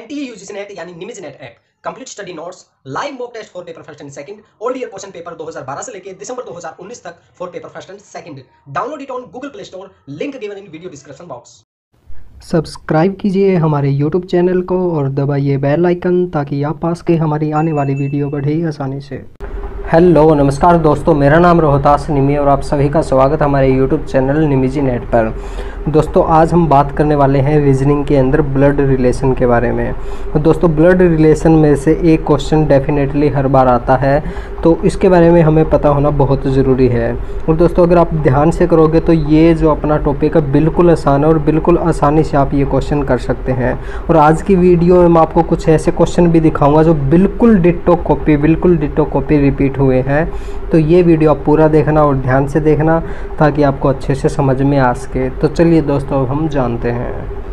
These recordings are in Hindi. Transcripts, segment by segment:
NTA यानी app complete study notes live mock test for paper first and second old year question paper 2012 से लेकर दिसंबर 2019 तक for paper first and second download it on Google Play Store link given in video description box subscribe कीजिए हमारे यूट्यूब चैनल को और दबाइए बेल आइकन ताकि आप पास के हमारी आने वाली वीडियो बढ़े आसानी से हेलो नमस्कार दोस्तों मेरा नाम रोहतास निमी और आप सभी का स्वागत हमारे यूट्यूब चैनल निमीजी नेट पर दोस्तों आज हम बात करने वाले हैं रीजनिंग के अंदर ब्लड रिलेशन के बारे में दोस्तों ब्लड रिलेशन में से एक क्वेश्चन डेफिनेटली हर बार आता है तो इसके बारे में हमें पता होना बहुत ज़रूरी है और दोस्तों अगर आप ध्यान से करोगे तो ये जो अपना टॉपिक है बिल्कुल आसान है और बिल्कुल आसानी से आप ये क्वेश्चन कर सकते हैं और आज की वीडियो में मैं आपको कुछ ऐसे क्वेश्चन भी दिखाऊँगा जो बिल्कुल डिटो कॉपी बिल्कुल डिटो कॉपी रिपीट कंप्लीट हुए हैं तो ये वीडियो आप पूरा देखना और ध्यान से देखना ताकि आपको अच्छे से समझ में आ सके तो चलिए दोस्तों अब हम जानते हैं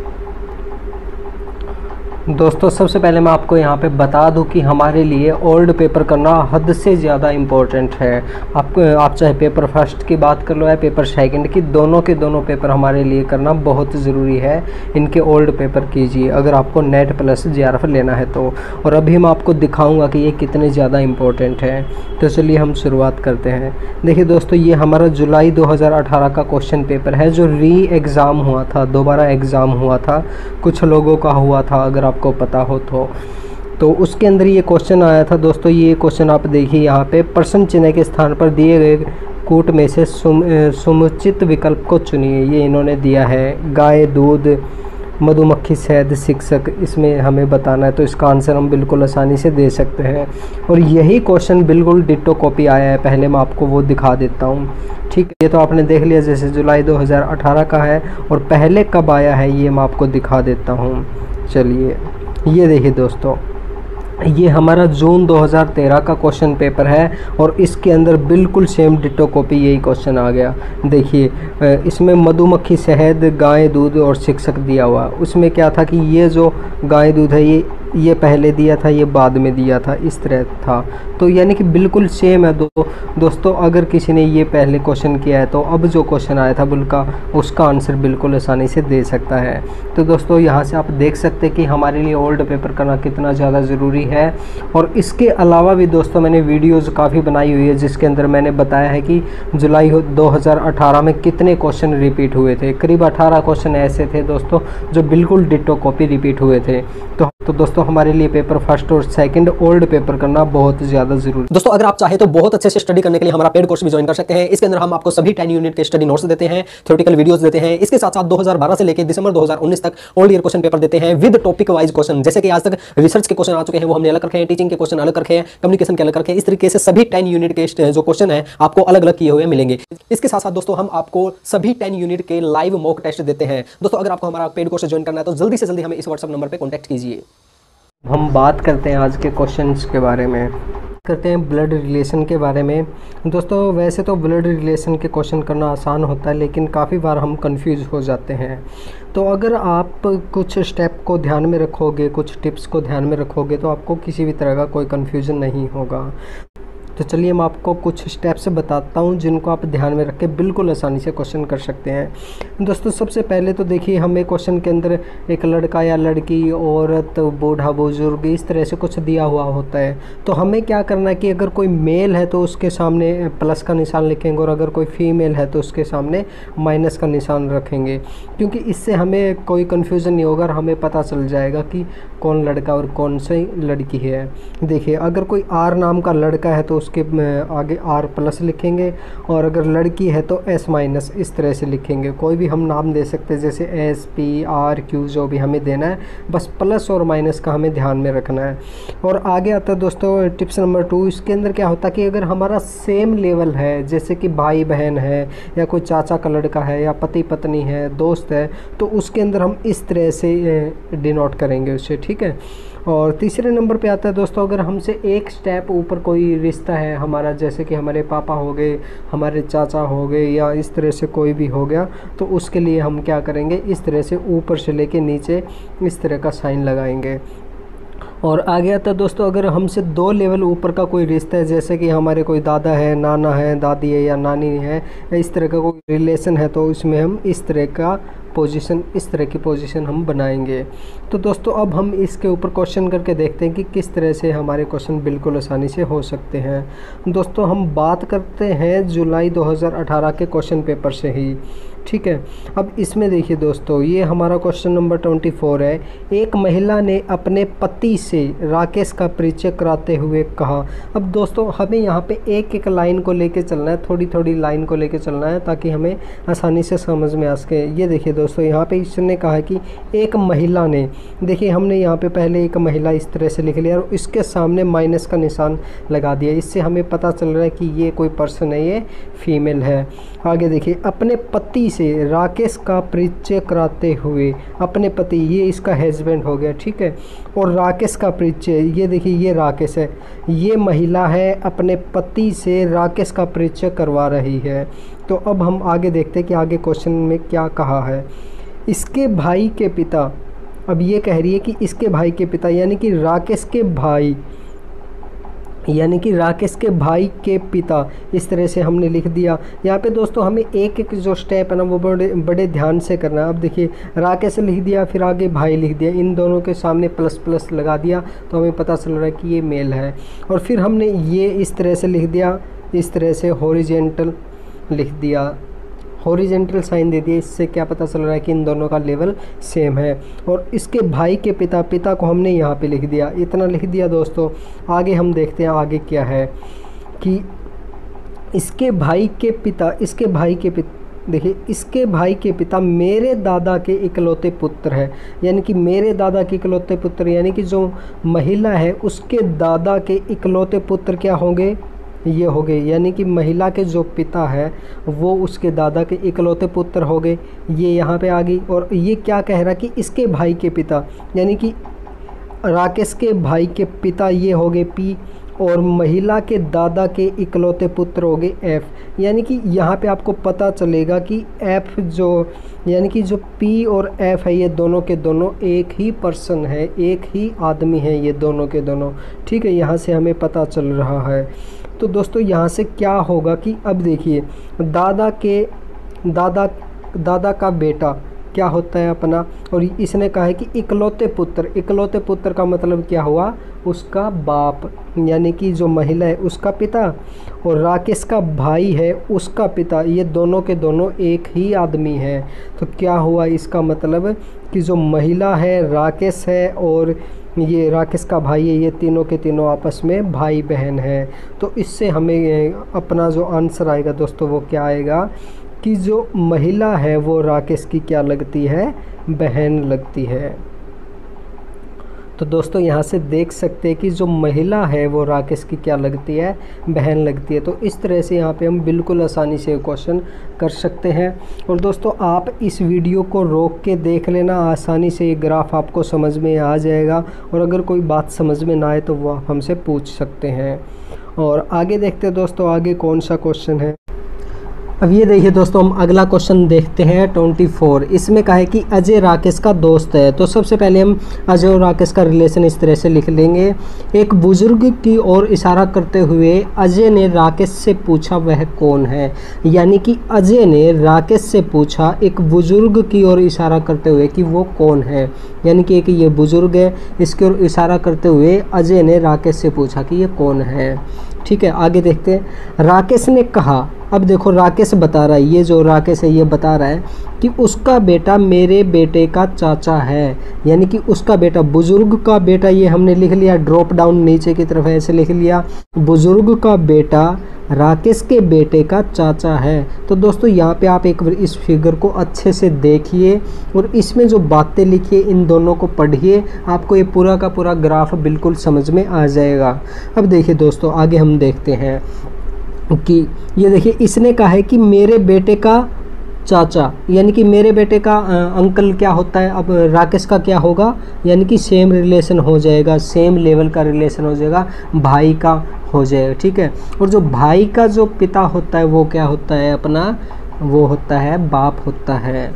दोस्तों सबसे पहले मैं आपको यहाँ पे बता दूँ कि हमारे लिए ओल्ड पेपर करना हद से ज़्यादा इम्पोर्टेंट है आप आप चाहे पेपर फर्स्ट की बात कर लो या पेपर सेकंड की दोनों के दोनों पेपर हमारे लिए करना बहुत ज़रूरी है इनके ओल्ड पेपर कीजिए अगर आपको नेट प्लस जे लेना है तो और अभी मैं आपको दिखाऊँगा कि ये कितने ज़्यादा इम्पोर्टेंट है तो चलिए हम शुरुआत करते हैं देखिए दोस्तों ये हमारा जुलाई अठारह का क्वेश्चन पेपर है जो री एग्ज़ाम हुआ था दोबारा एग्ज़ाम हुआ था कुछ लोगों का हुआ था अगर आप आपको पता हो तो तो उसके अंदर ये क्वेश्चन आया था दोस्तों ये क्वेश्चन आप देखिए यहाँ पे प्रश्न चिन्ह के स्थान पर दिए गए कूट में से सुम, समुचित विकल्प को चुनिए ये इन्होंने दिया है गाय दूध मधुमक्खी शहद शिक्षक इसमें हमें बताना है तो इसका आंसर हम बिल्कुल आसानी से दे सकते हैं और यही क्वेश्चन बिल्कुल डिटो कॉपी आया है पहले मैं आपको वो दिखा देता हूँ ठीक ये तो आपने देख लिया जैसे जुलाई 2018 का है और पहले कब आया है ये मैं आपको दिखा देता हूँ चलिए ये देखिए दोस्तों ये हमारा जून 2013 का क्वेश्चन पेपर है और इसके अंदर बिल्कुल सेम डिटो कॉपी यही क्वेश्चन आ गया देखिए इसमें मधुमक्खी शहद गाय दूध और शिक्षक दिया हुआ उसमें क्या था कि ये जो गाय दूध है ये ये पहले दिया था ये बाद में दिया था इस तरह था तो यानी कि बिल्कुल सेम है दो दोस्तों अगर किसी ने ये पहले क्वेश्चन किया है तो अब जो क्वेश्चन आया था बुल्का उसका आंसर बिल्कुल आसानी से दे सकता है तो दोस्तों यहाँ से आप देख सकते कि हमारे लिए ओल्ड पेपर करना कितना ज़्यादा ज़रूरी है और इसके अलावा भी दोस्तों मैंने वीडियोज़ काफ़ी बनाई हुई है जिसके अंदर मैंने बताया है कि जुलाई दो में कितने क्वेश्चन रिपीट हुए थे करीब अठारह क्वेश्चन ऐसे थे दोस्तों जो बिल्कुल डिटो कॉपी रिपीट हुए थे तो तो दोस्तों हमारे लिए पेपर फर्स्ट और सेकंड ओल्ड पेपर करना बहुत ज्यादा जरूरी दोस्तों अगर आप चाहे तो बहुत अच्छे से स्टडी करने के लिए हमारा पेड कोर्स भी ज्वाइन कर सकते हैं इसके अंदर हम आपको सभी टेन यूनिट के स्टडी नोट्स देते हैं थ्योरेटिकल वीडियोज देते हैं इसके साथ साथ दो से लेकर दिसंबर दो तक ओल्ड ईयर क्वेश्चन पेपर देते हैं विद टॉपिक वाइज क्वेश्चन जैसे कि आज तक रिसर्च के क्वेश्चन आ चुके हैं वो हमने अलग रखे हैं टीचिंग के क्वेश्चन अलग रखे हैं कम्युनिकेशन के अलग रखे हैं इस तरीके से सभी टेन यूनिट के जो क्वेश्चन है आपको अलग अलग किए हुए मिलेंगे इसके साथ साथ दोस्तों हम आपको सभी टेन यूनिट के लाइव मॉक टेस्ट देते हैं दोस्तों अगर आपको हमारा पेड कोर्स ज्वाइन करना है तो जल्दी से जल्दी हमें इस व्हाट्सअप नंबर पर कॉन्टैक्ट कीजिए हम बात करते हैं आज के क्वेश्चंस के बारे में करते हैं ब्लड रिलेशन के बारे में दोस्तों वैसे तो ब्लड रिलेशन के क्वेश्चन करना आसान होता है लेकिन काफ़ी बार हम कंफ्यूज हो जाते हैं तो अगर आप कुछ स्टेप को ध्यान में रखोगे कुछ टिप्स को ध्यान में रखोगे तो आपको किसी भी तरह का कोई कन्फ्यूज़न नहीं होगा तो चलिए मैं आपको कुछ स्टेप्स बताता हूँ जिनको आप ध्यान में रख के बिल्कुल आसानी से क्वेश्चन कर सकते हैं दोस्तों सबसे पहले तो देखिए हमें क्वेश्चन के अंदर एक लड़का या लड़की औरत बूढ़ा बुजुर्ग इस तरह से कुछ दिया हुआ होता है तो हमें क्या करना है कि अगर कोई मेल है तो उसके सामने प्लस का निशान लिखेंगे और अगर कोई फीमेल है तो उसके सामने माइनस का निशान रखेंगे क्योंकि इससे हमें कोई कन्फ्यूज़न नहीं होगा और हमें पता चल जाएगा कि कौन लड़का और कौन सी लड़की है देखिए अगर कोई आर नाम का लड़का है तो उसके आगे आर प्लस लिखेंगे और अगर लड़की है तो एस माइनस इस तरह से लिखेंगे कोई भी हम नाम दे सकते हैं जैसे एस पी आर क्यू जो भी हमें देना है बस प्लस और माइनस का हमें ध्यान में रखना है और आगे आता है दोस्तों टिप्स नंबर टू इसके अंदर क्या होता है कि अगर हमारा सेम लेवल है जैसे कि भाई बहन है या कोई चाचा का लड़का है या पति पत्नी है दोस्त है तो उसके अंदर हम इस तरह से डिनोट करेंगे उसे ठीक है और तीसरे नंबर पे आता है दोस्तों अगर हमसे एक स्टेप ऊपर कोई रिश्ता है हमारा जैसे कि हमारे पापा हो गए हमारे चाचा हो गए या इस तरह से कोई भी हो गया तो उसके लिए हम क्या करेंगे इस तरह से ऊपर से लेके नीचे इस तरह का साइन लगाएंगे और आगे आता है दोस्तों अगर हमसे दो लेवल ऊपर का कोई रिश्ता है जैसे कि हमारे कोई दादा है नाना है दादी है या नानी है इस तरह का कोई रिलेशन है तो उसमें हम इस तरह का पोजीशन इस तरह की पोजीशन हम बनाएंगे तो दोस्तों अब हम इसके ऊपर क्वेश्चन करके देखते हैं कि किस तरह से हमारे क्वेश्चन बिल्कुल आसानी से हो सकते हैं दोस्तों हम बात करते हैं जुलाई 2018 के क्वेश्चन पेपर से ही ठीक है अब इसमें देखिए दोस्तों ये हमारा क्वेश्चन नंबर फोर है एक महिला ने अपने पति से राकेश का परिचय कराते हुए कहा अब दोस्तों हमें यहाँ पे एक एक लाइन को लेके चलना है थोड़ी थोड़ी लाइन को लेके चलना है ताकि हमें आसानी से समझ में आ सके ये देखिए दोस्तों दोस्तों यहाँ पे इसने कहा कि एक महिला ने देखिए हमने यहाँ पे पहले एक महिला इस तरह से लिख लिया और इसके सामने माइनस का निशान लगा दिया इससे हमें पता चल रहा है कि ये कोई पर्सन है ये फीमेल है आगे देखिए अपने पति से राकेश का परिचय कराते हुए अपने पति ये इसका हस्बैंड हो गया ठीक है और राकेश का परिचय ये देखिए ये राकेश है ये महिला है अपने पति से राकेश का परिचय करवा रही है तो अब हम आगे देखते हैं कि आगे क्वेश्चन में क्या कहा है इसके भाई के पिता अब ये कह रही है कि इसके भाई के पिता यानी कि राकेश के भाई यानी कि राकेश के भाई के पिता इस तरह से हमने लिख दिया यहाँ पे दोस्तों हमें एक एक जो स्टेप है ना वो बड़े बड़े ध्यान से करना है अब देखिए राकेश लिख दिया फिर आगे भाई लिख दिया इन दोनों के सामने प्लस प्लस लगा दिया तो हमें पता चल रहा है कि ये मेल है और फिर हमने ये इस तरह से लिख दिया इस तरह से हॉरिजेंटल लिख दिया हॉरिजेंटल साइन दे दिया इससे क्या पता चल रहा है कि इन दोनों का लेवल सेम है और इसके भाई के पिता पिता को हमने यहाँ पे लिख दिया इतना लिख दिया दोस्तों आगे हम देखते हैं आगे क्या है कि इसके भाई के पिता इसके भाई के पिता देखिए इसके भाई के पिता मेरे दादा के इकलौते पुत्र है यानी कि मेरे दादा के इकलौते पुत्र यानी कि जो महिला है उसके दादा के इकलौते पुत्र क्या होंगे ये हो गए यानी कि महिला के जो पिता है वो उसके दादा के इकलौते पुत्र हो गए ये यहाँ पे आ गई और ये क्या कह रहा कि इसके भाई के पिता यानी कि राकेश के भाई के पिता ये हो गए पी और महिला के दादा के इकलौते पुत्र हो गए एफ़ यानी कि यहाँ पे आपको पता चलेगा कि एफ़ जो यानी कि जो पी और एफ़ है ये दोनों के दोनों एक ही पर्सन है एक ही आदमी है ये दोनों के दोनों ठीक है यहाँ से हमें पता चल रहा है तो दोस्तों यहाँ से क्या होगा कि अब देखिए दादा के दादा दादा का बेटा क्या होता है अपना और इसने कहा है कि इकलौते पुत्र इकलौते पुत्र का मतलब क्या हुआ उसका बाप यानी कि जो महिला है उसका पिता और राकेश का भाई है उसका पिता ये दोनों के दोनों एक ही आदमी है तो क्या हुआ इसका मतलब कि जो महिला है राकेश है और ये राकेश का भाई है ये तीनों के तीनों आपस में भाई बहन है तो इससे हमें अपना जो आंसर आएगा दोस्तों वो क्या आएगा कि जो महिला है वो राकेश की क्या लगती है बहन लगती है तो दोस्तों यहाँ से देख सकते हैं कि जो महिला है वो राकेश की क्या लगती है बहन लगती है तो इस तरह से यहाँ पे हम बिल्कुल आसानी से क्वेश्चन कर सकते हैं और दोस्तों आप इस वीडियो को रोक के देख लेना आसानी से ये ग्राफ आपको समझ में आ जाएगा और अगर कोई बात समझ में ना आए तो वो आप हमसे पूछ सकते हैं और आगे देखते हैं दोस्तों आगे कौन सा क्वेश्चन है अब ये देखिए दोस्तों हम अगला क्वेश्चन देखते हैं 24 इसमें कहा है कि अजय राकेश का दोस्त है तो सबसे पहले हम अजय और राकेश का रिलेशन इस तरह से लिख लेंगे एक बुज़ुर्ग की ओर इशारा करते हुए अजय ने राकेश से पूछा वह कौन है यानी कि अजय ने राकेश से पूछा एक बुज़ुर्ग की ओर इशारा करते हुए कि वो कौन है यानी कि एक ये बुज़ुर्ग है इसकी ओर इशारा करते हुए अजय ने राकेश से पूछा कि ये कौन है ठीक है आगे देखते हैं राकेश ने कहा अब देखो राकेश बता रहा है ये जो राकेश है ये बता रहा है कि उसका बेटा मेरे बेटे का चाचा है यानी कि उसका बेटा बुज़ुर्ग का बेटा ये हमने लिख लिया ड्रॉप डाउन नीचे की तरफ ऐसे लिख लिया बुज़ुर्ग का बेटा राकेश के बेटे का चाचा है तो दोस्तों यहाँ पे आप एक बार इस फिगर को अच्छे से देखिए और इसमें जो बातें लिखिए इन दोनों को पढ़िए आपको ये पूरा का पूरा ग्राफ बिल्कुल समझ में आ जाएगा अब देखिए दोस्तों आगे हम देखते हैं कि ये देखिए इसने कहा है कि मेरे बेटे का चाचा यानी कि मेरे बेटे का आ, अंकल क्या होता है अब राकेश का क्या होगा यानी कि सेम रिलेशन हो जाएगा सेम लेवल का रिलेशन हो जाएगा भाई का हो जाएगा ठीक है और जो भाई का जो पिता होता है वो क्या होता है अपना वो होता है बाप होता है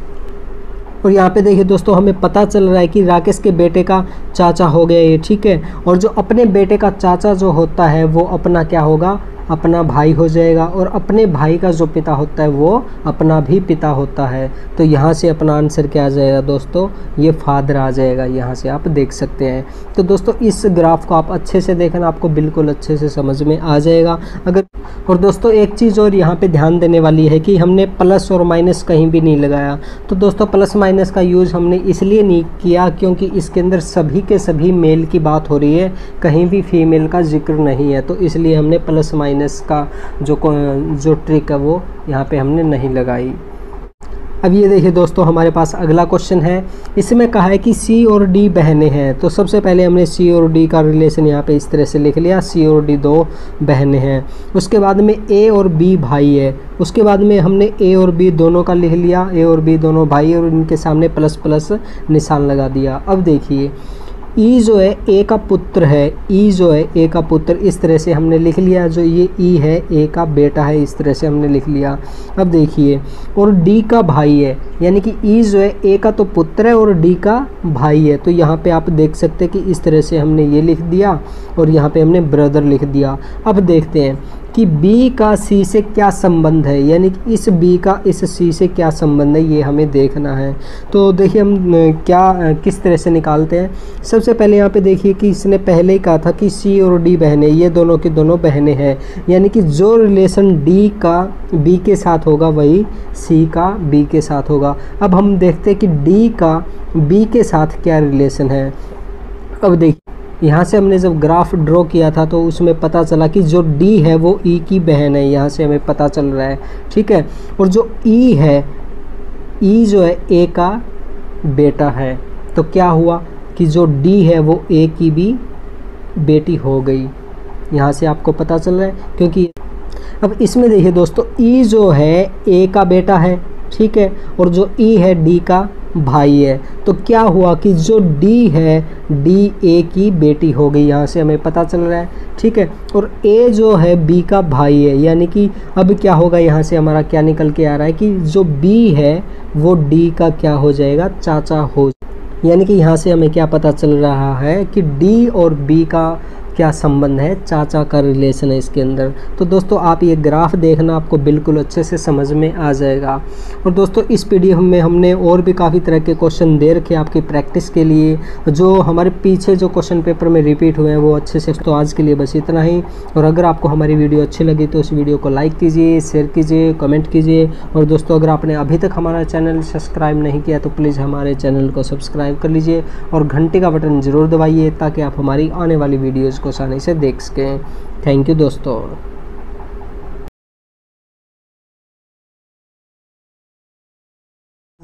और यहाँ पे देखिए दोस्तों हमें पता चल रहा है कि राकेश के बेटे का चाचा हो गया ये ठीक है और जो अपने बेटे का चाचा जो होता है वो अपना क्या होगा अपना भाई हो जाएगा और अपने भाई का जो पिता होता है वो अपना भी पिता होता है तो यहाँ से अपना आंसर क्या आ जाएगा दोस्तों ये फादर आ जाएगा यहाँ से आप देख सकते हैं तो दोस्तों इस ग्राफ को आप अच्छे से देखना आपको बिल्कुल अच्छे से समझ में आ जाएगा अगर और दोस्तों एक चीज़ और यहाँ पे ध्यान देने वाली है कि हमने प्लस और माइनस कहीं भी नहीं लगाया तो दोस्तों प्लस माइनस का यूज़ हमने इसलिए नहीं किया क्योंकि इसके अंदर सभी सभी के सभी मेल की बात हो रही है कहीं भी फीमेल का जिक्र नहीं है तो इसलिए हमने प्लस माइनस का जो जो ट्रिक है वो यहाँ पे हमने नहीं लगाई अब ये देखिए दोस्तों हमारे पास अगला क्वेश्चन है इसमें कहा है कि सी और डी बहने हैं तो सबसे पहले हमने सी और डी का रिलेशन यहाँ पे इस तरह से लिख लिया सी और डी दो बहने हैं उसके बाद में ए और बी भाई है उसके बाद में हमने ए और बी दोनों का लिख लिया ए और बी दोनों भाई और इनके सामने प्लस प्लस निशान लगा दिया अब देखिए ई जो है ए का पुत्र है ई जो है ए का पुत्र इस तरह से हमने लिख लिया जो ये ई है ए का बेटा है इस तरह से हमने लिख लिया अब देखिए और डी का भाई है यानी कि ई जो है ए का तो पुत्र है और डी का भाई है तो यहाँ पे आप देख सकते हैं कि इस तरह से हमने ये लिख दिया और यहाँ पे हमने ब्रदर लिख दिया अब देखते हैं कि बी का सी से क्या संबंध है यानी कि इस बी का इस सी से क्या संबंध है ये हमें देखना है तो देखिए हम क्या किस तरह से निकालते हैं सबसे पहले यहाँ पे देखिए कि इसने पहले ही कहा था कि सी और डी बहने ये दोनों की दोनों बहने हैं यानी कि जो रिलेशन डी का बी के साथ होगा वही सी का बी के साथ होगा अब हम देखते हैं कि डी का बी के साथ क्या रिलेशन है अब देखिए यहाँ से हमने जब ग्राफ ड्रॉ किया था तो उसमें पता चला कि जो डी है वो ई e की बहन है यहाँ से हमें पता चल रहा है ठीक है और जो ई e है ई e जो है ए का बेटा है तो क्या हुआ कि जो डी है वो ए की भी बेटी हो गई यहाँ से आपको पता चल रहा है क्योंकि अब इसमें देखिए दोस्तों ई e जो है ए का बेटा है ठीक है और जो ई e है डी का भाई है तो क्या हुआ कि जो डी है डी ए की बेटी हो गई यहाँ से हमें पता चल रहा है ठीक है और ए जो है बी का भाई है यानी कि अब क्या होगा यहाँ से हमारा क्या निकल के आ रहा है कि जो बी है वो डी का क्या हो जाएगा चाचा हो यानी कि यहाँ से हमें क्या पता चल रहा है कि डी और बी का क्या संबंध है चाचा का रिलेशन है इसके अंदर तो दोस्तों आप ये ग्राफ देखना आपको बिल्कुल अच्छे से समझ में आ जाएगा और दोस्तों इस पी में हमने और भी काफ़ी तरह के क्वेश्चन दे रखे आपकी प्रैक्टिस के लिए जो हमारे पीछे जो क्वेश्चन पेपर में रिपीट हुए हैं वो अच्छे से तो आज के लिए बस इतना ही और अगर आपको हमारी वीडियो अच्छी लगी तो इस वीडियो को लाइक कीजिए शेयर कीजिए कमेंट कीजिए और दोस्तों अगर आपने अभी तक हमारा चैनल सब्सक्राइब नहीं किया तो प्लीज़ हमारे चैनल को सब्सक्राइब कर लीजिए और घंटे का बटन ज़रूर दबाइए ताकि आप हमारी आने वाली वीडियोज़ को आसानी से देख सकें थैंक यू दोस्तों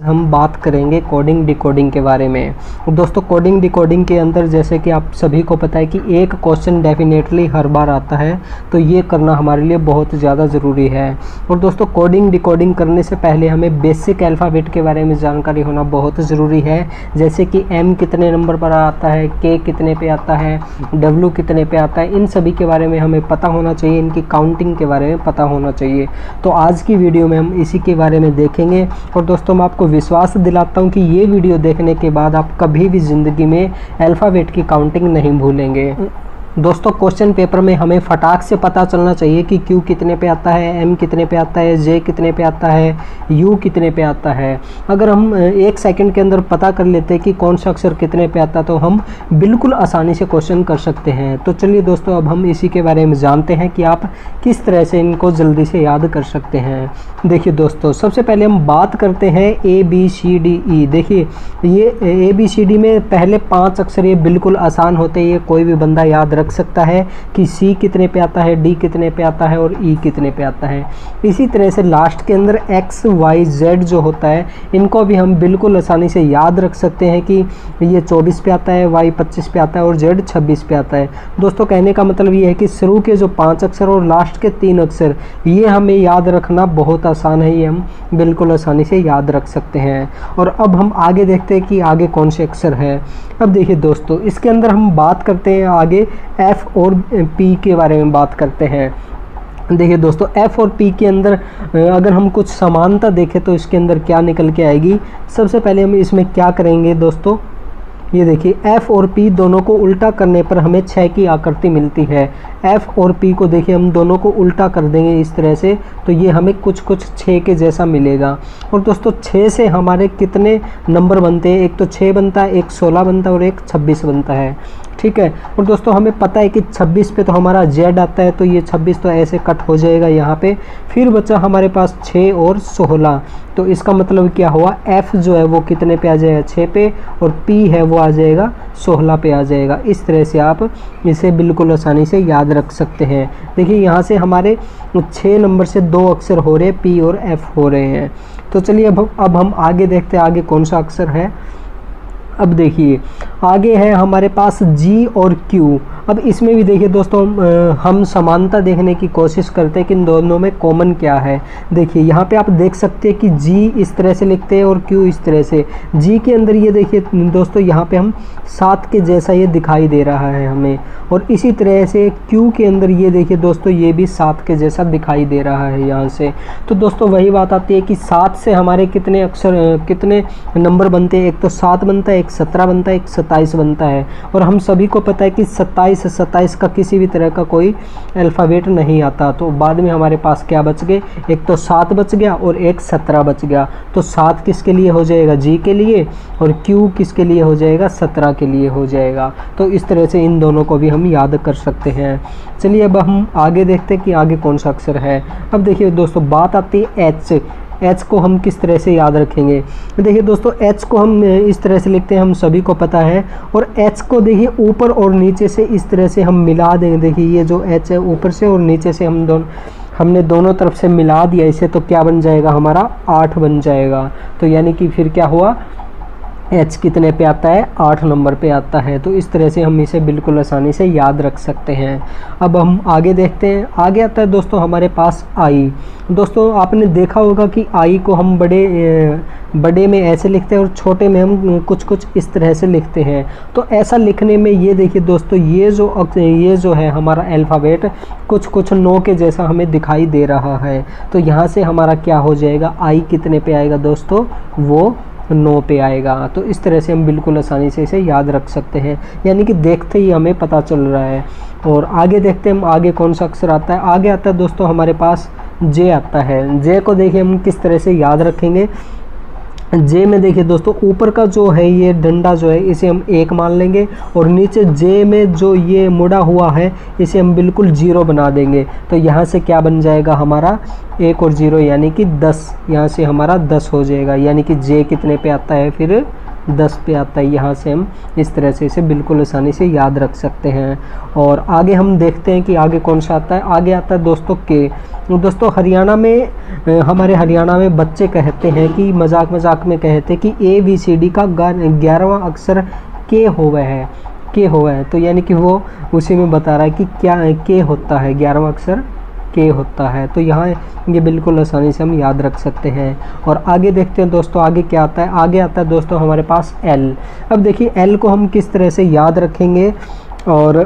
हम बात करेंगे कोडिंग डिकोडिंग के बारे में दोस्तों कोडिंग डिकोडिंग के अंदर जैसे कि आप सभी को पता है कि एक क्वेश्चन डेफिनेटली हर बार आता है तो ये करना हमारे लिए बहुत ज़्यादा ज़रूरी है और दोस्तों कोडिंग डिकोडिंग करने से पहले हमें बेसिक अल्फ़ाबेट के बारे में जानकारी होना बहुत ज़रूरी है जैसे कि एम कितने नंबर पर आता है के कितने पर आता है डब्ल्यू कितने पे आता है इन सभी के बारे में हमें पता होना चाहिए इनकी काउंटिंग के बारे में पता होना चाहिए तो आज की वीडियो में हम इसी के बारे में देखेंगे और दोस्तों मैं आपको विश्वास दिलाता हूँ कि ये वीडियो देखने के बाद आप कभी भी ज़िंदगी में अल्फ़ावेट की काउंटिंग नहीं भूलेंगे दोस्तों क्वेश्चन पेपर में हमें फटाक से पता चलना चाहिए कि क्यू कितने पे आता है एम कितने पे आता है जे कितने पे आता है यू कितने पे आता है अगर हम एक सेकंड के अंदर पता कर लेते हैं कि कौन सा अक्षर कितने पे आता है तो हम बिल्कुल आसानी से क्वेश्चन कर सकते हैं तो चलिए दोस्तों अब हम इसी के बारे में जानते हैं कि आप किस तरह से इनको जल्दी से याद कर सकते हैं देखिए दोस्तों सबसे पहले हम बात करते हैं A B C D E देखिए ये ए बी सी डी में पहले पाँच अक्षर ये बिल्कुल आसान होते हैं ये कोई भी बंदा याद रख रख सकता है कि सी कितने पे आता है डी कितने पे आता है और ई e कितने पे आता है इसी तरह से लास्ट के अंदर एक्स वाई जेड जो होता है इनको भी हम बिल्कुल आसानी से याद रख सकते हैं कि ये चौबीस पे आता है वाई पच्चीस पे आता है और जेड छब्बीस पे आता है दोस्तों कहने का मतलब ये है कि शुरू के जो पाँच अक्षर और लास्ट के तीन अक्षर ये हमें याद रखना बहुत आसान है ये हम बिल्कुल आसानी से याद रख सकते हैं और अब हम आगे देखते हैं कि आगे कौन से अक्षर है अब देखिए दोस्तों इसके अंदर हम बात करते हैं आगे एफ़ और पी के बारे में बात करते हैं देखिए दोस्तों एफ़ और पी के अंदर अगर हम कुछ समानता देखें तो इसके अंदर क्या निकल के आएगी सबसे पहले हम इसमें क्या करेंगे दोस्तों ये देखिए F और P दोनों को उल्टा करने पर हमें छः की आकृति मिलती है F और P को देखिए हम दोनों को उल्टा कर देंगे इस तरह से तो ये हमें कुछ कुछ छः के जैसा मिलेगा और दोस्तों छः से हमारे कितने नंबर बनते हैं एक तो छः बनता है एक सोलह बनता है और एक छब्बीस बनता है ठीक है और दोस्तों हमें पता है कि 26 पे तो हमारा जेड आता है तो ये 26 तो ऐसे कट हो जाएगा यहाँ पे फिर बचा हमारे पास 6 और 16 तो इसका मतलब क्या हुआ एफ जो है वो कितने पे आ जाएगा 6 पे और पी है वो आ जाएगा 16 पे आ जाएगा इस तरह से आप इसे बिल्कुल आसानी से याद रख सकते हैं देखिए यहाँ से हमारे छः नंबर से दो अक्षर हो रहे पी और एफ हो रहे हैं तो चलिए अब अब हम आगे देखते हैं आगे कौन सा अक्षर है अब देखिए आगे है हमारे पास जी और क्यू अब इसमें भी देखिए दोस्तों हम समानता देखने की कोशिश करते हैं कि इन दोनों में कॉमन क्या है देखिए यहाँ पे आप देख सकते हैं कि जी इस तरह से लिखते हैं और क्यू इस तरह से जी के अंदर ये देखिए दोस्तों यहाँ पे हम सात के जैसा ये दिखाई दे रहा है हमें और इसी तरह से क्यू के अंदर ये देखिए दोस्तों ये भी सात के जैसा दिखाई दे रहा है यहाँ से तो दोस्तों वही बात आती है कि सात से हमारे कितने अक्षर कितने नंबर बनते हैं एक तो सात बनता है एक सत्रह बनता है एक सत्ताईस बनता है और हम सभी को पता है कि सत्ताईस सत्ताईस का किसी भी तरह का कोई अल्फ़ाबेट नहीं आता तो बाद में हमारे पास क्या बच गए एक तो सात बच गया और एक सत्रह बच गया तो सात किसके लिए हो जाएगा जी के लिए और क्यू किसके लिए हो जाएगा सत्रह के लिए हो जाएगा तो इस तरह से इन दोनों को भी हम याद कर सकते हैं चलिए अब हम आगे देखते हैं कि आगे कौन सा अक्षर है अब देखिए दोस्तों बात आती है एच एच को हम किस तरह से याद रखेंगे देखिए दोस्तों एच को हम इस तरह से लिखते हैं हम सभी को पता है और एच को देखिए ऊपर और नीचे से इस तरह से हम मिला देंगे देखिए ये जो एच है ऊपर से और नीचे से हम दोनों हमने दोनों तरफ से मिला दिया इसे तो क्या बन जाएगा हमारा आठ बन जाएगा तो यानी कि फिर क्या हुआ एच कितने पे आता है आठ नंबर पे आता है तो इस तरह से हम इसे बिल्कुल आसानी से याद रख सकते हैं अब हम आगे देखते हैं आगे आता है दोस्तों हमारे पास आई दोस्तों आपने देखा होगा कि आई को हम बड़े बड़े में ऐसे लिखते हैं और छोटे में हम कुछ कुछ इस तरह से लिखते हैं तो ऐसा लिखने में ये देखिए दोस्तों ये जो ये जो है हमारा अल्फ़ाबेट कुछ कुछ नौ के जैसा हमें दिखाई दे रहा है तो यहाँ से हमारा क्या हो जाएगा आई कितने पे आएगा दोस्तों वो नौ पे आएगा तो इस तरह से हम बिल्कुल आसानी से इसे याद रख सकते हैं यानी कि देखते ही हमें पता चल रहा है और आगे देखते हैं हम आगे कौन सा अक्षर आता है आगे आता है दोस्तों हमारे पास जे आता है जे को देखिए हम किस तरह से याद रखेंगे जे में देखिए दोस्तों ऊपर का जो है ये डंडा जो है इसे हम एक मान लेंगे और नीचे जे में जो ये मुड़ा हुआ है इसे हम बिल्कुल जीरो बना देंगे तो यहाँ से क्या बन जाएगा हमारा एक और जीरो यानी कि दस यहाँ से हमारा दस हो जाएगा यानी कि जे कितने पे आता है फिर दस पे आता है यहाँ से हम इस तरह से इसे बिल्कुल आसानी से याद रख सकते हैं और आगे हम देखते हैं कि आगे कौन सा आता है आगे आता है दोस्तों के दोस्तों हरियाणा में हमारे हरियाणा में बच्चे कहते हैं कि मजाक मजाक में कहते हैं कि ए बी सी डी का ग्यारहवा अक्षर के हो है के हुआ है तो यानी कि वो उसी में बता रहा है कि क्या के होता है ग्यारहवा अक्षर के होता है तो यहाँ ये बिल्कुल आसानी से हम याद रख सकते हैं और आगे देखते हैं दोस्तों आगे क्या आता है आगे आता है दोस्तों हमारे पास एल अब देखिए एल को हम किस तरह से याद रखेंगे और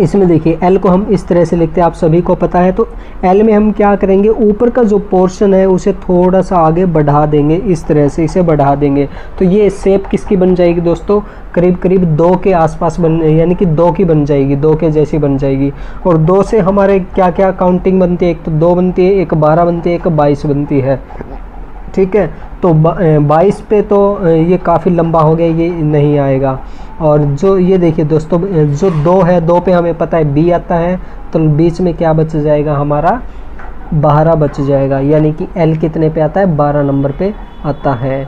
इसमें देखिए एल को हम इस तरह से लिखते हैं आप सभी को पता है तो एल में हम क्या करेंगे ऊपर का जो पोर्शन है उसे थोड़ा सा आगे बढ़ा देंगे इस तरह से इसे बढ़ा देंगे तो ये सेप किसकी बन जाएगी दोस्तों करीब करीब दो के आसपास बन यानी कि दो की बन जाएगी दो के जैसी बन जाएगी और दो से हमारे क्या क्या काउंटिंग बनती है एक तो दो बनती है एक बारह बनती है एक बाईस बनती है ठीक है तो बाईस पे तो ये काफ़ी लंबा हो गया ये नहीं आएगा और जो ये देखिए दोस्तों जो दो है दो पे हमें पता है बी आता है तो बीच में क्या बच जाएगा हमारा बारह बच जाएगा यानी कि एल कितने पे आता है बारह नंबर पे आता है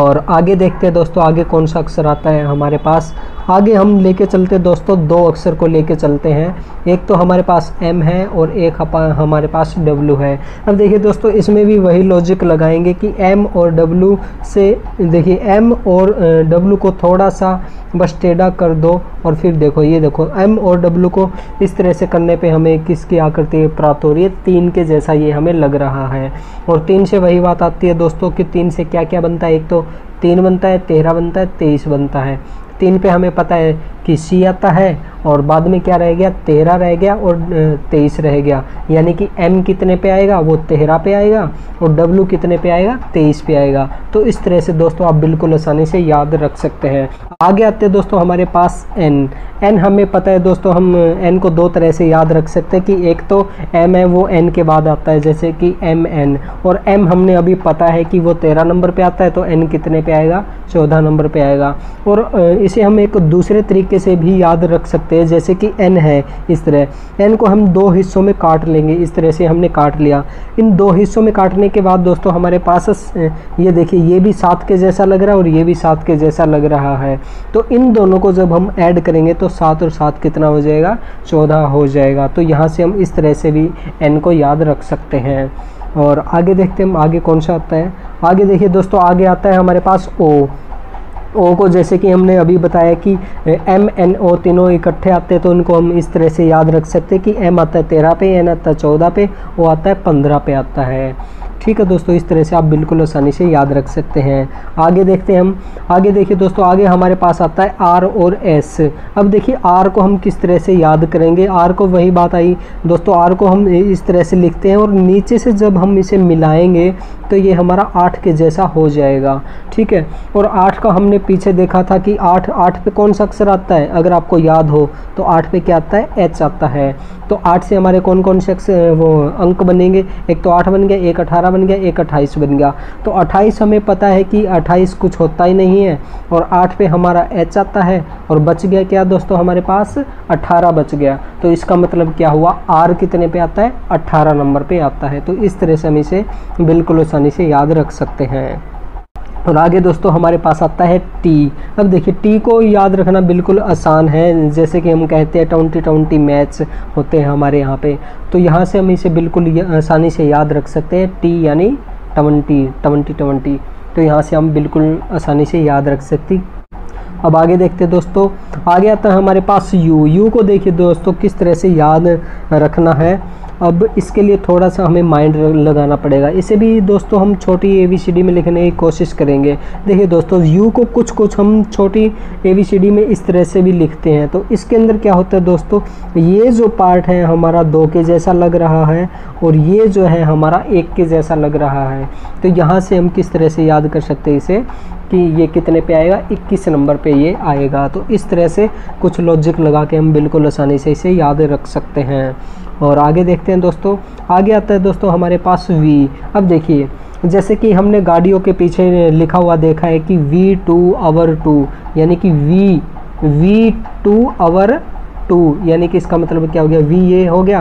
और आगे देखते हैं दोस्तों आगे कौन सा अक्षर आता है हमारे पास आगे हम लेके चलते दोस्तों दो अक्षर को लेके चलते हैं एक तो हमारे पास एम है और एक हमारे पास डब्ल्यू है अब देखिए दोस्तों इसमें भी वही लॉजिक लगाएंगे कि एम और डब्लू से देखिए एम और डब्लू को थोड़ा सा बस टेढ़ा कर दो और फिर देखो ये देखो एम और डब्लू को इस तरह से करने पे हमें किसकी आकृति प्राप्त हो रही है तीन के जैसा ये हमें लग रहा है और तीन से वही बात आती है दोस्तों कि तीन से क्या क्या बनता है एक तो तीन बनता है तेरह बनता है तेईस बनता है तीन पे हमें पता है कि सी आता है और बाद में क्या रह गया तेरह रह गया और तेईस रह गया यानी कि एम कितने पे आएगा वो तेरह पे आएगा और डब्लू कितने पे आएगा तेईस पे आएगा तो इस तरह से दोस्तों आप बिल्कुल आसानी से याद रख सकते हैं आगे आते दोस्तों हमारे पास एन एन हमें पता है दोस्तों हम एन को दो तरह से याद रख सकते हैं कि एक तो एम है वो एन के बाद आता है जैसे कि एम एन और एम हमने अभी पता है कि वो तेरह नंबर पे आता है तो एन कितने पे आएगा चौदह नंबर पे आएगा और इसे हम एक दूसरे तरीके से भी याद रख सकते हैं जैसे कि एन है इस तरह एन को हम दो हिस्सों में काट लेंगे इस तरह से हमने काट लिया इन दो हिस्सों में काटने के बाद दोस्तों हमारे पास ये देखिए ये भी सात के जैसा लग रहा है और ये भी सात के जैसा लग रहा है तो इन दोनों को जब हम ऐड करेंगे तो सात और सात कितना हो जाएगा चौदह हो जाएगा तो यहाँ से हम इस तरह से भी एन को याद रख सकते हैं और आगे देखते हैं आगे कौन सा आता है आगे देखिए दोस्तों आगे आता है हमारे पास ओ ओ को जैसे कि हमने अभी बताया कि एम एन ओ तीनों इकट्ठे आते हैं तो उनको हम इस तरह से याद रख सकते हैं कि एम आता है तेरह पे एन आता है चौदह पे ओ आता है पंद्रह पे आता है ठीक है दोस्तों इस तरह से आप बिल्कुल आसानी से याद रख सकते हैं आगे देखते हैं हम आगे देखिए दोस्तों आगे हमारे पास आता है आर और एस अब देखिए आर को हम किस तरह से याद करेंगे आर को वही बात आई दोस्तों आर को हम इस तरह से लिखते हैं और नीचे से जब हम इसे मिलाएंगे तो ये हमारा आठ के जैसा हो जाएगा ठीक है और आठ का हमने पीछे देखा था कि आठ आठ पे कौन सा अक्षर आता है अगर आपको याद हो तो आठ पे क्या आता है एच आता है तो आठ से हमारे कौन कौन से अक्षर वो अंक बनेंगे एक तो आठ बन गया एक अठारह कितना बन गया एक अट्ठाईस बन गया तो अट्ठाईस हमें पता है कि अट्ठाईस कुछ होता ही नहीं है और आठ पे हमारा एच आता है और बच गया क्या दोस्तों हमारे पास अट्ठारह बच गया तो इसका मतलब क्या हुआ आर कितने पे आता है अट्ठारह नंबर पे आता है तो इस तरह से हम इसे बिल्कुल आसानी से याद रख सकते हैं और आगे दोस्तों हमारे पास आता है टी अब देखिए टी को याद रखना बिल्कुल आसान है जैसे कि हम कहते हैं ट्वेंटी ट्वेंटी मैच होते हैं हमारे यहाँ पे तो यहाँ से हम इसे बिल्कुल आसानी से याद रख सकते हैं टी यानी ट्वेंटी ट्वेंटी ट्वेंटी तो यहाँ से हम बिल्कुल आसानी से याद रख सकते अब आगे देखते हैं दोस्तों आगे आता है हमारे पास यू यू को देखिए दोस्तों किस तरह से याद रखना है अब इसके लिए थोड़ा सा हमें माइंड लगाना पड़ेगा इसे भी दोस्तों हम छोटी ए वी सी डी में लिखने की कोशिश करेंगे देखिए दोस्तों यू को कुछ कुछ हम छोटी ए वी सी डी में इस तरह से भी लिखते हैं तो इसके अंदर क्या होता है दोस्तों ये जो पार्ट है हमारा दो के जैसा लग रहा है और ये जो है हमारा एक के जैसा लग रहा है तो यहाँ से हम किस तरह से याद कर सकते हैं इसे कि ये कितने पे आएगा 21 नंबर पे ये आएगा तो इस तरह से कुछ लॉजिक लगा के हम बिल्कुल आसानी से इसे याद रख सकते हैं और आगे देखते हैं दोस्तों आगे आता है दोस्तों हमारे पास वी अब देखिए जैसे कि हमने गाड़ियों के पीछे लिखा हुआ देखा है कि वी टू आवर टू यानी कि V V two hour two यानी कि इसका मतलब क्या हो गया वी ए हो गया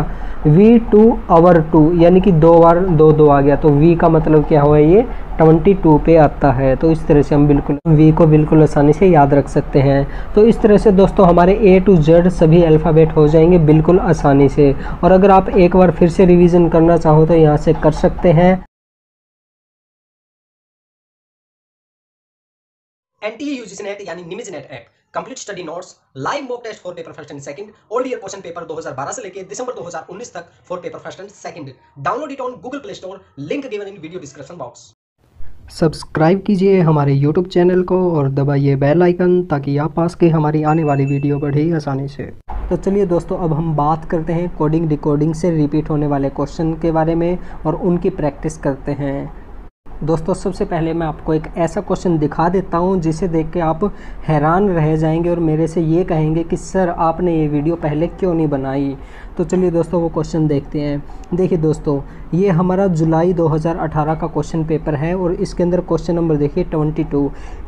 वी टू आवर टू यानी कि दो बार दो दो आ गया तो वी का मतलब क्या हुआ ये ट्वेंटी टू पे आता है तो इस तरह से हम बिल्कुल वी को बिल्कुल आसानी से याद रख सकते हैं तो इस तरह से दोस्तों हमारे ए टू जेड सभी अल्फ़ाबेट हो जाएंगे बिल्कुल आसानी से और अगर आप एक बार फिर से रिविज़न करना चाहो तो यहाँ से कर सकते हैं एंटी टी नेट यानी निमिज NET app complete study notes live mock test for paper first and second old year question paper 2012 से लेकर दिसंबर 2019 तक for paper first and second download it on Google Play Store link given in video description box subscribe कीजिए हमारे यूट्यूब चैनल को और दबाइए बेल आइकन ताकि आप पास के हमारी आने वाली वीडियो बढ़े आसानी से तो चलिए दोस्तों अब हम बात करते हैं कोडिंग डिकोडिंग से रिपीट होने वाले क्वेश्चन के बारे में और उनकी प्रैक्टिस करते हैं दोस्तों सबसे पहले मैं आपको एक ऐसा क्वेश्चन दिखा देता हूँ जिसे देख के आप हैरान रह जाएंगे और मेरे से ये कहेंगे कि सर आपने ये वीडियो पहले क्यों नहीं बनाई तो चलिए दोस्तों वो क्वेश्चन देखते हैं देखिए दोस्तों ये हमारा जुलाई 2018 का क्वेश्चन पेपर है और इसके अंदर क्वेश्चन नंबर देखिए ट्वेंटी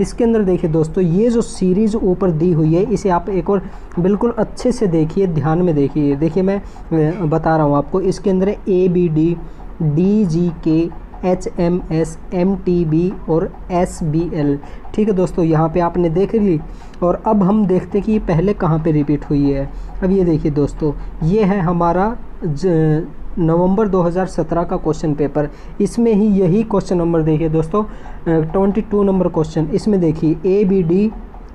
इसके अंदर देखिए दोस्तों ये जो सीरीज़ ऊपर दी हुई है इसे आप एक और बिल्कुल अच्छे से देखिए ध्यान में देखिए देखिए मैं बता रहा हूँ आपको इसके अंदर A B D D G K H M S M T B और एस बी एल ठीक है दोस्तों यहाँ पे आपने देख ली और अब हम देखते हैं कि पहले कहाँ पे रिपीट हुई है अब ये देखिए दोस्तों ये है हमारा नवंबर 2017 का क्वेश्चन पेपर इसमें ही यही क्वेश्चन नंबर देखिए दोस्तों 22 नंबर क्वेश्चन इसमें देखिए A B D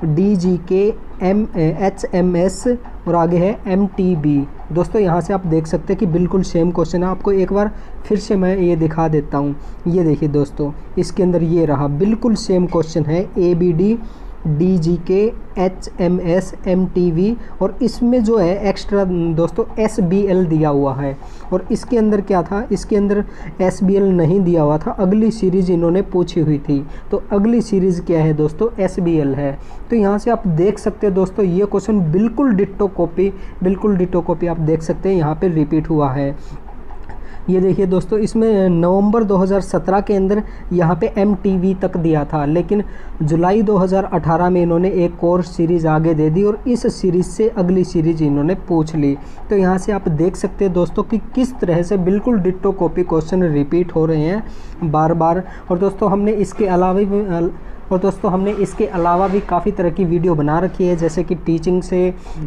D G K M H M S और आगे है एम दोस्तों यहाँ से आप देख सकते हैं कि बिल्कुल सेम क्वेश्चन है आपको एक बार फिर से मैं ये दिखा देता हूँ ये देखिए दोस्तों इसके अंदर ये रहा बिल्कुल सेम क्वेश्चन है A B D D G K H M S M T V और इसमें जो है एक्स्ट्रा दोस्तों एस बी एल दिया हुआ है और इसके अंदर क्या था इसके अंदर एस बी एल नहीं दिया हुआ था अगली सीरीज़ इन्होंने पूछी हुई थी तो अगली सीरीज़ क्या है दोस्तों एस बी एल है तो यहाँ से आप देख सकते हैं दोस्तों ये क्वेश्चन बिल्कुल डिट्टो कॉपी बिल्कुल डिट्टो कॉपी आप देख सकते हैं यहाँ पर रिपीट हुआ है ये देखिए दोस्तों इसमें नवंबर 2017 के अंदर यहाँ पे एम तक दिया था लेकिन जुलाई 2018 में इन्होंने एक और सीरीज़ आगे दे दी और इस सीरीज़ से अगली सीरीज़ इन्होंने पूछ ली तो यहाँ से आप देख सकते हैं दोस्तों कि किस तरह से बिल्कुल डिट्टो कॉपी क्वेश्चन रिपीट हो रहे हैं बार बार और दोस्तों हमने इसके अलावा और दोस्तों हमने इसके अलावा भी काफ़ी तरह की वीडियो बना रखी है जैसे कि टीचिंग से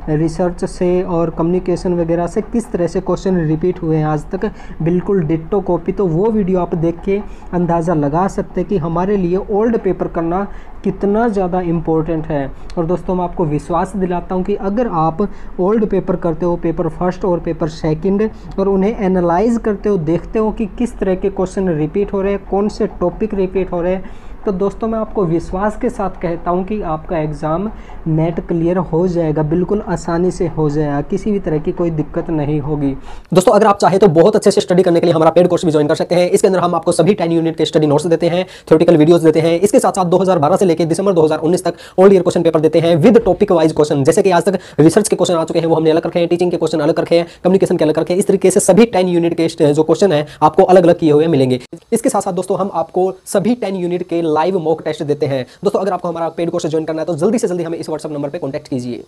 रिसर्च से और कम्युनिकेशन वगैरह से किस तरह से क्वेश्चन रिपीट हुए हैं आज तक बिल्कुल डिट्टो कॉपी तो वो वीडियो आप देख के अंदाज़ा लगा सकते हैं कि हमारे लिए ओल्ड पेपर करना कितना ज़्यादा इम्पोर्टेंट है और दोस्तों मैं आपको विश्वास दिलाता हूँ कि अगर आप ओल्ड पेपर करते हो पेपर फर्स्ट और पेपर सेकंड और उन्हें एनालाइज करते हो देखते हो कि किस तरह के क्वेश्चन रिपीट हो रहे हैं कौन से टॉपिक रिपीट हो रहे हैं तो दोस्तों मैं आपको विश्वास के साथ कहता हूँ कि आपका एग्ज़ाम नेट क्लियर हो जाएगा बिल्कुल आसानी से हो जाएगा किसी भी तरह की कोई दिक्कत नहीं होगी दोस्तों अगर आप चाहे तो बहुत अच्छे से स्टडी करने के लिए हमारा पेड कोर्स भी ज्वाइन कर सकते हैं इसके अंदर हम आपको सभी टेन यूनिट के स्टडी नोट्स देते हैं थ्योरेटिकल वीडियोज देते हैं इसके साथ साथ दो से लेकर दिसंबर दो तक ओल्ड ईयर क्वेश्चन पेपर देते हैं विद टॉपिक वाइज क्वेश्चन जैसे कि आज तक रिसर्च के क्वेश्चन आ चुके हैं वो हमने अलग रखे हैं टीचिंग के क्वेश्चन अलग रखे हैं कम्युनिकेशन के अलग रखे हैं इस तरीके से सभी टेन यूनिट के जो क्वेश्चन है आपको अलग अलग किए हुए मिलेंगे इसके साथ साथ दोस्तों हम आपको सभी टेन यूनिट के लाइव मॉक टेस्ट देते हैं दोस्तों अगर आपको हमारा पेड कोर्स ज्वाइन करना है तो जल्दी से जल्दी हमें इस व्हाट्सअप नंबर पर कॉन्टैक्ट कीजिए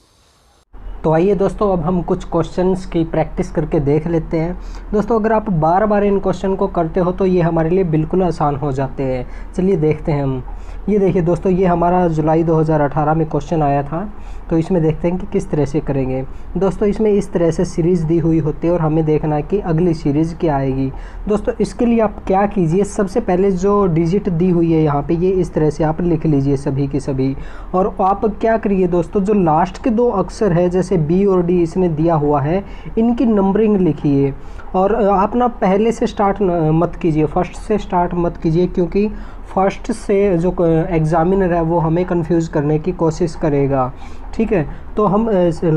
तो आइए दोस्तों अब हम कुछ क्वेश्चंस की प्रैक्टिस करके देख लेते हैं दोस्तों अगर आप बार बार इन क्वेश्चन को करते हो तो ये हमारे लिए बिल्कुल आसान हो जाते हैं चलिए देखते हैं हम ये देखिए दोस्तों ये हमारा जुलाई 2018 में क्वेश्चन आया था तो इसमें देखते हैं कि किस तरह से करेंगे दोस्तों इसमें इस तरह से सीरीज़ दी हुई होती है और हमें देखना है कि अगली सीरीज़ क्या आएगी दोस्तों इसके लिए आप क्या कीजिए सबसे पहले जो डिजिट दी हुई है यहाँ पे ये इस तरह से आप लिख लीजिए सभी के सभी और आप क्या करिए दोस्तों जो लास्ट के दो अक्सर है जैसे जैसे बी और डी इसने दिया हुआ है इनकी नंबरिंग लिखिए और आप ना पहले से स्टार्ट मत कीजिए फर्स्ट से स्टार्ट मत कीजिए क्योंकि फर्स्ट से जो एग्ज़ामिनर है वो हमें कंफ्यूज करने की कोशिश करेगा ठीक है तो हम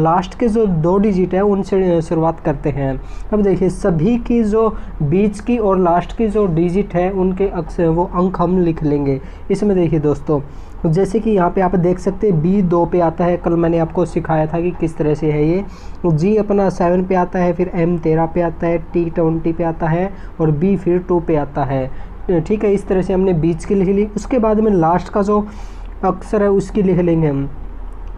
लास्ट के जो दो डिजिट है उनसे शुरुआत करते हैं अब देखिए सभी की जो बीच की और लास्ट की जो डिजिट है उनके अक्सर वो अंक हम लिख लेंगे इसमें देखिए दोस्तों तो जैसे कि यहाँ पे आप देख सकते हैं बी दो पे आता है कल मैंने आपको सिखाया था कि किस तरह से है ये तो जी अपना सेवन पे आता है फिर एम तेरह पे आता है टी ट्वेंटी पे आता है और बी फिर टू पे आता है ठीक है इस तरह से हमने बीच की लिख ली उसके बाद में लास्ट का जो अक्सर है उसकी लिख लेंगे हम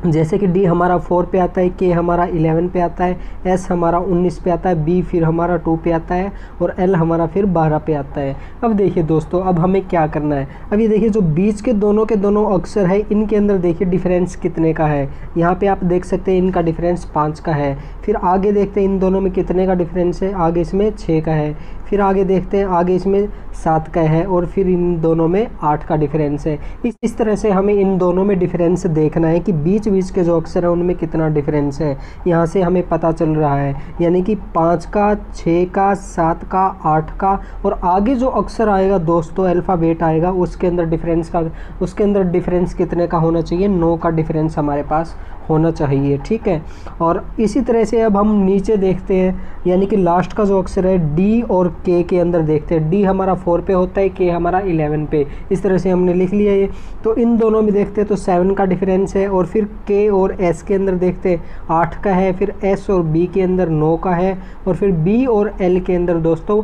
जैसे कि डी हमारा फोर पे आता है के हमारा इलेवन पे आता है एस हमारा उन्नीस पे आता है बी फिर हमारा टू पे आता है और एल हमारा फिर बारह पे आता है अब देखिए दोस्तों अब हमें क्या करना है अब ये देखिए जो बीच के दोनों के दोनों अक्षर है इनके अंदर देखिए डिफरेंस कितने का है यहाँ पे आप देख सकते हैं इनका डिफरेंस पाँच का है फिर आगे देखते हैं इन दोनों में कितने का डिफरेंस है आगे इसमें छः का है फिर आगे देखते हैं आगे इसमें सात का है और फिर इन दोनों में आठ का डिफरेंस है इस इस तरह से हमें इन दोनों में डिफरेंस देखना है कि बीच बीच के जो अक्षर हैं उनमें कितना डिफरेंस है यहाँ से हमें पता चल रहा है यानी कि पाँच का छः का सात का आठ का और आगे जो अक्षर आएगा दोस्तों अल्फ़ाबेट आएगा उसके अंदर डिफरेंस का उसके अंदर डिफरेंस कितने का होना चाहिए नौ का डिफरेंस हमारे पास होना चाहिए ठीक है और इसी तरह से अब हम नीचे देखते हैं यानी कि लास्ट का जो अक्षर है डी और के के अंदर देखते हैं डी हमारा फोर पे होता है के हमारा इलेवन पे इस तरह से हमने लिख लिया ये तो इन दोनों में देखते हैं तो सेवन का डिफरेंस है और फिर के और एस के अंदर देखते हैं आठ का है फिर एस और बी के अंदर नौ का है और फिर बी और एल के अंदर दोस्तों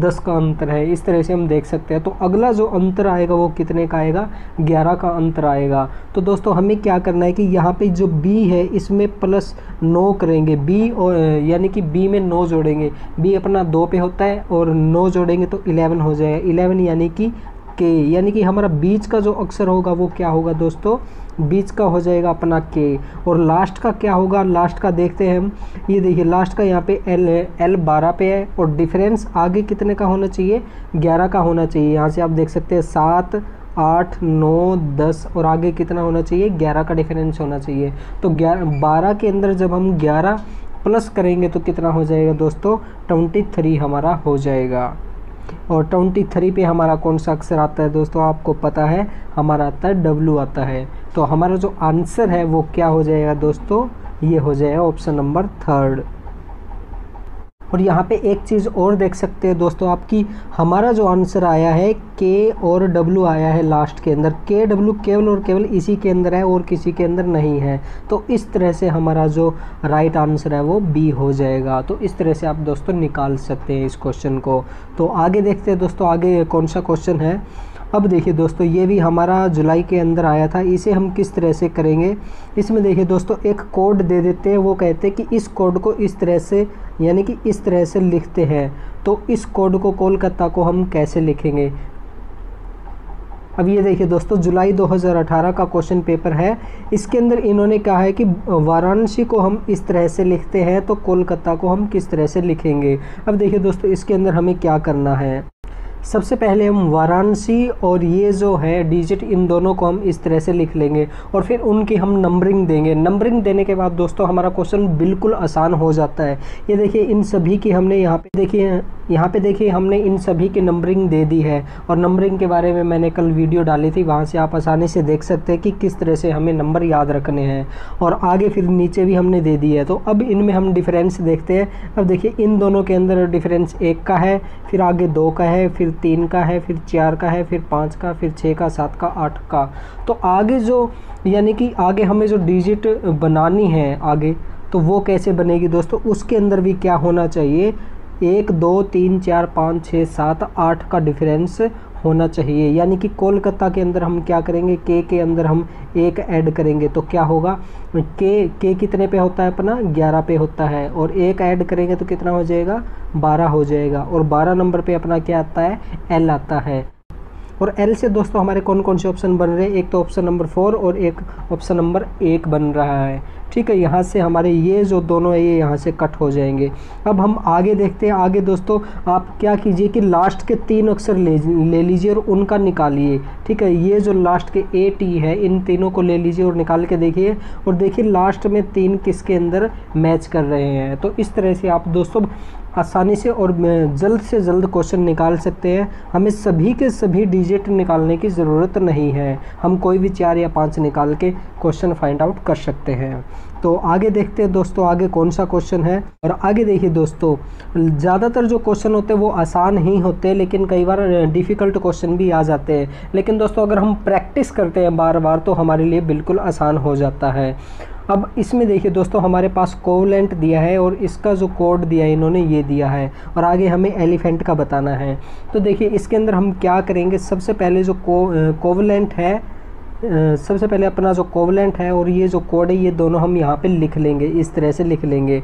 दस का अंतर है इस तरह से हम देख सकते हैं तो अगला जो अंतर आएगा वो कितने का आएगा ग्यारह का अंतर आएगा तो दोस्तों हमें क्या करना है कि यहाँ पर जो बी है इसमें प्लस नो करेंगे बी और यानी कि बी में नो जोड़ेंगे बी अपना दो पे होता है और नो जोड़ेंगे तो इलेवन हो जाएगा इलेवन यानी कि के यानी कि हमारा बीच का जो अक्षर होगा वो क्या होगा दोस्तों बीच का हो जाएगा अपना के और लास्ट का क्या होगा लास्ट का देखते हैं हम ये देखिए लास्ट का यहाँ पे एल एल बारह पे है और डिफरेंस आगे कितने का होना चाहिए ग्यारह का होना चाहिए यहाँ से आप देख सकते हैं सात आठ नौ दस और आगे कितना होना चाहिए ग्यारह का डिफरेंस होना चाहिए तो ग्यारह बारह के अंदर जब हम ग्यारह प्लस करेंगे तो कितना हो जाएगा दोस्तों ट्वेंटी थ्री हमारा हो जाएगा और ट्वेंटी थ्री पे हमारा कौन सा अक्षर आता है दोस्तों आपको पता है हमारा आता है डब्लू आता है तो हमारा जो आंसर है वो क्या हो जाएगा दोस्तों ये हो जाएगा ऑप्शन नंबर थर्ड और यहाँ पे एक चीज़ और देख सकते हैं दोस्तों आपकी हमारा जो आंसर आया है के और डब्लू आया है लास्ट के अंदर के डब्लू केवल और केवल इसी के अंदर है और किसी के अंदर नहीं है तो इस तरह से हमारा जो राइट आंसर है वो बी हो जाएगा तो इस तरह से आप दोस्तों निकाल सकते हैं इस क्वेश्चन को तो आगे देखते हैं दोस्तों आगे कौन सा क्वेश्चन है अब देखिए दोस्तों ये भी हमारा जुलाई के अंदर आया था इसे हम किस तरह से करेंगे इसमें देखिए दोस्तों एक कोड दे देते हैं वो कहते हैं कि इस कोड को इस तरह से यानी कि इस तरह से लिखते हैं तो इस कोड को कोलकाता को हम कैसे लिखेंगे अब ये देखिए दोस्तों जुलाई 2018 का क्वेश्चन पेपर है इसके अंदर इन्होंने कहा है कि वाराणसी को हम इस तरह से लिखते हैं तो कोलकाता को हम किस तरह से लिखेंगे अब देखिए दोस्तों इसके अंदर हमें क्या करना है सबसे पहले हम वाराणसी और ये जो है डिजिट इन दोनों को हम इस तरह से लिख लेंगे और फिर उनकी हम नंबरिंग देंगे नंबरिंग देने के बाद दोस्तों हमारा क्वेश्चन बिल्कुल आसान हो जाता है ये देखिए इन सभी की हमने यहाँ पे देखिए यहाँ पे देखिए हमने इन सभी की नंबरिंग दे दी है और नंबरिंग के बारे में मैंने कल वीडियो डाली थी वहाँ से आप आसानी से देख सकते हैं कि किस तरह से हमें नंबर याद रखने हैं और आगे फिर नीचे भी हमने दे दी है तो अब इनमें हम डिफरेंस देखते हैं अब देखिए इन दोनों के अंदर डिफरेंस एक का है फिर आगे दो का है फिर फिर तीन का है फिर चार का है फिर पाँच का फिर छः का सात का आठ का तो आगे जो यानी कि आगे हमें जो डिजिट बनानी है आगे तो वो कैसे बनेगी दोस्तों उसके अंदर भी क्या होना चाहिए एक दो तीन चार पाँच छः सात आठ का डिफरेंस होना चाहिए यानी कि कोलकाता के अंदर हम क्या करेंगे के के अंदर हम एक ऐड करेंगे तो क्या होगा के के कितने पे होता है अपना ग्यारह पे होता है और एक ऐड करेंगे तो कितना हो जाएगा बारह हो जाएगा और बारह नंबर पे अपना क्या आता है एल आता है और एल से दोस्तों हमारे कौन कौन से ऑप्शन बन रहे हैं एक तो ऑप्शन नंबर फोर और एक ऑप्शन नंबर एक बन रहा है ठीक है यहाँ से हमारे ये जो दोनों है ये यहाँ से कट हो जाएंगे अब हम आगे देखते हैं आगे दोस्तों आप क्या कीजिए कि लास्ट के तीन अक्षर ले ले लीजिए और उनका निकालिए ठीक है ये जो लास्ट के ए टी है इन तीनों को ले लीजिए और निकाल के देखिए और देखिए लास्ट में तीन किसके अंदर मैच कर रहे हैं तो इस तरह से आप दोस्तों आसानी से और जल्द से जल्द क्वेश्चन निकाल सकते हैं हमें सभी के सभी डिजिट निकालने की ज़रूरत नहीं है हम कोई भी चार या पाँच निकाल के क्वेश्चन फाइंड आउट कर सकते हैं तो आगे देखते हैं दोस्तों आगे कौन सा क्वेश्चन है और आगे देखिए दोस्तों ज़्यादातर जो क्वेश्चन होते हैं वो आसान ही होते हैं लेकिन कई बार डिफ़िकल्ट क्वेश्चन भी आ जाते हैं लेकिन दोस्तों अगर हम प्रैक्टिस करते हैं बार बार तो हमारे लिए बिल्कुल आसान हो जाता है अब इसमें देखिए दोस्तों हमारे पास कोवलेंट दिया है और इसका जो कोड दिया है इन्होंने ये दिया है और आगे हमें एलिफेंट का बताना है तो देखिए इसके अंदर हम क्या करेंगे सबसे पहले जो कोवलेंट है सबसे पहले अपना जो कोवलेंट है और ये जो कोड है ये दोनों हम यहाँ पे लिख लेंगे इस तरह से लिख लेंगे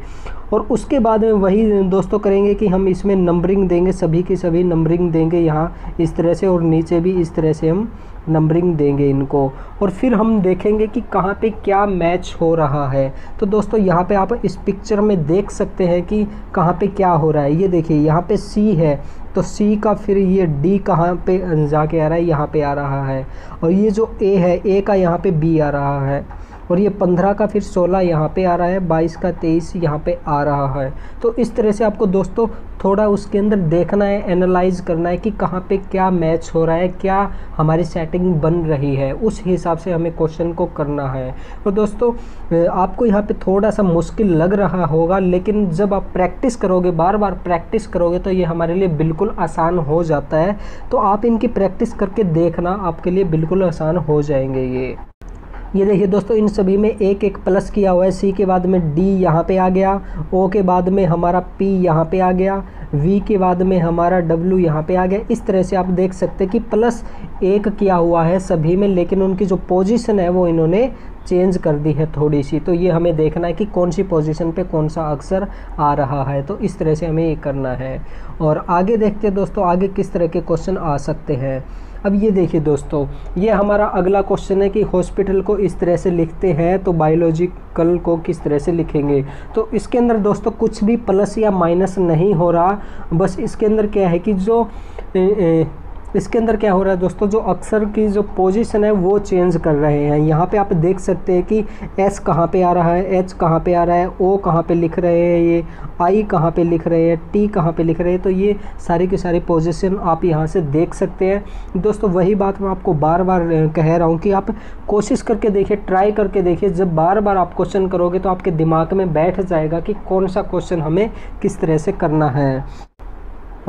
और उसके बाद में वही दोस्तों करेंगे कि हम इसमें नंबरिंग देंगे सभी के सभी नंबरिंग देंगे यहाँ इस तरह से और नीचे भी इस तरह से हम नंबरिंग देंगे इनको और फिर हम देखेंगे कि कहाँ पे क्या मैच हो रहा है तो दोस्तों यहाँ पे आप इस पिक्चर में देख सकते हैं कि कहाँ पे क्या हो रहा है ये देखिए यहाँ पे सी है तो सी का फिर ये डी कहाँ पे जाके आ रहा है यहाँ पे आ रहा है और ये जो ए है ए का यहाँ पे बी आ रहा है और ये पंद्रह का फिर सोलह यहाँ पे आ रहा है बाईस का तेईस यहाँ पे आ रहा है तो इस तरह से आपको दोस्तों थोड़ा उसके अंदर देखना है एनालाइज करना है कि कहाँ पे क्या मैच हो रहा है क्या हमारी सेटिंग बन रही है उस हिसाब से हमें क्वेश्चन को करना है तो दोस्तों आपको यहाँ पे थोड़ा सा मुश्किल लग रहा होगा लेकिन जब आप प्रैक्टिस करोगे बार बार प्रैक्टिस करोगे तो ये हमारे लिए बिल्कुल आसान हो जाता है तो आप इनकी प्रैक्टिस करके देखना आपके लिए बिल्कुल आसान हो जाएंगे ये ये देखिए दोस्तों इन सभी में एक एक प्लस किया हुआ है सी के बाद में डी यहाँ पे आ गया ओ के बाद में हमारा पी यहाँ पे आ गया वी के बाद में हमारा डब्ल्यू यहाँ पे आ गया इस तरह से आप देख सकते हैं कि प्लस एक किया हुआ है सभी में लेकिन उनकी जो पोजीशन है वो इन्होंने चेंज कर दी है थोड़ी सी तो ये हमें देखना है कि कौन सी पोजीशन पे कौन सा अक्सर आ रहा है तो इस तरह से हमें ये करना है और आगे देखते हैं दोस्तों आगे किस तरह के क्वेश्चन आ सकते हैं अब ये देखिए दोस्तों ये हमारा अगला क्वेश्चन है कि हॉस्पिटल को इस तरह से लिखते हैं तो बायोलॉजिकल को किस तरह से लिखेंगे तो इसके अंदर दोस्तों कुछ भी प्लस या माइनस नहीं हो रहा बस इसके अंदर क्या है कि जो ए, ए, इसके अंदर क्या हो रहा है दोस्तों जो अक्षर की जो पोजीशन है वो चेंज कर रहे हैं यहाँ पे आप देख सकते हैं कि एस कहाँ पे आ रहा है एच कहाँ पे आ रहा है ओ कहाँ पे लिख रहे हैं ये आई कहाँ पे लिख रहे हैं टी कहाँ पे लिख रहे हैं तो ये सारी की सारी पोजीशन आप यहाँ से देख सकते हैं दोस्तों वही बात मैं आपको बार बार कह रहा हूँ कि आप कोशिश करके देखिए ट्राई करके देखिए जब बार बार आप क्वेश्चन करोगे तो आपके दिमाग में बैठ जाएगा कि कौन सा क्वेश्चन हमें किस तरह से करना है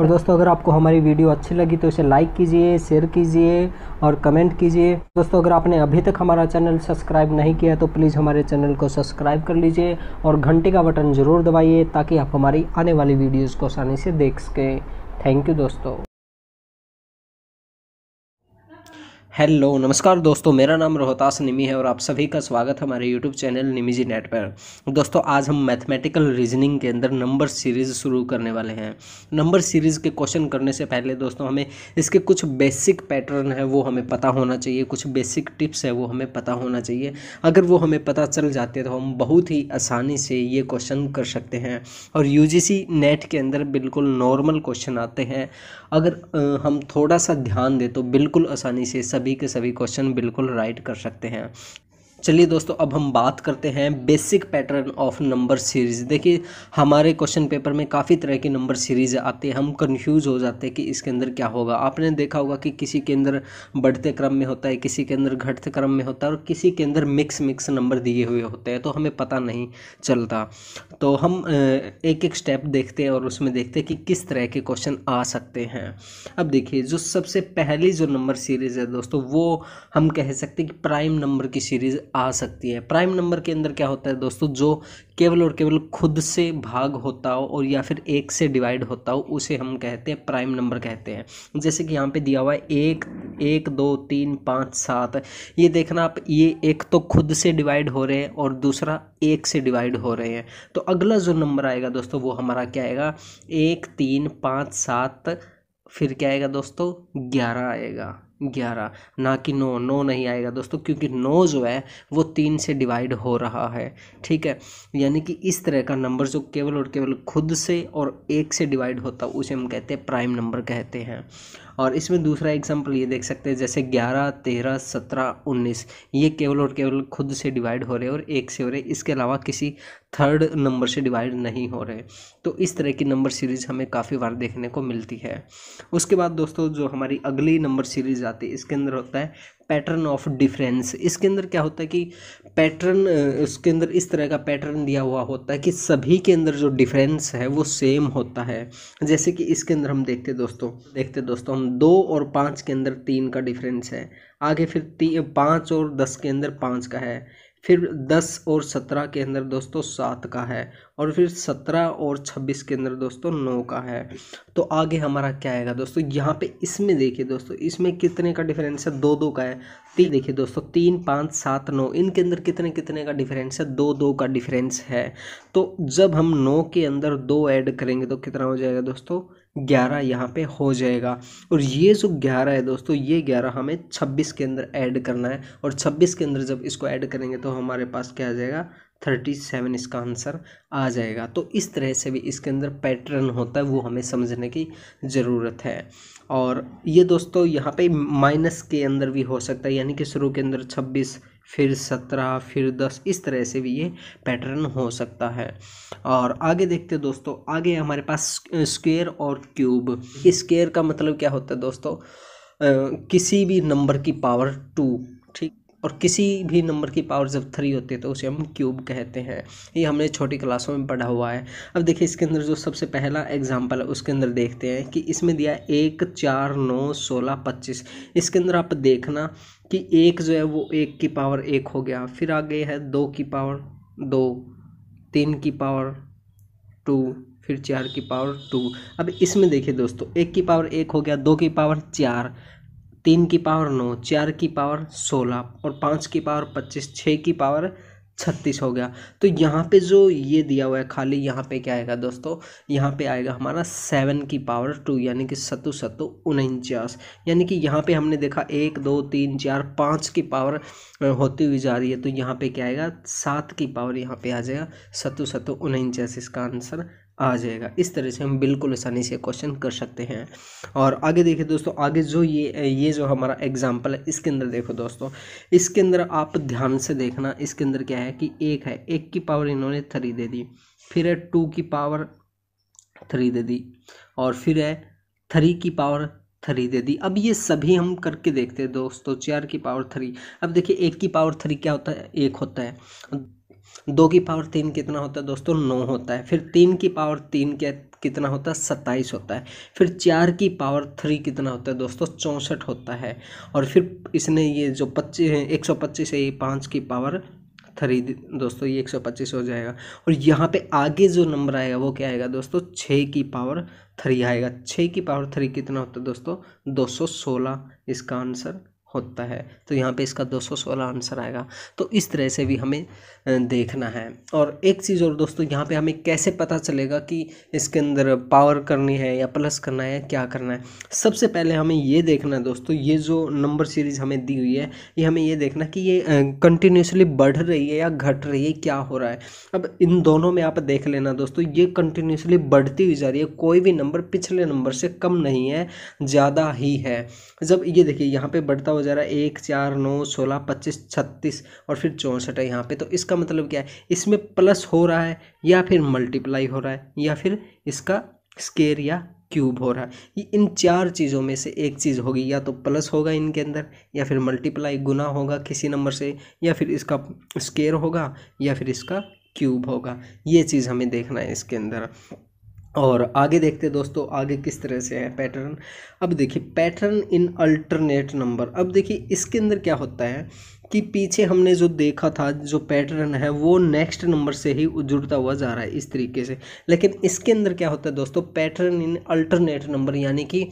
और दोस्तों अगर आपको हमारी वीडियो अच्छी लगी तो इसे लाइक कीजिए शेयर कीजिए और कमेंट कीजिए दोस्तों अगर आपने अभी तक हमारा चैनल सब्सक्राइब नहीं किया तो प्लीज़ हमारे चैनल को सब्सक्राइब कर लीजिए और घंटे का बटन ज़रूर दबाइए ताकि आप हमारी आने वाली वीडियोज़ को आसानी से देख सकें थैंक यू दोस्तों हेलो नमस्कार दोस्तों मेरा नाम रोहतास निमी है और आप सभी का स्वागत है हमारे यूट्यूब चैनल निमीजी नेट पर दोस्तों आज हम मैथमेटिकल रीजनिंग के अंदर नंबर सीरीज़ शुरू करने वाले हैं नंबर सीरीज़ के क्वेश्चन करने से पहले दोस्तों हमें इसके कुछ बेसिक पैटर्न है वो हमें पता होना चाहिए कुछ बेसिक टिप्स है वो हमें पता होना चाहिए अगर वो हमें पता चल जाते तो हम बहुत ही आसानी से ये क्वेश्चन कर सकते हैं और यू नेट के अंदर बिल्कुल नॉर्मल क्वेश्चन आते हैं अगर हम थोड़ा सा ध्यान दें तो बिल्कुल आसानी से सभी के सभी क्वेश्चन बिल्कुल राइट कर सकते हैं चलिए दोस्तों अब हम बात करते हैं basic pattern of number series देखिए हमारे क्वेश्चन पेपर में काफ़ी तरह की नंबर सीरीज़ आती है हम कंफ्यूज हो जाते हैं कि इसके अंदर क्या होगा आपने देखा होगा कि किसी के अंदर बढ़ते क्रम में होता है किसी के अंदर घटते क्रम में होता है और किसी के अंदर मिक्स मिक्स नंबर दिए हुए होते हैं तो हमें पता नहीं चलता तो हम एक एक स्टेप देखते हैं और उसमें देखते हैं कि किस तरह के क्वेश्चन आ सकते हैं अब देखिए जो सबसे पहली जो नंबर सीरीज़ है दोस्तों वो हम कह सकते हैं कि प्राइम नंबर की सीरीज़ आ सकती है प्राइम नंबर के अंदर क्या होता है दोस्तों जो केवल और केवल खुद से भाग होता हो और या फिर एक से डिवाइड होता हो उसे हम कहते हैं प्राइम नंबर कहते हैं जैसे कि यहाँ पे दिया हुआ है एक एक दो तीन पाँच सात ये देखना आप ये एक तो खुद से डिवाइड हो रहे हैं और दूसरा एक से डिवाइड हो रहे हैं तो अगला जो नंबर आएगा दोस्तों वो हमारा क्या आएगा एक तीन पाँच सात फिर क्या आएगा दोस्तों ग्यारह आएगा ग्यारह ना कि नौ नौ नहीं आएगा दोस्तों क्योंकि नौ जो है वो तीन से डिवाइड हो रहा है ठीक है यानी कि इस तरह का नंबर जो केवल और केवल खुद से और एक से डिवाइड होता है उसे हम कहते हैं प्राइम नंबर कहते हैं और इसमें दूसरा एग्जाम्पल ये देख सकते हैं जैसे ग्यारह तेरह सत्रह उन्नीस ये केवल और केवल खुद से डिवाइड हो रहे और एक से हो रहे इसके अलावा किसी थर्ड नंबर से डिवाइड नहीं हो रहे तो इस तरह की नंबर सीरीज़ हमें काफ़ी बार देखने को मिलती है उसके बाद दोस्तों जो हमारी अगली नंबर सीरीज़ आती है इसके अंदर होता है पैटर्न ऑफ डिफरेंस इसके अंदर क्या होता है कि पैटर्न उसके अंदर इस तरह का पैटर्न दिया हुआ होता है कि सभी के अंदर जो डिफरेंस है वो सेम होता है जैसे कि इसके अंदर हम देखते दोस्तों देखते दोस्तों हम दो और पाँच के अंदर तीन का डिफरेंस है आगे फिर पाँच और दस के अंदर पाँच का है फिर 10 और 17 के अंदर दोस्तों सात का है और फिर 17 और 26 के अंदर दोस्तों नौ का है तो आगे हमारा क्या आएगा दोस्तों यहाँ पे इसमें देखिए दोस्तों इसमें कितने का डिफरेंस है दो दो का है तीन देखिए दोस्तों तीन पाँच सात नौ इनके अंदर कितने कितने का डिफरेंस है दो दो का डिफरेंस है तो जब हम नौ के अंदर दो ऐड करेंगे तो कितना हो जाएगा दोस्तों ग्यारह यहाँ पे हो जाएगा और ये जो ग्यारह है दोस्तों ये ग्यारह हमें छब्बीस के अंदर ऐड करना है और छब्बीस के अंदर जब इसको ऐड करेंगे तो हमारे पास क्या आ जाएगा थर्टी सेवन इसका आंसर आ जाएगा तो इस तरह से भी इसके अंदर पैटर्न होता है वो हमें समझने की ज़रूरत है और ये दोस्तों यहाँ पे माइनस के अंदर भी हो सकता है यानी कि शुरू के अंदर छब्बीस फिर सत्रह फिर दस इस तरह से भी ये पैटर्न हो सकता है और आगे देखते हैं दोस्तों आगे हमारे पास स्क्वेयर और क्यूब स्क्वेयर का मतलब क्या होता है दोस्तों आ, किसी भी नंबर की पावर टू ठीक और किसी भी नंबर की पावर जब थ्री होती है तो उसे हम क्यूब कहते हैं ये हमने छोटी क्लासों में पढ़ा हुआ है अब देखिए इसके अंदर जो सबसे पहला एग्जाम्पल है उसके अंदर देखते हैं कि इसमें दिया एक चार नौ सोलह पच्चीस इसके अंदर आप देखना कि एक जो है वो एक की पावर एक हो गया फिर आगे है दो की पावर दो तीन की पावर टू फिर चार की पावर टू अब इसमें देखिए दोस्तों एक की पावर एक हो गया दो की पावर चार तीन की पावर नौ चार की पावर सोलह और पाँच की पावर पच्चीस छः की पावर छत्तीस हो गया तो यहाँ पे जो ये दिया हुआ है खाली यहाँ पे क्या आएगा दोस्तों यहाँ पे आएगा हमारा सेवन की पावर टू यानी कि सतु सतु उनचास यानी कि यहाँ पे हमने देखा एक दो तीन चार पाँच की पावर होती हुई जा रही है तो यहाँ पे क्या आएगा सात की पावर यहाँ पे आ जाएगा सतु सतु उनचास इसका आंसर आ जाएगा इस तरह से हम बिल्कुल आसानी से क्वेश्चन कर सकते हैं और आगे देखिए दोस्तों आगे जो ये ये जो हमारा एग्जाम्पल है इसके अंदर देखो दोस्तों इसके अंदर आप ध्यान से देखना इसके अंदर क्या है कि एक है एक की पावर इन्होंने थ्री दे दी फिर है टू की पावर थ्री दे दी और फिर है थ्री की पावर थ्री दे दी अब ये सभी हम करके देखते हैं दोस्तों चार की पावर थ्री अब देखिए एक की पावर थ्री क्या होता है एक होता है दो की पावर तीन कितना होता है दोस्तों नौ होता है फिर तीन की पावर तीन क्या कितना होता है सत्ताईस होता है फिर चार की पावर थ्री कितना होता है दोस्तों चौंसठ होता है और फिर इसने ये जो पच्चीस एक सौ पच्चीस है ये पाँच की पावर थ्री दोस्तों ये एक सौ पच्चीस हो जाएगा और यहाँ पे आगे जो नंबर आएगा वो क्या आएगा दोस्तों छः की पावर थ्री आएगा छः की पावर थ्री कितना होता है दोस्तों दो सौ सोलह इसका आंसर होता है तो यहाँ पे इसका 216 आंसर आएगा तो इस तरह से भी हमें देखना है और एक चीज़ और दोस्तों यहाँ पे हमें कैसे पता चलेगा कि इसके अंदर पावर करनी है या प्लस करना है क्या करना है सबसे पहले हमें ये देखना है दोस्तों ये जो नंबर सीरीज़ हमें दी हुई है ये हमें ये देखना कि ये कंटिन्यूसली बढ़ रही है या घट रही है क्या हो रहा है अब इन दोनों में आप देख लेना दोस्तों ये कंटिन्यूसली बढ़ती हुई जा रही है कोई भी नंबर पिछले नंबर से कम नहीं है ज़्यादा ही है जब ये देखिए यहाँ पर बढ़ता हुआ जा रहा है एक चार नौ सोलह पच्चीस छत्तीस और फिर चौंसठ है यहाँ पर तो इसका मतलब क्या है इसमें प्लस हो रहा है या फिर मल्टीप्लाई हो रहा है या फिर इसका स्केयर या क्यूब हो रहा है ये इन चार चीज़ों में से एक चीज़ होगी या तो प्लस होगा इनके अंदर या फिर मल्टीप्लाई गुना होगा किसी नंबर से या फिर इसका स्केयर होगा या फिर इसका क्यूब होगा ये चीज़ हमें देखना है इसके अंदर और आगे देखते दोस्तों आगे किस तरह से है पैटर्न अब देखिए पैटर्न इन अल्टरनेट नंबर अब देखिए इसके अंदर क्या होता है कि पीछे हमने जो देखा था जो पैटर्न है वो नेक्स्ट नंबर से ही जुड़ता हुआ जा रहा है इस तरीके से लेकिन इसके अंदर क्या होता है दोस्तों पैटर्न इन अल्टरनेट नंबर यानी कि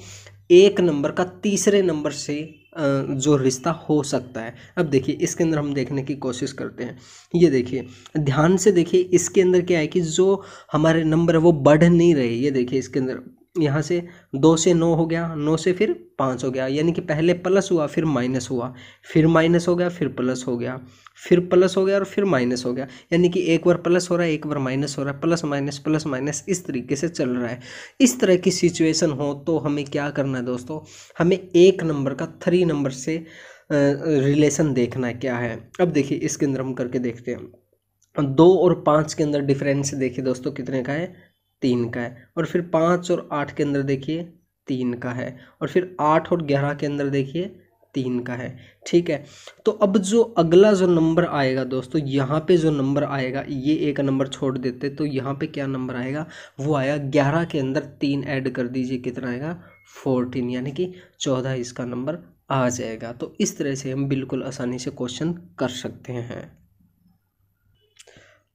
एक नंबर का तीसरे नंबर से जो रिश्ता हो सकता है अब देखिए इसके अंदर हम देखने की कोशिश करते हैं ये देखिए ध्यान से देखिए इसके अंदर क्या है कि जो हमारे नंबर है वो बढ़ नहीं रहे ये देखिए इसके अंदर यहाँ से दो से नौ हो गया नौ से फिर पाँच हो गया यानी कि पहले प्लस हुआ फिर माइनस हुआ फिर माइनस हो गया फिर प्लस हो गया फिर प्लस हो गया और फिर माइनस हो गया यानी कि एक बार प्लस हो रहा है एक बार माइनस हो रहा है प्लस माइनस प्लस माइनस इस तरीके से चल रहा है इस तरह की सिचुएशन हो तो हमें क्या करना है दोस्तों हमें एक नंबर का थ्री नंबर से रिलेशन देखना क्या है अब देखिए इसके अंदर हम करके देखते हैं दो और पाँच के अंदर डिफरेंस देखिए दोस्तों कितने का है तीन का है और फिर पाँच और आठ के अंदर देखिए तीन का है और फिर आठ और ग्यारह के अंदर देखिए तीन का है ठीक है तो अब जो अगला जो नंबर आएगा दोस्तों यहाँ पे जो नंबर आएगा ये एक नंबर छोड़ देते तो यहाँ पे क्या नंबर आएगा वो आया ग्यारह के अंदर तीन ऐड कर दीजिए कितना आएगा फोर्टीन यानी कि चौदह इसका नंबर आ जाएगा तो इस तरह से हम बिल्कुल आसानी से क्वेश्चन कर सकते हैं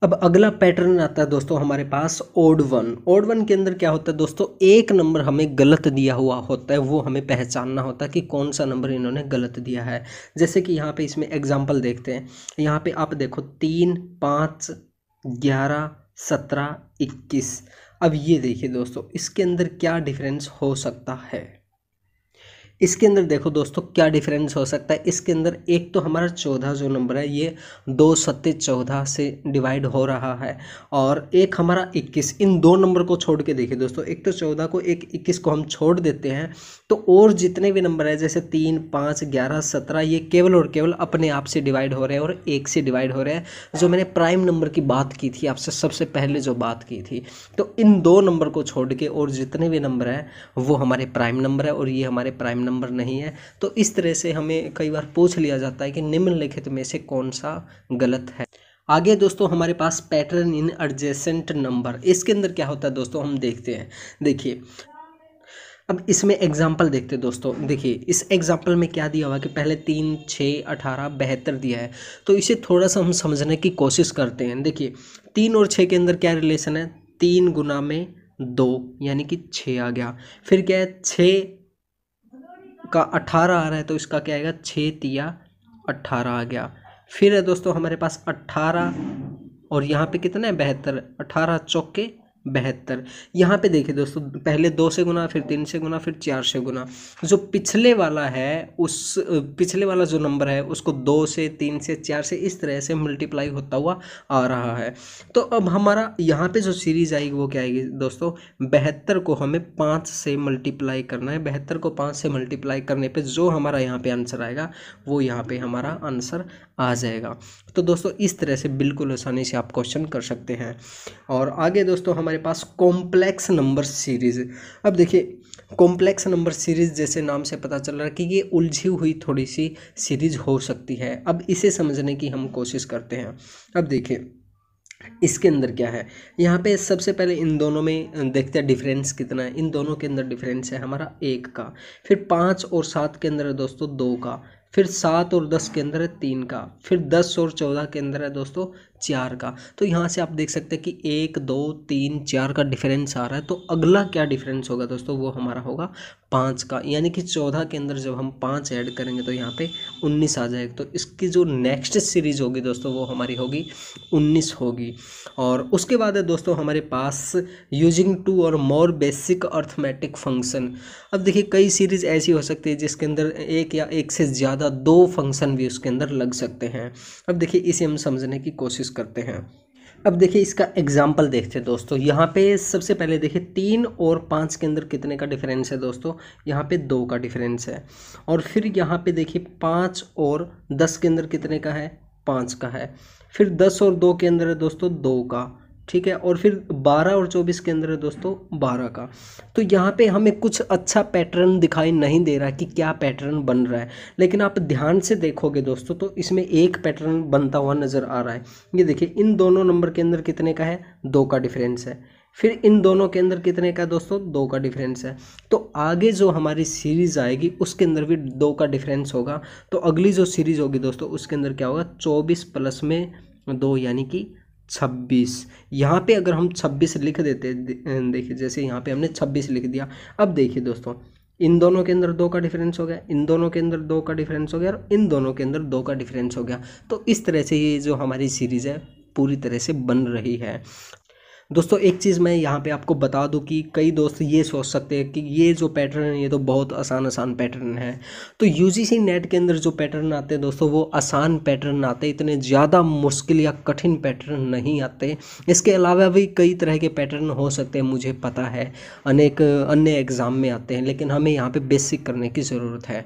अब अगला पैटर्न आता है दोस्तों हमारे पास ओड वन ओड वन के अंदर क्या होता है दोस्तों एक नंबर हमें गलत दिया हुआ होता है वो हमें पहचानना होता है कि कौन सा नंबर इन्होंने गलत दिया है जैसे कि यहाँ पे इसमें एग्जाम्पल देखते हैं यहाँ पे आप देखो तीन पाँच ग्यारह सत्रह इक्कीस अब ये देखिए दोस्तों इसके अंदर क्या डिफरेंस हो सकता है इसके अंदर देखो दोस्तों क्या डिफरेंस हो सकता है इसके अंदर एक तो हमारा चौदह जो नंबर है ये दो सत्ते चौदह से डिवाइड हो रहा है और एक हमारा इक्कीस इन दो नंबर को छोड़ के देखिए दोस्तों एक तो चौदह को एक इक्कीस को हम छोड़ देते हैं तो और जितने भी नंबर है जैसे तीन पाँच ग्यारह सत्रह ये केवल और केवल अपने आप से डिवाइड हो रहे हैं और एक से डिवाइड हो रहे हैं जो मैंने प्राइम नंबर की बात की थी आपसे सबसे पहले जो बात की थी तो इन दो नंबर को छोड़ के और जितने भी नंबर हैं वो हमारे प्राइम नंबर है और ये हमारे प्राइम नंबर नहीं है तो इस तरह से हमें कई बार पूछ लिया जाता है कि निम्नलिखित में से कौन सा गलत है आगे दोस्तों हमारे पास पैटर्न इन एडजेसेंट नंबर इसके अंदर क्या होता है दोस्तों हम देखते हैं देखिए अब इसमें एग्जाम्पल देखते दोस्तों देखिए इस एग्जाम्पल में क्या दिया हुआ कि पहले तीन छः अठारह बेहतर दिया है तो इसे थोड़ा सा हम समझने की कोशिश करते हैं देखिए तीन और छः के अंदर क्या रिलेशन है तीन गुना में दो यानी कि छः आ गया फिर क्या है छः का अठारह आ रहा है तो इसका क्या आएगा छः तिया अट्ठारह आ गया फिर है दोस्तों हमारे पास अट्ठारह और यहाँ पे कितना है बेहतर अठारह चौके बहत्तर यहाँ पे देखिए दोस्तों पहले दो से गुना फिर तीन से गुना फिर चार से गुना जो पिछले वाला है उस पिछले वाला जो नंबर है उसको दो से तीन से चार से इस तरह से मल्टीप्लाई होता हुआ आ रहा है तो अब हमारा यहाँ पे जो सीरीज़ आएगी वो क्या आएगी दोस्तों बहत्तर को हमें पाँच से मल्टीप्लाई करना है बहत्तर को पाँच से मल्टीप्लाई करने पर जो हमारा यहाँ पर आंसर आएगा वो यहाँ पर हमारा आंसर आ जाएगा तो दोस्तों इस तरह से बिल्कुल आसानी से आप क्वेश्चन कर सकते हैं और आगे दोस्तों हमारे हमारे पास कॉम्प्लेक्स नंबर सीरीज़ अब देखिए कॉम्प्लेक्स नंबर सीरीज़ जैसे नाम से पता चल रहा है कि ये उलझी हुई थोड़ी सी सीरीज़ हो सकती है अब इसे समझने की हम कोशिश करते हैं अब देखिए इसके अंदर क्या है यहाँ पे सबसे पहले इन दोनों में देखते हैं डिफरेंस कितना है इन दोनों के अंदर डिफरेंस है हमारा एक का फिर पाँच और सात के अंदर है दोस्तों दो का फिर सात और दस के अंदर है तीन का फिर दस और चौदह के अंदर है दोस्तों चार का तो यहाँ से आप देख सकते हैं कि एक दो तीन चार का डिफरेंस आ रहा है तो अगला क्या डिफरेंस होगा दोस्तों वो हमारा होगा पाँच का यानी कि चौदह के अंदर जब हम पाँच ऐड करेंगे तो यहाँ पे उन्नीस आ जाएगा तो इसकी जो नेक्स्ट सीरीज़ होगी दोस्तों वो हमारी होगी उन्नीस होगी और उसके बाद है दोस्तों हमारे पास यूजिंग टू और मोर बेसिक अर्थमेटिक फंक्शन अब देखिए कई सीरीज़ ऐसी हो सकती है जिसके अंदर एक या एक से ज़्यादा दो फंक्शन भी उसके अंदर लग सकते हैं अब देखिए इसे हम समझने की कोशिश यूज़ करते हैं अब देखिए इसका एग्जाम्पल देखते हैं दोस्तों यहाँ पे सबसे पहले देखिए तीन और पाँच के अंदर कितने का डिफरेंस है दोस्तों यहाँ पे दो का डिफरेंस है और फिर यहाँ पे देखिए पाँच और दस के अंदर कितने का है पाँच का है फिर दस और दो के अंदर है दोस्तों दो का ठीक है और फिर 12 और 24 के अंदर है दोस्तों 12 का तो यहाँ पे हमें कुछ अच्छा पैटर्न दिखाई नहीं दे रहा कि क्या पैटर्न बन रहा है लेकिन आप ध्यान से देखोगे दोस्तों तो इसमें एक पैटर्न बनता हुआ नज़र आ रहा है ये देखिए इन दोनों नंबर के अंदर कितने का है दो का डिफरेंस है फिर इन दोनों के अंदर कितने का दोस्तों दो का डिफरेंस है तो आगे जो हमारी सीरीज़ आएगी उसके अंदर भी दो का डिफरेंस होगा तो अगली जो सीरीज़ होगी दोस्तों उसके अंदर क्या होगा चौबीस प्लस में दो यानी कि छब्बीस यहाँ पे अगर हम छब्बीस लिख देते अं, देखिए जैसे यहाँ पे हमने छब्बीस लिख दिया अब देखिए दोस्तों इन दोनों के अंदर दो का डिफरेंस हो गया इन दोनों के अंदर दो का डिफरेंस हो गया और इन दोनों के अंदर दो का डिफरेंस हो गया तो इस तरह से ये जो हमारी सीरीज़ है पूरी तरह से बन रही है दोस्तों एक चीज़ मैं यहाँ पे आपको बता दूँ कि कई दोस्त ये सोच सकते हैं कि ये जो पैटर्न है ये तो बहुत आसान आसान पैटर्न है तो यू नेट के अंदर जो पैटर्न आते हैं दोस्तों वो आसान पैटर्न आते हैं इतने ज़्यादा मुश्किल या कठिन पैटर्न नहीं आते इसके अलावा भी कई तरह के पैटर्न हो सकते हैं मुझे पता है अनेक अन्य एग्ज़ाम में आते हैं लेकिन हमें यहाँ पर बेसिक करने की ज़रूरत है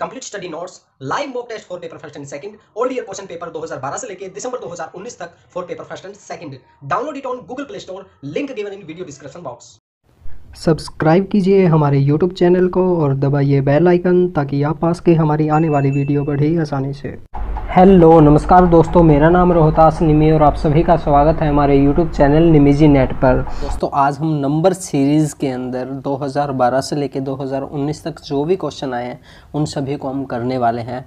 complete study notes live mock test for paper first and second old year question paper 2012 से लेकर दिसंबर 2019 तक for paper first and second download it on Google Play Store link given in video description box subscribe कीजिए हमारे यूट्यूब चैनल को और दबाइए बेल आइकन ताकि आप पास के हमारी आने वाली वीडियो बढ़े आसानी से हेलो नमस्कार दोस्तों मेरा नाम रोहतास निमी और आप सभी का स्वागत है हमारे यूट्यूब चैनल निमीजी नेट पर दोस्तों आज हम नंबर सीरीज़ के अंदर 2012 से लेकर 2019 तक जो भी क्वेश्चन आए हैं उन सभी को हम करने वाले हैं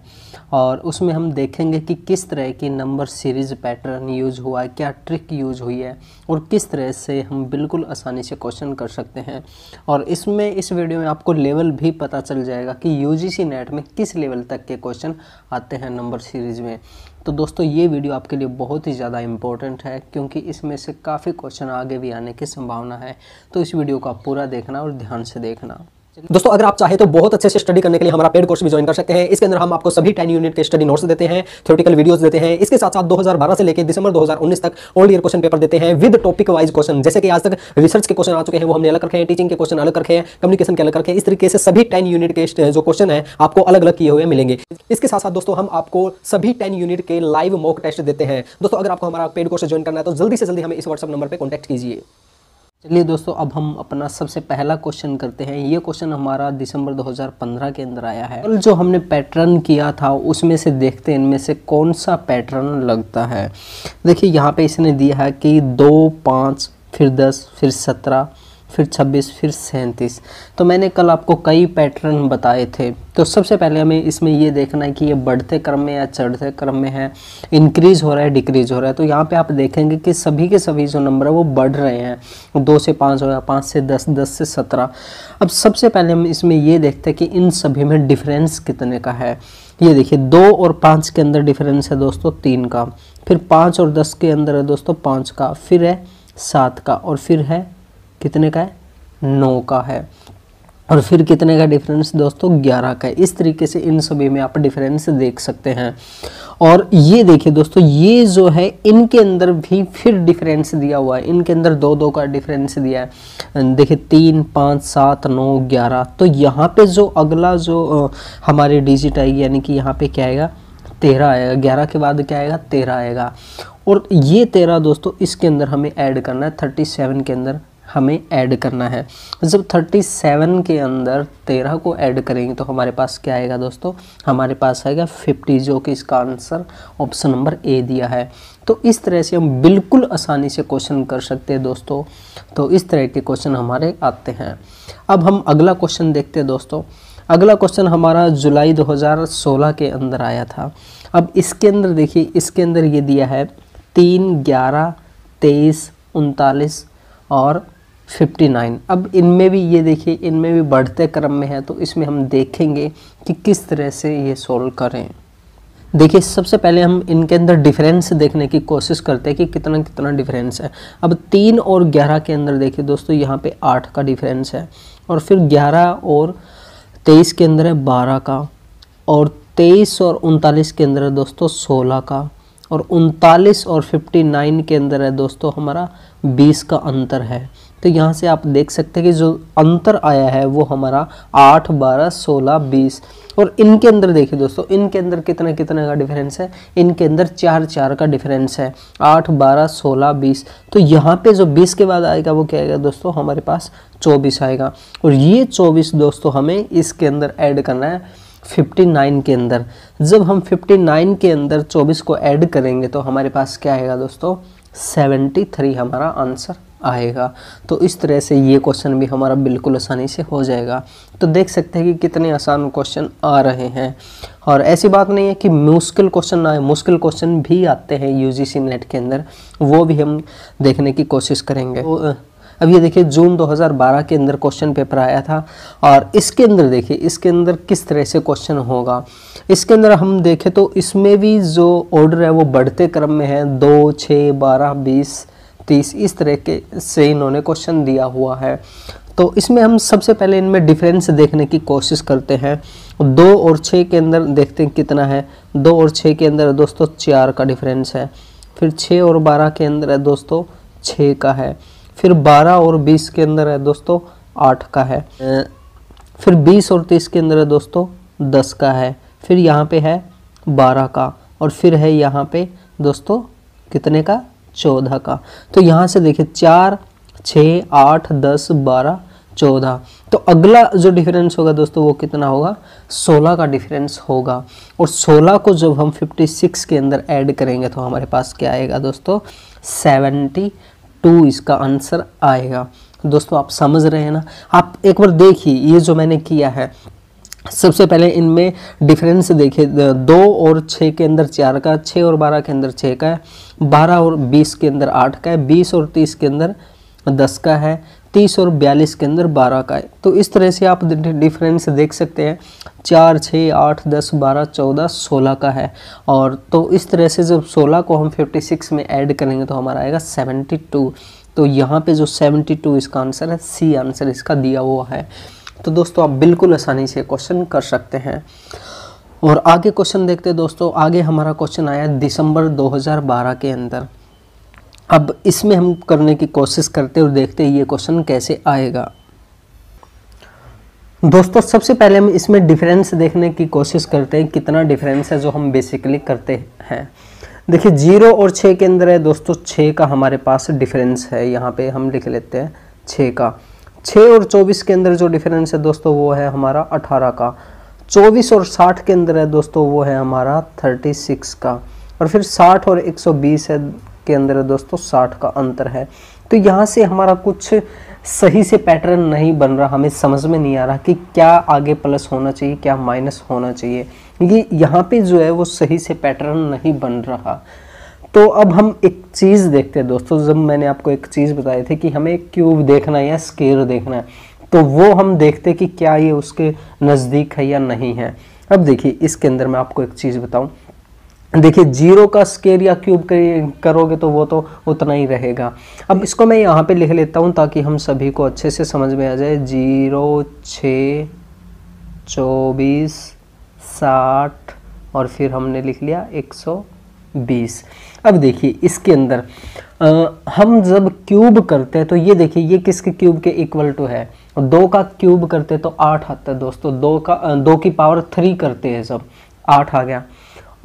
और उसमें हम देखेंगे कि किस तरह की नंबर सीरीज़ पैटर्न यूज हुआ है क्या ट्रिक यूज हुई है और किस तरह से हम बिल्कुल आसानी से क्वेश्चन कर सकते हैं और इसमें इस वीडियो में आपको लेवल भी पता चल जाएगा कि यू नेट में किस लेवल तक के क्वेश्चन आते हैं नंबर सीरीज़ सीरीज़ में तो दोस्तों ये वीडियो आपके लिए बहुत ही ज़्यादा इम्पोर्टेंट है क्योंकि इसमें से काफ़ी क्वेश्चन आगे भी आने की संभावना है तो इस वीडियो को आप पूरा देखना और ध्यान से देखना दोस्तों अगर आप चाहे तो बहुत अच्छे से स्टडी करने के लिए हमारा पेड कोर्स भी ज्वाइन कर सकते हैं इसके अंदर हम आपको सभी टेन यूनिट के स्टडी नोट्स देते हैं थ्योरेटिकल वीडियोस देते हैं इसके साथ साथ 2012 से लेकर दिसंबर 2019 तक ओल्ड ईयर क्वेश्चन पेपर देते हैं विद टॉपिक वाइज क्वेश्चन जैसे कि आज तक रिसर्च के क्वेश्चन आ चुके हैं वो हमने अलग रखे हैं टीचिंग के क्वेश्चन अलग रखे हैं कम्युनिकेशन के अलग रखे हैं इस तरीके से सभी टेन यूनिट के जो क्वेश्चन है आपको अलग अलग किए हुए मिलेंगे इसके साथ साथ दोस्तों हम आपको सभी टेन यूनिट के लाइव मॉक टेस्ट देते हैं दोस्तों अगर आपको हमारा पेड कोर्स ज्वाइन करना है तो जल्दी से जल्दी हमें इस व्हाट्सअप नंबर पर कॉन्टैक्ट कीजिए चलिए दोस्तों अब हम अपना सबसे पहला क्वेश्चन करते हैं ये क्वेश्चन हमारा दिसंबर 2015 के अंदर आया है कल जो हमने पैटर्न किया था उसमें से देखते हैं इनमें से कौन सा पैटर्न लगता है देखिए यहाँ पे इसने दिया है कि दो पाँच फिर दस फिर सत्रह फिर 26 फिर 37 तो मैंने कल आपको कई पैटर्न बताए थे तो सबसे पहले हमें इसमें ये देखना है कि ये बढ़ते क्रम में या चढ़ते क्रम में है इंक्रीज़ हो रहा है डिक्रीज़ हो रहा है तो यहाँ पे आप देखेंगे कि सभी के सभी जो नंबर है वो बढ़ रहे हैं दो से पाँच हो है पाँच से दस दस से सत्रह अब सबसे पहले हम इसमें ये देखते हैं कि इन सभी में डिफरेंस कितने का है ये देखिए दो और पाँच के अंदर डिफरेंस है दोस्तों तीन का फिर पाँच और दस के अंदर है दोस्तों पाँच का फिर है सात का और फिर है कितने का है नौ का है और फिर कितने का डिफरेंस दोस्तों ग्यारह का है इस तरीके से इन सभी में आप डिफरेंस देख सकते हैं और ये देखिए दोस्तों ये जो है इनके अंदर भी फिर डिफरेंस दिया हुआ है इनके अंदर दो दो का डिफरेंस दिया है देखिए तीन पाँच सात नौ ग्यारह तो यहाँ पे जो अगला जो हमारे डिजिट आएगी यानी कि यहाँ पे क्या आएगा तेरह आएगा ग्यारह के बाद क्या आएगा तेरह आएगा और ये तेरह दोस्तों इसके अंदर हमें ऐड करना है थर्टी सेवन के अंदर हमें ऐड करना है जब 37 के अंदर 13 को ऐड करेंगे तो हमारे पास क्या आएगा दोस्तों हमारे पास आएगा 50 जो कि इसका आंसर ऑप्शन नंबर ए दिया है तो इस तरह से हम बिल्कुल आसानी से क्वेश्चन कर सकते हैं दोस्तों तो इस तरह के क्वेश्चन हमारे आते हैं अब हम अगला क्वेश्चन देखते हैं दोस्तों अगला क्वेश्चन हमारा जुलाई 2016 के अंदर आया था अब इसके अंदर देखिए इसके अंदर ये दिया है तीन ग्यारह तेईस उनतालीस और 59 अब इनमें भी ये देखिए इनमें भी बढ़ते क्रम में है तो इसमें हम देखेंगे कि किस तरह से ये सोल्व करें देखिए सबसे पहले हम इनके अंदर डिफरेंस देखने की कोशिश करते हैं कि कितना कितना डिफरेंस है अब तीन और ग्यारह के अंदर देखिए दोस्तों यहाँ पे आठ का डिफरेंस है और फिर ग्यारह और तेईस के अंदर है बारह का और तेईस और उनतालीस के अंदर है दोस्तों सोलह का और उनतालीस और फिफ्टी नाइन के अंदर है दोस्तों हमारा बीस का अंतर है तो यहाँ से आप देख सकते हैं कि जो अंतर आया है वो हमारा आठ बारह सोलह बीस और इनके अंदर देखिए दोस्तों इनके अंदर कितना कितना का डिफरेंस है इनके अंदर चार चार का डिफरेंस है आठ बारह सोलह बीस तो यहाँ पे जो बीस के बाद आएगा वो क्या आएगा दोस्तों हमारे पास चौबीस आएगा और ये चौबीस दोस्तों हमें इसके अंदर ऐड करना है 59 के अंदर जब हम 59 के अंदर 24 को ऐड करेंगे तो हमारे पास क्या आएगा दोस्तों 73 हमारा आंसर आएगा तो इस तरह से ये क्वेश्चन भी हमारा बिल्कुल आसानी से हो जाएगा तो देख सकते हैं कि कितने आसान क्वेश्चन आ रहे हैं और ऐसी बात नहीं है कि मुश्किल क्वेश्चन ना आए मुश्किल क्वेश्चन भी आते हैं यूजीसी नेट के अंदर वो भी हम देखने की कोशिश करेंगे तो अब ये देखिए जून 2012 के अंदर क्वेश्चन पेपर आया था और इसके अंदर देखिए इसके अंदर किस तरह से क्वेश्चन होगा इसके अंदर हम देखें तो इसमें भी जो ऑर्डर है वो बढ़ते क्रम में है दो छः बारह बीस तीस इस तरह के से इन्होंने क्वेश्चन दिया हुआ है तो इसमें हम सबसे पहले इनमें डिफरेंस देखने की कोशिश करते हैं दो और छः के अंदर देखते हैं कितना है दो और छः के अंदर दोस्तों चार का डिफरेंस है फिर छः और बारह के अंदर है दोस्तों छः का है फिर बारह और बीस के अंदर है दोस्तों आठ का है फिर बीस और तीस के अंदर है दोस्तों दस का है फिर यहाँ पे है बारह का और फिर है यहाँ पे दोस्तों कितने का चौदह का तो यहाँ से देखिए चार छः आठ दस बारह चौदह तो अगला जो डिफरेंस होगा दोस्तों वो कितना होगा सोलह का डिफरेंस होगा और सोलह को जब हम फिफ्टी सिक्स के अंदर ऐड करेंगे तो हमारे पास क्या आएगा दोस्तों सेवेंटी टू इसका आंसर आएगा दोस्तों आप समझ रहे हैं ना आप एक बार देखिए ये जो मैंने किया है सबसे पहले इनमें डिफरेंस देखिए दो और छः के अंदर चार का छः और बारह के अंदर छः का है बारह और बीस के अंदर आठ का है बीस और तीस के अंदर दस का है तीस और बयालीस के अंदर बारह का है तो इस तरह से आप डिफरेंस देख सकते हैं चार छः आठ दस बारह चौदह सोलह का है और तो इस तरह से जब सोलह को हम फिफ्टी सिक्स में ऐड करेंगे तो हमारा आएगा सेवेंटी टू तो यहाँ पे जो सेवेंटी टू इसका आंसर है सी आंसर इसका दिया हुआ है तो दोस्तों आप बिल्कुल आसानी से क्वेश्चन कर सकते हैं और आगे क्वेश्चन देखते हैं दोस्तों आगे हमारा क्वेश्चन आया दिसंबर 2012 के अंदर अब इसमें हम करने की कोशिश करते और देखते ये क्वेश्चन कैसे आएगा दोस्तों सबसे पहले हम इसमें डिफरेंस देखने की कोशिश करते हैं कितना डिफरेंस है जो हम बेसिकली करते हैं देखिए जीरो और छः के अंदर है दोस्तों छः का हमारे पास डिफरेंस है यहाँ पे हम लिख लेते हैं छः का छः और चौबीस के अंदर जो डिफरेंस है दोस्तों वो है हमारा अठारह का चौबीस और साठ के अंदर है दोस्तों वो है हमारा थर्टी सिक्स का और फिर साठ और एक सौ बीस है के अंदर है दोस्तों साठ का अंतर है तो यहाँ से हमारा कुछ सही से पैटर्न नहीं बन रहा हमें समझ में नहीं आ रहा कि क्या आगे प्लस होना चाहिए क्या माइनस होना चाहिए क्योंकि यहाँ पे जो है वो सही से पैटर्न नहीं बन रहा तो अब हम एक चीज़ देखते हैं दोस्तों जब मैंने आपको एक चीज़ बताई थी कि हमें क्यूब देखना है या स्केयर देखना है तो वो हम देखते कि क्या ये उसके नज़दीक है या नहीं है अब देखिए इसके अंदर मैं आपको एक चीज़ बताऊं देखिए जीरो का स्केयर या क्यूब करोगे तो वो तो उतना ही रहेगा अब इसको मैं यहाँ पे लिख लेता हूँ ताकि हम सभी को अच्छे से समझ में आ जाए जीरो छ चौबीस साठ और फिर हमने लिख लिया एक सौ बीस अब देखिए इसके अंदर आ, हम जब क्यूब करते हैं तो ये देखिए ये किसके क्यूब के इक्वल टू है दो का क्यूब करते तो आठ आता है दोस्तों दो का दो की पावर थ्री करते हैं सब आठ आ गया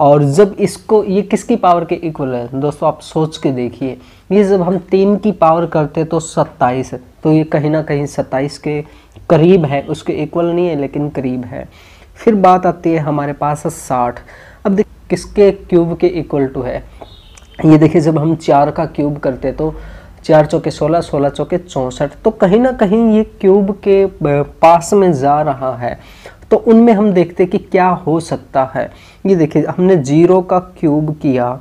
और जब इसको ये किसकी पावर के इक्वल है दोस्तों आप सोच के देखिए ये जब हम तीन की पावर करते तो सत्ताईस तो ये कहीं ना कहीं सत्ताईस के करीब है उसके इक्वल नहीं है लेकिन करीब है फिर बात आती है हमारे पास साठ अब देख किसके क्यूब के इक्वल टू है ये देखिए जब हम चार का क्यूब करते तो चार चौके सोलह सोलह चौके चौंसठ तो कहीं ना कहीं ये क्यूब के पास में जा रहा है तो उनमें हम देखते कि क्या हो सकता है ये देखिए हमने जीरो का क्यूब किया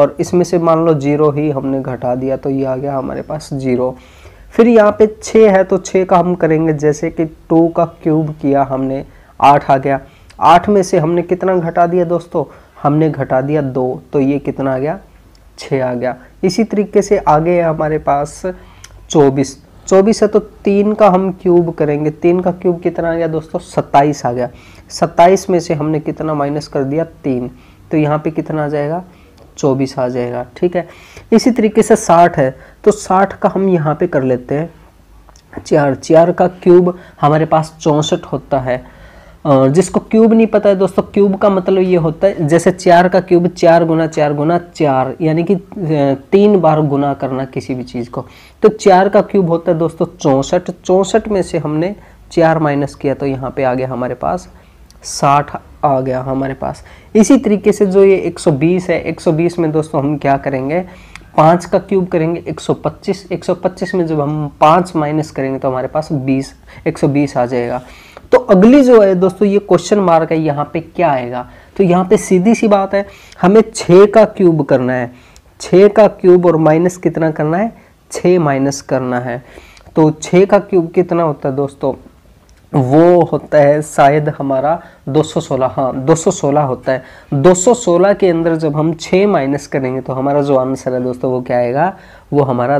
और इसमें से मान लो जीरो ही हमने घटा दिया तो ये आ गया हमारे पास जीरो फिर यहाँ पे छः है तो छः का हम करेंगे जैसे कि टू का क्यूब किया हमने आठ आ गया आठ में से हमने कितना घटा दिया दोस्तों हमने घटा दिया दो तो ये कितना आ गया छः आ गया इसी तरीके से आगे है हमारे पास चौबीस चौबीस है तो तीन का हम क्यूब करेंगे तीन का क्यूब कितना आ गया दोस्तों सत्ताईस आ गया सत्ताईस में से हमने कितना माइनस कर दिया तीन तो यहाँ पे कितना आ जाएगा चौबीस आ जाएगा ठीक है इसी तरीके से साठ है तो साठ का हम यहाँ पे कर लेते हैं चार चार का क्यूब हमारे पास चौंसठ होता है जिसको क्यूब नहीं पता है दोस्तों क्यूब का मतलब ये होता है जैसे चार का क्यूब चार गुना चार गुना चार यानी कि तीन बार गुना करना किसी भी चीज़ को तो चार का क्यूब होता है दोस्तों चौंसठ चौंसठ में से हमने चार माइनस किया तो यहाँ पे आ गया हमारे पास साठ आ गया हमारे पास इसी तरीके से जो ये एक है एक में दोस्तों हम क्या करेंगे पाँच का क्यूब करेंगे 125 125 में जब हम पाँच माइनस करेंगे तो हमारे पास 20 120 आ जाएगा तो अगली जो है दोस्तों ये क्वेश्चन मार्क है यहाँ पे क्या आएगा तो यहाँ पे सीधी सी बात है हमें छ का क्यूब करना है छ का क्यूब और माइनस कितना करना है छ माइनस करना है तो छ का क्यूब कितना होता है दोस्तों वो होता है शायद हमारा 216 हाँ 216 होता है 216 के अंदर जब हम 6 माइनस करेंगे तो हमारा जो आंसर है दोस्तों वो क्या आएगा वो हमारा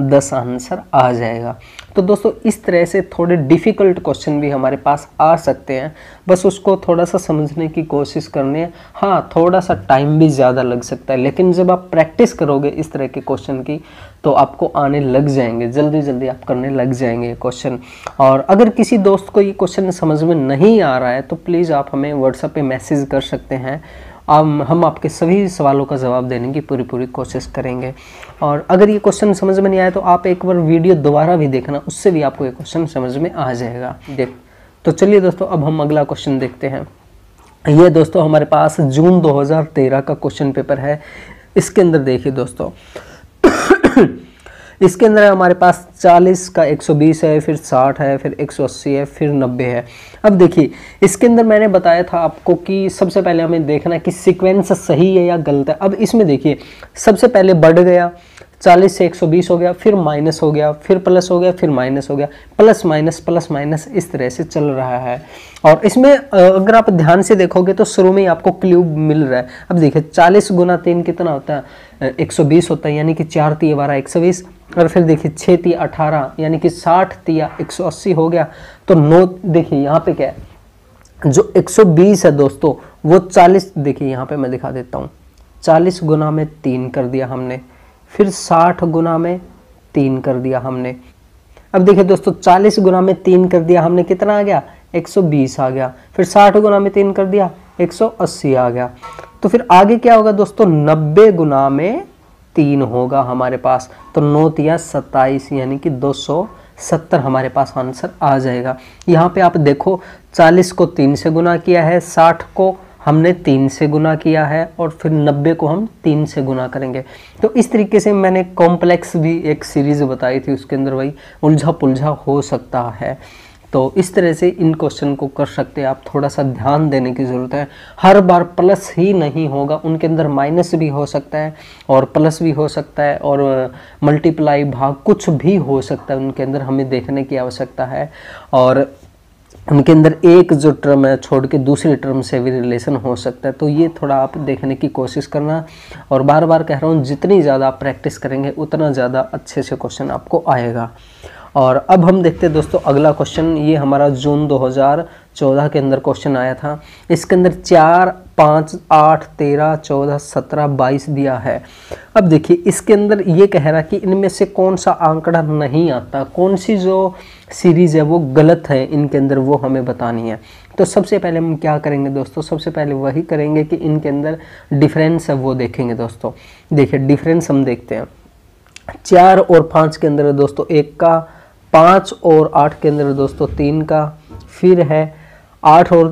दस आंसर आ जाएगा तो दोस्तों इस तरह से थोड़े डिफ़िकल्ट क्वेश्चन भी हमारे पास आ सकते हैं बस उसको थोड़ा सा समझने की कोशिश करनी है हाँ थोड़ा सा टाइम भी ज़्यादा लग सकता है लेकिन जब आप प्रैक्टिस करोगे इस तरह के क्वेश्चन की तो आपको आने लग जाएंगे जल्दी जल्दी आप करने लग जाएंगे क्वेश्चन और अगर किसी दोस्त को ये क्वेश्चन समझ में नहीं आ रहा है तो प्लीज़ आप हमें व्हाट्सएप पर मैसेज कर सकते हैं हम आपके सभी सवालों का जवाब देने की पूरी पूरी कोशिश करेंगे और अगर ये क्वेश्चन समझ में नहीं आया तो आप एक बार वीडियो दोबारा भी देखना उससे भी आपको ये क्वेश्चन समझ में आ जाएगा देख तो चलिए दोस्तों अब हम अगला क्वेश्चन देखते हैं ये दोस्तों हमारे पास जून 2013 का क्वेश्चन पेपर है इसके अंदर देखिए दोस्तों इसके अंदर हमारे पास 40 का 120 है फिर 60 है फिर 180 है फिर 90 है अब देखिए इसके अंदर मैंने बताया था आपको कि सबसे पहले हमें देखना है कि सिक्वेंस सही है या गलत है अब इसमें देखिए सबसे पहले बढ़ गया 40 से 120 हो गया फिर माइनस हो गया फिर प्लस हो गया फिर माइनस हो गया प्लस माइनस प्लस माइनस इस तरह से चल रहा है और इसमें अगर आप ध्यान से देखोगे तो शुरू में ही आपको क्ल्यू मिल रहा है अब देखिए 40 गुना तीन कितना होता है 120 होता है यानी कि चार तीन बारह एक और फिर देखिए छः ती अठारह यानी कि साठ तिया एक सौ अस्सी हो गया तो नौ देखिए यहाँ पे क्या है जो एक सौ बीस है दोस्तों वो चालीस देखिए यहाँ पे मैं दिखा देता हूँ चालीस गुना में तीन कर दिया हमने फिर साठ गुना में तीन कर दिया हमने अब देखिए दोस्तों चालीस गुना में तीन कर दिया हमने कितना आ गया एक सौ बीस आ गया फिर साठ गुना में तीन कर दिया एक सौ अस्सी आ गया तो फिर आगे क्या होगा दोस्तों नब्बे गुना में तीन होगा हमारे पास तो नौ तिया सत्ताईस यानी कि दो सौ सत्तर हमारे पास आंसर आ जाएगा यहाँ पे आप देखो चालीस को तीन से गुना किया है साठ को हमने तीन से गुना किया है और फिर नब्बे को हम तीन से गुना करेंगे तो इस तरीके से मैंने कॉम्प्लेक्स भी एक सीरीज़ बताई थी उसके अंदर वही उलझा पुलझा हो सकता है तो इस तरह से इन क्वेश्चन को कर सकते हैं आप थोड़ा सा ध्यान देने की ज़रूरत है हर बार प्लस ही नहीं होगा उनके अंदर माइनस भी हो सकता है और प्लस भी हो सकता है और मल्टीप्लाई भाग कुछ भी हो सकता है उनके अंदर हमें देखने की आवश्यकता है और उनके अंदर एक जो टर्म है छोड़ के दूसरे टर्म से भी रिलेशन हो सकता है तो ये थोड़ा आप देखने की कोशिश करना और बार बार कह रहा हूँ जितनी ज़्यादा आप प्रैक्टिस करेंगे उतना ज़्यादा अच्छे से क्वेश्चन आपको आएगा और अब हम देखते हैं दोस्तों अगला क्वेश्चन ये हमारा जून 2014 के अंदर क्वेश्चन आया था इसके अंदर चार पाँच आठ तेरह चौदह सत्रह बाईस दिया है अब देखिए इसके अंदर ये कह रहा कि इनमें से कौन सा आंकड़ा नहीं आता कौन सी जो सीरीज़ है वो गलत है इनके अंदर वो हमें बतानी है तो सबसे पहले हम क्या करेंगे दोस्तों सबसे पहले वही करेंगे कि इनके अंदर डिफरेंस है वो देखेंगे दोस्तों देखिए डिफरेंस हम देखते हैं चार और पाँच के अंदर दोस्तों एक का पाँच और आठ के अंदर दोस्तों तीन का फिर है आठ और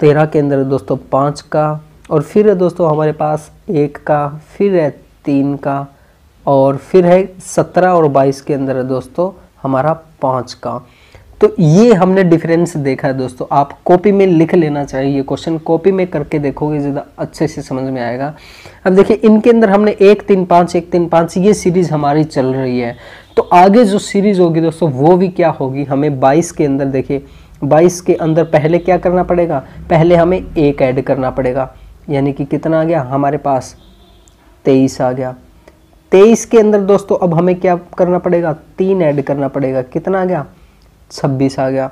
तेरह के अंदर दोस्तों पाँच का और फिर है दोस्तों हमारे पास एक का फिर है तीन का और फिर है सत्रह और बाईस के अंदर है दोस्तों हमारा पाँच का तो ये हमने डिफरेंस देखा है दोस्तों आप कॉपी में लिख लेना चाहिए ये क्वेश्चन कॉपी में करके देखोगे ज़्यादा अच्छे से समझ में आएगा अब देखिए इनके अंदर हमने एक तीन पाँच एक तीन पाँच ये सीरीज़ हमारी चल रही है तो आगे जो सीरीज़ होगी दोस्तों वो भी क्या होगी हमें बाईस के अंदर देखिए बाईस के अंदर पहले क्या करना पड़ेगा पहले हमें एक ऐड करना पड़ेगा यानी कि कितना आ गया हमारे पास तेईस आ गया तेईस के अंदर दोस्तों अब हमें क्या करना पड़ेगा तीन ऐड करना पड़ेगा कितना आ गया छब्बीस आ गया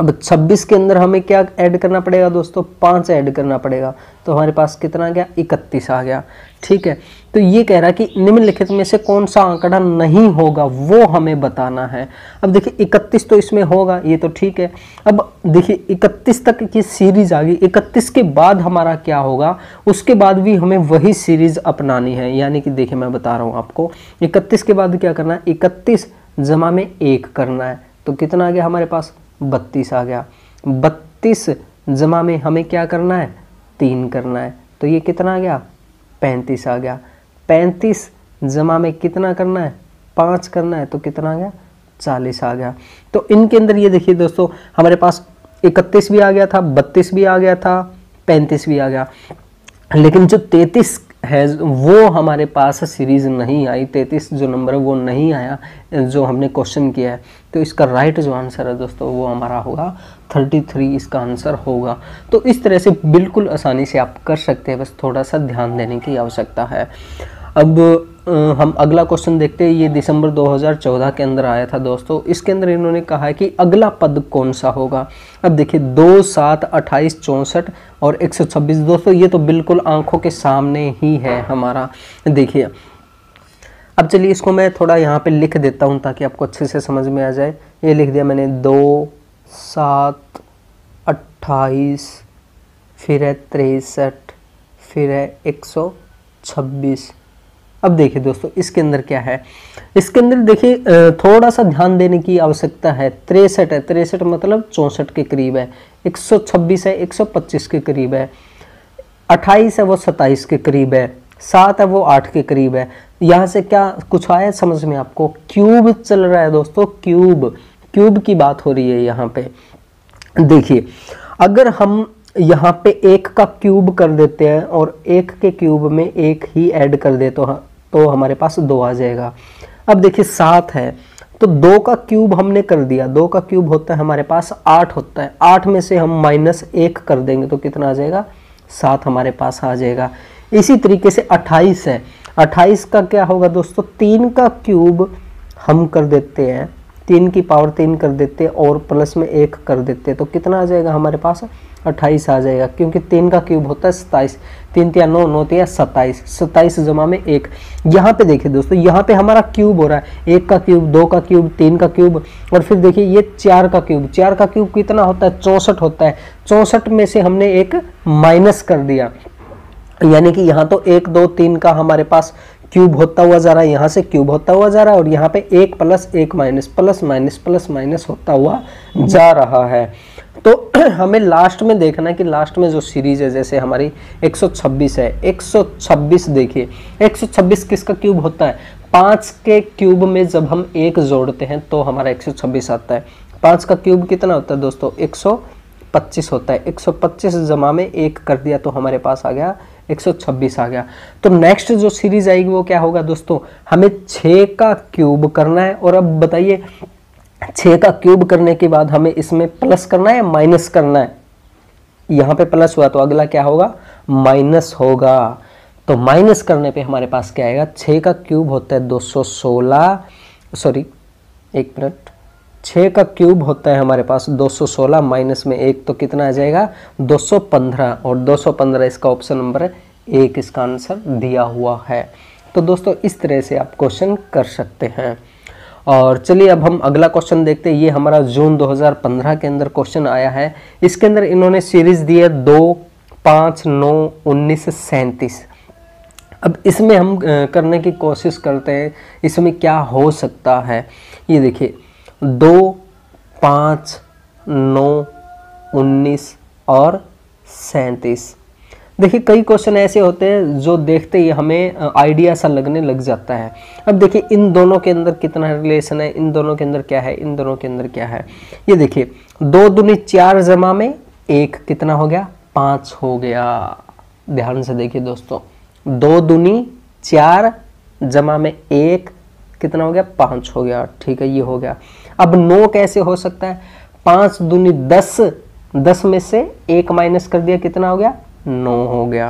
अब 26 के अंदर हमें क्या ऐड करना पड़ेगा दोस्तों पाँच ऐड करना पड़ेगा तो हमारे पास कितना आ गया इकतीस आ गया ठीक है तो ये कह रहा है कि निम्नलिखित में से कौन सा आंकड़ा नहीं होगा वो हमें बताना है अब देखिए 31 तो इसमें होगा ये तो ठीक है अब देखिए 31 तक की सीरीज आ गई 31 के बाद हमारा क्या होगा उसके बाद भी हमें वही सीरीज अपनानी है यानी कि देखिए मैं बता रहा हूँ आपको 31 के बाद क्या करना है इकतीस जमा में एक करना है तो कितना आ गया हमारे पास बत्तीस आ गया बत्तीस जमा में हमें क्या करना है तीन करना है तो ये कितना आ गया पैंतीस आ गया पैंतीस जमा में कितना करना है पाँच करना है तो कितना आ गया चालीस आ गया तो इनके अंदर ये देखिए दोस्तों हमारे पास इकतीस भी आ गया था बत्तीस भी आ गया था पैंतीस भी आ गया लेकिन जो तैतीस है वो हमारे पास सीरीज नहीं आई तैतीस जो नंबर है वो नहीं आया जो हमने क्वेश्चन किया है तो इसका राइट जो आंसर है दोस्तों वो हमारा होगा 33 इसका आंसर होगा तो इस तरह से बिल्कुल आसानी से आप कर सकते हैं बस थोड़ा सा ध्यान देने की आवश्यकता है अब हम अगला क्वेश्चन देखते हैं ये दिसंबर 2014 के अंदर आया था दोस्तों इसके अंदर इन्होंने कहा है कि अगला पद कौन सा होगा अब देखिए दो सात अट्ठाईस चौंसठ और 126 दोस्तों ये तो बिल्कुल आंखों के सामने ही है हमारा देखिए अब चलिए इसको मैं थोड़ा यहाँ पे लिख देता हूँ ताकि आपको अच्छे से समझ में आ जाए ये लिख दिया मैंने दो सात अट्ठाईस फिर है तिरसठ फिर है एक सौ छब्बीस अब देखिए दोस्तों इसके अंदर क्या है इसके अंदर देखिए थोड़ा सा ध्यान देने की आवश्यकता है तिरसठ है तिरसठ मतलब चौंसठ के करीब है 126 है 125 के करीब है 28 है वो 27 के करीब है सात है वो आठ के करीब है यहाँ से क्या कुछ आया समझ में आपको क्यूब चल रहा है दोस्तों क्यूब क्यूब की बात हो रही है यहाँ पे देखिए अगर हम यहाँ पे एक का क्यूब कर देते हैं और एक के क्यूब में एक ही ऐड कर दे तो तो हमारे पास दो आ जाएगा अब देखिए सात है तो दो का क्यूब हमने कर दिया दो का क्यूब होता है हमारे पास आठ होता है आठ में से हम माइनस एक कर देंगे तो कितना आ जाएगा सात हमारे पास आ जाएगा इसी तरीके से अट्ठाईस है अट्ठाईस का क्या होगा दोस्तों तीन का क्यूब हम कर देते हैं तीन की पावर तीन कर देते और प्लस में एक कर देते तो कितना आ जाएगा हमारे पास अट्ठाईस आ जाएगा क्योंकि तीन का क्यूब होता है सत्ताईस तीन तिया नौ नौ तिया सत्ताईस सत्ताईस जमा में एक यहाँ पे देखिए दोस्तों यहाँ पे हमारा क्यूब हो रहा है एक का क्यूब दो का क्यूब तीन का क्यूब और फिर देखिए ये चार का क्यूब चार का क्यूब कितना होता है चौंसठ होता है चौंसठ में से हमने एक माइनस कर दिया यानी कि यहाँ तो एक दो तीन का हमारे पास क्यूब होता हुआ जा रहा है यहाँ से क्यूब होता हुआ जा रहा है और यहाँ पे एक प्लस एक minus plus minus plus minus होता हुआ जा रहा है तो हमें लास्ट में देखना है कि लास्ट में जो सीरीज है जैसे हमारी 126 है 126 देखिए 126 किसका क्यूब होता है पाँच के क्यूब में जब हम एक जोड़ते हैं तो हमारा 126 आता है पाँच का क्यूब कितना होता है दोस्तों 125 होता है 125 जमा में एक कर दिया तो हमारे पास आ गया 126 आ गया तो नेक्स्ट जो सीरीज आएगी वो क्या होगा दोस्तों हमें छः का क्यूब करना है और अब बताइए छ का क्यूब करने के बाद हमें इसमें प्लस करना है माइनस करना है यहां पे प्लस हुआ तो अगला क्या होगा माइनस होगा तो माइनस करने पे हमारे पास क्या आएगा छः का क्यूब होता है 216 सॉरी एक मिनट छः का क्यूब होता है हमारे पास 216 माइनस में एक तो कितना आ जाएगा 215 और 215 इसका ऑप्शन नंबर एक इसका आंसर दिया हुआ है तो दोस्तों इस तरह से आप क्वेश्चन कर सकते हैं और चलिए अब हम अगला क्वेश्चन देखते हैं ये हमारा जून 2015 के अंदर क्वेश्चन आया है इसके अंदर इन्होंने सीरीज दी है दो पाँच नौ उन्नीस सैंतीस अब इसमें हम करने की कोशिश करते हैं इसमें क्या हो सकता है ये देखिए दो पाँच नौ उन्नीस और सैंतीस देखिए कई क्वेश्चन ऐसे होते हैं जो देखते ही हमें आइडिया सा लगने लग जाता है अब देखिए इन दोनों के अंदर कितना रिलेशन है इन दोनों के अंदर क्या है इन दोनों के अंदर क्या है ये देखिए दो दुनी चार जमा में एक कितना हो गया पाँच हो गया ध्यान से देखिए दोस्तों दो दुनी चार जमा में एक कितना हो गया पाँच हो गया ठीक है ये हो गया अब नौ कैसे हो सकता है पांच दूनी दस दस में से एक माइनस कर दिया कितना हो गया नौ हो गया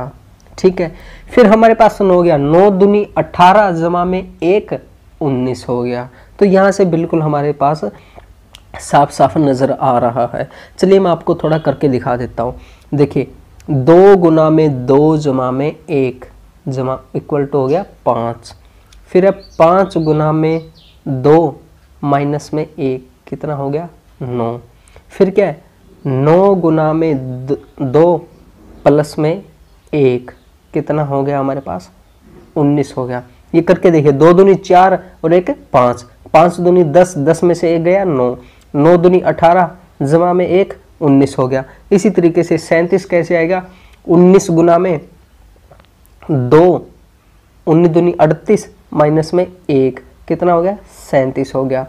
ठीक है फिर हमारे पास नौ हो गया नौ दूनी अठारह जमा में एक उन्नीस हो गया तो यहां से बिल्कुल हमारे पास साफ साफ नज़र आ रहा है चलिए मैं आपको थोड़ा करके दिखा देता हूं देखिए दो गुना में दो जमा में एक जमा इक्वल टू हो गया पांच फिर अब पांच गुना में दो माइनस में एक कितना हो गया नौ फिर क्या है नौ गुना में दो प्लस में एक कितना हो गया हमारे पास उन्नीस हो गया ये करके देखिए दो दुनी चार और एक पाँच पाँच दूनी दस दस में से एक गया नौ नौ दूनी अठारह जमा में एक उन्नीस हो गया इसी तरीके से सैंतीस कैसे आएगा उन्नीस गुना में दो उन्नीस दूनी अड़तीस माइनस में एक कितना हो गया सैंतीस हो गया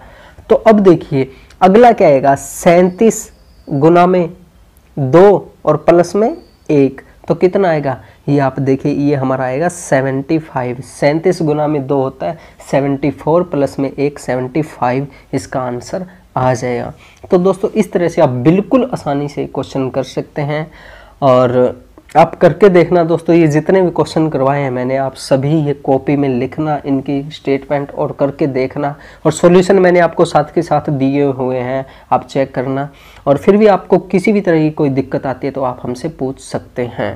तो अब देखिए अगला क्या आएगा सैंतीस गुना में दो और प्लस में एक तो कितना आएगा ये आप देखिए ये हमारा आएगा सेवेंटी फाइव सैंतीस गुना में दो होता है फोर प्लस में एक सेवेंटी फाइव इसका आंसर आ जाएगा तो दोस्तों इस तरह से आप बिल्कुल आसानी से क्वेश्चन कर सकते हैं और आप करके देखना दोस्तों ये जितने भी क्वेश्चन करवाए हैं मैंने आप सभी ये कॉपी में लिखना इनकी स्टेटमेंट और करके देखना और सॉल्यूशन मैंने आपको साथ के साथ दिए हुए हैं आप चेक करना और फिर भी आपको किसी भी तरह की कोई दिक्कत आती है तो आप हमसे पूछ सकते हैं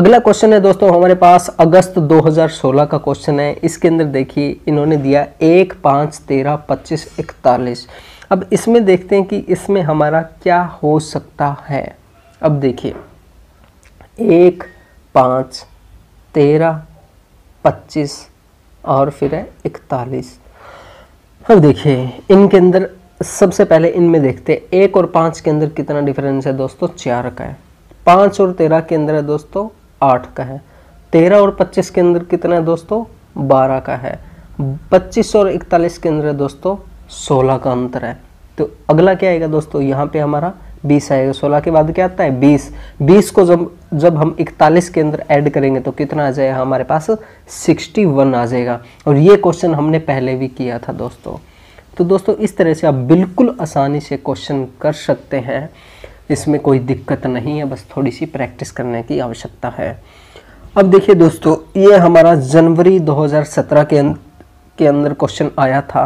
अगला क्वेश्चन है दोस्तों हमारे पास अगस्त 2016 का क्वेश्चन है इसके अंदर देखिए इन्होंने दिया एक पाँच तेरह पच्चीस इकतालीस अब इसमें देखते हैं कि इसमें हमारा क्या हो सकता है अब देखिए एक पाँच तेरह पच्चीस और फिर है इकतालीस अब देखिए इनके अंदर सबसे पहले इनमें देखते हैं एक और पाँच के अंदर कितना डिफरेंस है दोस्तों चार का है पाँच और तेरह के अंदर है दोस्तों आठ का है तेरह और पच्चीस के अंदर कितना है दोस्तों बारह का है पच्चीस और इकतालीस के अंदर है दोस्तों सोलह का अंतर है तो अगला क्या आएगा दोस्तों यहाँ पे हमारा बीस आएगा सोलह के बाद क्या आता है बीस बीस को जब जब हम इकतालीस के अंदर ऐड करेंगे तो कितना आ जाएगा हमारे पास सिक्सटी वन आ जाएगा और ये क्वेश्चन हमने पहले भी किया था दोस्तों तो दोस्तों इस तरह से आप बिल्कुल आसानी से क्वेश्चन कर सकते हैं इसमें कोई दिक्कत नहीं है बस थोड़ी सी प्रैक्टिस करने की आवश्यकता है अब देखिए दोस्तों ये हमारा जनवरी दो के अंदर के अंदर क्वेश्चन आया था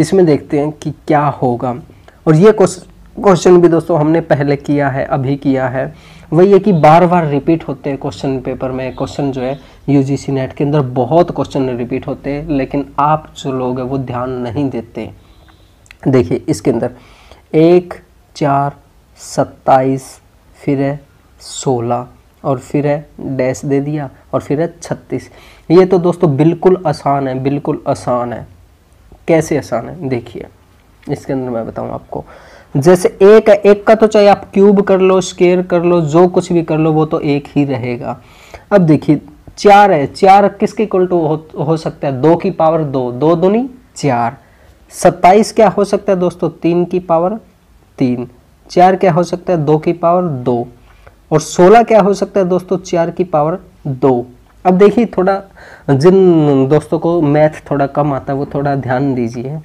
इसमें देखते हैं कि क्या होगा और ये क्वेश्चन क्वेश्चन भी दोस्तों हमने पहले किया है अभी किया है वही है कि बार बार रिपीट होते हैं क्वेश्चन पेपर में क्वेश्चन जो है यूजीसी नेट के अंदर बहुत क्वेश्चन रिपीट होते हैं लेकिन आप जो लोग हैं वो ध्यान नहीं देते देखिए इसके अंदर एक चार सत्ताईस फिर है सोलह और फिर है डैश दे दिया और फिर है छत्तीस ये तो दोस्तों बिल्कुल आसान है बिल्कुल आसान है कैसे आसान है देखिए इसके अंदर मैं बताऊँ आपको जैसे एक है एक का तो चाहे आप क्यूब कर लो स्केयर कर लो जो कुछ भी कर लो वो तो एक ही रहेगा अब देखिए चार है चार किसके इक्वल टू हो, हो सकता है दो की पावर दो दो दुनी तो चार सत्ताईस क्या हो सकता है दोस्तों तीन की पावर तीन चार क्या हो सकता है दो की पावर दो और सोलह क्या हो सकता है दोस्तों चार की पावर दो अब देखिए थोड़ा जिन दोस्तों को मैथ थोड़ा कम आता है वो थोड़ा ध्यान दीजिए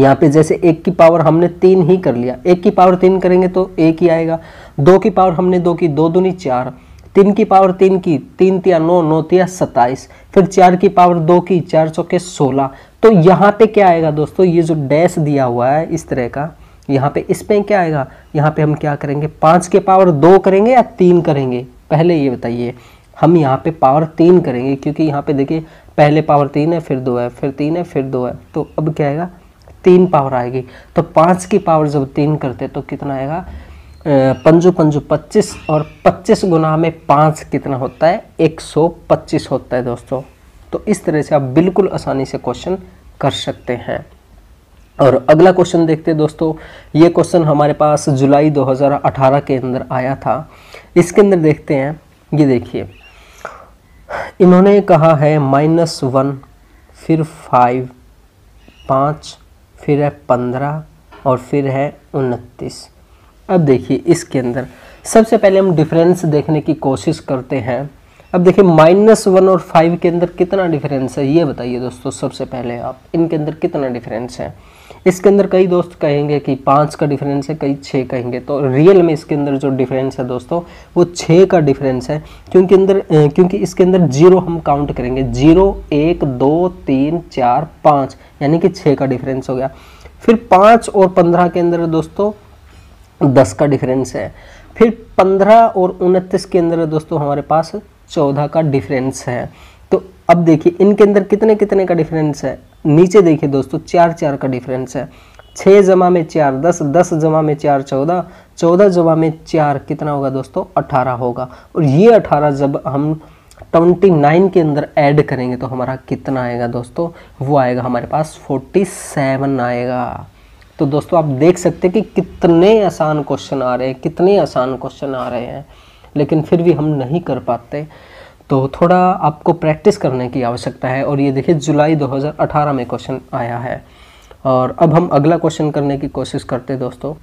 यहाँ पे जैसे एक की पावर हमने तीन ही कर लिया एक की पावर तीन करेंगे तो एक ही आएगा दो की पावर हमने दो की दो दूनी चार तीन की पावर तीन की तीन तिया नौ नौ तिया सत्ताईस फिर चार की पावर दो की चार सौ के सोलह तो यहाँ पे क्या आएगा दोस्तों ये जो डैश दिया हुआ है इस तरह का यहाँ पे पे क्या आएगा यहाँ पे हम क्या करेंगे पाँच के पावर दो करेंगे या तीन करेंगे पहले ये बताइए हम यहाँ पे पावर तीन करेंगे क्योंकि यहाँ पे देखिए पहले पावर तीन है फिर दो है फिर तीन है फिर दो है तो अब क्या आएगा तीन पावर आएगी तो पाँच की पावर जब तीन करते तो कितना आएगा पंजू पंजू पच्चीस और पच्चीस गुना में पाँच कितना होता है एक सौ पच्चीस होता है दोस्तों तो इस तरह से आप बिल्कुल आसानी से क्वेश्चन कर सकते हैं और अगला क्वेश्चन देखते हैं दोस्तों ये क्वेश्चन हमारे पास जुलाई 2018 के अंदर आया था इसके अंदर देखते हैं ये देखिए इन्होंने कहा है माइनस वन फिर फाइव पाँच फिर है पंद्रह और फिर है उनतीस अब देखिए इसके अंदर सबसे पहले हम डिफरेंस देखने की कोशिश करते हैं अब देखिए माइनस वन और फाइव के अंदर कितना डिफरेंस है ये बताइए दोस्तों सबसे पहले आप इनके अंदर कितना डिफरेंस है इसके अंदर कई दोस्त कहेंगे कि पाँच का डिफरेंस है कई छः कहेंगे तो रियल में इसके अंदर जो डिफरेंस है दोस्तों वो छः का डिफरेंस है क्योंकि अंदर क्योंकि इसके अंदर जीरो हम काउंट करेंगे जीरो एक दो तीन चार पाँच यानी कि छः का डिफरेंस हो गया फिर पाँच और पंद्रह के अंदर दोस्तों दस का डिफरेंस है फिर पंद्रह और उनतीस के अंदर दोस्तों हमारे पास चौदह का डिफरेंस है अब देखिए इनके अंदर कितने कितने का डिफरेंस है नीचे देखिए दोस्तों चार चार का डिफरेंस है छः जमा में चार दस दस जमा में चार चौदह चौदह जमा में चार कितना होगा दोस्तों अठारह होगा और ये अठारह जब हम ट्वेंटी नाइन के अंदर ऐड करेंगे तो हमारा कितना आएगा दोस्तों वो आएगा हमारे पास फोर्टी सेवन आएगा तो दोस्तों आप देख सकते हैं कि कितने आसान क्वेश्चन आ रहे हैं कितने आसान क्वेश्चन आ रहे हैं लेकिन फिर भी हम नहीं कर पाते तो थोड़ा आपको प्रैक्टिस करने की आवश्यकता है और ये देखिए जुलाई 2018 में क्वेश्चन आया है और अब हम अगला क्वेश्चन करने की कोशिश करते हैं दोस्तों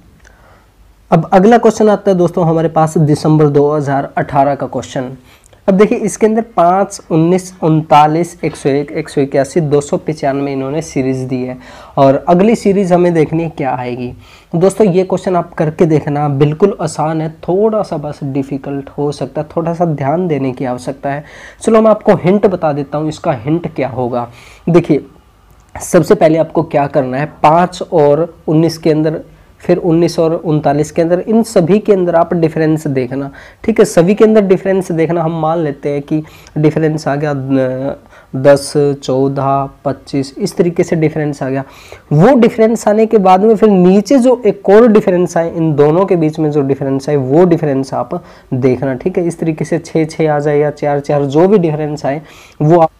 अब अगला क्वेश्चन आता है दोस्तों हमारे पास दिसंबर 2018 का क्वेश्चन अब देखिए इसके अंदर पाँच उन्नीस उनतालीस एक सौ एक एक सौ इक्यासी दो सौ पचानवे इन्होंने सीरीज़ दी है और अगली सीरीज़ हमें देखनी है क्या आएगी दोस्तों ये क्वेश्चन आप करके देखना बिल्कुल आसान है थोड़ा सा बस डिफ़िकल्ट हो सकता है थोड़ा सा ध्यान देने की आवश्यकता है चलो मैं आपको हिंट बता देता हूँ इसका हिंट क्या होगा देखिए सबसे पहले आपको क्या करना है पाँच और उन्नीस के अंदर फिर उन्नीस और उनतालीस के अंदर इन सभी के अंदर आप डिफरेंस देखना ठीक है सभी के अंदर डिफरेंस देखना हम मान लेते हैं कि डिफरेंस आ गया दस चौदह पच्चीस इस तरीके से डिफरेंस आ गया वो डिफरेंस आने के बाद में फिर नीचे जो एक और डिफरेंस आए इन दोनों के बीच में जो डिफरेंस आए वो डिफरेंस आप देखना ठीक है इस तरीके से छः छः आ जाए या चार चार जो भी डिफरेंस आए वो आप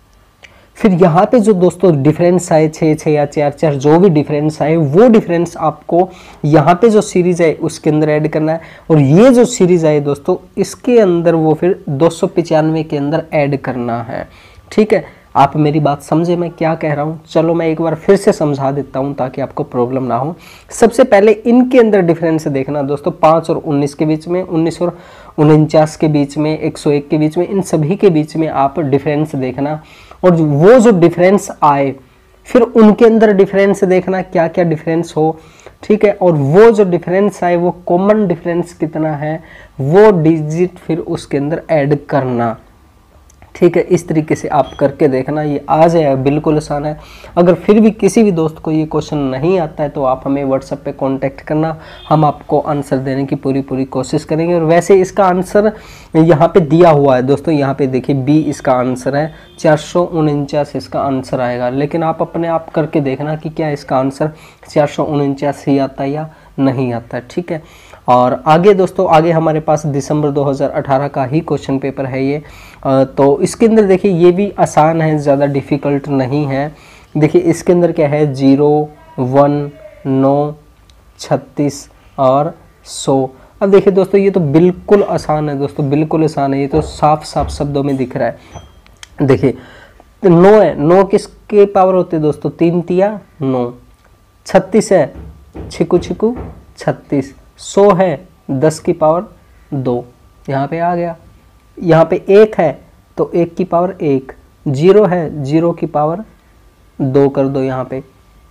फिर यहाँ पे जो दोस्तों डिफरेंस आए छः छः या चार चार जो भी डिफरेंस आए वो डिफरेंस आपको यहाँ पे जो सीरीज़ है उसके अंदर ऐड करना है और ये जो सीरीज़ आए दोस्तों इसके अंदर वो फिर दो के अंदर ऐड करना है ठीक है आप मेरी बात समझे मैं क्या कह रहा हूँ चलो मैं एक बार फिर से समझा देता हूँ ताकि आपको प्रॉब्लम ना हो सबसे पहले इनके अंदर डिफरेंस देखना दोस्तों पाँच और उन्नीस के बीच में उन्नीस और उनचास के बीच में एक सौ एक के बीच में इन सभी के बीच में आप डिफरेंस देखना और वो जो डिफरेंस आए फिर उनके अंदर डिफरेंस देखना क्या क्या डिफरेंस हो ठीक है और वो जो डिफरेंस आए वो कॉमन डिफरेंस कितना है वो डिजिट फिर उसके अंदर ऐड करना ठीक है इस तरीके से आप करके देखना ये आ जाए बिल्कुल आसान है अगर फिर भी किसी भी दोस्त को ये क्वेश्चन नहीं आता है तो आप हमें व्हाट्सएप पे कांटेक्ट करना हम आपको आंसर देने की पूरी पूरी कोशिश करेंगे और वैसे इसका आंसर यहाँ पे दिया हुआ है दोस्तों यहाँ पे देखिए बी इसका आंसर है चार इसका आंसर आएगा लेकिन आप अपने आप करके देखना कि क्या इसका आंसर चार ही आता है या नहीं आता ठीक है और आगे दोस्तों आगे हमारे पास दिसंबर 2018 का ही क्वेश्चन पेपर है ये तो इसके अंदर देखिए ये भी आसान है ज़्यादा डिफ़िकल्ट नहीं है देखिए इसके अंदर क्या है जीरो वन नौ छत्तीस और सौ अब देखिए दोस्तों ये तो बिल्कुल आसान है दोस्तों बिल्कुल आसान है ये तो साफ साफ शब्दों में दिख रहा है देखिए नौ है नौ किसके पावर होते हैं दोस्तों तीन तिया नौ छत्तीस है छिकू छिकु छत्तीस सौ है दस की पावर दो यहाँ पे आ गया यहाँ पे एक है तो एक की पावर एक जीरो है जीरो की पावर दो कर दो यहाँ पे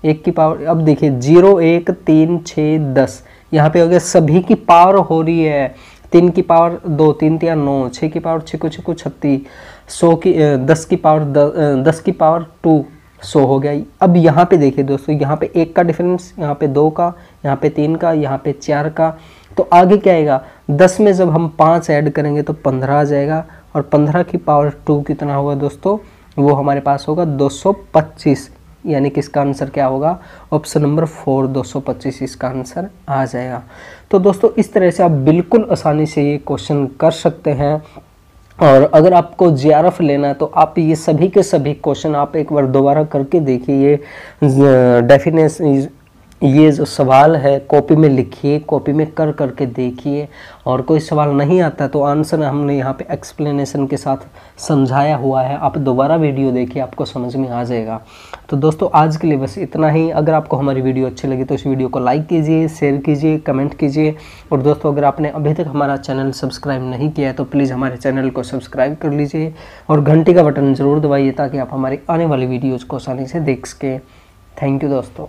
एक की पावर अब देखिए जीरो एक तीन छः दस यहाँ पे हो गया सभी की पावर हो रही है तीन की पावर दो तीन तिया नौ छः की पावर छिको छिको छत्तीस सौ की दस की पावर दस की पावर टू सौ हो गया अब यहाँ पे देखिए दोस्तों यहाँ पे एक का डिफरेंस यहाँ पे दो का यहाँ पे तीन का यहाँ पे चार का तो आगे क्या आएगा दस में जब हम पाँच ऐड करेंगे तो पंद्रह आ जाएगा और पंद्रह की पावर टू कितना होगा दोस्तों वो हमारे पास होगा पच्चीस यानी कि इसका आंसर क्या होगा ऑप्शन नंबर फोर 225 इसका आंसर आ जाएगा तो दोस्तों इस तरह से आप बिल्कुल आसानी से ये क्वेश्चन कर सकते हैं और अगर आपको जे लेना है तो आप ये सभी के सभी क्वेश्चन आप एक बार दोबारा करके देखिए ये डेफिनेशन ये जो सवाल है कॉपी में लिखिए कॉपी में कर कर के देखिए और कोई सवाल नहीं आता तो आंसर हमने यहाँ पे एक्सप्लेनेशन के साथ समझाया हुआ है आप दोबारा वीडियो देखिए आपको समझ में आ जाएगा तो दोस्तों आज के लिए बस इतना ही अगर आपको हमारी वीडियो अच्छी लगी तो इस वीडियो को लाइक कीजिए शेयर कीजिए कमेंट कीजिए और दोस्तों अगर आपने अभी तक हमारा चैनल सब्सक्राइब नहीं किया है तो प्लीज़ हमारे चैनल को सब्सक्राइब कर लीजिए और घंटी का बटन ज़रूर दबाइए ताकि आप हमारी आने वाली वीडियोज़ को आसानी से देख सकें थैंक यू दोस्तों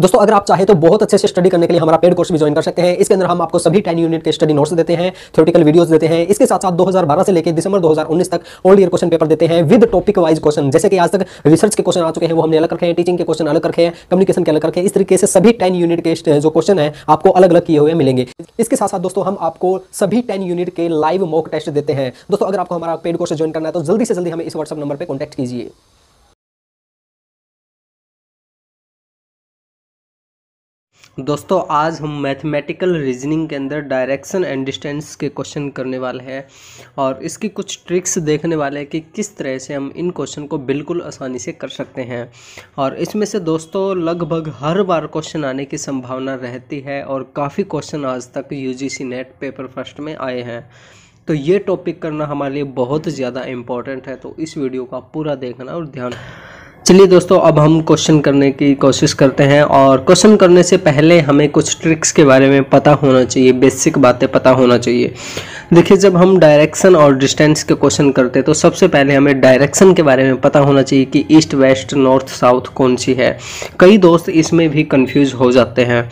दोस्तों अगर आप चाहे तो बहुत अच्छे से स्टडी करने के लिए हमारा पेड कोर्स भी ज्वाइन कर सकते हैं इसके अंदर हम आपको सभी टेन यूनिट के स्टडी नोट्स देते हैं थ्योरेटिकल वीडियोस देते हैं इसके साथ साथ 2012 से लेकर दिसंबर 2019 तक ओल्ड ईयर क्वेश्चन पेपर देते हैं विद टॉपिक वाइज क्वेश्चन जैसे कि आज तक रिसर्च के क्वेश्चन आ चुके हैं वो हमने अलग रखे हैं टीचिंग के क्वेश्चन अलग रखे हैं कम्युनिकेशन के अलग रखे हैं इस तरीके से सभी टेन यूनिट के जो क्वेश्चन है आपको अलग अलग किए हुए मिलेंगे इसके साथ साथ दोस्तों हम आपको सभी टेन यूनिट के लाइव मॉक टेस्ट देते हैं दोस्तों अगर आपको हमारा पेड कोर्स ज्वाइन करना है तो जल्दी से जल्दी हमें इस व्हाट्सअप नंबर पर कॉन्टैक्ट कीजिए दोस्तों आज हम मैथमेटिकल रीजनिंग के अंदर डायरेक्शन एंड डिस्टेंस के क्वेश्चन करने वाले हैं और इसकी कुछ ट्रिक्स देखने वाले हैं कि किस तरह से हम इन क्वेश्चन को बिल्कुल आसानी से कर सकते हैं और इसमें से दोस्तों लगभग हर बार क्वेश्चन आने की संभावना रहती है और काफ़ी क्वेश्चन आज तक यू नेट पेपर फर्स्ट में आए हैं तो ये टॉपिक करना हमारे लिए बहुत ज़्यादा इम्पॉर्टेंट है तो इस वीडियो का पूरा देखना और ध्यान चलिए दोस्तों अब हम क्वेश्चन करने की कोशिश करते हैं और क्वेश्चन करने से पहले हमें कुछ ट्रिक्स के बारे में पता होना चाहिए बेसिक बातें पता होना चाहिए देखिए जब हम डायरेक्शन और डिस्टेंस के क्वेश्चन करते हैं तो सबसे पहले हमें डायरेक्शन के बारे में पता होना चाहिए कि ईस्ट वेस्ट नॉर्थ साउथ कौन सी है कई दोस्त इसमें भी कन्फ्यूज हो जाते हैं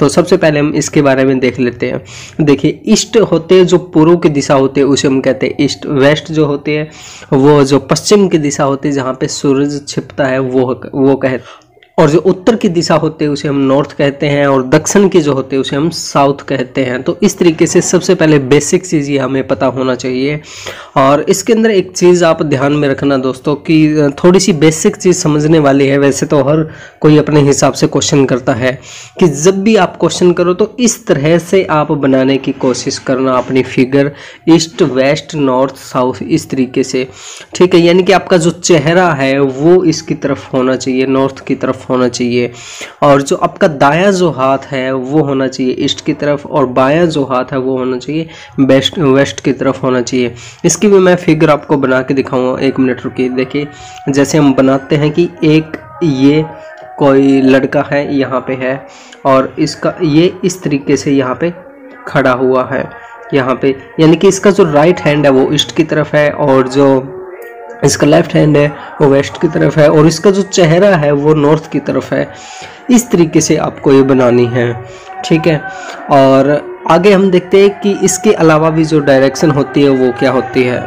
तो सबसे पहले हम इसके बारे में देख लेते हैं देखिए ईस्ट होते जो पूर्व की दिशा होती है उसे हम कहते हैं ईस्ट वेस्ट जो होती है वो जो पश्चिम की दिशा होती है जहाँ पर सूरज छिप सकता है वो वो कह और जो उत्तर की दिशा होते है उसे हम नॉर्थ कहते हैं और दक्षिण की जो होते है उसे हम साउथ कहते हैं तो इस तरीके से सबसे पहले बेसिक चीज़ ये हमें पता होना चाहिए और इसके अंदर एक चीज़ आप ध्यान में रखना दोस्तों कि थोड़ी सी बेसिक चीज़ समझने वाली है वैसे तो हर कोई अपने हिसाब से क्वेश्चन करता है कि जब भी आप क्वेश्चन करो तो इस तरह से आप बनाने की कोशिश करना अपनी figure east west north south इस तरीके से ठीक है यानी कि आपका जो चेहरा है वो इसकी तरफ होना चाहिए नॉर्थ की तरफ होना चाहिए और जो आपका दाया जो हाथ है वो होना चाहिए ईस्ट की तरफ और बाया जो हाथ है वो होना चाहिए बेस्ट वेस्ट की तरफ होना चाहिए इसकी भी मैं फिगर आपको बना के दिखाऊंगा एक मिनट रुकी देखिए जैसे हम बनाते हैं कि एक ये कोई लड़का है यहाँ पे है और इसका ये इस तरीके से यहाँ पे खड़ा हुआ है यहाँ पे यानी कि इसका जो राइट हैंड है वो ईस्ट की तरफ है और जो इसका लेफ्ट हैंड है वो वेस्ट की तरफ है और इसका जो चेहरा है वो नॉर्थ की तरफ है इस तरीके से आपको ये बनानी है ठीक है और आगे हम देखते हैं कि इसके अलावा भी जो डायरेक्शन होती है वो क्या होती है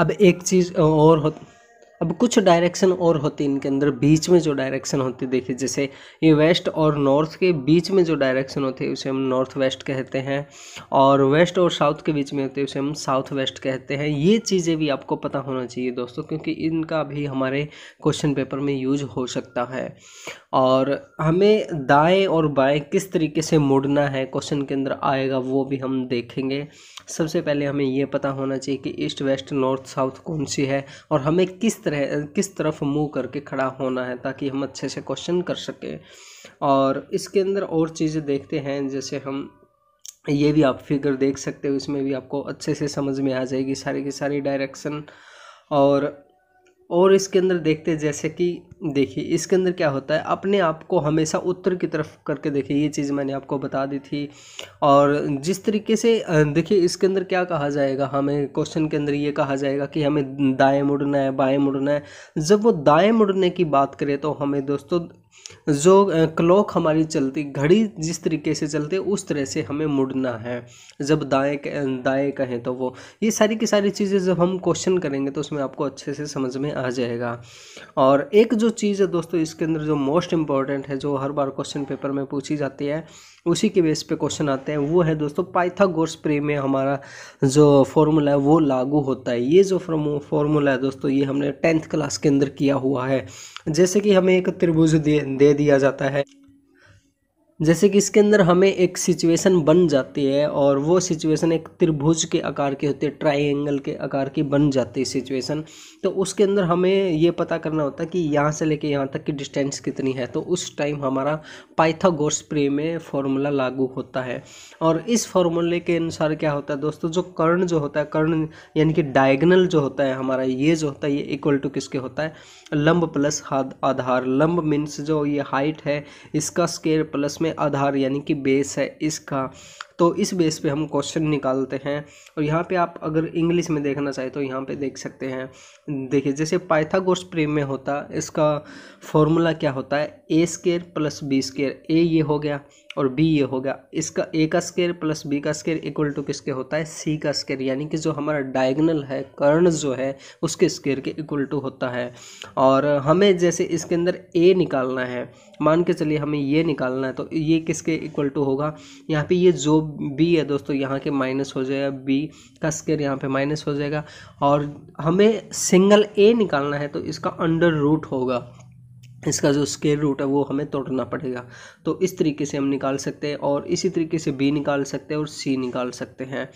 अब एक चीज़ और होती अब कुछ डायरेक्शन और होती इनके अंदर बीच में जो डायरेक्शन होती देखिए जैसे ये वेस्ट और नॉर्थ के बीच में जो डायरेक्शन होती है उसे हम नॉर्थ वेस्ट कहते हैं और वेस्ट और साउथ के बीच में होते हैं उसे हम साउथ वेस्ट कहते हैं ये चीज़ें भी आपको पता होना चाहिए दोस्तों क्योंकि इनका भी हमारे क्वेश्चन पेपर में यूज हो सकता है और हमें दाएँ और बाएँ किस तरीके से मुड़ना है क्वेश्चन के अंदर आएगा वो भी हम देखेंगे सबसे पहले हमें यह पता होना चाहिए कि ईस्ट वेस्ट नॉर्थ साउथ कौन सी है और हमें किस तरह किस तरफ मूव करके खड़ा होना है ताकि हम अच्छे से क्वेश्चन कर सकें और इसके अंदर और चीज़ें देखते हैं जैसे हम ये भी आप फिगर देख सकते हो इसमें भी आपको अच्छे से समझ में आ जाएगी सारी की सारी डायरेक्शन और और इसके अंदर देखते जैसे कि देखिए इसके अंदर क्या होता है अपने आप को हमेशा उत्तर की तरफ करके देखिए ये चीज़ मैंने आपको बता दी थी और जिस तरीके से देखिए इसके अंदर क्या कहा जाएगा हमें क्वेश्चन के अंदर ये कहा जाएगा कि हमें दाएं मुड़ना है बाएं मुड़ना है जब वो दाएं मुड़ने की बात करें तो हमें दोस्तों जो क्लॉक हमारी चलती घड़ी जिस तरीके से चलते उस तरह से हमें मुड़ना है जब दाएँ दाएँ कहें तो वो ये सारी की सारी चीज़ें जब हम क्वेश्चन करेंगे तो उसमें आपको अच्छे से समझ में आ जाएगा और एक जो चीज़ है दोस्तों इसके अंदर जो मोस्ट इम्पॉर्टेंट है जो हर बार क्वेश्चन पेपर में पूछी जाती है उसी के बेस पे क्वेश्चन आते हैं वो है दोस्तों पाइथागोरस प्रे में हमारा जो फॉर्मूला है वो लागू होता है ये जो फॉर्मूला है दोस्तों ये हमने टेंथ क्लास के अंदर किया हुआ है जैसे कि हमें एक त्रिभुज दे, दे दिया जाता है जैसे कि इसके अंदर हमें एक सिचुएशन बन जाती है और वो सिचुएशन एक त्रिभुज के आकार की होती है ट्राइंगल के आकार की बन जाती है सिचुएशन तो उसके अंदर हमें ये पता करना होता है कि यहाँ से लेके यहाँ तक की डिस्टेंस कितनी है तो उस टाइम हमारा पाइथागोरस प्रे में फॉर्मूला लागू होता है और इस फॉर्मूले के अनुसार क्या होता है दोस्तों जो कर्ण जो होता है कर्ण यानी कि डायगनल जो होता है हमारा ये जो होता है ये इक्वल टू किसके होता है लंब प्लस आधार लंब मीन्स जो ये हाइट है इसका स्केयर प्लस में आधार यानी कि बेस है इसका तो इस बेस पे हम क्वेश्चन निकालते हैं और यहाँ पे आप अगर इंग्लिश में देखना चाहे तो यहाँ पे देख सकते हैं देखिए जैसे पाइथागोरस प्रेम में होता इसका फॉर्मूला क्या होता है A square plus B square A ये हो गया और बी ये हो गया इसका ए का स्केयर प्लस बी का स्केयर इक्वल टू किसके होता है सी का स्केयर यानी कि जो हमारा डायगनल है कर्ण जो है उसके स्केयर के इक्वल टू होता है और हमें जैसे इसके अंदर ए निकालना है मान के चलिए हमें ये निकालना है तो ये किसके इक्वल टू होगा यहाँ पे ये जो बी है दोस्तों यहाँ के माइनस हो जाएगा बी का स्केयर यहाँ पे माइनस हो जाएगा और हमें सिंगल ए निकालना है तो इसका अंडर रूट होगा इसका जो स्केयर रूट है वो हमें तोड़ना पड़ेगा तो इस तरीके से हम निकाल सकते हैं और इसी तरीके से बी निकाल सकते हैं और सी निकाल सकते हैं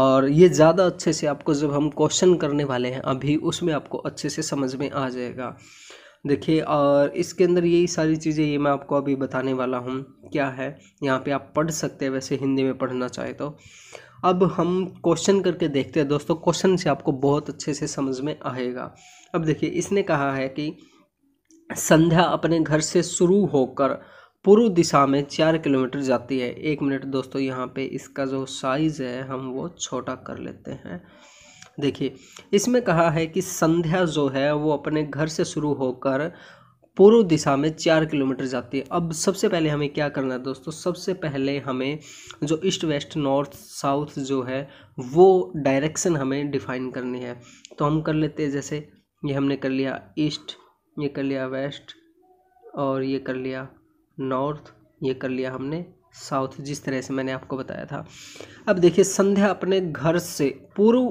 और ये ज़्यादा अच्छे से आपको जब हम क्वेश्चन करने वाले हैं अभी उसमें आपको अच्छे से समझ में आ जाएगा देखिए और इसके अंदर यही सारी चीज़ें ये मैं आपको अभी बताने वाला हूँ क्या है यहाँ पर आप पढ़ सकते हैं वैसे हिंदी में पढ़ना चाहे तो अब हम क्वेश्चन करके देखते हैं दोस्तों क्वेश्चन से आपको बहुत अच्छे से समझ में आएगा अब देखिए इसने कहा है कि संध्या अपने घर से शुरू होकर पूर्व दिशा में चार किलोमीटर जाती है एक मिनट दोस्तों यहाँ पे इसका जो साइज़ है हम वो छोटा कर लेते हैं देखिए इसमें कहा है कि संध्या जो है वो अपने घर से शुरू होकर पूर्व दिशा में चार किलोमीटर जाती है अब सबसे पहले हमें क्या करना है दोस्तों सबसे पहले हमें जो ईस्ट वेस्ट नॉर्थ साउथ जो है वो डायरेक्शन हमें डिफाइन करनी है तो हम कर लेते हैं जैसे ये हमने कर लिया ईस्ट ये कर लिया वेस्ट और ये कर लिया नॉर्थ ये कर लिया हमने साउथ जिस तरह से मैंने आपको बताया था अब देखिए संध्या अपने घर से पूर्व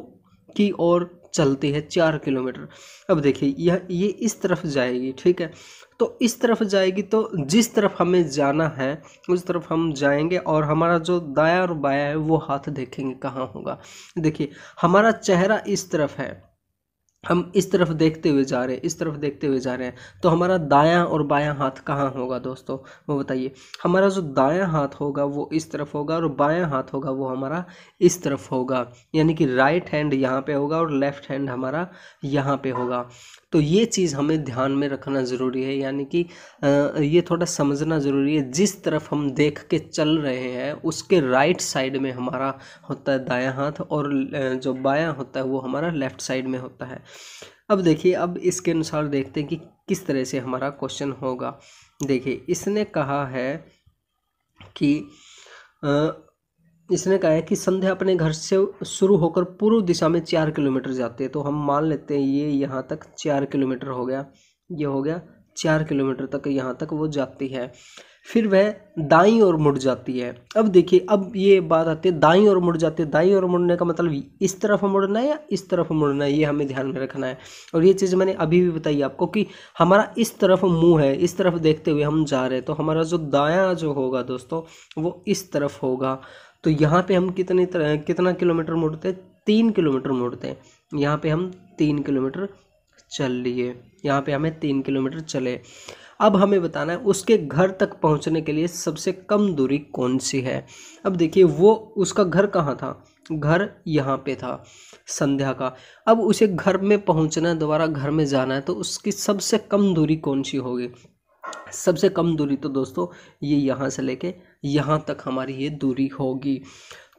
की ओर चलती है चार किलोमीटर अब देखिए यह ये इस तरफ जाएगी ठीक है तो इस तरफ जाएगी तो जिस तरफ हमें जाना है उस तरफ हम जाएंगे और हमारा जो दाया और बाया है वो हाथ देखेंगे कहाँ होगा देखिए हमारा चेहरा इस तरफ है हम इस तरफ देखते हुए जा रहे हैं इस तरफ देखते हुए जा रहे हैं तो हमारा दायां और बायां हाथ कहाँ होगा दोस्तों वो बताइए हमारा जो दायां हाथ होगा वो इस तरफ होगा और बायां हाथ होगा वो हमारा इस तरफ होगा यानी कि राइट हैंड यहाँ पे होगा और लेफ्ट हैंड हमारा यहाँ पे होगा तो ये चीज़ हमें ध्यान में रखना ज़रूरी है यानी कि ये थोड़ा समझना ज़रूरी है जिस तरफ हम देख के चल रहे हैं उसके राइट साइड में हमारा होता है दायां हाथ और जो बायां होता है वो हमारा लेफ़्ट साइड में होता है अब देखिए अब इसके अनुसार देखते हैं कि किस तरह से हमारा क्वेश्चन होगा देखिए इसने कहा है कि इसने कहा है कि संध्या अपने घर से शुरू होकर पूर्व दिशा में चार किलोमीटर जाती है तो हम मान लेते हैं ये यहाँ तक चार किलोमीटर हो गया ये हो गया चार किलोमीटर तक यहाँ तक वो जाती है फिर वह दाई और मुड़ जाती है अब देखिए अब ये बात आती है दाई और मुड़ जाती है दाई और मुड़ने का मतलब इस तरफ मुड़ना है या इस तरफ मुड़ना है ये हमें ध्यान में रखना है और ये चीज़ मैंने अभी भी बताई आपको कि हमारा इस तरफ मुंह है इस तरफ देखते हुए हम जा रहे हैं तो हमारा जो दाया जो होगा दोस्तों वो इस तरफ होगा तो यहाँ पे हम कितने तर, कितना किलोमीटर मोड़ते हैं तीन किलोमीटर मोड़ते हैं यहाँ पे हम तीन किलोमीटर चल लिए यहाँ पे हमें तीन किलोमीटर चले अब हमें बताना है उसके घर तक पहुँचने के लिए सबसे कम दूरी कौन सी है अब देखिए वो उसका घर कहाँ था घर यहाँ पे था संध्या का अब उसे घर में पहुँचना है दोबारा घर में जाना है तो उसकी सबसे कम दूरी कौन सी होगी सबसे कम दूरी तो दोस्तों ये यहाँ से लेके यहाँ तक हमारी ये दूरी होगी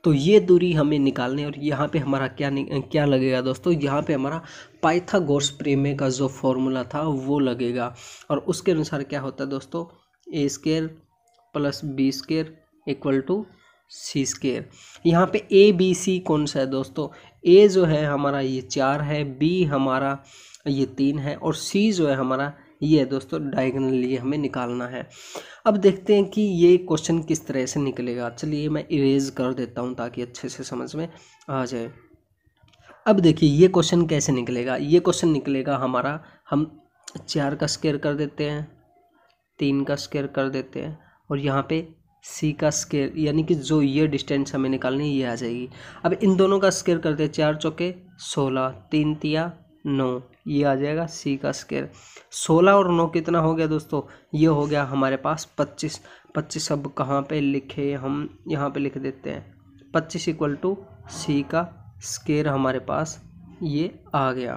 तो ये दूरी हमें निकालने और यहाँ पे हमारा क्या क्या लगेगा दोस्तों यहाँ पे हमारा पाइथागोरस प्रेमे का जो फॉर्मूला था वो लगेगा और उसके अनुसार क्या होता है दोस्तों A square plus B square equal to C square यहाँ पे ए बी सी कौन सा है दोस्तों ए जो है हमारा ये चार है बी हमारा ये तीन है और सी जो है हमारा ये दोस्तों डायगनली हमें निकालना है अब देखते हैं कि ये क्वेश्चन किस तरह से निकलेगा चलिए मैं इरेज कर देता हूँ ताकि अच्छे से समझ में आ जाए अब देखिए ये क्वेश्चन कैसे निकलेगा ये क्वेश्चन निकलेगा हमारा हम चार का स्केयर कर देते हैं तीन का स्केयर कर देते हैं और यहाँ पे सी का स्केयर यानी कि जो ये डिस्टेंस हमें निकालनी है ये आ जाएगी अब इन दोनों का स्केयर करते हैं चार चौके सोलह तीन तिया नौ ये आ जाएगा सी का स्केयर सोलह और नौ कितना हो गया दोस्तों ये हो गया हमारे पास पच्चीस पच्चीस अब कहाँ पे लिखे हम यहाँ पे लिख देते हैं पच्चीस इक्वल टू सी का स्केयर हमारे पास ये आ गया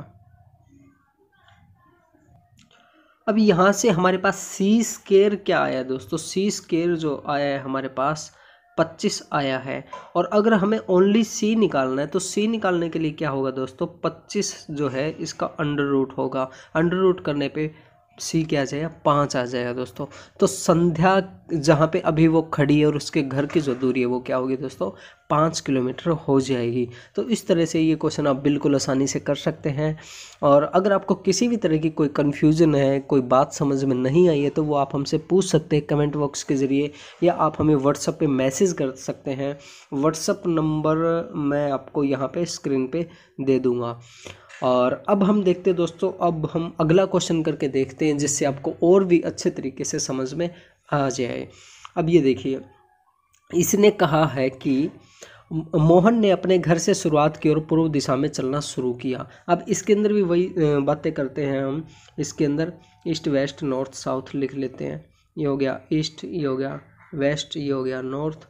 अब यहाँ से हमारे पास सी स्केयर क्या आया दोस्तों सी स्केयर जो आया है हमारे पास पच्चीस आया है और अगर हमें ओनली सी निकालना है तो सी निकालने के लिए क्या होगा दोस्तों पच्चीस जो है इसका अंडर रूट होगा अंडर रूट करने पे सी क्या आ जाएगा पाँच आ जाएगा दोस्तों तो संध्या जहाँ पे अभी वो खड़ी है और उसके घर की जो दूरी है वो क्या होगी दोस्तों पाँच किलोमीटर हो जाएगी तो इस तरह से ये क्वेश्चन आप बिल्कुल आसानी से कर सकते हैं और अगर आपको किसी भी तरह की कोई कन्फ्यूज़न है कोई बात समझ में नहीं आई है तो वो आप हमसे पूछ सकते हैं कमेंट बॉक्स के ज़रिए या आप हमें व्हाट्सअप पर मैसेज कर सकते हैं व्हाट्सअप नंबर मैं आपको यहाँ पर स्क्रीन पर दे दूँगा और अब हम देखते हैं दोस्तों अब हम अगला क्वेश्चन करके देखते हैं जिससे आपको और भी अच्छे तरीके से समझ में आ जाए अब ये देखिए इसने कहा है कि मोहन ने अपने घर से शुरुआत की और पूर्व दिशा में चलना शुरू किया अब इसके अंदर भी वही बातें करते हैं हम इसके अंदर ईस्ट वेस्ट नॉर्थ साउथ लिख लेते हैं ये हो गया ईस्ट ये हो गया वेस्ट ये हो गया नॉर्थ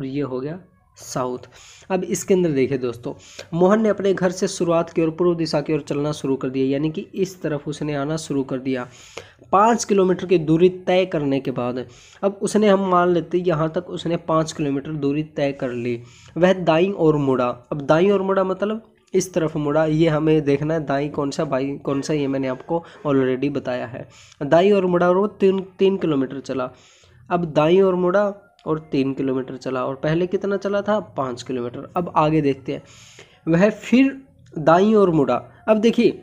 और ये हो गया साउथ अब इसके अंदर देखिए दोस्तों मोहन ने अपने घर से शुरुआत की और पूर्व दिशा की ओर चलना शुरू कर दिया यानी कि इस तरफ उसने आना शुरू कर दिया पाँच किलोमीटर की दूरी तय करने के बाद अब उसने हम मान लेते यहाँ तक उसने पाँच किलोमीटर दूरी तय कर ली वह दाई और मुड़ा अब दाई और मुड़ा मतलब इस तरफ मुड़ा ये हमें देखना है दाई कौन सा बाई कौन सा ये मैंने आपको ऑलरेडी बताया है दाई और मुड़ा और वो तीन तीन किलोमीटर चला अब दाई और मुड़ा और तीन किलोमीटर चला और पहले कितना चला था पाँच किलोमीटर अब आगे देखते हैं वह फिर दाई और मुड़ा अब देखिए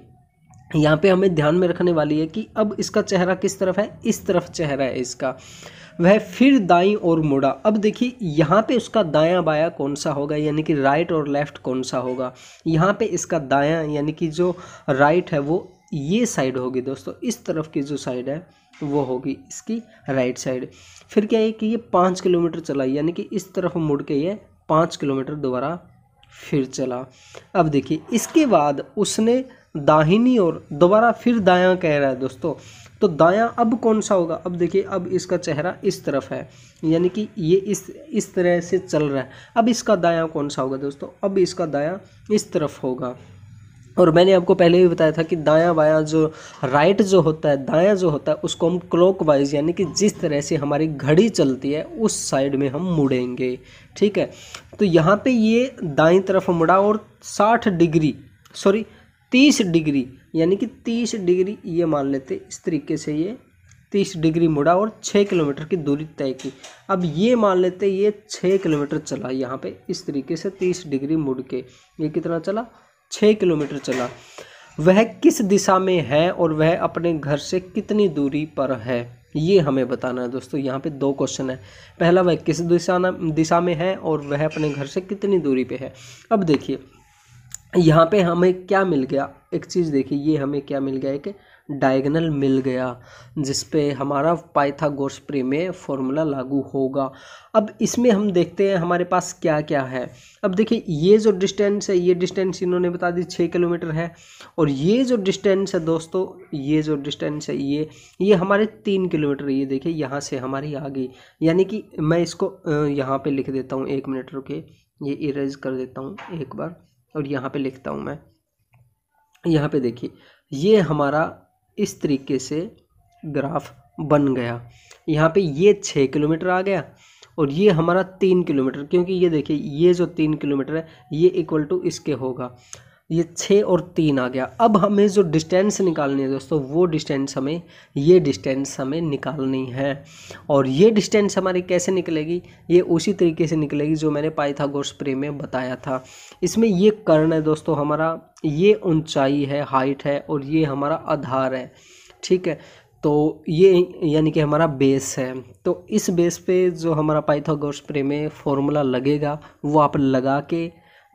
यहाँ पे हमें ध्यान में रखने वाली है कि अब इसका चेहरा किस तरफ है इस तरफ चेहरा है इसका वह फिर दाई और मुड़ा अब देखिए यहाँ पे उसका दायां बायां कौन सा होगा यानी कि राइट और लेफ्ट कौन सा होगा यहाँ पे इसका दायां यानी कि जो राइट है वो ये साइड होगी दोस्तों इस तरफ की जो साइड है वो होगी इसकी राइट साइड फिर क्या है कि ये पाँच किलोमीटर चला यानी कि इस तरफ मुड़ के ये पाँच किलोमीटर दोबारा फिर चला अब देखिए इसके बाद उसने दाहिनी और दोबारा फिर दायां कह रहा है दोस्तों तो दायां अब कौन सा होगा अब देखिए अब इसका चेहरा इस तरफ है यानी कि ये इस इस तरह से चल रहा है अब इसका दायां कौन सा होगा दोस्तों अब इसका दायां इस तरफ होगा और मैंने आपको पहले भी बताया था कि दायां बायां जो राइट जो होता है दायां जो होता है उसको हम क्लॉक वाइज यानी कि जिस तरह से हमारी घड़ी चलती है उस साइड में हम मुड़ेंगे ठीक है तो यहाँ पे ये दाई तरफ मुड़ा और 60 डिग्री सॉरी 30 डिग्री यानी कि 30 डिग्री ये मान लेते इस तरीके से ये 30 डिग्री मुड़ा और 6 किलोमीटर की दूरी तय की अब ये मान लेते ये 6 किलोमीटर चला यहाँ पे इस तरीके से 30 डिग्री मुड़ के ये कितना चला छः किलोमीटर चला वह किस दिशा में है और वह अपने घर से कितनी दूरी पर है ये हमें बताना है दोस्तों यहाँ पे दो क्वेश्चन है पहला वह किस दिशा दिशा में है और वह अपने घर से कितनी दूरी पे है अब देखिए यहाँ पे हमें क्या मिल गया एक चीज़ देखिए ये हमें क्या मिल गया एक डायगनल मिल गया जिस पे हमारा पाइथागोरस प्रमेय फॉर्मूला लागू होगा अब इसमें हम देखते हैं हमारे पास क्या क्या है अब देखिए ये जो डिस्टेंस है ये डिस्टेंस इन्होंने बता दी छः किलोमीटर है और ये जो डिस्टेंस है दोस्तों ये जो डिस्टेंस है ये ये हमारे तीन किलोमीटर ये देखिए यहाँ से हमारी आ गई यानी कि मैं इसको यहाँ पर लिख देता हूँ एक मिनट रुके ये इरेज कर देता हूँ एक बार और यहाँ पर लिखता हूँ मैं यहाँ पर देखिए ये हमारा इस तरीके से ग्राफ बन गया यहाँ पे ये छः किलोमीटर आ गया और ये हमारा तीन किलोमीटर क्योंकि ये देखिए ये जो तीन किलोमीटर है ये इक्वल टू इसके होगा ये छः और तीन आ गया अब हमें जो डिस्टेंस निकालनी है दोस्तों वो डिस्टेंस हमें ये डिस्टेंस हमें निकालनी है और ये डिस्टेंस हमारी कैसे निकलेगी ये उसी तरीके से निकलेगी जो मैंने पाइथागोरस प्रेम में बताया था इसमें ये कर्ण है दोस्तों हमारा ये ऊंचाई है हाइट है और ये हमारा आधार है ठीक है तो ये यानी कि हमारा बेस है तो इस बेस पे जो हमारा पाइथागोरस प्रेम में फॉर्मूला लगेगा वो आप लगा के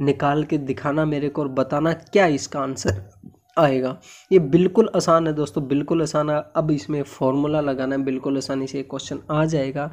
निकाल के दिखाना मेरे को और बताना क्या इसका आंसर आएगा ये बिल्कुल आसान है दोस्तों बिल्कुल आसान है अब इसमें फॉर्मूला लगाना है बिल्कुल आसानी से क्वेश्चन आ जाएगा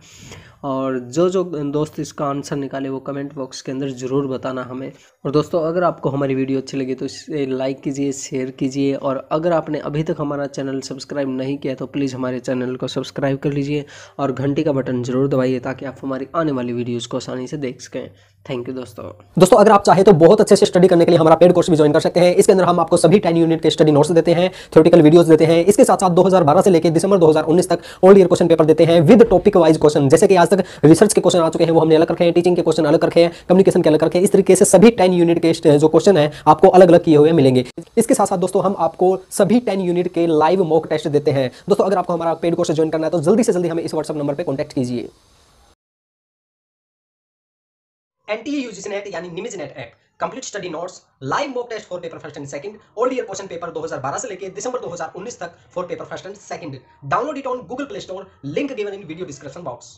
और जो जो दोस्त इसका आंसर निकाले वो कमेंट बॉक्स के अंदर ज़रूर बताना हमें और दोस्तों अगर आपको हमारी वीडियो अच्छी लगी तो इसे लाइक कीजिए शेयर कीजिए और अगर आपने अभी तक हमारा चैनल सब्सक्राइब नहीं किया तो प्लीज़ हमारे चैनल को सब्सक्राइब कर लीजिए और घंटी का बटन ज़रूर दबाइए ताकि आप हमारी आने वाली वीडियोज़ को आसानी से देख सकें थैंक यू दोस्तों दोस्तों अगर आप चाहे तो बहुत अच्छे से स्टडी करने के लिए हमारा पेड कोर्स भी ज्वाइन कर सकते हैं इसके अंदर हम आपको सभी टेन यूनिट के स्टडी नोट्स देते हैं थ्योरेटिकल वीडियोस देते हैं इसके साथ साथ 2012 से लेकर दिसंबर 2019 तक ओल्ड ईयर क्वेश्चन पेपर देते हैं विद टॉपिक वाइज क्वेश्चन जैसे कि आज तक तक रिसर्च के क्वेश्चन आ चुके हैं वो हमने अलग रखे हैं टीचिंग के क्वेश्चन अलग रखे हैं कम्युनिकेशन के अलग रखे हैं इस तरीके से सभी टेन यूनिट के जो क्वेश्चन है आपको अलग अलग किए हुए मिलेंगे इसके साथ साथ दोस्तों हम आपको सभी टेन यूनिट के लाइव मॉक टेस्ट देते हैं दोस्तों अगर आपको हमारा पेड कोर्स ज्वाइन करना है तो जल्दी से जल्दी हमें इस व्हाट्सअप नंबर पर कॉन्टैक्ट कीजिए एनटीए यानी निमिज नेट एक्ट complete study notes live mock test for paper first and second old year question paper 2012 से लेके दिसंबर 2019 तक for paper first and second download it on Google Play Store link given in video description box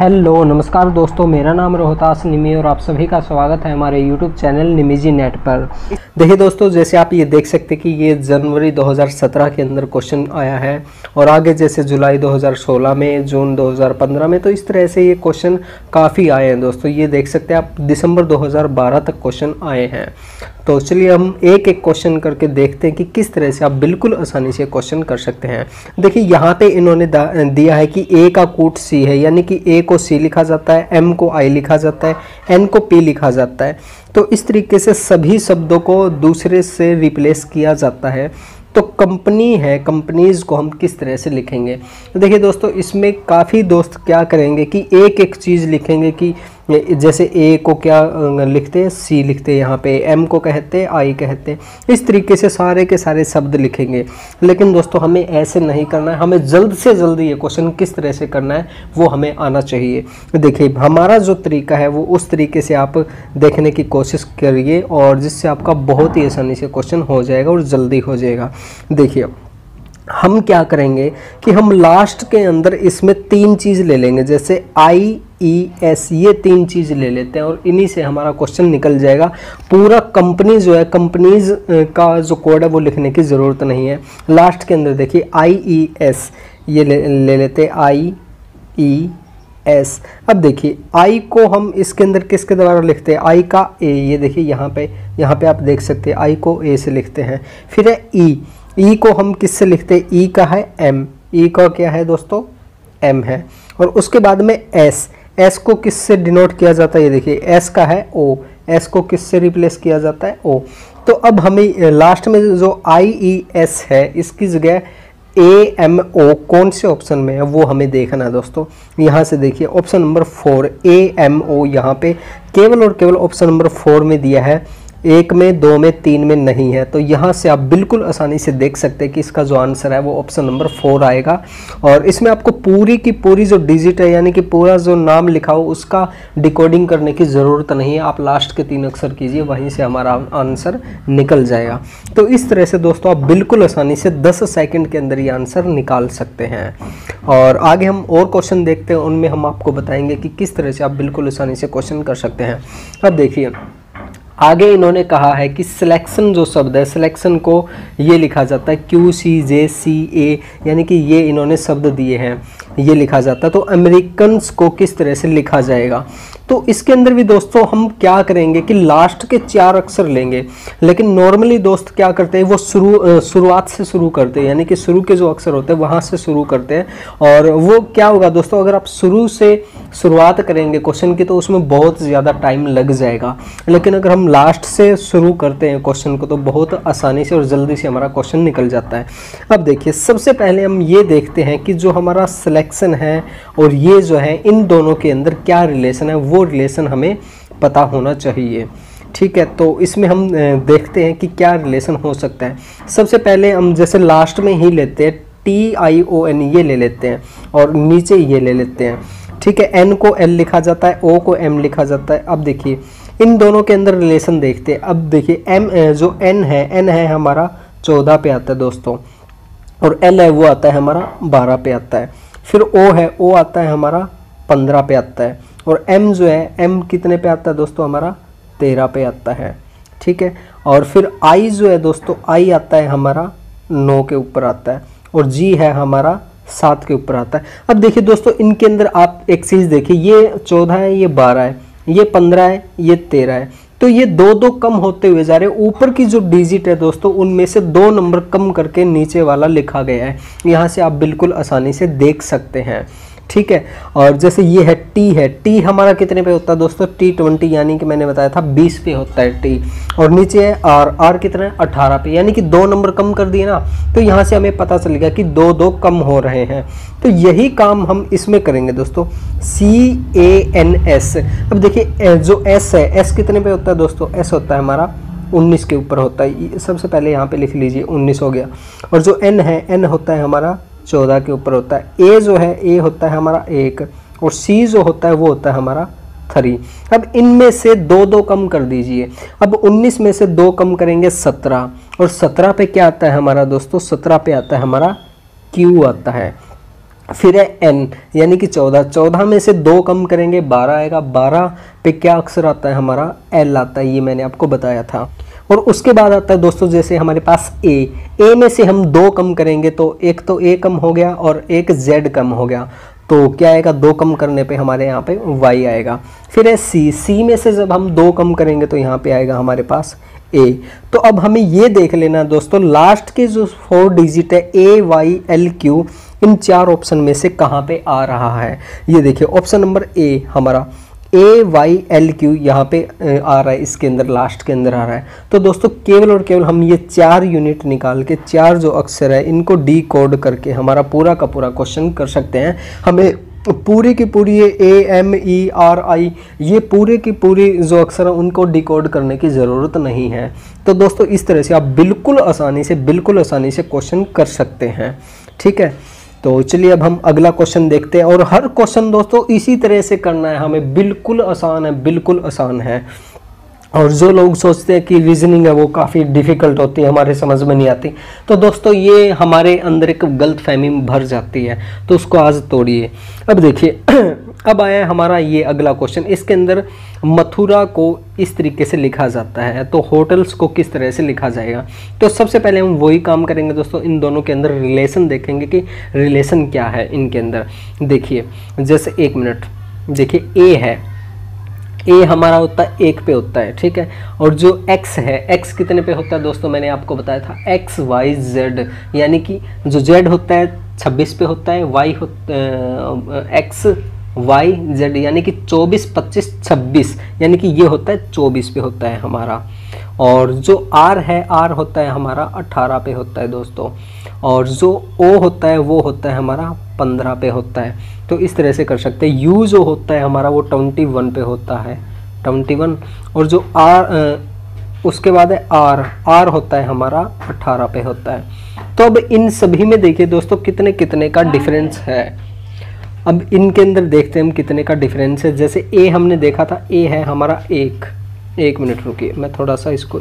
hello नमस्कार दोस्तों मेरा नाम रोहतास निमी और आप सभी का स्वागत है हमारे यूट्यूब चैनल निमीजी नेट पर देखिए दोस्तों जैसे आप ये देख सकते हैं कि ये जनवरी 2017 के अंदर क्वेश्चन आया है और आगे जैसे जुलाई 2016 में जून 2015 में तो इस तरह से ये क्वेश्चन काफ़ी आए हैं दोस्तों ये देख सकते हैं आप दिसंबर दो तक क्वेश्चन आए हैं तो चलिए हम एक एक क्वेश्चन करके देखते हैं कि किस तरह से आप बिल्कुल आसानी से क्वेश्चन कर सकते हैं देखिए यहाँ पे इन्होंने दिया है कि ए का कूट सी है यानी कि ए को सी लिखा जाता है एम को आई लिखा जाता है एन को पी लिखा जाता है तो इस तरीके से सभी शब्दों को दूसरे से रिप्लेस किया जाता है तो कंपनी है कंपनीज़ को हम किस तरह से लिखेंगे तो देखिए दोस्तों इसमें काफ़ी दोस्त क्या करेंगे कि एक एक चीज़ लिखेंगे कि जैसे ए को क्या लिखते हैं सी लिखते हैं यहाँ पे एम को कहते हैं आई कहते हैं इस तरीके से सारे के सारे शब्द लिखेंगे लेकिन दोस्तों हमें ऐसे नहीं करना है हमें जल्द से जल्द ये क्वेश्चन किस तरह से करना है वो हमें आना चाहिए देखिए हमारा जो तरीका है वो उस तरीके से आप देखने की कोशिश करिए और जिससे आपका बहुत ही आसानी से क्वेश्चन हो जाएगा और जल्दी हो जाएगा देखिए हम क्या करेंगे कि हम लास्ट के अंदर इसमें तीन चीज़ ले लेंगे जैसे आई ई एस ये तीन चीज़ ले लेते हैं और इन्हीं से हमारा क्वेश्चन निकल जाएगा पूरा कंपनी जो है कंपनीज का जो कोड है वो लिखने की ज़रूरत नहीं है लास्ट के अंदर देखिए आई ई एस ये ले, ले लेते हैं आई ई एस अब देखिए आई को हम इसके अंदर किसके द्वारा लिखते हैं आई का ए ये देखिए यहाँ पे यहाँ पे आप देख सकते हैं आई को ए से लिखते हैं फिर है ई e, ई को हम किससे लिखते हैं ई का है एम ई का क्या है दोस्तों एम है और उसके बाद में एस एस को किससे डिनोट किया जाता है ये देखिए एस का है ओ एस को किससे रिप्लेस किया जाता है ओ तो अब हमें लास्ट में जो आई ई एस है इसकी जगह ए एम ओ कौन से ऑप्शन में है वो हमें देखना है दोस्तों यहाँ से देखिए option number four A M O यहाँ पे केवल और केवल ऑप्शन नंबर फोर में दिया है एक में दो में तीन में नहीं है तो यहाँ से आप बिल्कुल आसानी से देख सकते हैं कि इसका जो आंसर है वो ऑप्शन नंबर फोर आएगा और इसमें आपको पूरी की पूरी जो डिजिट है यानी कि पूरा जो नाम लिखा हो उसका डिकोडिंग करने की ज़रूरत नहीं है आप लास्ट के तीन अक्षर कीजिए वहीं से हमारा आंसर निकल जाएगा तो इस तरह से दोस्तों आप बिल्कुल आसानी से दस सेकेंड के अंदर ये आंसर निकाल सकते हैं और आगे हम और क्वेश्चन देखते हैं उनमें हम आपको बताएंगे कि किस तरह से आप बिल्कुल आसानी से क्वेश्चन कर सकते हैं अब देखिए आगे इन्होंने कहा है कि सिलेक्शन जो शब्द है सिलेक्शन को ये लिखा जाता है क्यू सी जे सी ए यानी कि ये इन्होंने शब्द दिए हैं ये लिखा जाता है तो अमेरिकन को किस तरह से लिखा जाएगा तो इसके अंदर भी दोस्तों हम क्या करेंगे कि लास्ट के चार अक्षर लेंगे लेकिन नॉर्मली दोस्त क्या करते हैं वो शुरू शुरुआत से शुरू करते हैं यानी कि शुरू के जो अक्षर होते हैं वहाँ से शुरू करते हैं और वो क्या होगा दोस्तों अगर आप शुरू से शुरुआत करेंगे क्वेश्चन की तो उसमें बहुत ज़्यादा टाइम लग जाएगा लेकिन अगर हम लास्ट से शुरू करते हैं क्वेश्चन को तो बहुत आसानी से और जल्दी से हमारा क्वेश्चन निकल जाता है अब देखिए सबसे पहले हम ये देखते हैं कि जो हमारा सिलेक्शन है और ये जो है इन दोनों के अंदर क्या रिलेशन है वो रिलेशन हमें पता होना चाहिए ठीक है तो इसमें हम देखते हैं कि क्या रिलेशन हो सकता है सबसे पहले हम जैसे लास्ट में ही लेते हैं टी आई ओ एन ये ले लेते हैं और नीचे ये ले लेते हैं ठीक है एन को एल लिखा जाता है ओ को एम लिखा जाता है अब देखिए इन दोनों के अंदर रिलेशन देखते हैं अब देखिए एम जो एन है एन है हमारा चौदह पे आता है दोस्तों और एल है वो आता है हमारा बारह पे आता है फिर ओ है ओ आता है हमारा पंद्रह पे आता है और m जो है m कितने पे आता है दोस्तों हमारा तेरह पे आता है ठीक है और फिर i जो है दोस्तों i आता है हमारा नौ के ऊपर आता है और g है हमारा सात के ऊपर आता है अब देखिए दोस्तों इनके अंदर आप एक चीज़ देखिए ये चौदह है ये बारह है ये पंद्रह है ये तेरह है तो ये दो दो कम होते हुए जा रहे हैं ऊपर की जो डिजिट है दोस्तों उनमें से दो नंबर कम करके नीचे वाला लिखा गया है यहाँ से आप बिल्कुल आसानी से देख सकते हैं ठीक है और जैसे ये है टी है टी हमारा कितने पे होता है दोस्तों टी ट्वेंटी यानी कि मैंने बताया था बीस पे होता है टी और नीचे है आर आर कितना है अठारह पे यानी कि दो नंबर कम कर दिए ना तो यहाँ से हमें पता चल गया कि दो दो कम हो रहे हैं तो यही काम हम इसमें करेंगे दोस्तों सी ए एन एस अब देखिए जो एस है एस कितने पे होता है दोस्तों एस होता है हमारा 19 के ऊपर होता है सबसे पहले यहाँ पे लिख लीजिए 19 हो गया और जो एन है एन होता है हमारा चौदह के ऊपर होता है ए जो है ए होता है हमारा एक और सी जो होता है वो होता है हमारा थ्री अब इनमें से दो दो कम कर दीजिए अब उन्नीस में से दो कम करेंगे सत्रह और सत्रह पे क्या आता है हमारा दोस्तों सत्रह पे आता है हमारा क्यू आता है फिर है एन यानी कि चौदह चौदह में से दो कम करेंगे बारह आएगा बारह पे क्या अक्सर आता है हमारा एल आता है ये मैंने आपको बताया था और उसके बाद आता है दोस्तों जैसे हमारे पास ए ए में से हम दो कम करेंगे तो एक तो ए कम हो गया और एक जेड कम हो गया तो क्या आएगा दो कम करने पे हमारे यहाँ पे वाई आएगा फिर है सी सी में से जब हम दो कम करेंगे तो यहाँ पे आएगा हमारे पास ए तो अब हमें ये देख लेना दोस्तों लास्ट के जो फोर डिजिट है ए वाई एल क्यू इन चार ऑप्शन में से कहाँ पे आ रहा है ये देखिए ऑप्शन नंबर ए हमारा ए वाई एल क्यू यहाँ पे आ रहा है इसके अंदर लास्ट के अंदर आ रहा है तो दोस्तों केवल और केवल हम ये चार यूनिट निकाल के चार जो अक्षर है इनको डी कोड करके हमारा पूरा का पूरा क्वेश्चन कर सकते हैं हमें पूरी की पूरी ये ए एम ई आर आई ये पूरे की पूरी जो अक्षर है उनको डिकोड करने की ज़रूरत नहीं है तो दोस्तों इस तरह से आप बिल्कुल आसानी से बिल्कुल आसानी से क्वेश्चन कर सकते हैं ठीक है तो चलिए अब हम अगला क्वेश्चन देखते हैं और हर क्वेश्चन दोस्तों इसी तरह से करना है हमें बिल्कुल आसान है बिल्कुल आसान है और जो लोग सोचते हैं कि रीजनिंग है वो काफ़ी डिफ़िकल्ट होती है हमारे समझ में नहीं आती तो दोस्तों ये हमारे अंदर एक गलत फहमी भर जाती है तो उसको आज तोड़िए अब देखिए अब आया हमारा ये अगला क्वेश्चन इसके अंदर मथुरा को इस तरीके से लिखा जाता है तो होटल्स को किस तरह से लिखा जाएगा तो सबसे पहले हम वही काम करेंगे दोस्तों इन दोनों के अंदर रिलेशन देखेंगे कि रिलेशन क्या है इनके अंदर देखिए जैसे एक मिनट देखिए ए है ए हमारा होता है एक पे होता है ठीक है और जो एक्स है एक्स कितने पे होता है दोस्तों मैंने आपको बताया था एक्स वाई जेड यानी कि जो जेड होता है छब्बीस पे होता है वाई हो एक्स वाई जेड यानी कि 24, 25, 26 यानी कि ये होता है 24 पे होता है हमारा और जो आर है आर होता है हमारा 18 पे होता है दोस्तों और जो ओ होता है वो होता है हमारा 15 पे होता है तो इस तरह से कर सकते हैं यू जो होता है हमारा वो 21 पे होता है 21 और जो आर उसके बाद है आर आर होता है हमारा अट्ठारह पे होता है तो अब इन सभी में देखिए दोस्तों कितने कितने का डिफरेंस है अब इनके अंदर देखते हैं हम कितने का डिफरेंस है जैसे ए हमने देखा था ए है हमारा एक एक मिनट रुकिए मैं थोड़ा सा इसको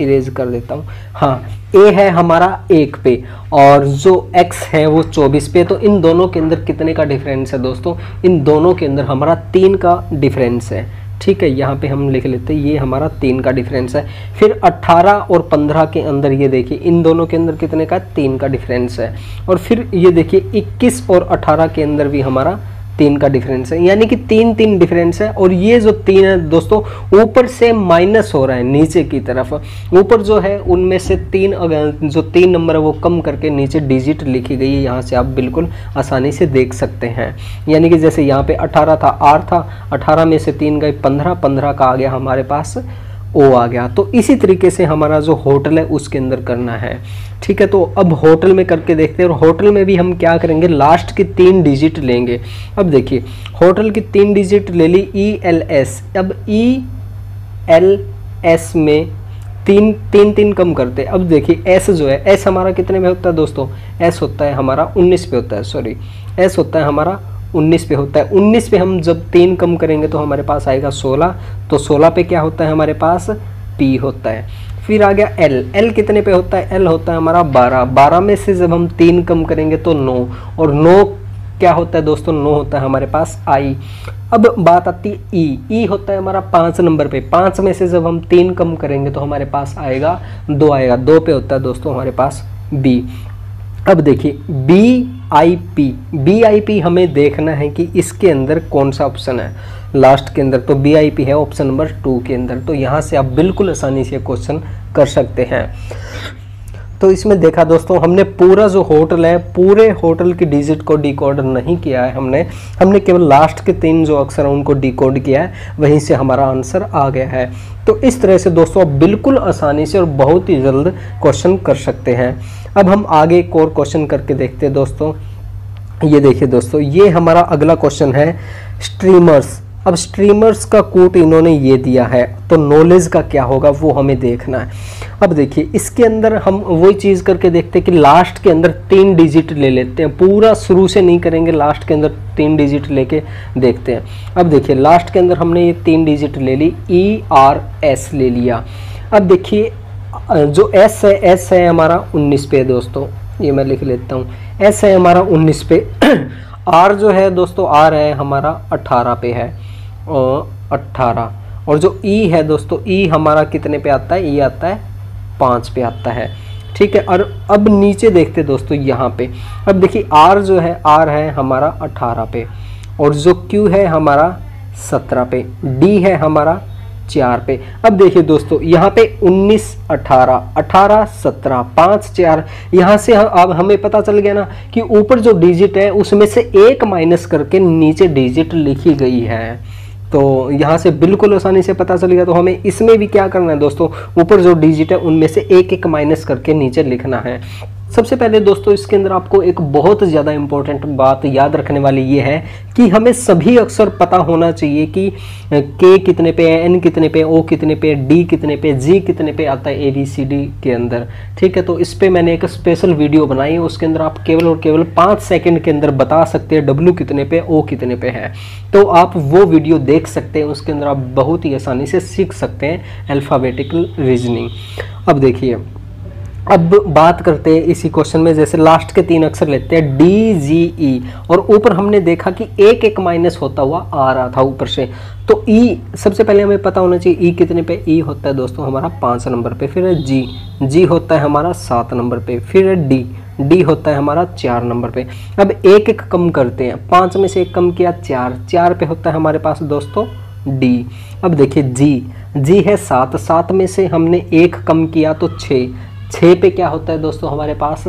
इरेज कर देता हूँ हाँ ए है हमारा एक पे और जो एक्स है वो चौबीस पे तो इन दोनों के अंदर कितने का डिफरेंस है दोस्तों इन दोनों के अंदर हमारा तीन का डिफरेंस है ठीक है यहाँ पे हम लिख लेते हैं ये हमारा तीन का डिफरेंस है फिर 18 और 15 के अंदर ये देखिए इन दोनों के अंदर कितने का तीन का डिफरेंस है और फिर ये देखिए 21 और 18 के अंदर भी हमारा तीन का डिफरेंस है यानी कि तीन तीन डिफरेंस है और ये जो तीन है दोस्तों ऊपर से माइनस हो रहा है नीचे की तरफ ऊपर जो है उनमें से तीन जो तीन नंबर है वो कम करके नीचे डिजिट लिखी गई है यहाँ से आप बिल्कुल आसानी से देख सकते हैं यानी कि जैसे यहाँ पे 18 था आर था 18 में से तीन गए 15 15 का आ गया हमारे पास ओ आ गया तो इसी तरीके से हमारा जो होटल है उसके अंदर करना है ठीक है तो अब होटल में करके देखते हैं और होटल में भी हम क्या करेंगे लास्ट की तीन डिजिट लेंगे अब देखिए होटल की तीन डिजिट ले ली ई एल एस अब ई एल एस में तीन तीन तीन कम करते अब देखिए एस जो है एस हमारा कितने में होता है दोस्तों एस होता है हमारा उन्नीस पे होता है सॉरी एस होता है हमारा 19 पे होता है 19 पे हम जब तीन कम करेंगे तो हमारे पास आएगा 16 तो 16 पे क्या होता है हमारे पास पी होता है फिर आ गया एल एल कितने पे होता है एल होता है हमारा 12 12 में से जब हम तीन कम करेंगे तो 9 और 9 क्या होता है दोस्तों 9 होता है हमारे पास आई अब बात आती है e। ई E होता है हमारा पाँच नंबर पे पाँच में से जब हम तीन कम करेंगे तो हमारे पास आएगा दो आएगा दो पे होता है दोस्तों हमारे पास बी अब देखिए बी आई पी हमें देखना है कि इसके अंदर कौन सा ऑप्शन है लास्ट के अंदर तो बीआईपी है ऑप्शन नंबर टू के अंदर तो यहाँ से आप बिल्कुल आसानी से क्वेश्चन कर सकते हैं तो इसमें देखा दोस्तों हमने पूरा जो होटल है पूरे होटल की डिजिट को डिकोड नहीं किया है हमने हमने केवल लास्ट के तीन जो अक्षर हैं उनको डिकोड किया है वहीं से हमारा आंसर आ गया है तो इस तरह से दोस्तों आप बिल्कुल आसानी से और बहुत ही जल्द क्वेश्चन कर सकते हैं अब हम आगे एक और क्वेश्चन करके देखते हैं दोस्तों ये देखिए दोस्तों ये हमारा अगला क्वेश्चन है स्ट्रीमर्स अब स्ट्रीमर्स का कोट इन्होंने ये दिया है तो नॉलेज का क्या होगा वो हमें देखना है अब देखिए इसके अंदर हम वही चीज़ करके देखते हैं कि लास्ट के अंदर तीन डिजिट ले लेते हैं पूरा शुरू से नहीं करेंगे लास्ट के अंदर तीन डिजिट लेके देखते हैं अब देखिए लास्ट के अंदर हमने ये तीन डिजिट ले ली ई आर एस ले लिया अब देखिए जो एस है एस है हमारा उन्नीस पे दोस्तों ये मैं लिख लेता हूँ एस है हमारा उन्नीस पे आर जो है दोस्तों आर है हमारा अट्ठारह पे है अट्ठारह और जो ई e है दोस्तों ई e हमारा कितने पे आता है ई e आता है पाँच पे आता है ठीक है और अब नीचे देखते दोस्तों यहाँ पे अब देखिए आर जो है आर है हमारा अट्ठारह पे और जो क्यू है हमारा सत्रह पे डी है हमारा चार पे अब देखिए दोस्तों यहाँ पे 19, 18, 18, सत्रह 5, चार यहाँ से हम अब हमें पता चल गया ना कि ऊपर जो डिजिट है उसमें से एक माइनस करके नीचे डिजिट लिखी गई है तो यहाँ से बिल्कुल आसानी से पता चल गया तो हमें इसमें भी क्या करना है दोस्तों ऊपर जो डिजिट है उनमें से एक एक माइनस करके नीचे लिखना है सबसे पहले दोस्तों इसके अंदर आपको एक बहुत ज़्यादा इम्पोर्टेंट बात याद रखने वाली ये है कि हमें सभी अक्सर पता होना चाहिए कि के कितने पे है एन कितने पे ओ कितने पे डी कितने पे जी कितने पे आता है ए बी सी डी के अंदर ठीक है तो इस पर मैंने एक स्पेशल वीडियो बनाई है उसके अंदर आप केवल और केवल पाँच सेकेंड के अंदर बता सकते हैं डब्ल्यू कितने पे ओ कितने पे है तो आप वो वीडियो देख सकते हैं उसके अंदर आप बहुत ही आसानी से सीख सकते हैं अल्फ़ाबेटिकल रीजनिंग अब देखिए अब बात करते हैं इसी क्वेश्चन में जैसे लास्ट के तीन अक्षर लेते हैं डी जी ई और ऊपर हमने देखा कि एक एक माइनस होता हुआ आ रहा था ऊपर से तो ई e, सबसे पहले हमें पता होना चाहिए ई e कितने पे ई e होता है दोस्तों हमारा पाँच नंबर पे फिर है जी जी होता है हमारा सात नंबर पे फिर है डी डी होता है हमारा चार नंबर पे अब एक एक कम करते हैं पाँच में से एक कम किया चार चार पे होता है हमारे पास दोस्तों डी अब देखिए जी जी है सात सात में से हमने एक कम किया तो छः छः पे क्या होता है दोस्तों हमारे पास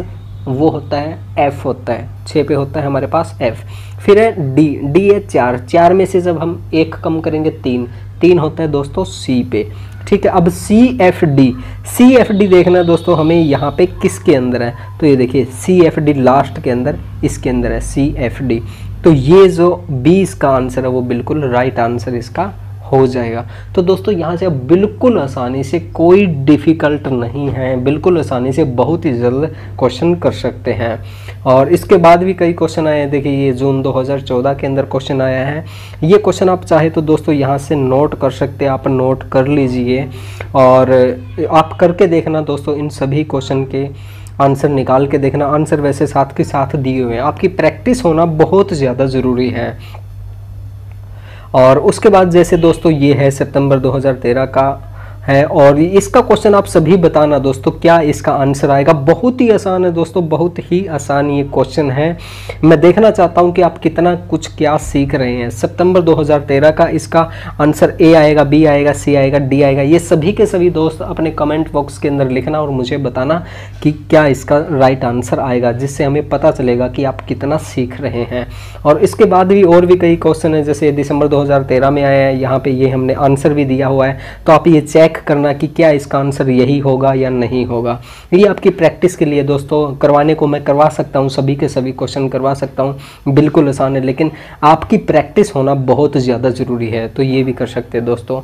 वो होता है एफ होता है छः पे होता है हमारे पास एफ फिर है डी डी है चार चार में से जब हम एक कम करेंगे तीन तीन होता है दोस्तों सी पे ठीक है अब C F D C F D देखना दोस्तों हमें यहाँ पे किसके अंदर है तो ये देखिए सी एफ डी लास्ट के अंदर इसके अंदर है सी एफ डी तो ये जो बी इसका आंसर है वो बिल्कुल राइट आंसर इसका हो जाएगा तो दोस्तों यहाँ से आप बिल्कुल आसानी से कोई डिफ़िकल्ट नहीं है बिल्कुल आसानी से बहुत ही जल्द क्वेश्चन कर सकते हैं और इसके बाद भी कई क्वेश्चन आए हैं देखिए ये जून 2014 के अंदर क्वेश्चन आया है ये क्वेश्चन आप चाहे तो दोस्तों यहाँ से नोट कर सकते हैं आप नोट कर लीजिए और आप करके देखना दोस्तों इन सभी क्वेश्चन के आंसर निकाल के देखना आंसर वैसे साथ के साथ दिए हुए हैं आपकी प्रैक्टिस होना बहुत ज़्यादा ज़रूरी है और उसके बाद जैसे दोस्तों ये है सितंबर 2013 का है और इसका क्वेश्चन आप सभी बताना दोस्तों क्या इसका आंसर आएगा बहुत ही आसान है दोस्तों बहुत ही आसान ये क्वेश्चन है मैं देखना चाहता हूँ कि आप कितना कुछ क्या सीख रहे हैं सितंबर 2013 का इसका आंसर ए आएगा बी आएगा सी आएगा डी आएगा ये सभी के सभी दोस्त अपने कमेंट बॉक्स के अंदर लिखना और मुझे बताना कि क्या इसका राइट आंसर आएगा जिससे हमें पता चलेगा कि आप कितना सीख रहे हैं और इसके बाद भी और भी कई क्वेश्चन है जैसे दिसंबर दो में आया है यहाँ पर ये हमने आंसर भी दिया हुआ है तो आप ये चेक चेक करना कि क्या इसका आंसर यही होगा या नहीं होगा ये आपकी प्रैक्टिस के लिए दोस्तों करवाने को मैं करवा सकता हूँ सभी के सभी क्वेश्चन करवा सकता हूँ बिल्कुल आसान है लेकिन आपकी प्रैक्टिस होना बहुत ज़्यादा ज़रूरी है तो ये भी कर सकते हैं दोस्तों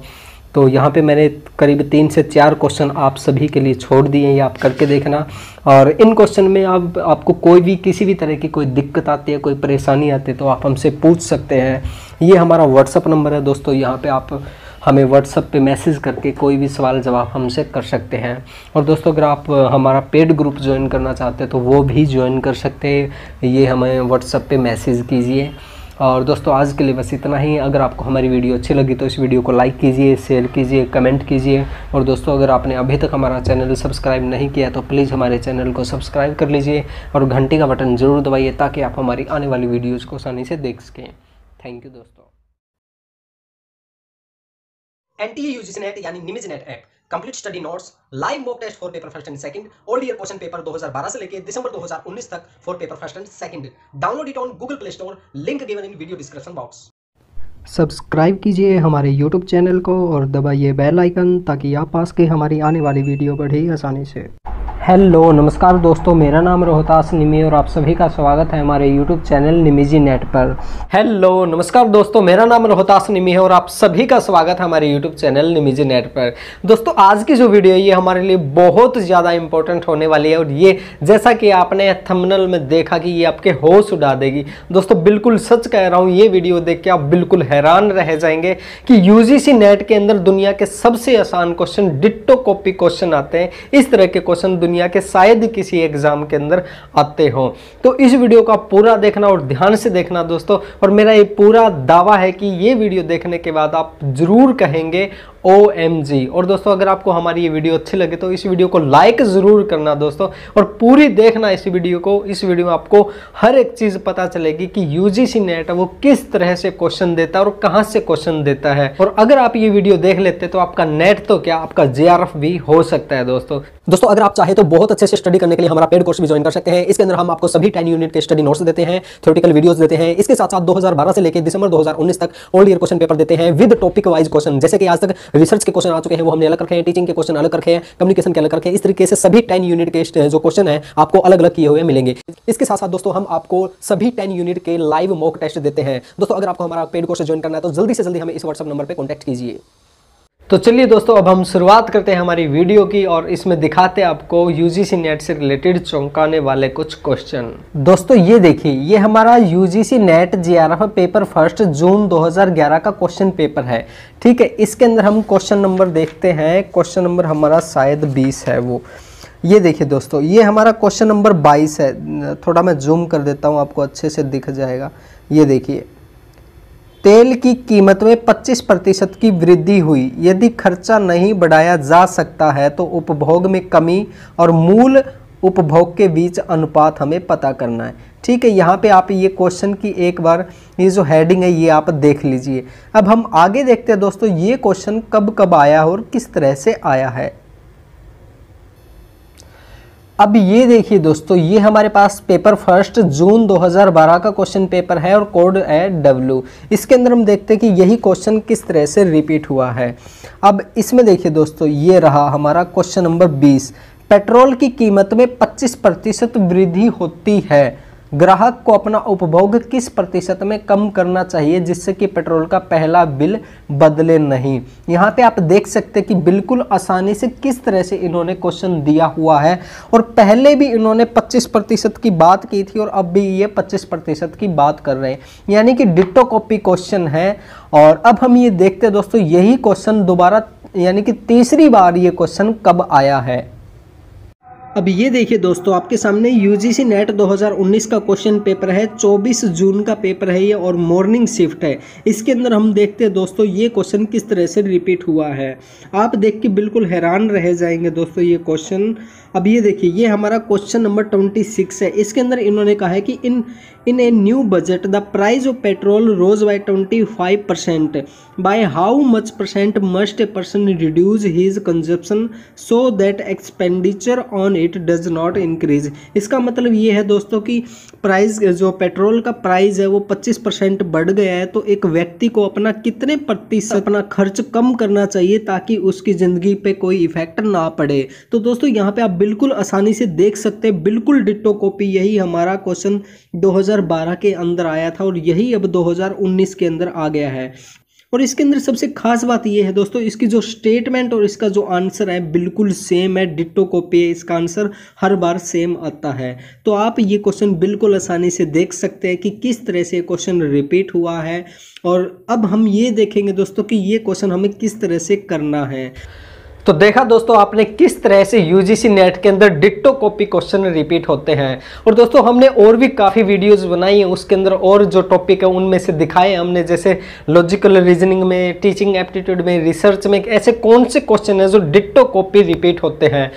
तो यहाँ पे मैंने करीब तीन से चार क्वेश्चन आप सभी के लिए छोड़ दिए हैं आप करके देखना और इन क्वेश्चन में आप आपको कोई भी किसी भी तरह की कोई दिक्कत आती है कोई परेशानी आती है तो आप हमसे पूछ सकते हैं ये हमारा व्हाट्सअप नंबर है दोस्तों यहाँ पे आप हमें व्हाट्सअप पे मैसेज करके कोई भी सवाल जवाब हमसे कर सकते हैं और दोस्तों अगर आप हमारा पेड ग्रुप ज्वाइन करना चाहते हैं तो वो भी ज्वाइन कर सकते हैं ये हमें व्हाट्सअप पे मैसेज कीजिए और दोस्तों आज के लिए बस इतना ही अगर आपको हमारी वीडियो अच्छी लगी तो इस वीडियो को लाइक कीजिए शेयर कीजिए कमेंट कीजिए और दोस्तों अगर आपने अभी तक हमारा चैनल सब्सक्राइब नहीं किया तो प्लीज़ हमारे चैनल को सब्सक्राइब कर लीजिए और घंटे का बटन ज़रूर दबाइए ताकि आप हमारी आने वाली वीडियोज़ को आसानी से देख सकें थैंक यू दोस्तों एनटीए यूजीसी नेट यानी निमिज NET app complete study notes live mock test for paper first and second old year question paper 2012 से लेकर दिसंबर 2019 तक for paper first and second download it on Google Play Store link given in video description box subscribe कीजिए हमारे यूट्यूब चैनल को और दबाइए बेल आइकन ताकि आप पास के हमारी आने वाली वीडियो बढ़े आसानी से हेलो नमस्कार दोस्तों मेरा नाम रोहतास निमी और आप सभी का स्वागत है हमारे यूट्यूब चैनल निमीजी नेट पर हेलो नमस्कार दोस्तों मेरा नाम रोहतास निमी है और आप सभी का स्वागत है हमारे यूट्यूब चैनल निमीजी नेट पर दोस्तों आज की जो वीडियो है ये हमारे लिए बहुत ज़्यादा इंपॉर्टेंट होने वाली है और ये जैसा कि आपने थमनल में देखा कि ये आपके होश उड़ा देगी दोस्तों बिल्कुल सच कह रहा हूँ ये वीडियो देख के आप बिल्कुल हैरान रह जाएंगे कि यू नेट के अंदर दुनिया के सबसे आसान क्वेश्चन डिट्टो कॉपी क्वेश्चन आते हैं इस तरह के क्वेश्चन दुनिया दुनिया के शायद किसी एग्ज़ाम के अंदर आते हो तो इस वीडियो का पूरा देखना और ध्यान से देखना दोस्तों और मेरा ये पूरा दावा है कि ये वीडियो देखने के बाद आप ज़रूर कहेंगे ओ और दोस्तों अगर आपको हमारी ये वीडियो अच्छी लगे तो इस वीडियो को लाइक ज़रूर करना दोस्तों और पूरी देखना इस वीडियो को इस वीडियो में आपको हर एक चीज़ पता चलेगी कि यू जी नेट वो किस तरह से क्वेश्चन देता है और कहाँ से क्वेश्चन देता है और अगर आप ये वीडियो देख लेते तो आपका नेट तो क्या आपका जे भी हो सकता है दोस्तों दोस्तों अगर आप चाहे तो बहुत अच्छे से स्टडी करने के लिए हमारा पेड कोर्स भी ज्वाइन कर सकते हैं इसके अंदर हम आपको सभी टेन यूनिट के स्टडी नोट्स देते हैं थ्योरेटिकल वीडियोस देते हैं इसके साथ साथ 2012 से लेकर दिसंबर 2019 तक ओल्ड ईयर क्वेश्चन पेपर देते हैं विद टॉपिक वाइज क्वेश्चन जैसे कि आज तक रिसर्च के क्वेश्चन आ चुके हैं वो हमने अलग रखे हैं टीचिंग के क्वेश्चन अलग रखे हैं कम्युनिकेशन के अलग रखे हैं इस तरीके से सभी टेन यूनिट के जो क्वेश्चन है आपको अलग अलग किए हुए मिलेंगे इसके साथ साथ दोस्तों हम आपको सभी टेन यूनिट के लाइव मॉक टेस्ट देते हैं दोस्तों अगर आपको हमारा पेड कोर्स ज्वाइन करना है तो जल्दी से जल्दी हमें इस व्हाट्सअप नंबर पर कॉन्टैक्ट कीजिए तो चलिए दोस्तों अब हम शुरुआत करते हैं हमारी वीडियो की और इसमें दिखाते हैं आपको यूजीसी नेट से रिलेटेड चौंकाने वाले कुछ क्वेश्चन दोस्तों ये देखिए ये हमारा UGC NET JRF paper first June 2011 का क्वेश्चन पेपर है ठीक है इसके अंदर हम क्वेश्चन नंबर देखते हैं क्वेश्चन नंबर हमारा शायद बीस है वो ये देखिए दोस्तों ये हमारा क्वेश्चन नंबर बाईस है थोड़ा मैं जूम कर देता हूँ आपको अच्छे से दिख जाएगा ये देखिए तेल की कीमत में 25 प्रतिशत की वृद्धि हुई यदि खर्चा नहीं बढ़ाया जा सकता है तो उपभोग में कमी और मूल उपभोग के बीच अनुपात हमें पता करना है ठीक है यहाँ पे आप ये क्वेश्चन की एक बार ये जो हेडिंग है ये आप देख लीजिए अब हम आगे देखते हैं दोस्तों ये क्वेश्चन कब कब आया और किस तरह से आया है अब ये देखिए दोस्तों ये हमारे पास पेपर फर्स्ट जून 2012 का क्वेश्चन पेपर है और कोड है डब्ल्यू इसके अंदर हम देखते हैं कि यही क्वेश्चन किस तरह से रिपीट हुआ है अब इसमें देखिए दोस्तों ये रहा हमारा क्वेश्चन नंबर 20 पेट्रोल की कीमत में 25 प्रतिशत वृद्धि होती है ग्राहक को अपना उपभोग किस प्रतिशत में कम करना चाहिए जिससे कि पेट्रोल का पहला बिल बदले नहीं यहाँ पे आप देख सकते हैं कि बिल्कुल आसानी से किस तरह से इन्होंने क्वेश्चन दिया हुआ है और पहले भी इन्होंने 25 प्रतिशत की बात की थी और अब भी ये 25 प्रतिशत की बात कर रहे हैं यानी कि डिट्टो कॉपी क्वेश्चन है और अब हम ये देखते दोस्तों यही क्वेश्चन दोबारा यानी कि तीसरी बार ये क्वेश्चन कब आया है अब ये देखिए दोस्तों आपके सामने यूजीसी नेट 2019 का क्वेश्चन पेपर है 24 जून का पेपर है ये और मॉर्निंग शिफ्ट है इसके अंदर हम देखते हैं दोस्तों ये क्वेश्चन किस तरह से रिपीट हुआ है आप देख के बिल्कुल हैरान रह जाएंगे दोस्तों ये क्वेश्चन अब ये देखिए ये हमारा क्वेश्चन नंबर ट्वेंटी सिक्स है इसके अंदर इन्होंने कहा है कि in in a new budget the price of petrol rose by twenty five percent by how much percent must a person reduce his consumption so that expenditure on it it does not increase इसका मतलब ये है दोस्तों कि प्राइस जो पेट्रोल का प्राइस है वो 25 परसेंट बढ़ गया है तो एक व्यक्ति को अपना कितने प्रतिशत अपना खर्च कम करना चाहिए ताकि उसकी ज़िंदगी पे कोई इफेक्ट ना पड़े तो दोस्तों यहाँ पे आप बिल्कुल आसानी से देख सकते हैं बिल्कुल डिटो कॉपी यही हमारा क्वेश्चन 2012 के अंदर आया था और यही अब 2019 के अंदर आ गया है और इसके अंदर सबसे खास बात यह है दोस्तों इसकी जो स्टेटमेंट और इसका जो आंसर है बिल्कुल सेम है डिट्टो कॉपी है इसका आंसर हर बार सेम आता है तो आप ये क्वेश्चन बिल्कुल आसानी से देख सकते हैं कि किस तरह से क्वेश्चन रिपीट हुआ है और अब हम ये देखेंगे दोस्तों कि ये क्वेश्चन हमें किस तरह से करना है तो देखा दोस्तों आपने किस तरह से यूजीसी नेट के अंदर डिट्टो कॉपी क्वेश्चन रिपीट होते हैं और दोस्तों हमने और भी काफ़ी वीडियोस बनाई हैं उसके अंदर और जो टॉपिक है उनमें से दिखाए हमने जैसे लॉजिकल रीजनिंग में टीचिंग एप्टीट्यूड में रिसर्च में ऐसे कौन से क्वेश्चन हैं जो डिट्टो कॉपी रिपीट होते हैं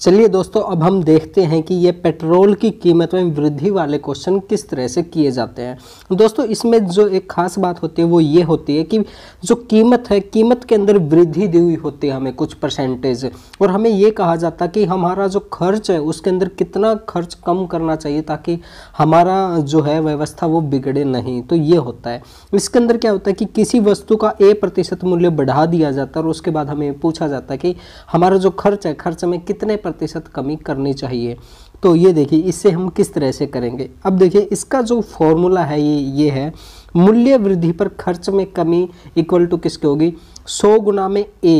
चलिए दोस्तों अब हम देखते हैं कि ये पेट्रोल की कीमत में वृद्धि वाले क्वेश्चन किस तरह से किए जाते हैं दोस्तों इसमें जो एक खास बात होती है वो ये होती है कि जो कीमत है कीमत के अंदर वृद्धि दी हुई होती है हमें कुछ परसेंटेज और हमें ये कहा जाता है कि हमारा जो खर्च है उसके अंदर कितना खर्च कम करना चाहिए ताकि हमारा जो है व्यवस्था वो बिगड़े नहीं तो ये होता है इसके अंदर क्या होता है कि किसी वस्तु का ए प्रतिशत मूल्य बढ़ा दिया जाता है और उसके बाद हमें पूछा जाता है कि हमारा जो खर्च है खर्च में कितने प्रतिशत कमी करनी चाहिए तो ये देखिए इससे हम किस तरह से करेंगे अब देखिए इसका जो फॉर्मूला है ये ये है मूल्य वृद्धि पर खर्च में कमी इक्वल टू किसके होगी सौ गुना में ए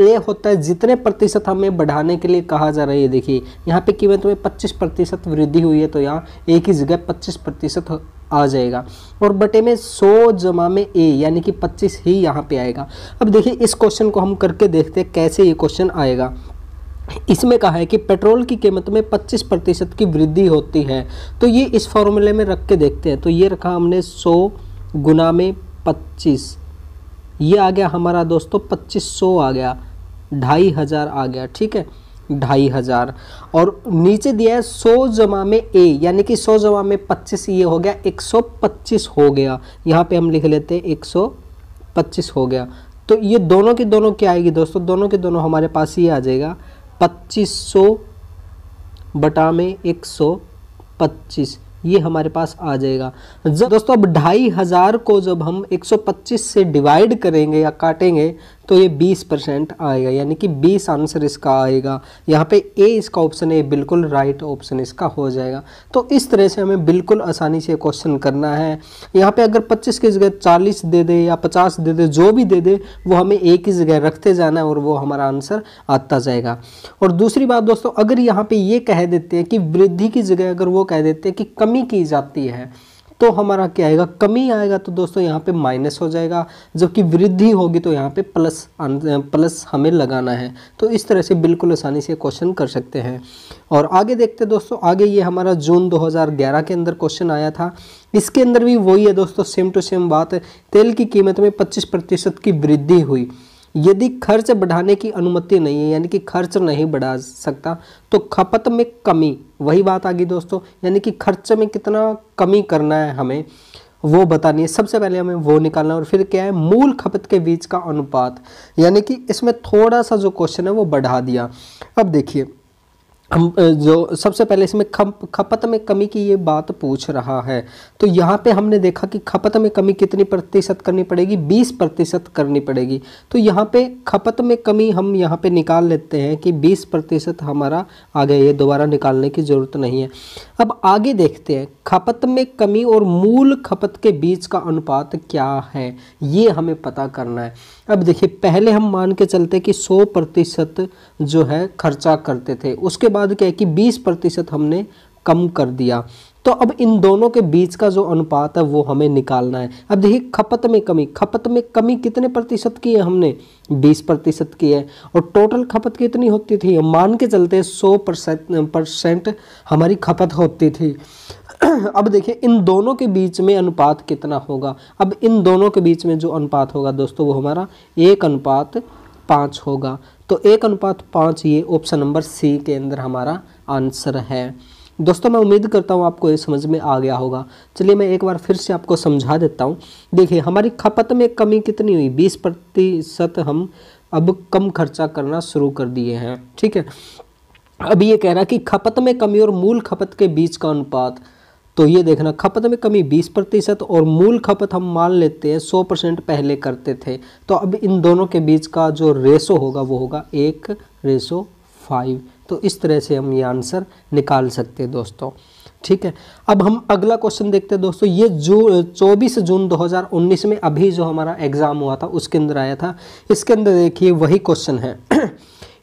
ए होता है जितने प्रतिशत हमें बढ़ाने के लिए कहा जा रहा है ये देखिए यहाँ पे कीमत में 25 प्रतिशत वृद्धि हुई है तो यहाँ ए की जगह 25 प्रतिशत आ जाएगा और बटे में 100 जमा में ए यानी कि 25 ही यहाँ पे आएगा अब देखिए इस क्वेश्चन को हम करके देखते हैं कैसे ये क्वेश्चन आएगा इसमें कहा है कि पेट्रोल की कीमत में 25 प्रतिशत की वृद्धि होती है तो ये इस फॉर्मूले में रख के देखते हैं तो ये रखा हमने 100 गुना में 25 ये आ गया हमारा दोस्तों 2500 आ गया ढाई हज़ार आ गया ठीक है ढाई हज़ार और नीचे दिया है सौ जमा में ए यानी कि सौ जमा में पच्चीस ये हो गया एक सौ पच्चीस हो गया यहाँ पे हम लिख लेते हैं एक सौ पच्चीस हो गया तो ये दोनों की दोनों क्या आएगी दोस्तों दोनों के दोनों हमारे पास ये आ जाएगा 2500 बटा में एक सौ पच्चीस ये हमारे पास आ जाएगा जब दोस्तों अब ढाई हज़ार को जब हम 125 से डिवाइड करेंगे या काटेंगे तो ये 20 परसेंट आएगा यानी कि 20 आंसर इसका आएगा यहाँ पे ए इसका ऑप्शन है बिल्कुल राइट ऑप्शन इसका हो जाएगा तो इस तरह से हमें बिल्कुल आसानी से क्वेश्चन करना है यहाँ पे अगर 25 की जगह 40 दे दे या 50 दे दे जो भी दे दे वो हमें एक ही जगह रखते जाना है और वो हमारा आंसर आता जाएगा और दूसरी बात दोस्तों अगर यहाँ पर ये कह देते हैं कि वृद्धि की जगह अगर वो कह देते हैं कि कमी की जाती है तो हमारा क्या आएगा कमी आएगा तो दोस्तों यहाँ पे माइनस हो जाएगा जबकि वृद्धि होगी तो यहाँ पे प्लस प्लस हमें लगाना है तो इस तरह से बिल्कुल आसानी से क्वेश्चन कर सकते हैं और आगे देखते हैं दोस्तों आगे ये हमारा जून 2011 के अंदर क्वेश्चन आया था इसके अंदर भी वही है दोस्तों सेम टू सेम बात है तेल की कीमत में पच्चीस प्रतिशत की वृद्धि हुई यदि खर्च बढ़ाने की अनुमति नहीं है यानी कि खर्च नहीं बढ़ा सकता तो खपत में कमी वही बात आ गई दोस्तों यानी कि खर्च में कितना कमी करना है हमें वो बतानी है सबसे पहले हमें वो निकालना है और फिर क्या है मूल खपत के बीच का अनुपात यानी कि इसमें थोड़ा सा जो क्वेश्चन है वो बढ़ा दिया अब देखिए हम जो सबसे पहले इसमें खप खपत में कमी की ये बात पूछ रहा है तो यहाँ पे हमने देखा कि खपत में कमी कितनी प्रतिशत करनी पड़ेगी 20 प्रतिशत करनी पड़ेगी तो यहाँ पे खपत में कमी हम यहाँ पे निकाल लेते हैं कि 20 प्रतिशत हमारा आ गया ये दोबारा निकालने की ज़रूरत नहीं है अब आगे देखते हैं खपत में कमी और मूल खपत के बीच का अनुपात क्या है ये हमें पता करना है अब देखिए पहले हम मान के चलते कि 100 प्रतिशत जो है खर्चा करते थे उसके बाद क्या है कि 20 प्रतिशत हमने कम कर दिया तो अब इन दोनों के बीच का जो अनुपात है वो हमें निकालना है अब देखिए खपत में कमी खपत में कमी कितने प्रतिशत की है हमने 20 प्रतिशत की है और टोटल खपत कितनी होती थी मान के चलते 100 परसेंट हमारी खपत होती थी अब देखिए इन दोनों के बीच में अनुपात कितना होगा अब इन दोनों के बीच में जो अनुपात होगा दोस्तों वो हमारा एक अनुपात पाँच होगा तो एक अनुपात पाँच ये ऑप्शन नंबर सी के अंदर हमारा आंसर है दोस्तों मैं उम्मीद करता हूँ आपको ये समझ में आ गया होगा चलिए मैं एक बार फिर से आपको समझा देता हूँ देखिए हमारी खपत में कमी कितनी हुई बीस प्रतिशत हम अब कम खर्चा करना शुरू कर दिए हैं ठीक है अब ये कह रहा है कि खपत में कमी और मूल खपत के बीच का अनुपात तो ये देखना खपत में कमी 20 प्रतिशत और मूल खपत हम मान लेते हैं 100 परसेंट पहले करते थे तो अब इन दोनों के बीच का जो रेशो होगा वो होगा एक रेशो फाइव तो इस तरह से हम ये आंसर निकाल सकते हैं दोस्तों ठीक है अब हम अगला क्वेश्चन देखते हैं दोस्तों ये जू चौबीस जून 2019 में अभी जो हमारा एग्ज़ाम हुआ था उसके अंदर आया था इसके अंदर देखिए वही क्वेश्चन है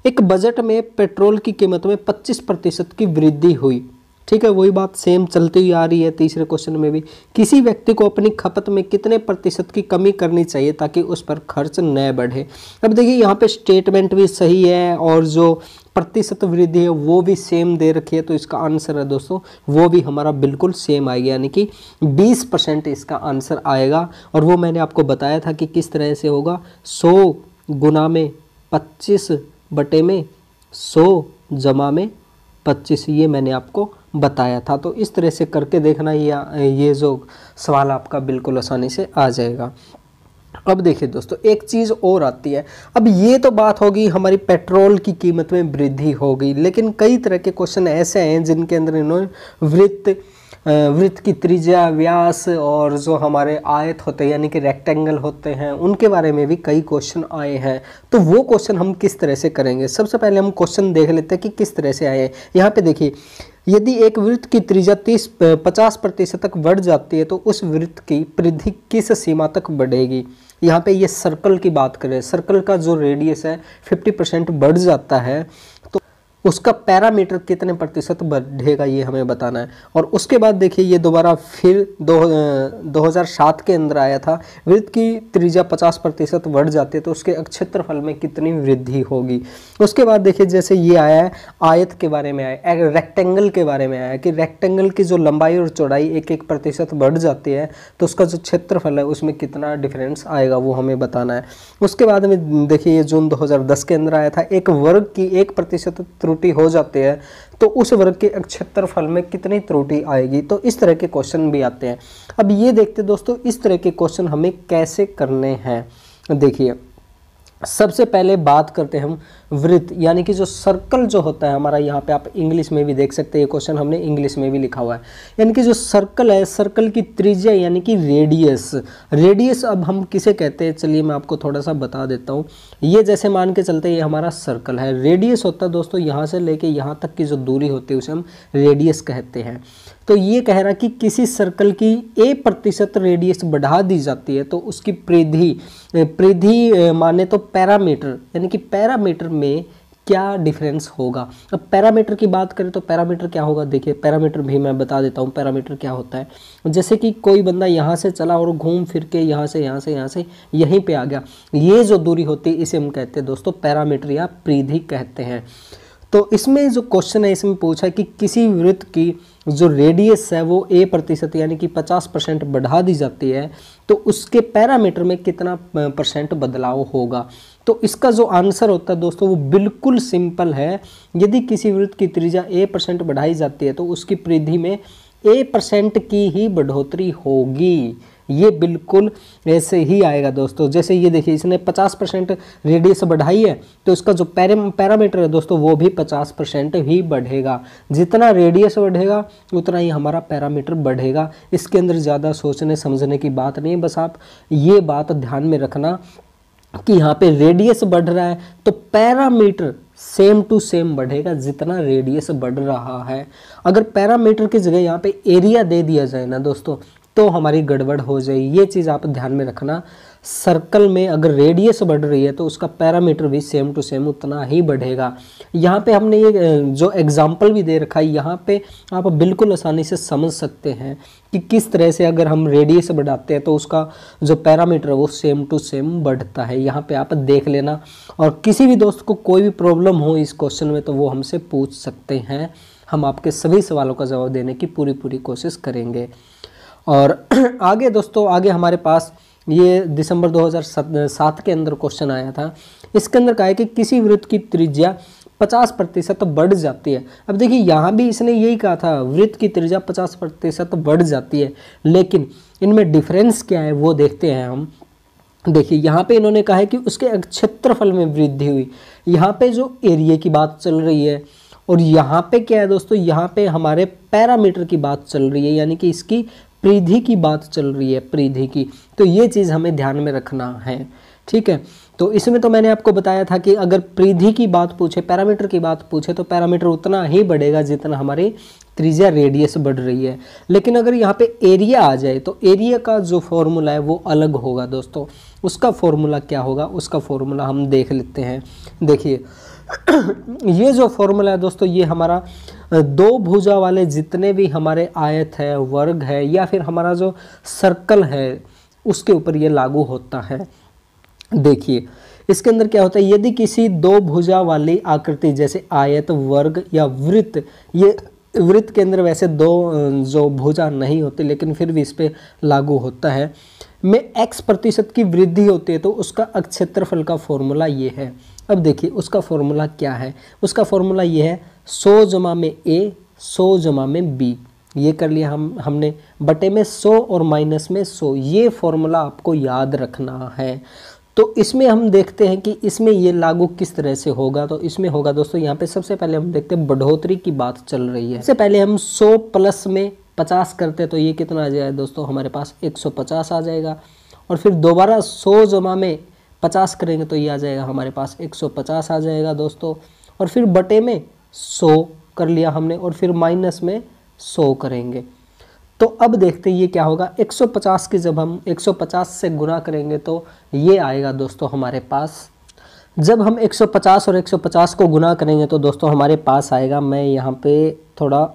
एक बजट में पेट्रोल की कीमत में 25 प्रतिशत की वृद्धि हुई ठीक है वही बात सेम चलती हुई आ रही है तीसरे क्वेश्चन में भी किसी व्यक्ति को अपनी खपत में कितने प्रतिशत की कमी करनी चाहिए ताकि उस पर खर्च न बढ़े अब देखिए यहाँ पे स्टेटमेंट भी सही है और जो प्रतिशत वृद्धि है वो भी सेम दे रखी है तो इसका आंसर है दोस्तों वो भी हमारा बिल्कुल सेम आएगा यानी कि 20 परसेंट इसका आंसर आएगा और वो मैंने आपको बताया था कि किस तरह से होगा सौ गुना में पच्चीस बटे में सौ जमा में पच्चीस ये मैंने आपको बताया था तो इस तरह से करके देखना ये ये जो सवाल आपका बिल्कुल आसानी से आ जाएगा अब देखिए दोस्तों एक चीज़ और आती है अब ये तो बात होगी हमारी पेट्रोल की कीमत में वृद्धि होगी लेकिन कई तरह के क्वेश्चन ऐसे हैं जिनके अंदर इन्होंने वृत्त वृत्त की त्रिज्या व्यास और जो हमारे आयत होते हैं यानी कि रेक्टेंगल होते हैं उनके बारे में भी कई क्वेश्चन आए हैं तो वो क्वेश्चन हम किस तरह से करेंगे सबसे पहले हम क्वेश्चन देख लेते हैं कि किस तरह से आए हैं यहाँ पे देखिए यदि एक वृत्त की त्रिज्या तीस पचास प्रतिशत तक बढ़ जाती है तो उस वृत्त की परिधि किस सीमा तक बढ़ेगी यहाँ पे ये सर्कल की बात करें सर्कल का जो रेडियस है 50 परसेंट बढ़ जाता है उसका पैरामीटर कितने प्रतिशत बढ़ेगा ये हमें बताना है और उसके बाद देखिए ये दोबारा फिर दो दो के अंदर आया था वृत्त की त्रिज्या पचास प्रतिशत बढ़ जाती है तो उसके क्षेत्रफल में कितनी वृद्धि होगी उसके बाद देखिए जैसे ये आया है आयत के बारे में आया रेक्टेंगल के बारे में आया कि रेक्टेंगल की जो लंबाई और चौड़ाई एक एक प्रतिशत बढ़ जाती है तो उसका जो क्षेत्रफल है उसमें कितना डिफरेंस आएगा वो हमें बताना है उसके बाद में देखिए ये जून दो के अंदर आया था एक वर्ग की एक प्रतिशत त्रुटि हो जाते हैं तो उस वर्ग के अक्षत्र फल में कितनी त्रुटि आएगी तो इस तरह के क्वेश्चन भी आते हैं अब ये देखते दोस्तों इस तरह के क्वेश्चन हमें कैसे करने हैं देखिए सबसे पहले बात करते हैं हम वृत्त यानी कि जो सर्कल जो होता है हमारा यहाँ पे आप इंग्लिश में भी देख सकते हैं ये क्वेश्चन हमने इंग्लिश में भी लिखा हुआ है यानी कि जो सर्कल है सर्कल की त्रिज्या यानी कि रेडियस रेडियस अब हम किसे कहते हैं चलिए मैं आपको थोड़ा सा बता देता हूँ ये जैसे मान के चलते ये हमारा सर्कल है रेडियस होता है दोस्तों यहाँ से लेके यहाँ तक की जो दूरी होती है उसे हम रेडियस कहते हैं तो ये कह रहा कि किसी सर्कल की ए प्रतिशत रेडियस बढ़ा दी जाती है तो उसकी परिधि परिधि माने तो पैरामीटर यानी कि पैरामीटर में क्या डिफरेंस होगा अब पैरामीटर की बात करें तो पैरामीटर क्या होगा देखिए पैरामीटर भी मैं बता देता हूँ पैरामीटर क्या होता है जैसे कि कोई बंदा यहाँ से चला और घूम फिर के यहाँ से यहाँ से यहाँ से यहीं पे आ गया ये जो दूरी होती है इसे हम कहते हैं दोस्तों पैरामीटर या प्रीधि कहते हैं तो इसमें जो क्वेश्चन है इसमें पूछा है कि किसी वृत्त की जो रेडियस है वो ए प्रतिशत यानी कि 50 परसेंट बढ़ा दी जाती है तो उसके पैरामीटर में कितना परसेंट बदलाव होगा तो इसका जो आंसर होता है दोस्तों वो बिल्कुल सिंपल है यदि किसी वृत्त की त्रिज्या ए परसेंट बढ़ाई जाती है तो उसकी परिधि में ए परसेंट की ही बढ़ोतरी होगी ये बिल्कुल ऐसे ही आएगा दोस्तों जैसे ये देखिए इसने 50 परसेंट रेडियस बढ़ाई है तो इसका जो पैरामीटर है दोस्तों वो भी 50 परसेंट ही बढ़ेगा जितना रेडियस बढ़ेगा उतना ही हमारा पैरामीटर बढ़ेगा इसके अंदर ज़्यादा सोचने समझने की बात नहीं है बस आप ये बात ध्यान में रखना कि यहाँ पे रेडियस बढ़ रहा है तो पैरामीटर सेम टू सेम बढ़ेगा जितना रेडियस बढ़ रहा है अगर पैरामीटर की जगह यहाँ पे एरिया दे दिया जाए ना दोस्तों तो हमारी गड़बड़ हो जाए ये चीज़ आप ध्यान में रखना सर्कल में अगर रेडियस बढ़ रही है तो उसका पैरामीटर भी सेम टू सेम उतना ही बढ़ेगा यहाँ पे हमने ये जो एग्जाम्पल भी दे रखा है यहाँ पे आप बिल्कुल आसानी से समझ सकते हैं कि किस तरह से अगर हम रेडियस बढ़ाते हैं तो उसका जो पैरामीटर है वो सेम टू सेम बढ़ता है यहाँ पे आप देख लेना और किसी भी दोस्त को कोई भी प्रॉब्लम हो इस क्वेश्चन में तो वो हमसे पूछ सकते हैं हम आपके सभी सवालों का जवाब देने की पूरी पूरी कोशिश करेंगे और आगे दोस्तों आगे हमारे पास ये दिसंबर 2007 के अंदर क्वेश्चन आया था इसके अंदर कहा है कि किसी वृत्त की त्रिज्या 50 प्रतिशत बढ़ जाती है अब देखिए यहाँ भी इसने यही कहा था वृत्त की त्रिज्या 50 प्रतिशत बढ़ जाती है लेकिन इनमें डिफरेंस क्या है वो देखते हैं हम देखिए यहाँ पे इन्होंने कहा है कि उसके क्षेत्रफल में वृद्धि हुई यहाँ पे जो एरिया की बात चल रही है और यहाँ पे क्या है दोस्तों यहाँ पे हमारे पैरामीटर की बात चल रही है यानी कि इसकी प्रीधि की बात चल रही है प्रीधि की तो ये चीज़ हमें ध्यान में रखना है ठीक है तो इसमें तो मैंने आपको बताया था कि अगर प्रीधि की बात पूछे पैरामीटर की बात पूछे तो पैरामीटर उतना ही बढ़ेगा जितना हमारे त्रिज्या रेडियस बढ़ रही है लेकिन अगर यहाँ पे एरिया आ जाए तो एरिया का जो फॉर्मूला है वो अलग होगा दोस्तों उसका फॉर्मूला क्या होगा उसका फॉर्मूला हम देख लेते हैं देखिए ये जो फॉर्मूला है दोस्तों ये हमारा दो भुजा वाले जितने भी हमारे आयत है वर्ग है या फिर हमारा जो सर्कल है उसके ऊपर ये लागू होता है देखिए इसके अंदर क्या होता है यदि किसी दो भुजा वाली आकृति जैसे आयत वर्ग या वृत्त ये वृत्त के अंदर वैसे दो जो भुजा नहीं होती लेकिन फिर भी इस पर लागू होता है में x प्रतिशत की वृद्धि होती है तो उसका क्षेत्रफल का फॉर्मूला ये है अब देखिए उसका फॉर्मूला क्या है उसका फॉर्मूला ये है सौ जमा में ए सौ जमा में बी ये कर लिया हम हमने बटे में सौ और माइनस में सौ ये फॉर्मूला आपको याद रखना है तो इसमें हम देखते हैं कि इसमें ये लागू किस तरह से होगा तो इसमें होगा दोस्तों यहाँ पे सबसे पहले हम देखते हैं बढ़ोतरी की बात चल रही है सबसे पहले हम 100 प्लस में 50 करते तो ये कितना आ जाएगा दोस्तों हमारे पास 150 आ जाएगा और फिर दोबारा 100 जमा में 50 करेंगे तो ये आ जाएगा हमारे पास एक आ जाएगा दोस्तों और फिर बटे में सौ कर लिया हमने और फिर माइनस में सौ करेंगे तो अब देखते हैं ये क्या होगा 150 की जब हम 150 से गुना करेंगे तो ये आएगा दोस्तों हमारे पास जब हम 150 और 150 को गुना करेंगे तो दोस्तों हमारे पास आएगा मैं यहाँ पे थोड़ा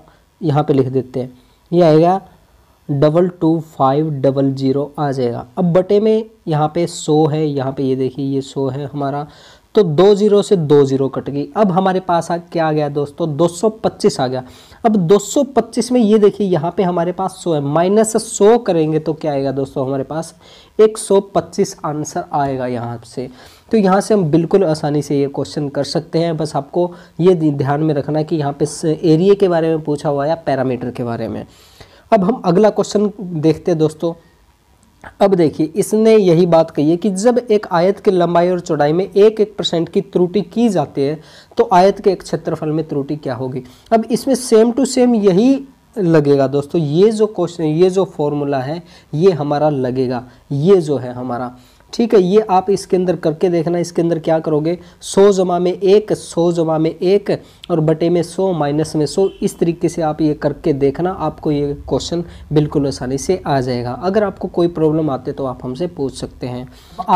यहाँ पे लिख देते हैं ये आएगा double two five double zero आ जाएगा अब बटे में यहाँ पे सौ है यहाँ पे ये देखिए ये सौ है हमारा तो दो जीरो से दो जीरो कट गई अब हमारे पास आ क्या आ गया दोस्तों 225 आ गया अब 225 में ये देखिए यहाँ पे हमारे पास 100 है माइनस सौ करेंगे तो क्या आएगा दोस्तों हमारे पास 125 आंसर आएगा यहाँ से तो यहाँ से हम बिल्कुल आसानी से ये क्वेश्चन कर सकते हैं बस आपको ये ध्यान में रखना है कि यहाँ पे एरिए के बारे में पूछा हुआ या पैरामीटर के बारे में अब हम अगला क्वेश्चन देखते हैं दोस्तों अब देखिए इसने यही बात कही है कि जब एक आयत की लंबाई और चौड़ाई में एक एक परसेंट की त्रुटि की जाती है तो आयत के एक क्षेत्रफल में त्रुटि क्या होगी अब इसमें सेम टू सेम यही लगेगा दोस्तों ये जो क्वेश्चन ये जो फॉर्मूला है ये हमारा लगेगा ये जो है हमारा ठीक है ये आप इसके अंदर करके देखना इसके अंदर क्या करोगे सौ जमा में एक सौ जमा में एक और बटे में सौ माइनस में सौ इस तरीके से आप ये करके देखना आपको ये क्वेश्चन बिल्कुल आसानी से आ जाएगा अगर आपको कोई प्रॉब्लम आते तो आप हमसे पूछ सकते हैं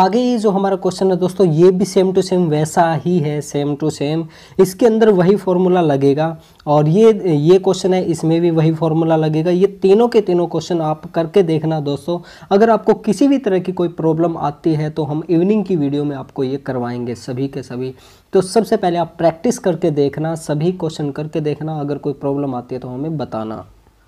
आगे ये जो हमारा क्वेश्चन है दोस्तों ये भी सेम टू सेम वैसा ही है सेम टू सेम इसके अंदर वही फॉर्मूला लगेगा और ये ये क्वेश्चन है इसमें भी वही फॉर्मूला लगेगा ये तीनों के तीनों क्वेश्चन आप करके देखना दोस्तों अगर आपको किसी भी तरह की कोई प्रॉब्लम आती है तो हम इवनिंग की वीडियो में आपको ये करवाएंगे सभी के सभी तो सबसे पहले आप प्रैक्टिस करके देखना सभी क्वेश्चन करके देखना अगर कोई प्रॉब्लम आती है तो हमें बताना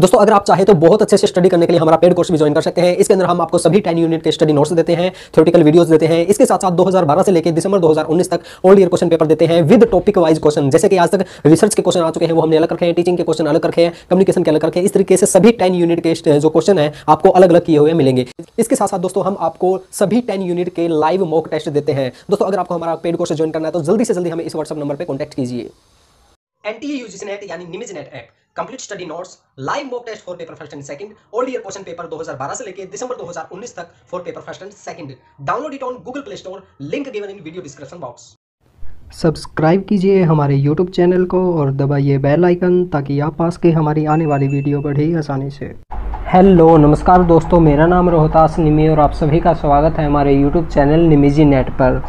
दोस्तों अगर आप चाहे तो बहुत अच्छे से स्टडी करने के लिए हमारा पेड कोर्स भी ज्वाइन कर सकते हैं इसके अंदर हम आपको सभी टेन यूनिट के स्टडी नोट्स देते हैं थ्योरेटिकल वीडियोस देते हैं इसके साथ साथ 2012 से लेकर दिसंबर 2019 तक ओल्ड ईयर क्वेश्चन पेपर देते हैं विद टॉपिक वाइज क्वेश्चन जैसे कि आज तक रिसर्च के क्वेश्चन आ चुके हैं वो हमने अलग रखे हैं टीचिंग के क्वेश्चन अलग रखे हैं कम्युनिकेशन के अलग रखे हैं इस तरीके से सभी टेन यूनिट के जो क्वेश्चन है आपको अलग अलग किए हुए मिलेंगे इसके साथ साथ दोस्तों हम आपको सभी टेन यूनिट के लाइव मॉक टेस्ट देते हैं दोस्तों अगर आपको हमारा पेड कोर्स ज्वाइन करना है तो जल्दी से जल्दी हमें इस व्हाट्सअप नंबर पर कॉन्टैक्ट कीजिए एनटीए यूजीसी नेट यानी निमिज NET app complete study notes live mock test for paper first and second old year question paper 2012 से लेकर दिसंबर 2019 तक for paper first and second download it on Google Play Store link given in video description box subscribe कीजिए हमारे यूट्यूब चैनल को और दबाइए बेल आइकन ताकि आप पास के हमारी आने वाली वीडियो बढ़े आसानी से हेलो नमस्कार दोस्तों मेरा नाम रोहतास निमी और आप सभी का स्वागत है हमारे यूट्यूब चैनल निमीजी नेट पर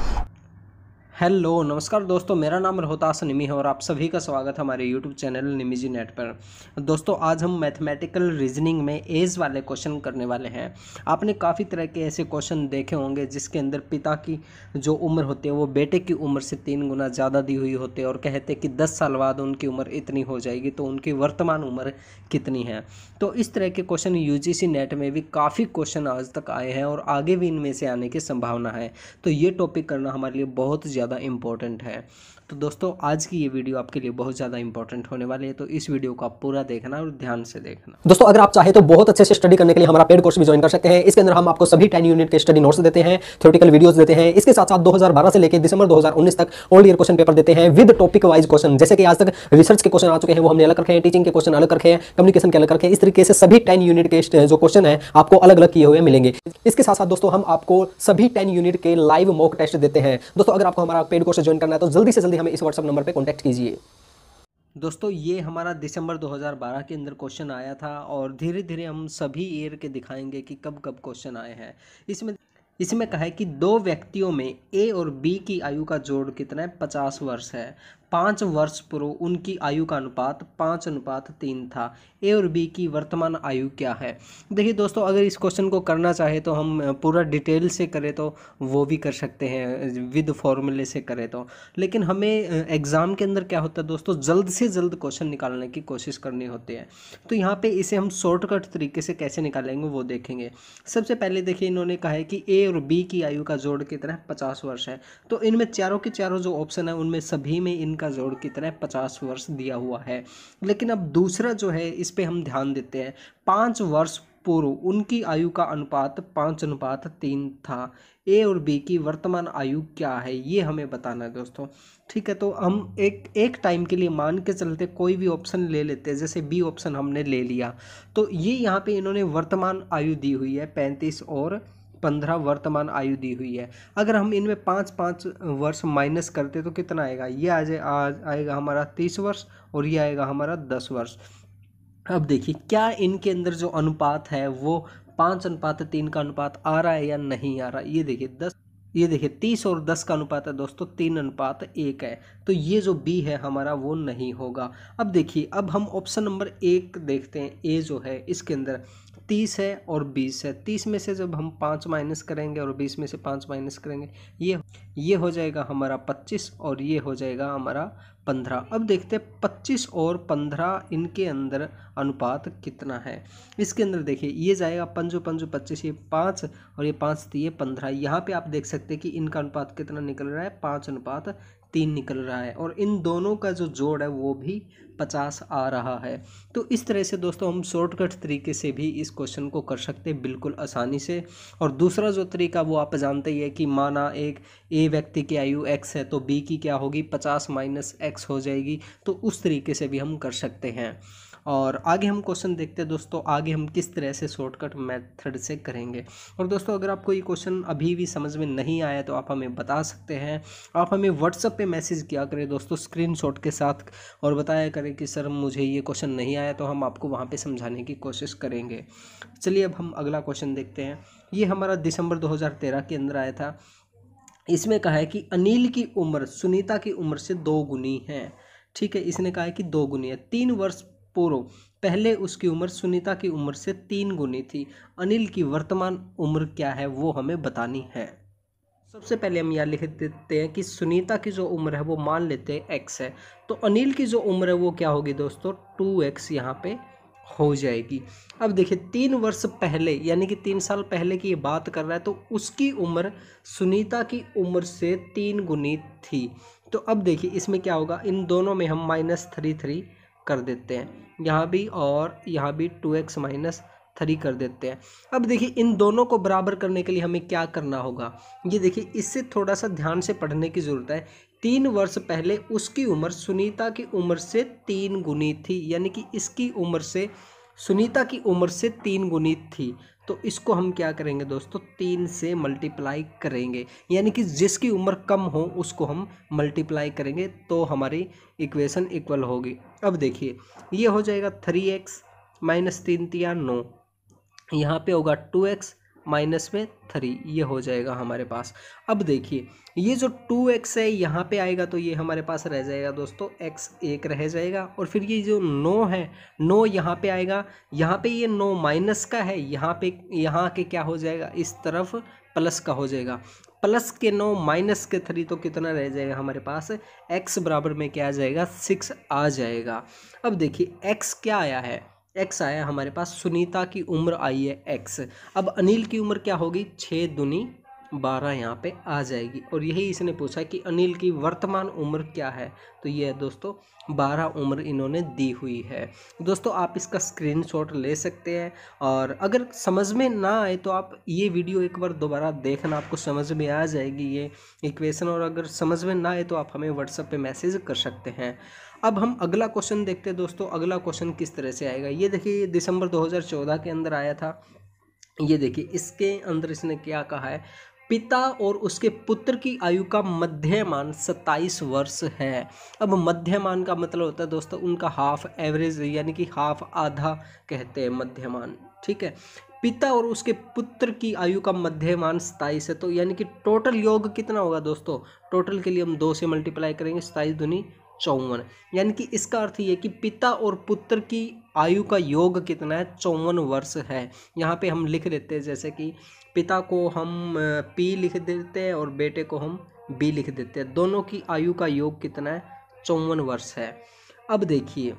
हेलो नमस्कार दोस्तों मेरा नाम रोहतास निमी है और आप सभी का स्वागत है हमारे यूट्यूब चैनल निमीजी नेट पर दोस्तों आज हम मैथमेटिकल रीजनिंग में एज वाले क्वेश्चन करने वाले हैं आपने काफ़ी तरह के ऐसे क्वेश्चन देखे होंगे जिसके अंदर पिता की जो उम्र होती है वो बेटे की उम्र से तीन गुना ज़्यादा दी हुई होती है और कहते कि दस साल बाद उनकी उम्र इतनी हो जाएगी तो उनकी वर्तमान उम्र कितनी है तो इस तरह के क्वेश्चन यू नेट में भी काफ़ी क्वेश्चन आज तक आए हैं और आगे भी इनमें से आने की संभावना है तो ये टॉपिक करना हमारे लिए बहुत ज़्यादा इम्पोर्टेंट है तो दोस्तों आज की ये वीडियो आपके लिए बहुत ज़्यादा इंपॉर्टेंट होने वाली है तो इस वीडियो को आप पूरा देखना और ध्यान से देखना दोस्तों अगर आप चाहे तो बहुत अच्छे से स्टडी करने के लिए हमारा पेड कोर्स भी ज्वाइन कर सकते हैं इसके अंदर हम आपको सभी टेन यूनिट के स्टडी नोट्स देते हैं थ्योरेटिकल वीडियो देते हैं इसके साथ साथ दो से लेकर दिसंबर दो तक ओल्ड ईयर क्वेश्चन पेपर देते हैं विद टॉपिक वाइज क्वेश्चन जैसे कि आज तक रिसर्च के क्वेश्चन आ चुके हैं वो हमने अलग रखे हैं टीचिंग के क्वेश्चन अलग रखे हैं कम्युनिकेशन के अलग रखे हैं इस तरीके से सभी टेन यूनिट के जो क्वेश्चन है आपको अलग अलग किए हुए मिलेंगे इसके साथ साथ दोस्तों हम आपको सभी टेन यूनिट के लाइव मॉक टेस्ट देते हैं दोस्तों अगर आपको हमारा पेड कोर्स ज्वाइन करना है तो जल्दी से जल्दी जल्दी हमें इस व्हाट्सअप नंबर पर कॉन्टैक्ट कीजिए दोस्तों ये हमारा दिसंबर 2012 के अंदर क्वेश्चन आया था और धीरे धीरे हम सभी ईयर के दिखाएंगे कि कब कब क्वेश्चन आए हैं इसमें इसमें कहा है कि दो व्यक्तियों में ए और बी की आयु का जोड़ कितना है पचास वर्ष है पाँच वर्ष पूर्व उनकी आयु का अनुपात पाँच अनुपात तीन था ए और बी की वर्तमान आयु क्या है देखिए दोस्तों अगर इस क्वेश्चन को करना चाहे तो हम पूरा डिटेल से करें तो वो भी कर सकते हैं विद फॉर्मूले से करें तो लेकिन हमें एग्ज़ाम के अंदर क्या होता है दोस्तों जल्द से जल्द क्वेश्चन निकालने की कोशिश करनी होती है तो यहाँ पे इसे हम शॉर्टकट तरीके से कैसे निकालेंगे वो देखेंगे सबसे पहले देखिए इन्होंने कहा है कि ए और बी की आयु का जोड़ की तरह पचास वर्ष है तो इनमें चारों के चारों जो ऑप्शन है उनमें सभी में इनका जोड़ की तरह पचास वर्ष दिया हुआ है लेकिन अब दूसरा जो है इस पे हम ध्यान देते हैं पाँच वर्ष पूर्व उनकी आयु का अनुपात पाँच अनुपात तीन था ए और बी की वर्तमान आयु क्या है ये हमें बताना है दोस्तों ठीक है तो हम एक एक टाइम के लिए मान के चलते कोई भी ऑप्शन ले लेते हैं जैसे बी ऑप्शन हमने ले लिया तो ये यहाँ पे इन्होंने वर्तमान आयु दी हुई है पैंतीस और पंद्रह वर्तमान आयु दी हुई है अगर हम इनमें पाँच पाँच वर्ष माइनस करते तो कितना आएगा ये आ जाए आएगा हमारा तीस वर्ष और ये आएगा हमारा दस वर्ष अब देखिए क्या इनके अंदर जो अनुपात है वो पाँच अनुपात तीन का अनुपात आ रहा है या नहीं आ रहा ये देखिए दस ये देखिए तीस और दस का अनुपात है दोस्तों तीन अनुपात एक है तो ये जो बी है हमारा वो नहीं होगा अब देखिए अब हम ऑप्शन नंबर एक देखते हैं ए जो है इसके अंदर तीस है और बीस है तीस में से जब हम पाँच माइनस करेंगे और बीस में से पाँच माइनस करेंगे ये ये हो जाएगा हमारा पच्चीस और ये हो जाएगा हमारा पंद्रह अब देखते हैं पच्चीस और पंद्रह इनके अंदर अनुपात कितना है इसके अंदर देखिए ये जाएगा पंजो पंजो पच्चीस ये पाँच और ये पाँच तो ये पंद्रह यहाँ पे आप देख सकते हैं कि इनका अनुपात कितना निकल रहा है पाँच अनुपात तीन निकल रहा है और इन दोनों का जो जोड़ है वो भी पचास आ रहा है तो इस तरह से दोस्तों हम शॉर्टकट तरीके से भी इस क्वेश्चन को कर सकते हैं बिल्कुल आसानी से और दूसरा जो तरीका वो आप जानते ही है कि माना एक ए व्यक्ति की आयु एक्स है तो बी की क्या होगी पचास माइनस एक्स हो जाएगी तो उस तरीके से भी हम कर सकते हैं और आगे हम क्वेश्चन देखते हैं दोस्तों आगे हम किस तरह से शॉर्टकट मेथड से करेंगे और दोस्तों अगर आपको ये क्वेश्चन अभी भी समझ में नहीं आया तो आप हमें बता सकते हैं आप हमें व्हाट्सअप पे मैसेज किया करें दोस्तों स्क्रीन के साथ और बताया करें कि सर मुझे ये क्वेश्चन नहीं आया तो हम आपको वहाँ पर समझाने की कोशिश करेंगे चलिए अब हम अगला क्वेश्चन देखते हैं ये हमारा दिसंबर 2013 के अंदर आया था इसमें कहा है कि अनिल की उम्र सुनीता की उम्र से दो गुनी है ठीक है इसने कहा है कि दो गुनी है तीन वर्ष पोरो पहले उसकी उम्र सुनीता की उम्र से तीन गुनी थी अनिल की वर्तमान उम्र क्या है वो हमें बतानी है सबसे पहले हम यहाँ लिख देते हैं कि सुनीता की जो उम्र है वो मान लेते हैं एक्स है तो अनिल की जो उम्र है वो क्या होगी दोस्तों टू एक्स यहाँ पे हो जाएगी अब देखिए तीन वर्ष पहले यानी कि तीन साल पहले की ये बात कर रहा है तो उसकी उम्र सुनीता की उम्र से तीन गुनी थी तो अब देखिए इसमें क्या होगा इन दोनों में हम माइनस थ्री थ्री कर देते हैं यहाँ भी और यहाँ भी टू एक्स माइनस थ्री कर देते हैं अब देखिए इन दोनों को बराबर करने के लिए हमें क्या करना होगा ये देखिए इससे थोड़ा सा ध्यान से पढ़ने की ज़रूरत है तीन वर्ष पहले उसकी उम्र सुनीता की उम्र से तीन गुनी थी यानी कि इसकी उम्र से सुनीता की उम्र से तीन गुनी थी तो इसको हम क्या करेंगे दोस्तों तीन से मल्टीप्लाई करेंगे यानी कि जिसकी उम्र कम हो उसको हम मल्टीप्लाई करेंगे तो हमारी इक्वेशन इक्वल होगी अब देखिए ये हो जाएगा थ्री एक्स माइनस तीन तिया नौ यहाँ पे होगा टू एक्स माइनस में थ्री ये हो जाएगा हमारे पास अब देखिए ये जो टू एक्स है यहाँ पे आएगा तो ये हमारे पास रह जाएगा दोस्तों एक्स एक रह जाएगा और फिर ये जो नो है नो यहाँ पे आएगा यहाँ पे ये नो माइनस का है यहाँ पे यहाँ के क्या हो जाएगा इस तरफ प्लस का हो जाएगा प्लस के नौ माइनस के थ्री तो कितना रह जाएगा हमारे पास एक्स बराबर में क्या आ जाएगा सिक्स आ जाएगा अब देखिए एक्स क्या आया है एक्स आया हमारे पास सुनीता की उम्र आई है एक्स अब अनिल की उम्र क्या होगी छः दुनी बारह यहाँ पे आ जाएगी और यही इसने पूछा कि अनिल की वर्तमान उम्र क्या है तो ये दोस्तों बारह उम्र इन्होंने दी हुई है दोस्तों आप इसका स्क्रीनशॉट ले सकते हैं और अगर समझ में ना आए तो आप ये वीडियो एक बार दोबारा देखना आपको समझ में आ जाएगी ये इक्वेशन और अगर समझ में ना आए तो आप हमें व्हाट्सएप पर मैसेज कर सकते हैं अब हम अगला क्वेश्चन देखते हैं दोस्तों अगला क्वेश्चन किस तरह से आएगा ये देखिए दिसंबर 2014 के अंदर आया था ये देखिए इसके अंदर इसने क्या कहा है पिता और उसके पुत्र की आयु का मध्यमान 27 वर्ष है अब मध्यमान का मतलब होता है दोस्तों उनका हाफ एवरेज यानी कि हाफ आधा कहते हैं मध्यमान ठीक है पिता और उसके पुत्र की आयु का मध्यमान सताईस है तो यानी कि टोटल योग कितना होगा दोस्तों टोटल के लिए हम दो से मल्टीप्लाई करेंगे सताईस धुनी चौवन यानी कि इसका अर्थ ये कि पिता और पुत्र की आयु का योग कितना है चौवन वर्ष है यहाँ पे हम लिख देते हैं जैसे कि पिता को हम पी लिख देते हैं और बेटे को हम बी लिख देते हैं दोनों की आयु का योग कितना है चौवन वर्ष है अब देखिए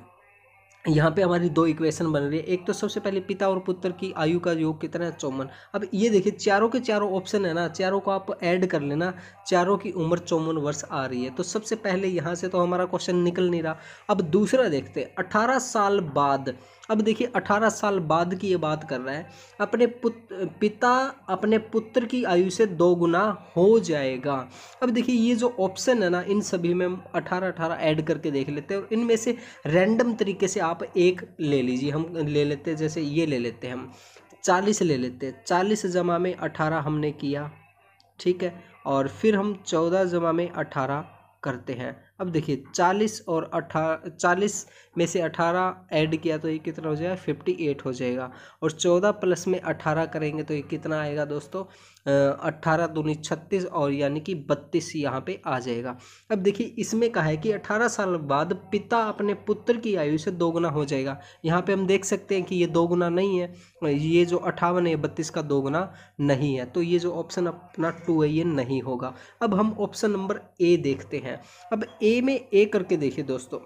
यहाँ पे हमारी दो इक्वेशन बन रही है एक तो सबसे पहले पिता और पुत्र की आयु का योग कितना है चौवन अब ये देखिए चारों के चारों ऑप्शन है ना चारों को आप ऐड कर लेना चारों की उम्र चौवन वर्ष आ रही है तो सबसे पहले यहाँ से तो हमारा क्वेश्चन निकल नहीं रहा अब दूसरा देखते हैं अठारह साल बाद अब देखिए 18 साल बाद की ये बात कर रहा है अपने पुत पिता अपने पुत्र की आयु से दो गुना हो जाएगा अब देखिए ये जो ऑप्शन है ना इन सभी में हम 18 18 ऐड करके देख लेते हैं और इनमें से रैंडम तरीके से आप एक ले लीजिए हम ले लेते हैं जैसे ये ले लेते हैं हम चालीस ले लेते हैं चालीस जमा में अठारह हमने किया ठीक है और फिर हम चौदह जमा में अठारह करते हैं अब देखिए चालीस और अठारह चालीस में से अठारह ऐड किया तो ये कितना हो जाएगा फिफ्टी एट हो जाएगा और चौदह प्लस में अठारह करेंगे तो ये कितना आएगा दोस्तों अट्ठारह दूनी छत्तीस और यानी कि बत्तीस यहाँ पे आ जाएगा अब देखिए इसमें कहा है कि अठारह साल बाद पिता अपने पुत्र की आयु से दोगुना हो जाएगा यहाँ पे हम देख सकते हैं कि ये दोगुना नहीं है ये जो अट्ठावन है बत्तीस का दोगुना नहीं है तो ये जो ऑप्शन अपना टू है ये नहीं होगा अब हम ऑप्शन नंबर ए देखते हैं अब ए में ए करके देखिए दोस्तों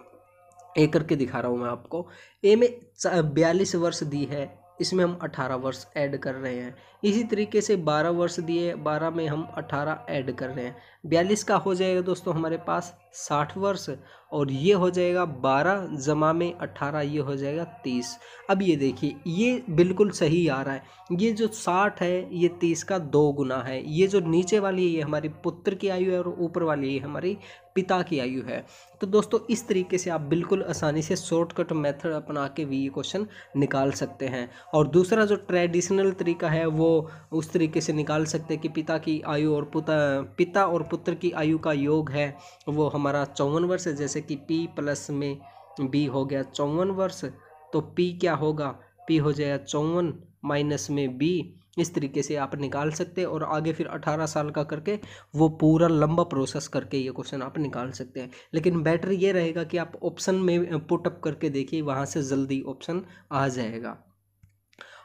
ए करके दिखा रहा हूँ मैं आपको ए में बयालीस वर्ष दी है इसमें हम अठारह वर्ष ऐड कर रहे हैं इसी तरीके से बारह वर्ष दिए बारह में हम अठारह ऐड कर रहे हैं बयालीस का हो जाएगा दोस्तों हमारे पास साठ वर्ष और ये हो जाएगा बारह जमा में अट्ठारह ये हो जाएगा तीस अब ये देखिए ये बिल्कुल सही आ रहा है ये जो साठ है ये तीस का दो गुना है ये जो नीचे वाली है ये हमारी पुत्र की आयु है और ऊपर वाली ये हमारी पिता की आयु है तो दोस्तों इस तरीके से आप बिल्कुल आसानी से शॉर्टकट मेथड अपना के भी ये क्वेश्चन निकाल सकते हैं और दूसरा जो ट्रेडिशनल तरीका है वो उस तरीके से निकाल सकते हैं कि पिता की आयु और पुता पिता और पुत्र की आयु का योग है वो हमारा चौवन वर्ष है जैसे कि पी प्लस में बी हो गया चौवन वर्ष तो पी क्या होगा पी हो जाएगा चौवन माइनस में बी इस तरीके से आप निकाल सकते हैं और आगे फिर 18 साल का करके वो पूरा लंबा प्रोसेस करके ये क्वेश्चन आप निकाल सकते हैं लेकिन बेटर ये रहेगा कि आप ऑप्शन में पुटअप करके देखिए वहाँ से जल्दी ऑप्शन आ जाएगा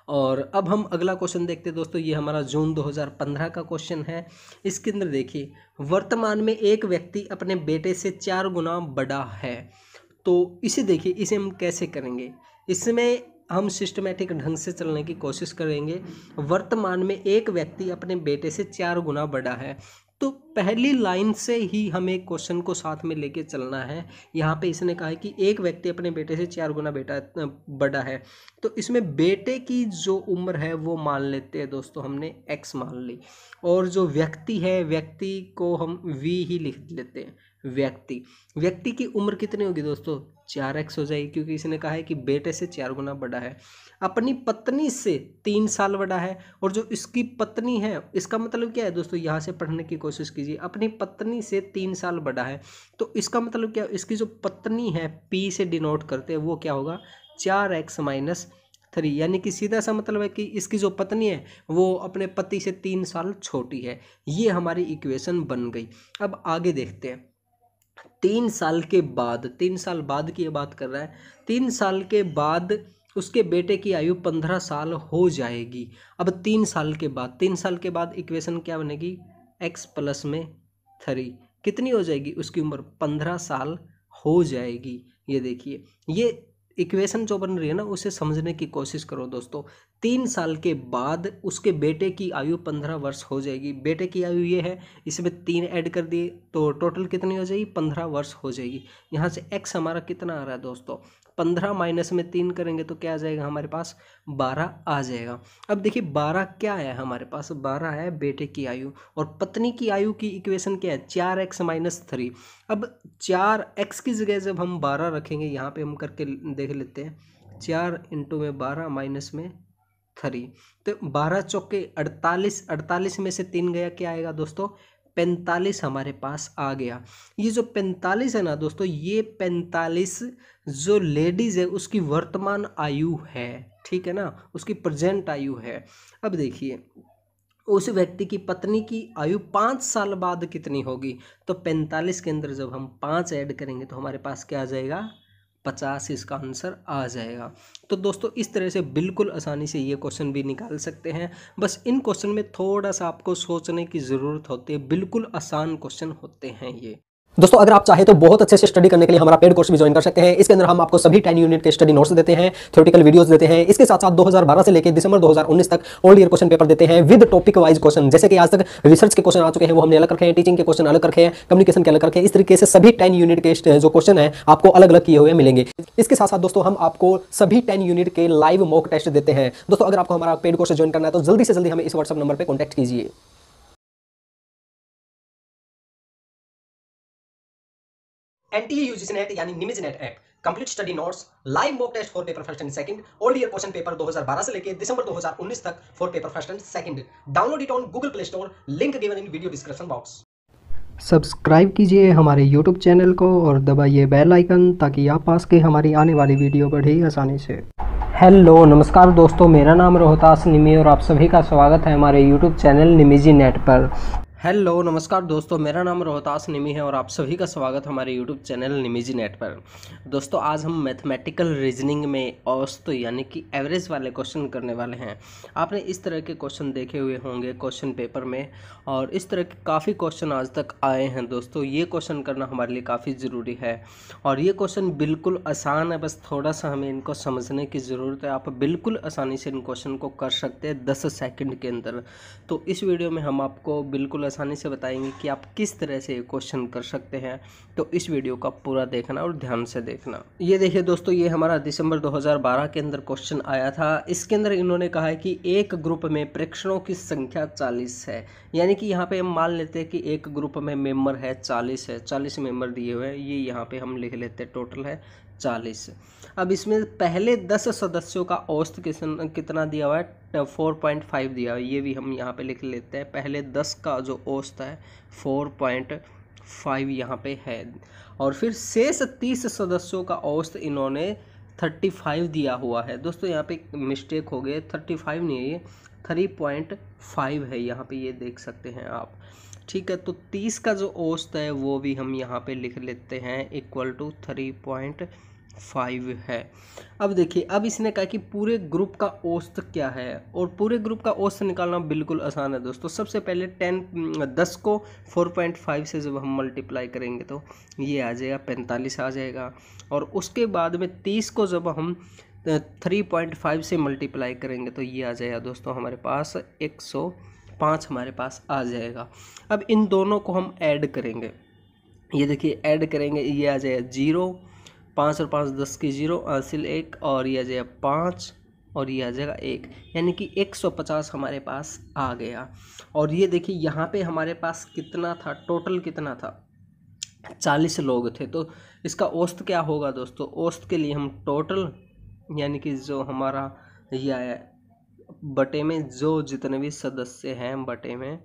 और अब हम अगला क्वेश्चन देखते हैं दोस्तों ये हमारा जून 2015 का क्वेश्चन है इसके अंदर देखिए वर्तमान में एक व्यक्ति अपने बेटे से चार गुना बड़ा है तो इसे देखिए इसे हम कैसे करेंगे इसमें हम सिस्टमेटिक ढंग से चलने की कोशिश करेंगे वर्तमान में एक व्यक्ति अपने बेटे से चार गुना बड़ा है तो पहली लाइन से ही हमें क्वेश्चन को साथ में लेके चलना है यहाँ पे इसने कहा है कि एक व्यक्ति अपने बेटे से चार गुना बेटा बड़ा है तो इसमें बेटे की जो उम्र है वो मान लेते हैं दोस्तों हमने एक्स मान ली और जो व्यक्ति है व्यक्ति को हम वी ही लिख लेते हैं व्यक्ति व्यक्ति की उम्र कितनी होगी दोस्तों चार एक्स हो जाएगी क्योंकि इसने कहा है कि बेटे से चार गुना बड़ा है अपनी पत्नी से तीन साल बड़ा है और जो इसकी पत्नी है इसका मतलब क्या है दोस्तों यहाँ से पढ़ने की कोशिश कीजिए अपनी पत्नी से तीन साल बड़ा है तो इसका मतलब क्या इसकी जो पत्नी है पी से डिनोट करते हैं वो क्या होगा चार एक्स माइनस थ्री यानी कि सीधा सा मतलब है कि इसकी जो पत्नी है वो अपने पति से तीन साल छोटी है ये हमारी इक्वेशन बन गई अब आगे देखते हैं तीन साल के बाद तीन साल बाद की ये बात कर रहा है तीन साल के बाद उसके बेटे की आयु पंद्रह साल हो जाएगी अब तीन साल के बाद तीन साल के बाद इक्वेशन क्या बनेगी एक्स प्लस में थ्री कितनी हो जाएगी उसकी उम्र पंद्रह साल हो जाएगी ये देखिए ये इक्वेशन जो बन रही है ना उसे समझने की कोशिश करो दोस्तों तीन साल के बाद उसके बेटे की आयु पंद्रह वर्ष हो जाएगी बेटे की आयु ये है इसमें तीन ऐड कर दिए तो टोटल कितनी हो जाएगी पंद्रह वर्ष हो जाएगी यहाँ से एक्स हमारा कितना आ रहा है दोस्तों पंद्रह माइनस में तीन करेंगे तो क्या आ जाएगा हमारे पास बारह आ जाएगा अब देखिए बारह क्या है हमारे पास बारह है बेटे की आयु और पत्नी की आयु की इक्वेशन क्या है चार एक्स माइनस थ्री अब चार एक्स की जगह जब हम बारह रखेंगे यहाँ पे हम करके देख लेते हैं चार इंटू में बारह माइनस में थ्री तो बारह चौके अड़तालीस अड़तालीस में से तीन गया क्या आएगा दोस्तों पैंतालीस हमारे पास आ गया ये जो पैंतालीस है ना दोस्तों ये पैंतालीस जो लेडीज़ है उसकी वर्तमान आयु है ठीक है ना उसकी प्रजेंट आयु है अब देखिए उस व्यक्ति की पत्नी की आयु पाँच साल बाद कितनी होगी तो पैंतालीस के अंदर जब हम पाँच ऐड करेंगे तो हमारे पास क्या आ जाएगा पचास इसका आंसर आ जाएगा तो दोस्तों इस तरह से बिल्कुल आसानी से ये क्वेश्चन भी निकाल सकते हैं बस इन क्वेश्चन में थोड़ा सा आपको सोचने की ज़रूरत होती है बिल्कुल आसान क्वेश्चन होते हैं ये दोस्तों अगर आप चाहे तो बहुत अच्छे से स्टडी करने के लिए हमारा पेड कोर्स भी ज्वाइन कर सकते हैं इसके अंदर हम आपको सभी टेन यूनिट के स्टडी नोट्स देते हैं थ्योरेटिकल वीडियोस देते हैं इसके साथ साथ 2012 से लेकर दिसंबर 2019 तक ओल्ड ईयर क्वेश्चन पेपर देते हैं विद टॉपिक वाइज क्वेश्चन जैसे कि आज तक रिसर्च के क्वेश्चन आ चुके हैं वो हमने अलग रखे हैं टीचिंग के क्वेश्चन अलग रखे हैं कम्युनिकेशन के अलग रखे हैं इस तरीके से सभी टेन यूनिट के जो क्वेश्चन है आपको अलग अलग किए हुए मिलेंगे इसके साथ साथ दोस्तों हम आपको सभी टेन यूनिट के लाइव मॉक टेस्ट देते हैं दोस्तों अगर आपको हमारा पेड कोर्स ज्वाइन करना है तो जल्दी से जल्दी हमें इस व्हाट्सअप नंबर पर कॉन्टैक्ट कीजिए एनटीए यूजीसी नेट यानी निमिज NET app complete study notes live mock test for paper first and second old year question paper 2012 से लेकर दिसंबर 2019 तक for paper first and second download it on Google Play Store link given in video description box subscribe कीजिए हमारे YouTube चैनल को और दबाइए बेल आइकन ताकि आप पास के हमारी आने वाली वीडियो पर ही आसानी से हेलो नमस्कार दोस्तों मेरा नाम रोहतास निमी और आप सभी का स्वागत है हमारे YouTube चैनल निमीजी नेट पर हेलो नमस्कार दोस्तों मेरा नाम रोहतास निमी है और आप सभी का स्वागत हमारे यूट्यूब चैनल निमीजी नेट पर दोस्तों आज हम मैथमेटिकल रीजनिंग में औसत यानी कि एवरेज वाले क्वेश्चन करने वाले हैं आपने इस तरह के क्वेश्चन देखे हुए होंगे क्वेश्चन पेपर में और इस तरह के काफ़ी क्वेश्चन आज तक आए हैं दोस्तों ये क्वेश्चन करना हमारे लिए काफ़ी ज़रूरी है और ये क्वेश्चन बिल्कुल आसान है बस थोड़ा सा हमें इनको समझने की ज़रूरत है आप बिल्कुल आसानी से इन क्वेश्चन को कर सकते हैं दस सेकेंड के अंदर तो इस वीडियो में हम आपको बिल्कुल आसानी से बताएंगे कि आप किस तरह से ये क्वेश्चन कर सकते हैं तो इस वीडियो का पूरा देखना और ध्यान से देखना ये देखिए दोस्तों ये हमारा दिसंबर 2012 के अंदर क्वेश्चन आया था इसके अंदर इन्होंने कहा है कि एक ग्रुप में प्रेक्षणों की संख्या चालीस है यानी कि यहाँ पर हम मान लेते हैं कि एक ग्रुप में मेम्बर है चालीस है चालीस मेम्बर दिए हुए हैं ये यहाँ पर हम लिख लेते हैं टोटल है चालीस अब इसमें पहले दस सदस्यों का औसत कितना दिया हुआ है फोर पॉइंट फाइव दिया हुआ है ये भी हम यहाँ पे लिख लेते हैं पहले दस का जो औसत है फोर पॉइंट फाइव यहाँ पे है और फिर शेष तीस सदस्यों का औसत इन्होंने थर्टी फाइव दिया हुआ है दोस्तों यहाँ पे मिस्टेक हो गए थर्टी फाइव नहीं है ये थ्री पॉइंट फाइव है यहाँ पे ये देख सकते हैं आप ठीक है तो तीस का जो औसत है वो भी हम यहाँ पे लिख लेते हैं equal to three point five है अब देखिए अब इसने कहा कि पूरे ग्रुप का औसत क्या है और पूरे ग्रुप का औसत निकालना बिल्कुल आसान है दोस्तों सबसे पहले टेन दस को फोर पॉइंट फाइव से जब हम मल्टीप्लाई करेंगे तो ये आ जाएगा पैंतालीस आ जाएगा और उसके बाद में तीस को जब हम थ्री पॉइंट फाइव से मल्टीप्लाई करेंगे तो ये आ जाएगा दोस्तों हमारे पास एक सौ पाँच हमारे पास आ जाएगा अब इन दोनों को हम ऐड करेंगे ये देखिए ऐड करेंगे ये आ जाएगा जीरो पाँच और पाँच दस की जीरो हासिल एक और ये आ जाएगा पाँच और ये आ जाएगा एक यानी कि एक सौ पचास हमारे पास आ गया और ये देखिए यहाँ पे हमारे पास कितना था टोटल कितना था चालीस लोग थे तो इसका औस्त क्या होगा दोस्तों औस्त के लिए हम टोटल यानी कि जो हमारा ये आया बटे में जो जितने भी सदस्य हैं बटे में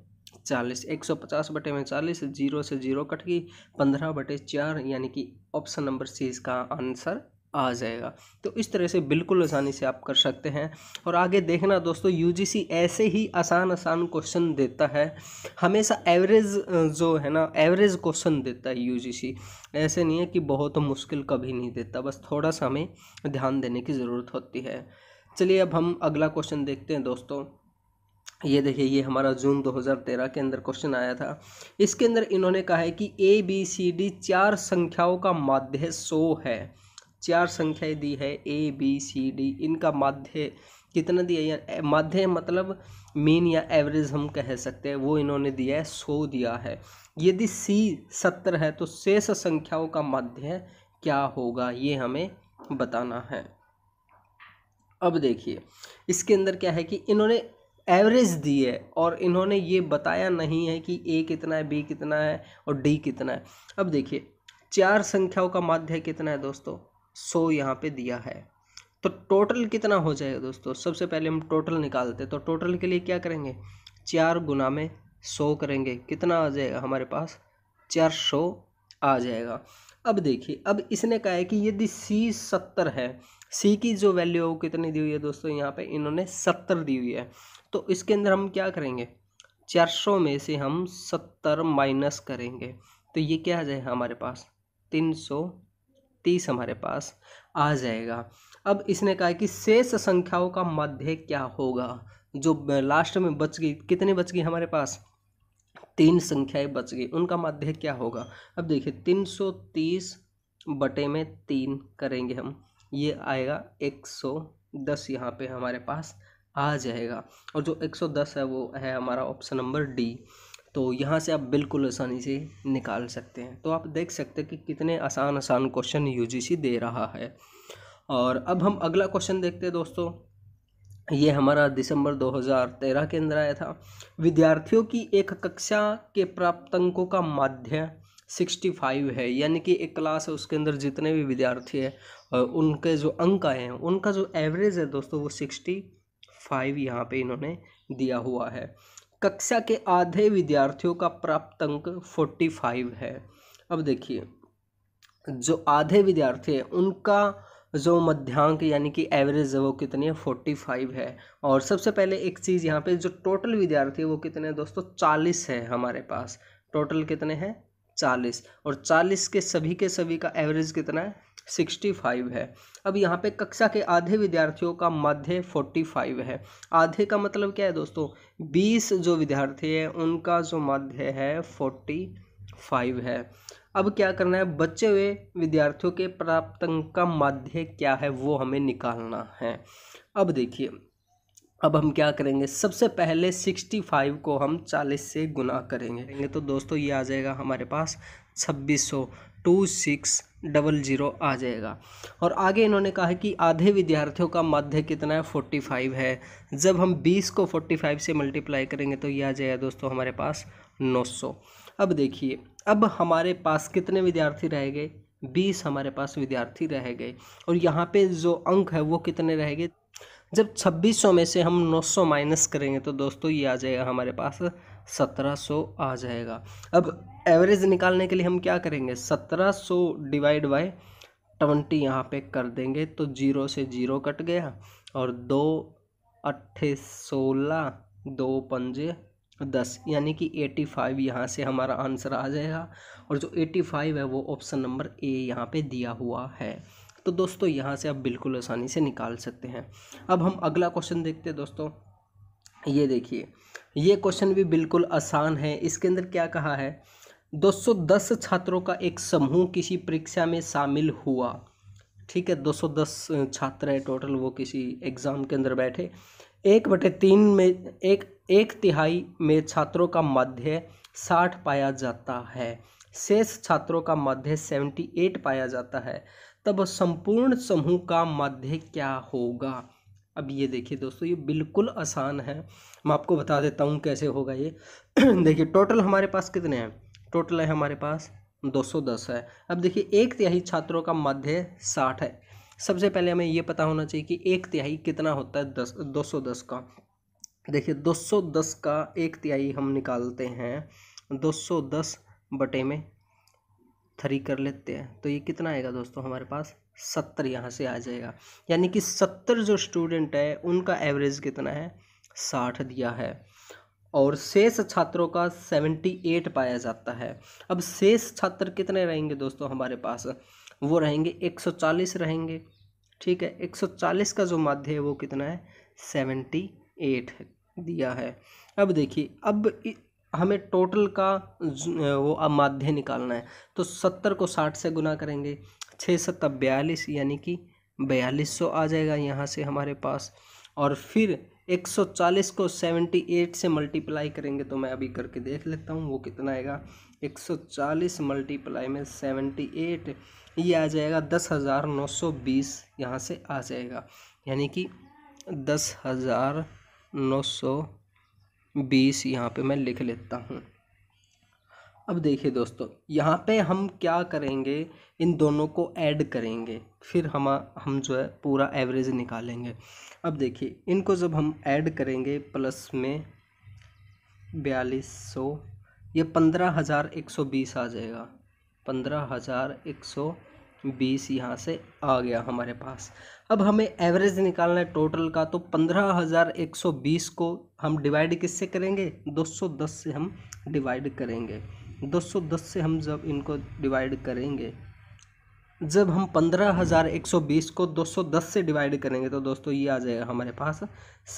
चालीस एक सौ पचास बटे में चालीस जीरो से जीरो कट गई पंद्रह बटे चार यानी कि ऑप्शन नंबर सी इसका आंसर आ जाएगा तो इस तरह से बिल्कुल आसानी से आप कर सकते हैं और आगे देखना दोस्तों यूजीसी ऐसे ही आसान आसान क्वेश्चन देता है हमेशा एवरेज जो है ना एवरेज क्वेश्चन देता है यूजीसी ऐसे नहीं है कि बहुत मुश्किल कभी नहीं देता बस थोड़ा सा हमें ध्यान देने की ज़रूरत होती है चलिए अब हम अगला क्वेश्चन देखते हैं दोस्तों ये देखिए ये हमारा जून 2013 के अंदर क्वेश्चन आया था इसके अंदर इन्होंने कहा है कि ए बी सी डी चार संख्याओं का माध्य सो है चार संख्याएं दी है ए बी सी डी इनका माध्य कितना दिया है माध्य मतलब मीन या एवरेज हम कह सकते हैं वो इन्होंने दिया है सो दिया है यदि सी सत्तर है तो शेष संख्याओं का माध्य क्या होगा ये हमें बताना है अब देखिए इसके अंदर क्या है कि इन्होंने एवरेज दी है और इन्होंने ये बताया नहीं है कि ए कितना है बी कितना है और डी कितना है अब देखिए चार संख्याओं का माध्य कितना है दोस्तों सौ यहाँ पे दिया है तो टोटल कितना हो जाएगा दोस्तों सबसे पहले हम टोटल निकालते हैं तो टोटल के लिए क्या करेंगे चार गुना में सौ करेंगे कितना आ जाएगा हमारे पास चार सौ आ जाएगा अब देखिए अब इसने कहा है कि यदि सी सत्तर है सी की जो वैल्यू है वो कितनी दी हुई है दोस्तों यहाँ पे इन्होंने सत्तर दी हुई है तो इसके अंदर हम क्या करेंगे चार सौ में से हम सत्तर माइनस करेंगे तो ये क्या आ जाए हमारे पास तीन सौ तीस हमारे पास आ जाएगा अब इसने कहा कि शेष संख्याओं का मध्य क्या होगा जो लास्ट में बच गई कितनी बच गई हमारे पास तीन संख्याएं बच गई उनका मध्य क्या होगा अब देखिए तीन सौ तीस बटे में तीन करेंगे हम ये आएगा एक सौ दस यहाँ पे हमारे पास आ जाएगा और जो एक सौ दस है वो है हमारा ऑप्शन नंबर डी तो यहाँ से आप बिल्कुल आसानी से निकाल सकते हैं तो आप देख सकते हैं कि कितने आसान आसान क्वेश्चन यूजीसी दे रहा है और अब हम अगला क्वेश्चन देखते हैं दोस्तों ये हमारा दिसंबर 2013 के अंदर आया था विद्यार्थियों की एक कक्षा के प्राप्त अंकों का माध्य सिक्सटी फाइव है यानी कि एक क्लास है उसके अंदर जितने भी विद्यार्थी हैं उनके जो अंक आए हैं उनका जो एवरेज है दोस्तों वो सिक्सटी फाइव यहाँ पे इन्होंने दिया हुआ है कक्षा के आधे विद्यार्थियों का प्राप्त अंक फोर्टी फाइव है अब देखिए जो आधे विद्यार्थी हैं उनका जो मध्यांक यानी कि एवरेज है वो कितनी है फोर्टी फाइव है और सबसे पहले एक चीज़ यहाँ पे जो टोटल विद्यार्थी है वो कितने हैं दोस्तों चालीस है हमारे पास टोटल कितने हैं चालीस और चालीस के सभी के सभी का एवरेज कितना है सिक्सटी फाइव है अब यहाँ पे कक्षा के आधे विद्यार्थियों का मध्य फोर्टी फाइव है आधे का मतलब क्या है दोस्तों बीस जो विद्यार्थी हैं उनका जो मध्य है फोर्टी फाइव है अब क्या करना है बचे हुए विद्यार्थियों के प्राप्त अंक का मध्य क्या है वो हमें निकालना है अब देखिए अब हम क्या करेंगे सबसे पहले 65 को हम 40 से गुना करेंगे तो दोस्तों ये आ जाएगा हमारे पास छब्बीस सौ टू सिक्स डबल ज़ीरो आ जाएगा और आगे इन्होंने कहा है कि आधे विद्यार्थियों का माध्य कितना है फोर्टी फाइव है जब हम बीस को फोर्टी फाइव से मल्टीप्लाई करेंगे तो ये आ जाएगा दोस्तों हमारे पास नौ सौ अब देखिए अब हमारे पास कितने विद्यार्थी रह गए बीस हमारे पास विद्यार्थी रह गए और यहाँ पे जो अंक है वो कितने रह गए जब 2600 में से हम 900 माइनस करेंगे तो दोस्तों ये आ जाएगा हमारे पास 1700 आ जाएगा अब एवरेज निकालने के लिए हम क्या करेंगे 1700 डिवाइड बाय ट्वेंटी यहाँ पे कर देंगे तो जीरो से जीरो कट गया और दो अट्ठे सोलह दो पंजे दस यानी कि एटी फाइव यहाँ से हमारा आंसर आ जाएगा और जो एटी फाइव है वो ऑप्शन नंबर ए यहाँ पे दिया हुआ है तो दोस्तों यहाँ से आप बिल्कुल आसानी से निकाल सकते हैं अब हम अगला क्वेश्चन देखते हैं दोस्तों ये देखिए ये क्वेश्चन भी बिल्कुल आसान है इसके अंदर क्या कहा है 210 छात्रों का एक समूह किसी परीक्षा में शामिल हुआ ठीक है 210 छात्र है टोटल वो किसी एग्ज़ाम के अंदर बैठे एक बटे तीन में एक एक तिहाई में छात्रों का मध्य साठ पाया जाता है शेष छात्रों का मध्य सेवेंटी एट पाया जाता है तब संपूर्ण समूह का माध्य क्या होगा अब ये देखिए दोस्तों ये बिल्कुल आसान है मैं आपको बता देता हूँ कैसे होगा ये देखिए टोटल हमारे पास कितने हैं टोटल है हमारे पास 210 है अब देखिए एक तिहाई छात्रों का माध्य 60 है सबसे पहले हमें ये पता होना चाहिए कि एक तिहाई कितना होता है दस दो सौ दस का देखिए दो सौ दस का एक तिहाई हम निकालते हैं दो सौ दस बटे में थ्री कर लेते हैं तो ये कितना आएगा दोस्तों हमारे पास सत्तर यहाँ से आ जाएगा यानी कि सत्तर जो स्टूडेंट है उनका एवरेज कितना है साठ दिया है और शेष छात्रों का सेवेंटी एट पाया जाता है अब शेष छात्र कितने रहेंगे दोस्तों हमारे पास वो रहेंगे एक सौ चालीस रहेंगे ठीक है एक सौ चालीस का जो माध्य है वो कितना है सेवेंटी एट दिया है अब देखिए अब हमें टोटल का वो अब माध्य निकालना है तो सत्तर को साठ से गुना करेंगे छः सत्तर बयालीस यानी कि बयालीस सौ आ जाएगा यहाँ से हमारे पास और फिर एक सौ चालीस को एट से मल्टीप्लाई करेंगे तो मैं अभी करके देख लेता हूँ वो कितना आएगा एक सौ चालीस मल्टीप्लाई में सेवेंटी एट ये आ जाएगा दस हज़ार नौ सौ बीस यहाँ से आ जाएगा यानी कि दस हज़ार नौ सौ बीस यहाँ पे मैं लिख लेता हूँ अब देखिए दोस्तों यहाँ पे हम क्या करेंगे इन दोनों को ऐड करेंगे फिर हम हम जो है पूरा एवरेज निकालेंगे अब देखिए इनको जब हम ऐड करेंगे प्लस में बयालीस सौ ये पंद्रह हज़ार एक सौ बीस आ जाएगा पंद्रह हज़ार एक सौ बीस यहाँ से आ गया हमारे पास अब हमें एवरेज निकालना है टोटल का तो पंद्रह हज़ार एक सौ बीस को हम डिवाइड किससे करेंगे दो सौ दस से हम डिवाइड करेंगे दो सौ दस से हम जब इनको डिवाइड करेंगे जब हम पंद्रह हज़ार एक सौ बीस को दो सौ दस से डिवाइड करेंगे तो दोस्तों ये आ जाएगा हमारे पास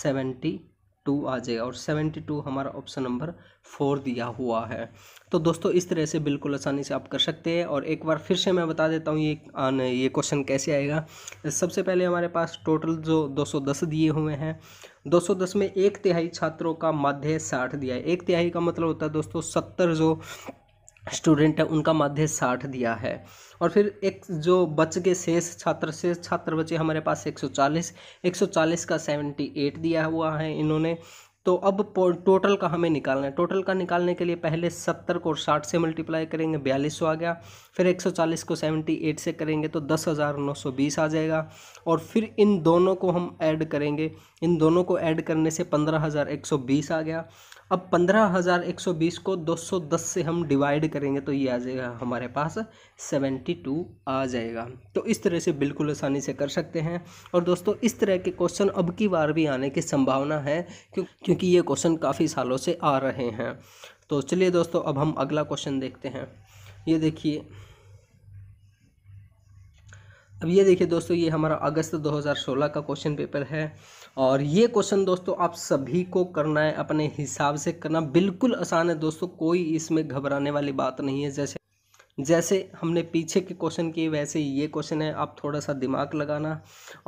सेवेंटी टू आ जाएगा और सेवेंटी टू हमारा ऑप्शन नंबर फोर दिया हुआ है तो दोस्तों इस तरह से बिल्कुल आसानी से आप कर सकते हैं और एक बार फिर से मैं बता देता हूँ ये आन ये क्वेश्चन कैसे आएगा सबसे पहले हमारे पास टोटल जो 210 दिए हुए हैं 210 में एक तिहाई छात्रों का माध्य साठ दिया है एक तिहाई का मतलब होता है दोस्तों सत्तर जो स्टूडेंट है उनका माध्य साठ दिया है और फिर एक जो बच के शेष छात्र शेष छात्र बचे हमारे पास 140 140 का 78 दिया हुआ है इन्होंने तो अब टोटल का हमें निकालना है टोटल का निकालने के लिए पहले सत्तर को साठ से मल्टीप्लाई करेंगे बयालीस सौ आ गया फिर एक सौ चालीस को सेवेंटी एट से करेंगे तो दस हज़ार नौ सौ बीस आ जाएगा और फिर इन दोनों को हम ऐड करेंगे इन दोनों को ऐड करने से पंद्रह हज़ार एक सौ बीस आ गया अब पंद्रह हज़ार एक सौ बीस को दो सौ दस से हम डिवाइड करेंगे तो ये आ जाएगा हमारे पास सेवेंटी टू आ जाएगा तो इस तरह से बिल्कुल आसानी से कर सकते हैं और दोस्तों इस तरह के क्वेश्चन अब की बार भी आने की संभावना है क्योंकि ये क्वेश्चन काफ़ी सालों से आ रहे हैं तो चलिए दोस्तों अब हम अगला क्वेश्चन देखते हैं ये देखिए अब ये देखिए दोस्तों ये हमारा अगस्त 2016 का क्वेश्चन पेपर है और ये क्वेश्चन दोस्तों आप सभी को करना है अपने हिसाब से करना बिल्कुल आसान है दोस्तों कोई इसमें घबराने वाली बात नहीं है जैसे जैसे हमने पीछे के क्वेश्चन किए वैसे ये क्वेश्चन है आप थोड़ा सा दिमाग लगाना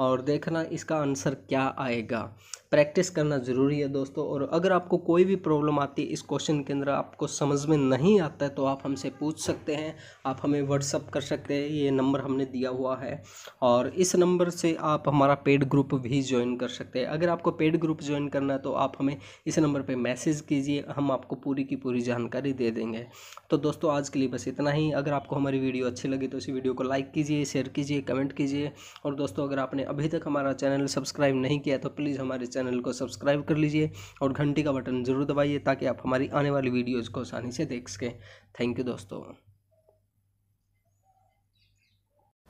और देखना इसका आंसर क्या आएगा प्रैक्टिस करना ज़रूरी है दोस्तों और अगर आपको कोई भी प्रॉब्लम आती है इस क्वेश्चन के अंदर आपको समझ में नहीं आता है तो आप हमसे पूछ सकते हैं आप हमें व्हाट्सअप कर सकते हैं ये नंबर हमने दिया हुआ है और इस नंबर से आप हमारा पेड ग्रुप भी ज्वाइन कर सकते हैं अगर आपको पेड ग्रुप ज्वाइन करना है तो आप हमें इस नंबर पर मैसेज कीजिए हम आपको पूरी की पूरी जानकारी दे देंगे तो दोस्तों आज के लिए बस इतना ही अगर आपको हमारी वीडियो अच्छी लगी तो इस वीडियो को लाइक कीजिए शेयर कीजिए कमेंट कीजिए और दोस्तों अगर आपने अभी तक हमारा चैनल सब्सक्राइब नहीं किया तो प्लीज़ हमारे चैनल चैनल को सब्सक्राइब कर लीजिए और घंटी का बटन ज़रूर दबाइए ताकि आप हमारी आने वाली वीडियोज़ को आसानी से देख सकें थैंक यू दोस्तों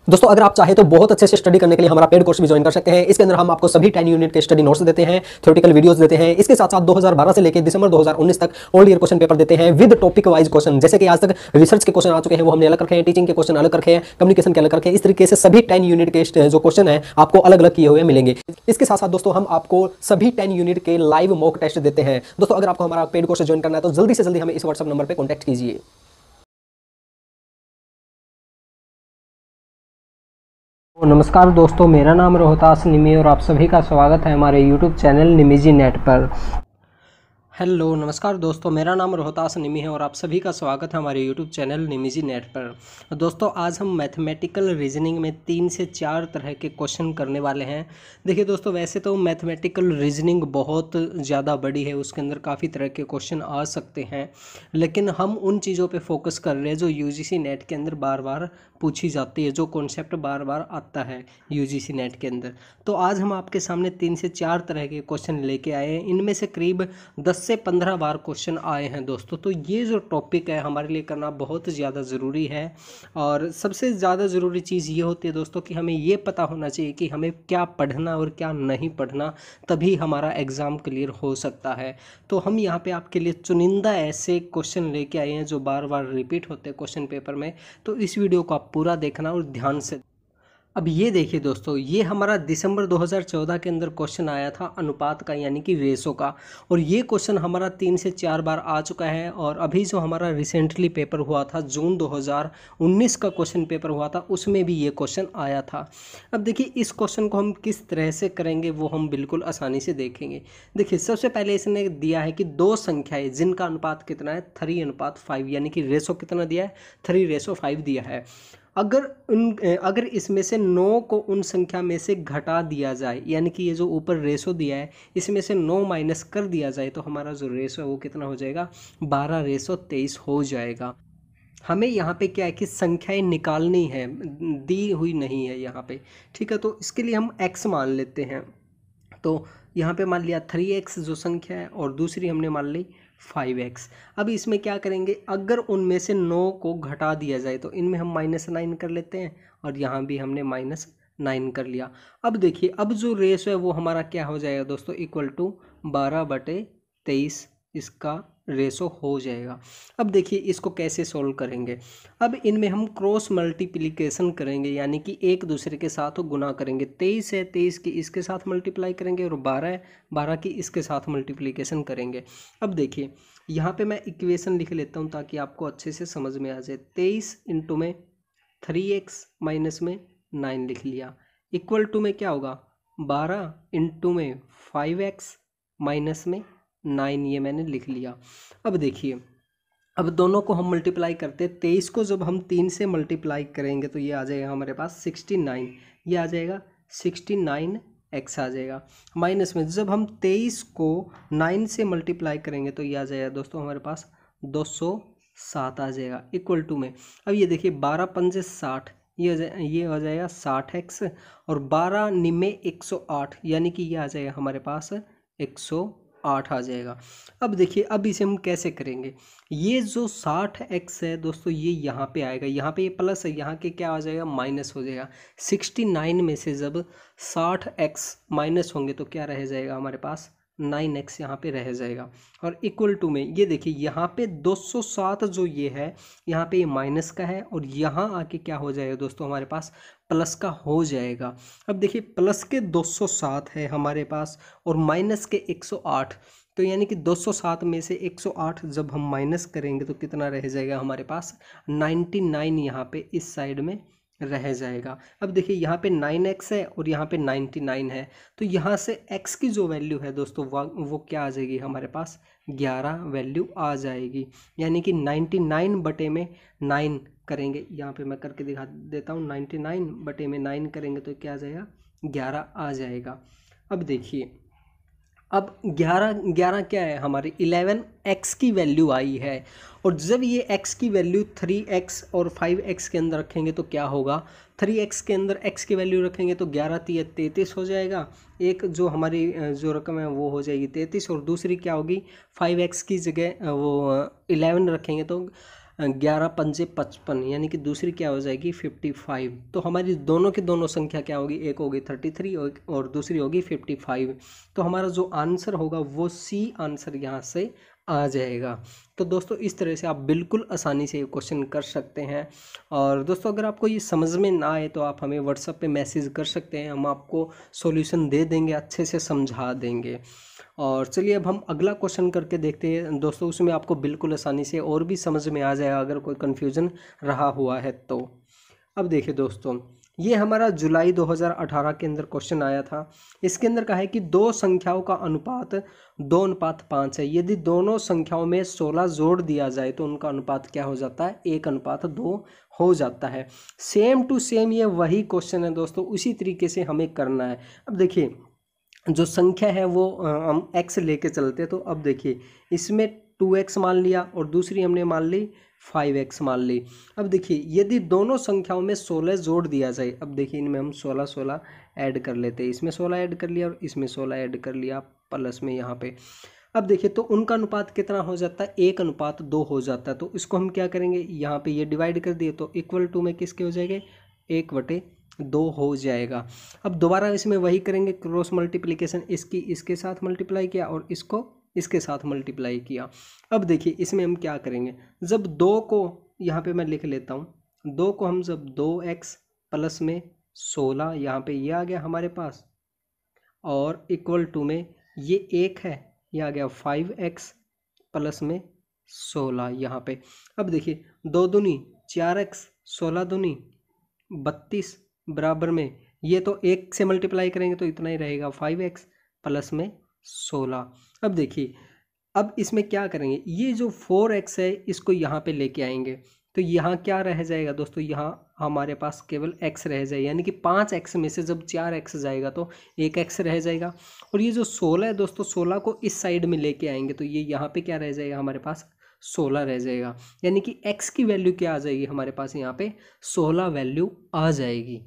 दोस्तों अगर आप चाहे तो बहुत अच्छे से स्टडी करने के लिए हमारा पेड कोर्स भी ज्वाइन कर सकते हैं इसके अंदर हम आपको सभी टेन यूनिट के स्टडी नोट्स देते हैं थ्योरेटिकल वीडियोस देते हैं इसके साथ साथ 2012 से लेकर दिसंबर 2019 तक ओल्ड ईयर क्वेश्चन पेपर देते हैं विद टॉपिक वाइज क्वेश्चन जैसे कि आज तक रिसर्च के क्वेश्चन आ चुके हैं वो हमने अलग रखे हैं टीचिंग के क्वेश्चन अलग रखे हैं कम्युनिकेशन के अलग रखे हैं इस तरीके से सभी टेन यूनिट के जो क्वेश्चन है आपको अलग अलग किए हुए मिलेंगे इसके साथ साथ दोस्तों हम आपको सभी टेन यूनिट के लाइव मॉक टेस्ट देते हैं दोस्तों अगर आपको हमारा पेड कोर्स ज्वाइन करना है तो जल्दी से जल्दी हमें इस व्हाट्सअप नंबर पर कॉन्टैक्ट कीजिए तो नमस्कार दोस्तों मेरा नाम रोहतास निमी और आप सभी का स्वागत है हमारे YouTube चैनल निमीजी नेट पर हेलो नमस्कार दोस्तों मेरा नाम रोहतास निमी है और आप सभी का स्वागत है हमारे YouTube चैनल निमीजी नेट पर तो दोस्तों आज हम मैथमेटिकल रीजनिंग में तीन से चार तरह के क्वेश्चन करने वाले हैं देखिए दोस्तों वैसे तो मैथमेटिकल रीजनिंग बहुत ज़्यादा बड़ी है उसके अंदर काफ़ी तरह के क्वेश्चन आ सकते हैं लेकिन हम उन चीज़ों पर फोकस कर रहे हैं जो यू नेट के अंदर बार बार पूछी जाती है जो कॉन्सेप्ट बार बार आता है सी नेट के अंदर तो आज हम आपके सामने तीन से चार तरह के क्वेश्चन लेके आए हैं इनमें से करीब दस से पंद्रह बार क्वेश्चन आए हैं दोस्तों तो ये जो टॉपिक है हमारे लिए करना बहुत ज़्यादा ज़रूरी है और सबसे ज़्यादा ज़रूरी चीज़ ये होती है दोस्तों कि हमें ये पता होना चाहिए कि हमें क्या पढ़ना और क्या नहीं पढ़ना तभी हमारा एग्ज़ाम क्लियर हो सकता है तो हम यहाँ पर आपके लिए चुनिंदा ऐसे क्वेश्चन लेके आए हैं जो बार बार रिपीट होते हैं क्वेश्चन पेपर में तो इस वीडियो को आप पूरा देखना और ध्यान से अब ये देखिए दोस्तों ये हमारा दिसंबर 2014 के अंदर क्वेश्चन आया था अनुपात का यानी कि रेसो का और ये क्वेश्चन हमारा तीन से चार बार आ चुका है और अभी जो हमारा रिसेंटली पेपर हुआ था जून 2019 का क्वेश्चन पेपर हुआ था उसमें भी ये क्वेश्चन आया था अब देखिए इस क्वेश्चन को हम किस तरह से करेंगे वो हम बिल्कुल आसानी से देखेंगे देखिए सबसे पहले इसने दिया है कि दो संख्याएँ जिनका अनुपात कितना है थ्री अनुपात फाइव यानी कि रेसो कितना दिया है थ्री रेसो फाइव दिया है अगर उन अगर इसमें से नौ को उन संख्या में से घटा दिया जाए यानी कि ये जो ऊपर रेशो दिया है इसमें से नौ माइनस कर दिया जाए तो हमारा जो रेशो है वो कितना हो जाएगा बारह रेशो तेईस हो जाएगा हमें यहाँ पे क्या है कि संख्याएं निकालनी है दी हुई नहीं है यहाँ पे ठीक है तो इसके लिए हम एक्स मान लेते हैं तो यहाँ पे मान लिया थ्री एक्स जो संख्या है और दूसरी हमने मान ली फाइव एक्स अब इसमें क्या करेंगे अगर उनमें से नौ को घटा दिया जाए तो इनमें हम माइनस नाइन कर लेते हैं और यहाँ भी हमने माइनस नाइन कर लिया अब देखिए अब जो रेस है वो हमारा क्या हो जाएगा दोस्तों इक्वल टू बारह बटे तेईस इसका रेशो हो जाएगा अब देखिए इसको कैसे सोल्व करेंगे अब इनमें हम क्रॉस मल्टीप्लिकेशन करेंगे यानी कि एक दूसरे के साथ गुना करेंगे तेईस है तेईस की इसके साथ मल्टीप्लाई करेंगे और बारह है बारह की इसके साथ मल्टीप्लिकेशन करेंगे अब देखिए यहाँ पे मैं इक्वेशन लिख लेता हूँ ताकि आपको अच्छे से समझ में आ जाए तेईस इंटू में थ्री एक्स माइनस में नाइन लिख लिया इक्वल टू में क्या होगा बारह इंटू में फाइव एक्स माइनस में नाइन ये मैंने लिख लिया अब देखिए अब दोनों को हम मल्टीप्लाई करते हैं तेईस को जब हम तीन से मल्टीप्लाई करेंगे तो ये आ जाएगा हमारे पास सिक्सटी नाइन ये आ जाएगा सिक्सटी नाइन एक्स आ जाएगा माइनस में जब हम तेईस को नाइन से मल्टीप्लाई करेंगे तो ये आ जाएगा दोस्तों हमारे पास दो सौ सात आ जाएगा इक्वल टू में अब ये देखिए बारह पंजे साठ ये ये हो जाएगा साठ एक्स और बारह निमे एक सौ आठ यानी कि ये आ जाएगा हमारे पास एक सौ आठ आ जाएगा अब देखिए अब इसे हम कैसे करेंगे ये जो साठ एक्स है दोस्तों ये यहाँ पे आएगा यहाँ पे ये प्लस है यहाँ के क्या आ जाएगा माइनस हो जाएगा सिक्सटी नाइन में से जब साठ एक्स माइनस होंगे तो क्या रह जाएगा हमारे पास नाइन एक्स यहाँ पर रह जाएगा और इक्वल टू में ये देखिए यहाँ पे 207 जो ये है यहाँ पे ये माइनस का है और यहाँ आके क्या हो जाएगा दोस्तों हमारे पास प्लस का हो जाएगा अब देखिए प्लस के 207 है हमारे पास और माइनस के 108 तो यानी कि 207 में से 108 जब हम माइनस करेंगे तो कितना रह जाएगा हमारे पास नाइन्टी नाइन यहाँ पे इस साइड में रह जाएगा अब देखिए यहाँ पे नाइन एक्स है और यहाँ पे नाइन्टी नाइन है तो यहाँ से एक्स की जो वैल्यू है दोस्तों वो क्या आ जाएगी हमारे पास ग्यारह वैल्यू आ जाएगी यानी कि नाइन्टी नाइन बटे में नाइन करेंगे यहाँ पे मैं करके दिखा देता हूँ नाइन्टी नाइन बटे में नाइन करेंगे तो क्या आ जाएगा ग्यारह आ जाएगा अब देखिए अब 11 11 क्या है हमारे 11x की वैल्यू आई है और जब ये x की वैल्यू 3x और 5x के अंदर रखेंगे तो क्या होगा 3x के अंदर x की वैल्यू रखेंगे तो ग्यारह तीय तैंतीस हो जाएगा एक जो हमारी जो रकम है वो हो जाएगी तैंतीस और दूसरी क्या होगी 5x की जगह वो 11 रखेंगे तो ग्यारह पंजे पचपन यानी कि दूसरी क्या हो जाएगी फिफ्टी फाइव तो हमारी दोनों की दोनों संख्या क्या होगी एक होगी थर्टी थ्री और दूसरी होगी फिफ्टी फाइव तो हमारा जो आंसर होगा वो सी आंसर यहाँ से आ जाएगा तो दोस्तों इस तरह से आप बिल्कुल आसानी से ये क्वेश्चन कर सकते हैं और दोस्तों अगर आपको ये समझ में ना आए तो आप हमें व्हाट्सएप पे मैसेज कर सकते हैं हम आपको सॉल्यूशन दे देंगे अच्छे से समझा देंगे और चलिए अब हम अगला क्वेश्चन करके देखते हैं दोस्तों उसमें आपको बिल्कुल आसानी से और भी समझ में आ जाएगा अगर कोई कन्फ्यूज़न रहा हुआ है तो अब देखिए दोस्तों ये हमारा जुलाई 2018 के अंदर क्वेश्चन आया था इसके अंदर कहा है कि दो संख्याओं का अनुपात दो अनुपात पाँच है यदि दोनों संख्याओं में 16 जोड़ दिया जाए तो उनका अनुपात क्या हो जाता है एक अनुपात दो हो जाता है सेम टू सेम ये वही क्वेश्चन है दोस्तों उसी तरीके से हमें करना है अब देखिए जो संख्या है वो हम एक्स लेके चलते हैं तो अब देखिए इसमें टू एक्स मान लिया और दूसरी हमने मान ली फाइव एक्स मान ली अब देखिए यदि दोनों संख्याओं में सोलह जोड़ दिया जाए अब देखिए इनमें हम सोलह सोलह ऐड कर लेते हैं इसमें सोलह ऐड कर लिया और इसमें सोलह ऐड कर लिया प्लस में यहाँ पे अब देखिए तो उनका अनुपात कितना हो जाता है एक अनुपात दो हो जाता है तो इसको हम क्या करेंगे यहाँ पे ये डिवाइड कर दिए तो इक्वल टू में किसके हो जाएंगे एक बटे दो हो जाएगा अब दोबारा इसमें वही करेंगे क्रॉस मल्टीप्लीकेशन इसकी इसके साथ मल्टीप्लाई किया और इसको इसके साथ मल्टीप्लाई किया अब देखिए इसमें हम क्या करेंगे जब दो को यहाँ पे मैं लिख लेता हूँ दो को हम जब दो एक्स प्लस में सोलह यहाँ पे ये यह आ गया हमारे पास और इक्वल टू में ये एक है ये आ गया फाइव एक्स प्लस में सोलह यहाँ पे अब देखिए दो दुनी चार एक्स सोलह दुनी बत्तीस बराबर में ये तो एक से मल्टीप्लाई करेंगे तो इतना ही रहेगा फाइव एक्स प्लस में सोलह अब देखिए अब इसमें क्या करेंगे ये जो फोर एक्स है इसको यहाँ पे लेके आएंगे तो यहाँ क्या रह जाएगा दोस्तों यहाँ हमारे पास केवल एक्स रह जाएगा यानी कि पाँच एक्स में से जब चार एक्स जाएगा तो एक एक्स रह जाएगा और ये जो सोलह है दोस्तों सोलह को इस साइड में लेके आएंगे तो ये यहाँ पे क्या रह जाएगा हमारे पास सोलह रह जाएगा यानी कि एक्स की वैल्यू क्या आ जाएगी हमारे पास यहाँ पे सोलह वैल्यू आ जाएगी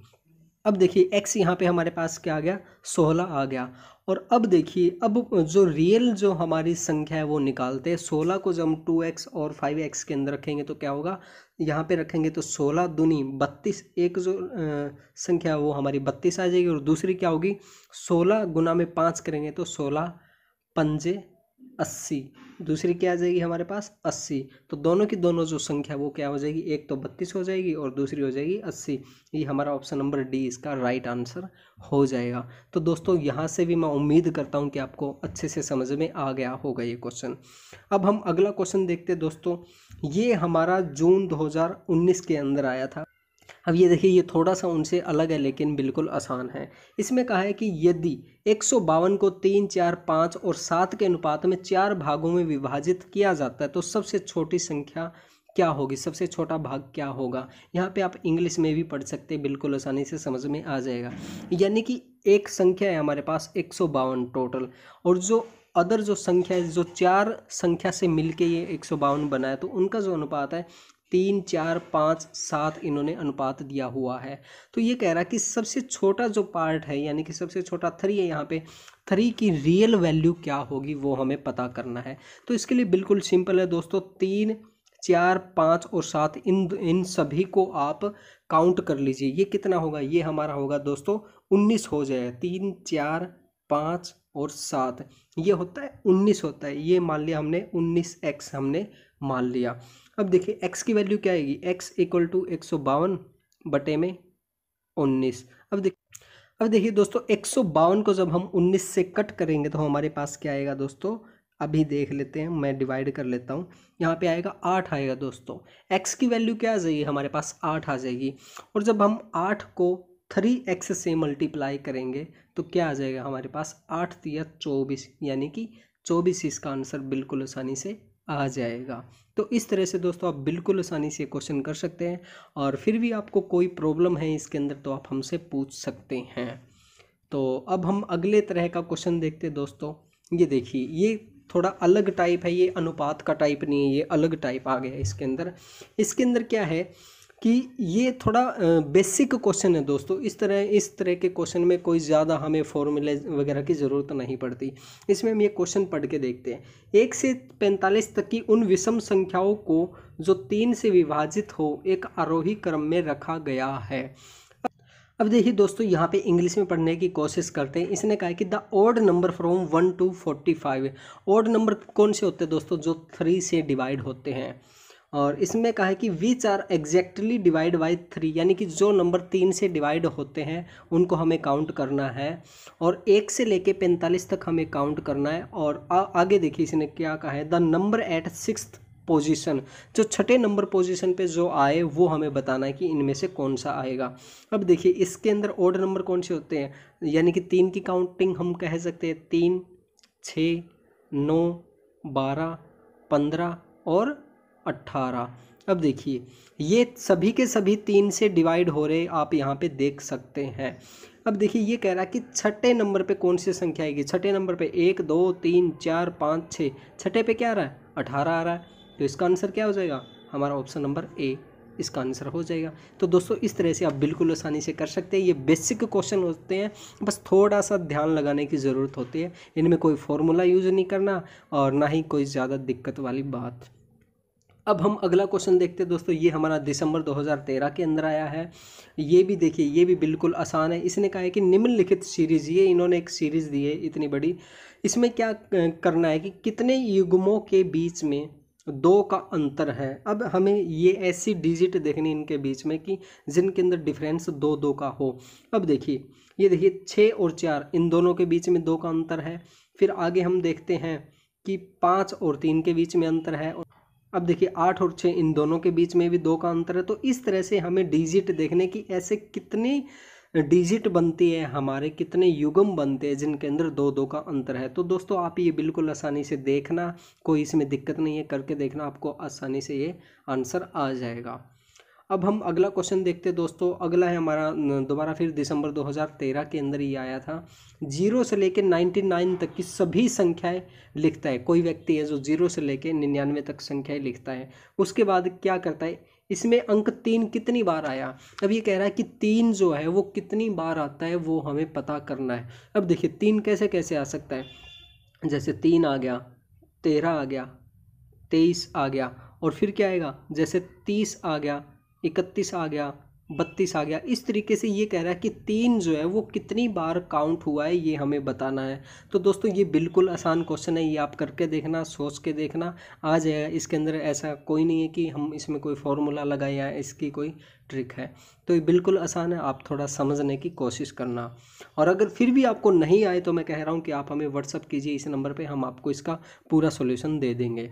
अब देखिए एक्स यहाँ पे हमारे पास क्या आ गया सोलह आ गया और अब देखिए अब जो रियल जो हमारी संख्या है वो निकालते हैं सोलह को जब हम टू एक्स और फाइव एक्स के अंदर रखेंगे तो क्या होगा यहाँ पे रखेंगे तो सोलह दुनी बत्तीस एक जो आ, संख्या है वो हमारी बत्तीस आ जाएगी और दूसरी क्या होगी सोलह गुना में पाँच करेंगे तो सोलह पंजे अस्सी दूसरी क्या आ जाएगी हमारे पास अस्सी तो दोनों की दोनों जो संख्या वो क्या हो जाएगी एक तो बत्तीस हो जाएगी और दूसरी हो जाएगी अस्सी ये हमारा ऑप्शन नंबर डी इसका राइट आंसर हो जाएगा तो दोस्तों यहाँ से भी मैं उम्मीद करता हूँ कि आपको अच्छे से समझ में आ गया होगा ये क्वेश्चन अब हम अगला क्वेश्चन देखते दोस्तों ये हमारा जून दो के अंदर आया था अब ये देखिए ये थोड़ा सा उनसे अलग है लेकिन बिल्कुल आसान है इसमें कहा है कि यदि एक सौ बावन को तीन चार पाँच और सात के अनुपात में चार भागों में विभाजित किया जाता है तो सबसे छोटी संख्या क्या होगी सबसे छोटा भाग क्या होगा यहाँ पे आप इंग्लिश में भी पढ़ सकते हैं बिल्कुल आसानी से समझ में आ जाएगा यानी कि एक संख्या है हमारे पास एक सौ बावन टोटल और जो अदर जो संख्या है जो चार संख्या से मिलके ये एक सौ बना है तो उनका जो अनुपात है तीन चार पाँच सात इन्होंने अनुपात दिया हुआ है तो ये कह रहा है कि सबसे छोटा जो पार्ट है यानी कि सबसे छोटा थ्री है यहाँ पे थ्री की रियल वैल्यू क्या होगी वो हमें पता करना है तो इसके लिए बिल्कुल सिंपल है दोस्तों तीन चार पाँच और सात इन इन सभी को आप काउंट कर लीजिए ये कितना होगा ये हमारा होगा दोस्तों उन्नीस हो जाए तीन चार पाँच और सात ये होता है उन्नीस होता है ये मान लिया हमने उन्नीस एक्स हमने मान लिया अब देखिए एक्स की वैल्यू क्या आएगी एक्स इक्वल टू एक सौ बावन बटे में उन्नीस अब देख अब देखिए दोस्तों एक सौ बावन को जब हम उन्नीस से कट करेंगे तो हमारे पास क्या आएगा दोस्तों अभी देख लेते हैं मैं डिवाइड कर लेता हूँ यहाँ पे आएगा आठ आएगा दोस्तों एक्स की वैल्यू क्या आ जाएगी हमारे पास आठ आ जाएगी और जब हम आठ को थ्री एक्स से मल्टीप्लाई करेंगे तो क्या आ जाएगा हमारे पास आठ या चौबीस यानी कि चौबीस इसका आंसर बिल्कुल आसानी से आ जाएगा तो इस तरह से दोस्तों आप बिल्कुल आसानी से क्वेश्चन कर सकते हैं और फिर भी आपको कोई प्रॉब्लम है इसके अंदर तो आप हमसे पूछ सकते हैं तो अब हम अगले तरह का क्वेश्चन देखते हैं दोस्तों ये देखिए ये थोड़ा अलग टाइप है ये अनुपात का टाइप नहीं है ये अलग टाइप आ गया इसके अंदर इसके अंदर क्या है कि ये थोड़ा बेसिक क्वेश्चन है दोस्तों इस तरह इस तरह के क्वेश्चन में कोई ज़्यादा हमें फॉर्मूले वगैरह की ज़रूरत नहीं पड़ती इसमें हम ये क्वेश्चन पढ़ के देखते हैं एक से पैंतालीस तक की उन विषम संख्याओं को जो तीन से विभाजित हो एक आरोही क्रम में रखा गया है अब देखिए दोस्तों यहाँ पे इंग्लिश में पढ़ने की कोशिश करते हैं इसने कहा है कि the odd number from one two forty five odd number कौन से होते हैं दोस्तों जो थ्री से डिवाइड होते हैं और इसमें कहा है कि which are exactly divide by three यानी कि जो नंबर तीन से डिवाइड होते हैं उनको हमें काउंट करना है और एक से लेके पैंतालीस तक हमें काउंट करना है और आ, आगे देखिए इसने क्या कहा है the number at six position जो छठे नंबर पोजीशन पे जो आए वो हमें बताना है कि इनमें से कौन सा आएगा अब देखिए इसके अंदर ऑड नंबर कौन से होते हैं यानी कि तीन की काउंटिंग हम कह सकते हैं तीन छ नौ बारह पंद्रह और अट्ठारह अब देखिए ये सभी के सभी तीन से डिवाइड हो रहे आप यहाँ पे देख सकते हैं अब देखिए ये कह रहा है कि छठे नंबर पे कौन सी संख्या आएगी छठे नंबर पे एक दो तीन चार पाँच छः छठे पे क्या आ रहा है अठारह आ रहा है तो इसका आंसर क्या हो जाएगा हमारा ऑप्शन नंबर ए इसका आंसर हो जाएगा तो दोस्तों इस तरह से आप बिल्कुल आसानी से कर सकते हैं ये बेसिक क्वेश्चन होते हैं बस थोड़ा सा ध्यान लगाने की ज़रूरत होती है इनमें कोई फॉर्मूला यूज़ नहीं करना और ना ही कोई ज़्यादा दिक्कत वाली बात अब हम अगला क्वेश्चन देखते हैं दोस्तों ये हमारा दिसंबर 2013 के अंदर आया है ये भी देखिए ये भी बिल्कुल आसान है इसने कहा है कि निम्नलिखित सीरीज़ ये इन्होंने एक सीरीज़ दी है इतनी बड़ी इसमें क्या करना है कि कितने युग्मों के बीच में दो का अंतर है अब हमें ये ऐसी डिजिट देखनी इनके बीच में कि जिनके अंदर डिफरेंस दो दो का हो अब देखिए ये देखिए छः और चार इन दोनों के बीच में दो का अंतर है फिर आगे हम देखते हैं कि पाँच और तीन के बीच में अंतर है और अब देखिए आठ और छः इन दोनों के बीच में भी दो का अंतर है तो इस तरह से हमें डिजिट देखने की ऐसे कितनी डिजिट बनती है हमारे कितने युगम बनते हैं जिनके अंदर दो दो का अंतर है तो दोस्तों आप ये बिल्कुल आसानी से देखना कोई इसमें दिक्कत नहीं है करके देखना आपको आसानी से ये आंसर आ जाएगा अब हम अगला क्वेश्चन देखते हैं दोस्तों अगला है हमारा दोबारा फिर दिसंबर 2013 के अंदर ये आया था जीरो से लेकर 99 तक की सभी संख्याएं लिखता है कोई व्यक्ति है जो जीरो से लेकर निन्यानवे तक संख्याएं लिखता है उसके बाद क्या करता है इसमें अंक तीन कितनी बार आया अब ये कह रहा है कि तीन जो है वो कितनी बार आता है वो हमें पता करना है अब देखिए तीन कैसे कैसे आ सकता है जैसे तीन आ गया तेरह आ गया तेईस आ गया और फिर क्या आएगा जैसे तीस आ गया इकतीस आ गया बत्तीस आ गया इस तरीके से ये कह रहा है कि तीन जो है वो कितनी बार काउंट हुआ है ये हमें बताना है तो दोस्तों ये बिल्कुल आसान क्वेश्चन है ये आप करके देखना सोच के देखना आ जाएगा इसके अंदर ऐसा कोई नहीं है कि हम इसमें कोई फॉर्मूला लगाए या इसकी कोई ट्रिक है तो ये बिल्कुल आसान है आप थोड़ा समझने की कोशिश करना और अगर फिर भी आपको नहीं आए तो मैं कह रहा हूँ कि आप हमें व्हाट्सअप कीजिए इस नंबर पर हम आपको इसका पूरा सोल्यूशन दे देंगे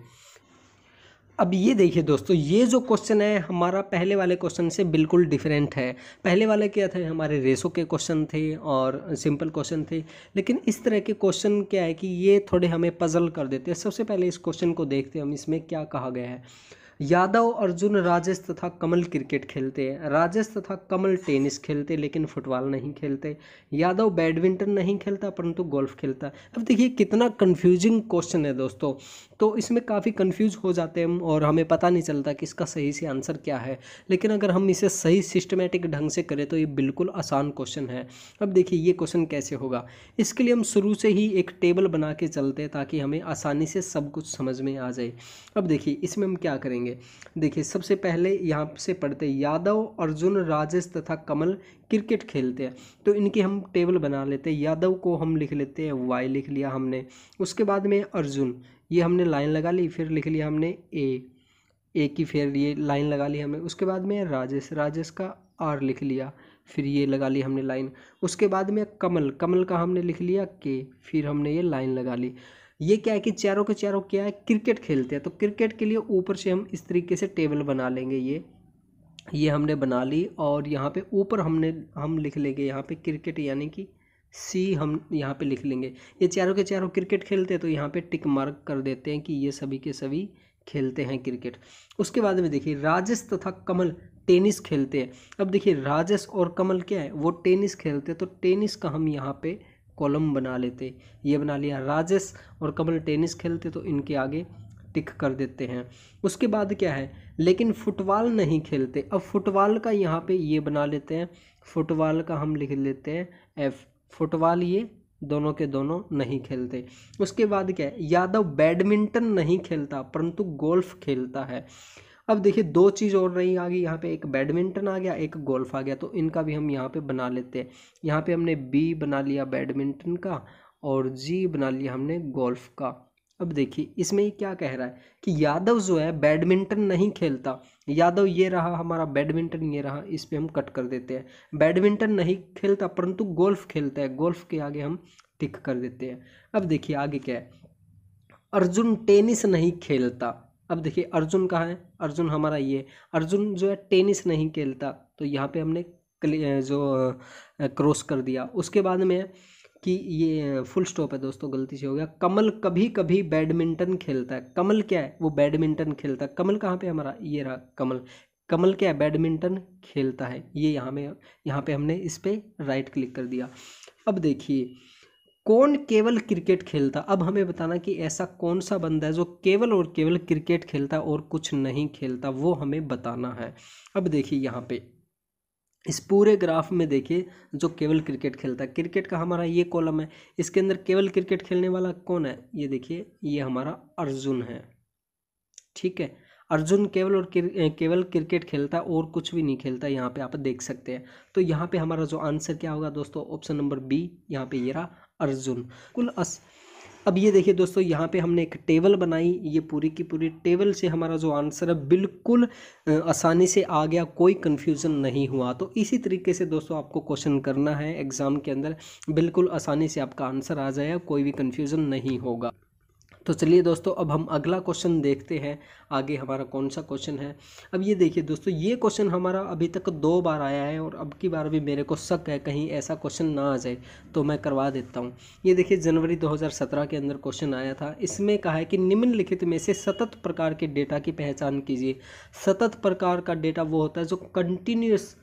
अब ये देखिए दोस्तों ये जो क्वेश्चन है हमारा पहले वाले क्वेश्चन से बिल्कुल डिफरेंट है पहले वाले क्या थे हमारे रेसो के क्वेश्चन थे और सिंपल क्वेश्चन थे लेकिन इस तरह के क्वेश्चन क्या है कि ये थोड़े हमें पजल कर देते हैं सबसे पहले इस क्वेश्चन को देखते हैं हम इसमें क्या कहा गया है यादव अर्जुन राजेश तथा कमल क्रिकेट खेलते हैं राजेश तथा कमल टेनिस खेलते लेकिन फुटबॉल नहीं खेलते यादव बैडमिंटन नहीं खेलता परंतु गोल्फ खेलता अब देखिए कितना कन्फ्यूजिंग क्वेश्चन है दोस्तों तो इसमें काफ़ी कन्फ्यूज हो जाते हैं और हमें पता नहीं चलता कि इसका सही से आंसर क्या है लेकिन अगर हम इसे सही सिस्टमेटिक ढंग से करें तो ये बिल्कुल आसान क्वेश्चन है अब देखिए ये क्वेश्चन कैसे होगा इसके लिए हम शुरू से ही एक टेबल बना के चलते हैं ताकि हमें आसानी से सब कुछ समझ में आ जाए अब देखिए इसमें हम क्या करेंगे करेंगे देखिए सबसे पहले यहाँ से पढ़ते हैं यादव अर्जुन राजेश तथा कमल क्रिकेट खेलते हैं तो इनकी हम टेबल बना लेते हैं यादव को हम लिख लेते हैं वाई लिख लिया हमने उसके बाद में अर्जुन ये हमने लाइन लगा ली फिर लिख लिया हमने ए ए की फिर ये लाइन लगा ली हमने उसके बाद में राजेश राजेश का आर लिख लिया फिर ये लगा ली हमने लाइन उसके बाद में कमल कमल का हमने लिख लिया के फिर हमने ये लाइन लगा ली ये क्या है कि चारों के चारों क्या है क्रिकेट खेलते हैं तो क्रिकेट के लिए ऊपर से हम इस तरीके से टेबल बना लेंगे ये ये हमने बना ली और यहाँ पे ऊपर हमने हम लिख लेंगे यहाँ पे क्रिकेट यानी कि सी हम यहाँ पे लिख लेंगे ये चारों के चारों क्रिकेट खेलते हैं तो यहाँ पे टिक मार्क कर देते हैं कि ये सभी के सभी खेलते हैं क्रिकेट उसके बाद में देखिए राजेश तथा कमल टेनिस खेलते हैं अब देखिए राजेश और कमल क्या है वो टेनिस खेलते हैं तो टेनिस का हम यहाँ पर कॉलम बना लेते ये बना लिया राजेश और कमल टेनिस खेलते तो इनके आगे टिक कर देते हैं उसके बाद क्या है लेकिन फुटबॉल नहीं खेलते अब फुटबॉल का यहाँ पे ये बना लेते हैं फुटबॉल का हम लिख लेते हैं एफ फुटबॉल ये दोनों के दोनों नहीं खेलते उसके बाद क्या है यादव बैडमिंटन नहीं खेलता परंतु गोल्फ खेलता है अब देखिए दो चीज़ और रही आ गई यहाँ पे एक बैडमिंटन आ गया एक गोल्फ आ गया तो इनका भी हम यहाँ पे बना लेते हैं यहाँ पे हमने बी बना लिया बैडमिंटन का और जी बना लिया हमने गोल्फ का अब देखिए इसमें क्या कह रहा है कि यादव जो है बैडमिंटन नहीं खेलता यादव ये रहा हमारा बैडमिंटन ये रहा इस पर हम कट कर देते हैं बैडमिंटन नहीं खेलता परंतु गोल्फ खेलता है गोल्फ के आगे हम टिक कर देते हैं अब देखिए आगे क्या है अर्जुन टेनिस नहीं खेलता अब देखिए अर्जुन कहाँ है अर्जुन हमारा ये अर्जुन जो है टेनिस नहीं खेलता तो यहाँ पे हमने जो क्रॉस कर दिया उसके बाद में कि ये फुल स्टॉप है दोस्तों गलती से हो गया कमल कभी कभी बैडमिंटन खेलता है कमल क्या है वो बैडमिंटन खेलता है कमल कहाँ पे हमारा ये रहा कमल कमल क्या है बैडमिंटन खेलता है ये यहाँ में यहाँ पे हमने इस पर राइट क्लिक कर दिया अब देखिए कौन केवल क्रिकेट खेलता अब हमें बताना कि ऐसा कौन सा बंदा है जो केवल और केवल क्रिकेट खेलता और कुछ नहीं खेलता वो हमें बताना है अब देखिए यहाँ पे इस पूरे ग्राफ में देखिए जो केवल क्रिकेट खेलता है क्रिकेट का हमारा ये कॉलम है इसके अंदर केवल क्रिकेट खेलने वाला कौन है ये देखिए ये हमारा अर्जुन है ठीक है अर्जुन केवल और किर, केवल क्रिकेट खेलता है और कुछ भी नहीं खेलता यहाँ पे आप देख सकते हैं तो यहाँ पे हमारा जो आंसर क्या होगा दोस्तों ऑप्शन नंबर बी यहाँ पे ये रहा अर्जुन कुल अस अब ये देखिए दोस्तों यहाँ पे हमने एक टेबल बनाई ये पूरी की पूरी टेबल से हमारा जो आंसर है बिल्कुल आसानी से आ गया कोई कन्फ्यूज़न नहीं हुआ तो इसी तरीके से दोस्तों आपको क्वेश्चन करना है एग्ज़ाम के अंदर बिल्कुल आसानी से आपका आंसर आ जाएगा कोई भी कन्फ्यूज़न नहीं होगा तो चलिए दोस्तों अब हम अगला क्वेश्चन देखते हैं आगे हमारा कौन सा क्वेश्चन है अब ये देखिए दोस्तों ये क्वेश्चन हमारा अभी तक दो बार आया है और अब की बार भी मेरे को शक है कहीं ऐसा क्वेश्चन ना आ जाए तो मैं करवा देता हूँ ये देखिए जनवरी 2017 के अंदर क्वेश्चन आया था इसमें कहा है कि निम्नलिखित में से सतत प्रकार के डेटा की पहचान कीजिए सतत प्रकार का डेटा वो होता है जो कंटिन्यूस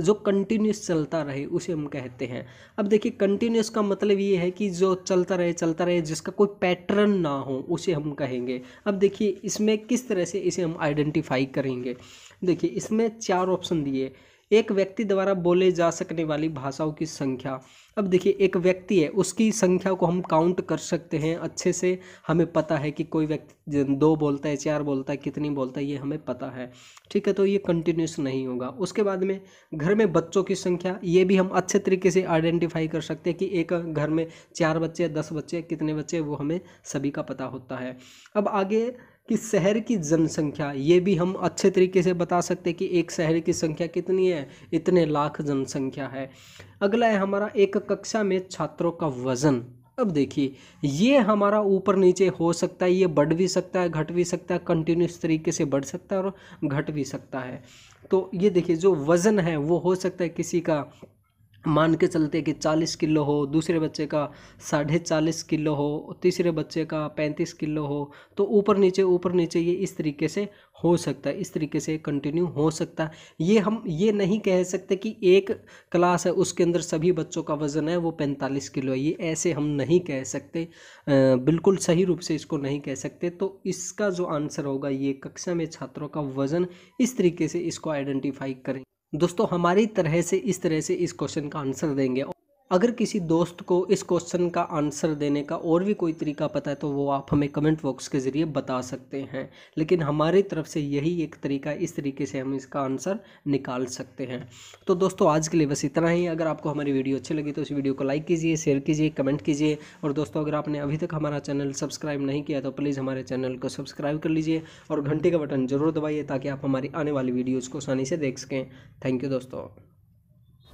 जो कंटिन्यूस चलता रहे उसे हम कहते हैं अब देखिए कंटिन्यूस का मतलब ये है कि जो चलता रहे चलता रहे जिसका कोई पैटर्न ना हो उसे हम कहेंगे अब देखिए इसमें किस तरह से इसे हम आइडेंटिफाई करेंगे देखिए इसमें चार ऑप्शन दिए एक व्यक्ति द्वारा बोले जा सकने वाली भाषाओं की संख्या अब देखिए एक व्यक्ति है उसकी संख्या को हम काउंट कर सकते हैं अच्छे से हमें पता है कि कोई व्यक्ति दो बोलता है चार बोलता है कितनी बोलता है ये हमें पता है ठीक है तो ये कंटिन्यूस नहीं होगा उसके बाद में घर में बच्चों की संख्या ये भी हम अच्छे तरीके से आइडेंटिफाई कर सकते हैं कि एक घर में चार बच्चे दस बच्चे कितने बच्चे वो हमें सभी का पता होता है अब आगे कि शहर की जनसंख्या ये भी हम अच्छे तरीके से बता सकते हैं कि एक शहर की संख्या कितनी है इतने लाख जनसंख्या है अगला है हमारा एक कक्षा में छात्रों का वज़न अब देखिए ये हमारा ऊपर नीचे हो सकता है ये बढ़ भी सकता है घट भी सकता है कंटिन्यूस तरीके से बढ़ सकता है और घट भी सकता है तो ये देखिए जो वज़न है वो हो सकता है किसी का मान के चलते कि चालीस किलो हो दूसरे बच्चे का साढ़े चालीस किलो हो तीसरे बच्चे का पैंतीस किलो हो तो ऊपर नीचे ऊपर नीचे ये इस तरीके से हो सकता है इस तरीके से कंटिन्यू हो सकता है ये हम ये नहीं कह सकते कि एक क्लास है उसके अंदर सभी बच्चों का वज़न है वो पैंतालीस किलो है ये ऐसे हम नहीं कह सकते बिल्कुल सही रूप से इसको नहीं कह सकते तो इसका जो आंसर होगा ये कक्षा में छात्रों का वज़न इस तरीके से इसको आइडेंटिफाई करें दोस्तों हमारी तरह से इस तरह से इस क्वेश्चन का आंसर देंगे अगर किसी दोस्त को इस क्वेश्चन का आंसर देने का और भी कोई तरीका पता है तो वो आप हमें कमेंट बॉक्स के ज़रिए बता सकते हैं लेकिन हमारी तरफ से यही एक तरीका इस तरीके से हम इसका आंसर निकाल सकते हैं तो दोस्तों आज के लिए बस इतना ही अगर आपको हमारी वीडियो अच्छी लगी तो इस वीडियो को लाइक कीजिए शेयर कीजिए कमेंट कीजिए और दोस्तों अगर आपने अभी तक हमारा चैनल सब्सक्राइब नहीं किया तो प्लीज़ हमारे चैनल को सब्सक्राइब कर लीजिए और घंटे का बटन ज़रूर दबाइए ताकि आप हमारी आने वाली वीडियोज़ को आसानी से देख सकें थैंक यू दोस्तों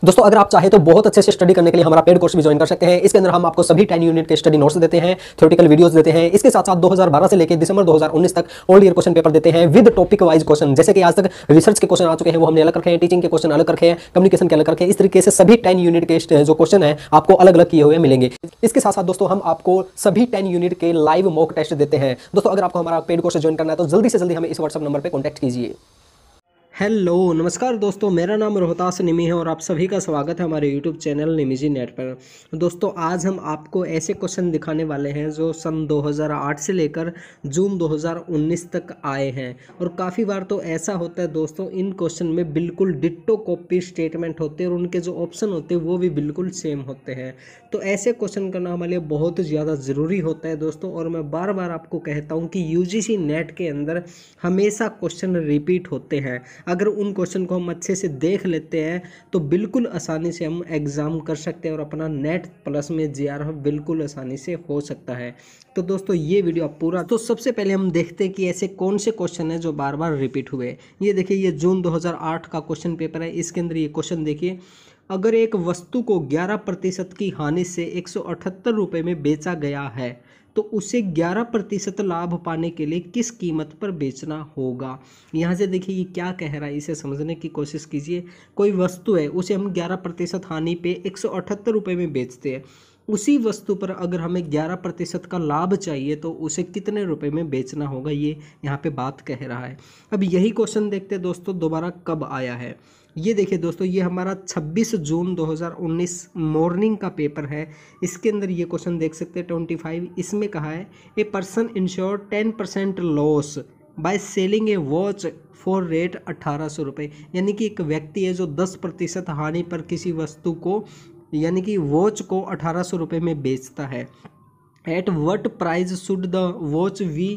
दोस्तों अगर आप चाहे तो बहुत अच्छे से स्टडी करने के लिए हमारा पेड कोर्स भी ज्वाइन कर सकते हैं इसके अंदर हम आपको सभी टेन यूनिट के स्टडी नोट्स देते हैं थ्योरेटिकल वीडियोस देते हैं इसके साथ साथ 2012 से लेकर दिसंबर 2019 तक ओल्ड ईयर क्वेश्चन पेपर देते हैं विद टॉपिक वाइज क्वेश्चन जैसे कि आज तक रिसर्च के क्वेश्चन आ चुके हैं वो हमने अलग रखे हैं टीचिंग के क्वेश्चन अलग रखे हैं कम्युनिकेशन के अलग रखे हैं इस तरीके से सभी टेन यूनिट के जो क्वेश्चन है आपको अलग अलग किए हुए मिलेंगे इसके साथ साथ दोस्तों हम आपको सभी टेन यूनिट के लाइव मॉक टेस्ट देते हैं दोस्तों अगर आपको हमारा पेड कोर्स ज्वाइन करना है तो जल्दी से जल्दी हमें इस व्हाट्सअप नंबर पर कॉन्टैक्ट कीजिए हेलो नमस्कार दोस्तों मेरा नाम रोहतास निमी है और आप सभी का स्वागत है हमारे यूट्यूब चैनल निमीजी नेट पर दोस्तों आज हम आपको ऐसे क्वेश्चन दिखाने वाले हैं जो सन 2008 से लेकर जून 2019 तक आए हैं और काफ़ी बार तो ऐसा होता है दोस्तों इन क्वेश्चन में बिल्कुल डिट्टो कॉपी स्टेटमेंट होते हैं और उनके जो ऑप्शन होते हैं वो भी बिल्कुल सेम होते हैं तो ऐसे क्वेश्चन करना हमारे लिए बहुत ज़्यादा ज़रूरी होता है दोस्तों और मैं बार बार आपको कहता हूँ कि यू नेट के अंदर हमेशा क्वेश्चन रिपीट होते हैं अगर उन क्वेश्चन को हम अच्छे से देख लेते हैं तो बिल्कुल आसानी से हम एग्ज़ाम कर सकते हैं और अपना नेट प्लस में जे बिल्कुल आसानी से हो सकता है तो दोस्तों ये वीडियो आप पूरा तो सबसे पहले हम देखते हैं कि ऐसे कौन से क्वेश्चन हैं जो बार बार रिपीट हुए ये देखिए ये जून 2008 का क्वेश्चन पेपर है इसके अंदर ये क्वेश्चन देखिए अगर एक वस्तु को 11 प्रतिशत की हानि से एक सौ में बेचा गया है तो उसे 11 प्रतिशत लाभ पाने के लिए किस कीमत पर बेचना होगा यहाँ से देखिए ये क्या कह रहा है इसे समझने की कोशिश कीजिए कोई वस्तु है उसे हम 11 प्रतिशत हानि पे एक सौ में बेचते हैं उसी वस्तु पर अगर हमें 11 प्रतिशत का लाभ चाहिए तो उसे कितने रुपए में बेचना होगा ये यहाँ पे बात कह रहा है अब यही क्वेश्चन देखते दोस्तों दोबारा कब आया है ये देखिए दोस्तों ये हमारा 26 जून 2019 मॉर्निंग का पेपर है इसके अंदर ये क्वेश्चन देख सकते हैं 25 इसमें कहा है a person insure 10 percent loss by selling a watch for rate अट्ठारह सौ रुपये यानी कि एक व्यक्ति है जो दस प्रतिशत हानि पर किसी वस्तु को यानी कि वॉच को अठारह सौ रुपये में बेचता है at what price should the watch be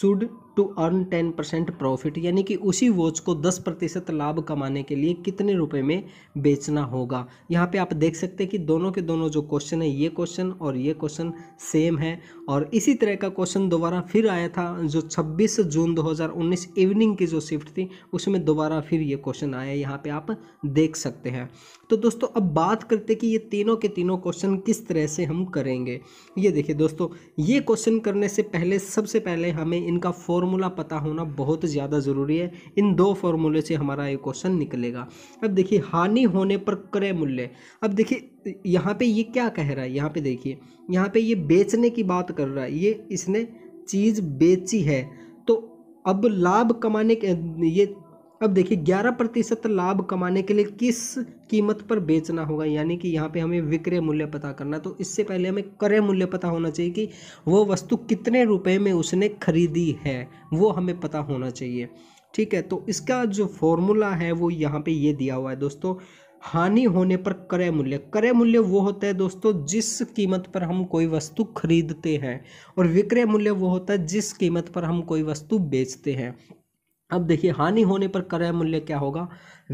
should to earn ten percent profit यानी कि उसी वॉच को दस प्रतिशत लाभ कमाने के लिए कितने रुपए में बेचना होगा यहाँ पे आप देख सकते हैं कि दोनों के दोनों जो क्वेश्चन है ये क्वेश्चन और ये क्वेश्चन सेम है और इसी तरह का क्वेश्चन दोबारा फिर आया था जो 26 जून 2019 इवनिंग की जो शिफ्ट थी उसमें दोबारा फिर ये क्वेश्चन आया यहाँ पर आप देख सकते हैं तो दोस्तों अब बात करते कि ये तीनों के तीनों क्वेश्चन किस तरह से हम करेंगे ये देखिए दोस्तों ये क्वेश्चन करने से पहले सबसे पहले हमें इनका फॉर्मूला पता होना बहुत ज़्यादा ज़रूरी है इन दो फॉर्मूले से हमारा ये क्वेश्चन निकलेगा अब देखिए हानि होने पर क्रय मूल्य अब देखिए यहाँ पर ये क्या कह रहा है यहाँ पर देखिए यहाँ पर ये बेचने की बात कर रहा है ये इसने चीज़ बेची है तो अब लाभ कमाने के ये अब देखिए ग्यारह प्रतिशत लाभ कमाने के लिए किस कीमत पर बेचना होगा यानी कि यहाँ पे हमें विक्रय मूल्य पता करना तो इससे पहले हमें क्रय मूल्य पता होना चाहिए कि वो वस्तु कितने रुपए में उसने खरीदी है वो हमें पता होना चाहिए ठीक है तो इसका जो फॉर्मूला है वो यहाँ पे ये दिया हुआ है दोस्तों हानि होने पर क्रय मूल्य क्रय मूल्य वो होता है दोस्तों जिस कीमत पर हम कोई वस्तु खरीदते हैं और विक्रय मूल्य वो होता है जिस कीमत पर हम कोई वस्तु बेचते हैं अब देखिए हानि होने पर क्रय मूल्य क्या होगा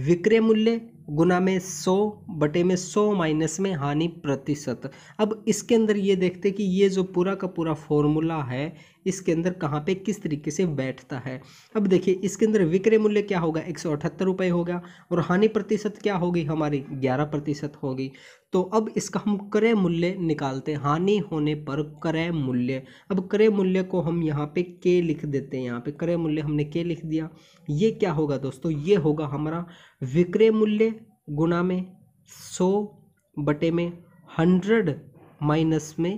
विक्रय मूल्य गुना में सौ बटे में सौ माइनस में हानि प्रतिशत अब इसके अंदर ये देखते कि ये जो पूरा का पूरा फॉर्मूला है इसके अंदर कहाँ पे किस तरीके से बैठता है अब देखिए इसके अंदर विक्रय मूल्य क्या होगा एक सौ अठहत्तर रुपये होगा और हानि प्रतिशत क्या होगी हमारी ग्यारह प्रतिशत होगी तो अब इसका हम क्रय मूल्य निकालते हैं हानि होने पर क्रय मूल्य अब क्रय मूल्य को हम यहाँ पे के लिख देते हैं यहाँ पे क्रय मूल्य हमने के लिख दिया ये क्या होगा दोस्तों ये होगा हमारा विक्रय मूल्य गुना में सौ बटे में हंड्रेड माइनस में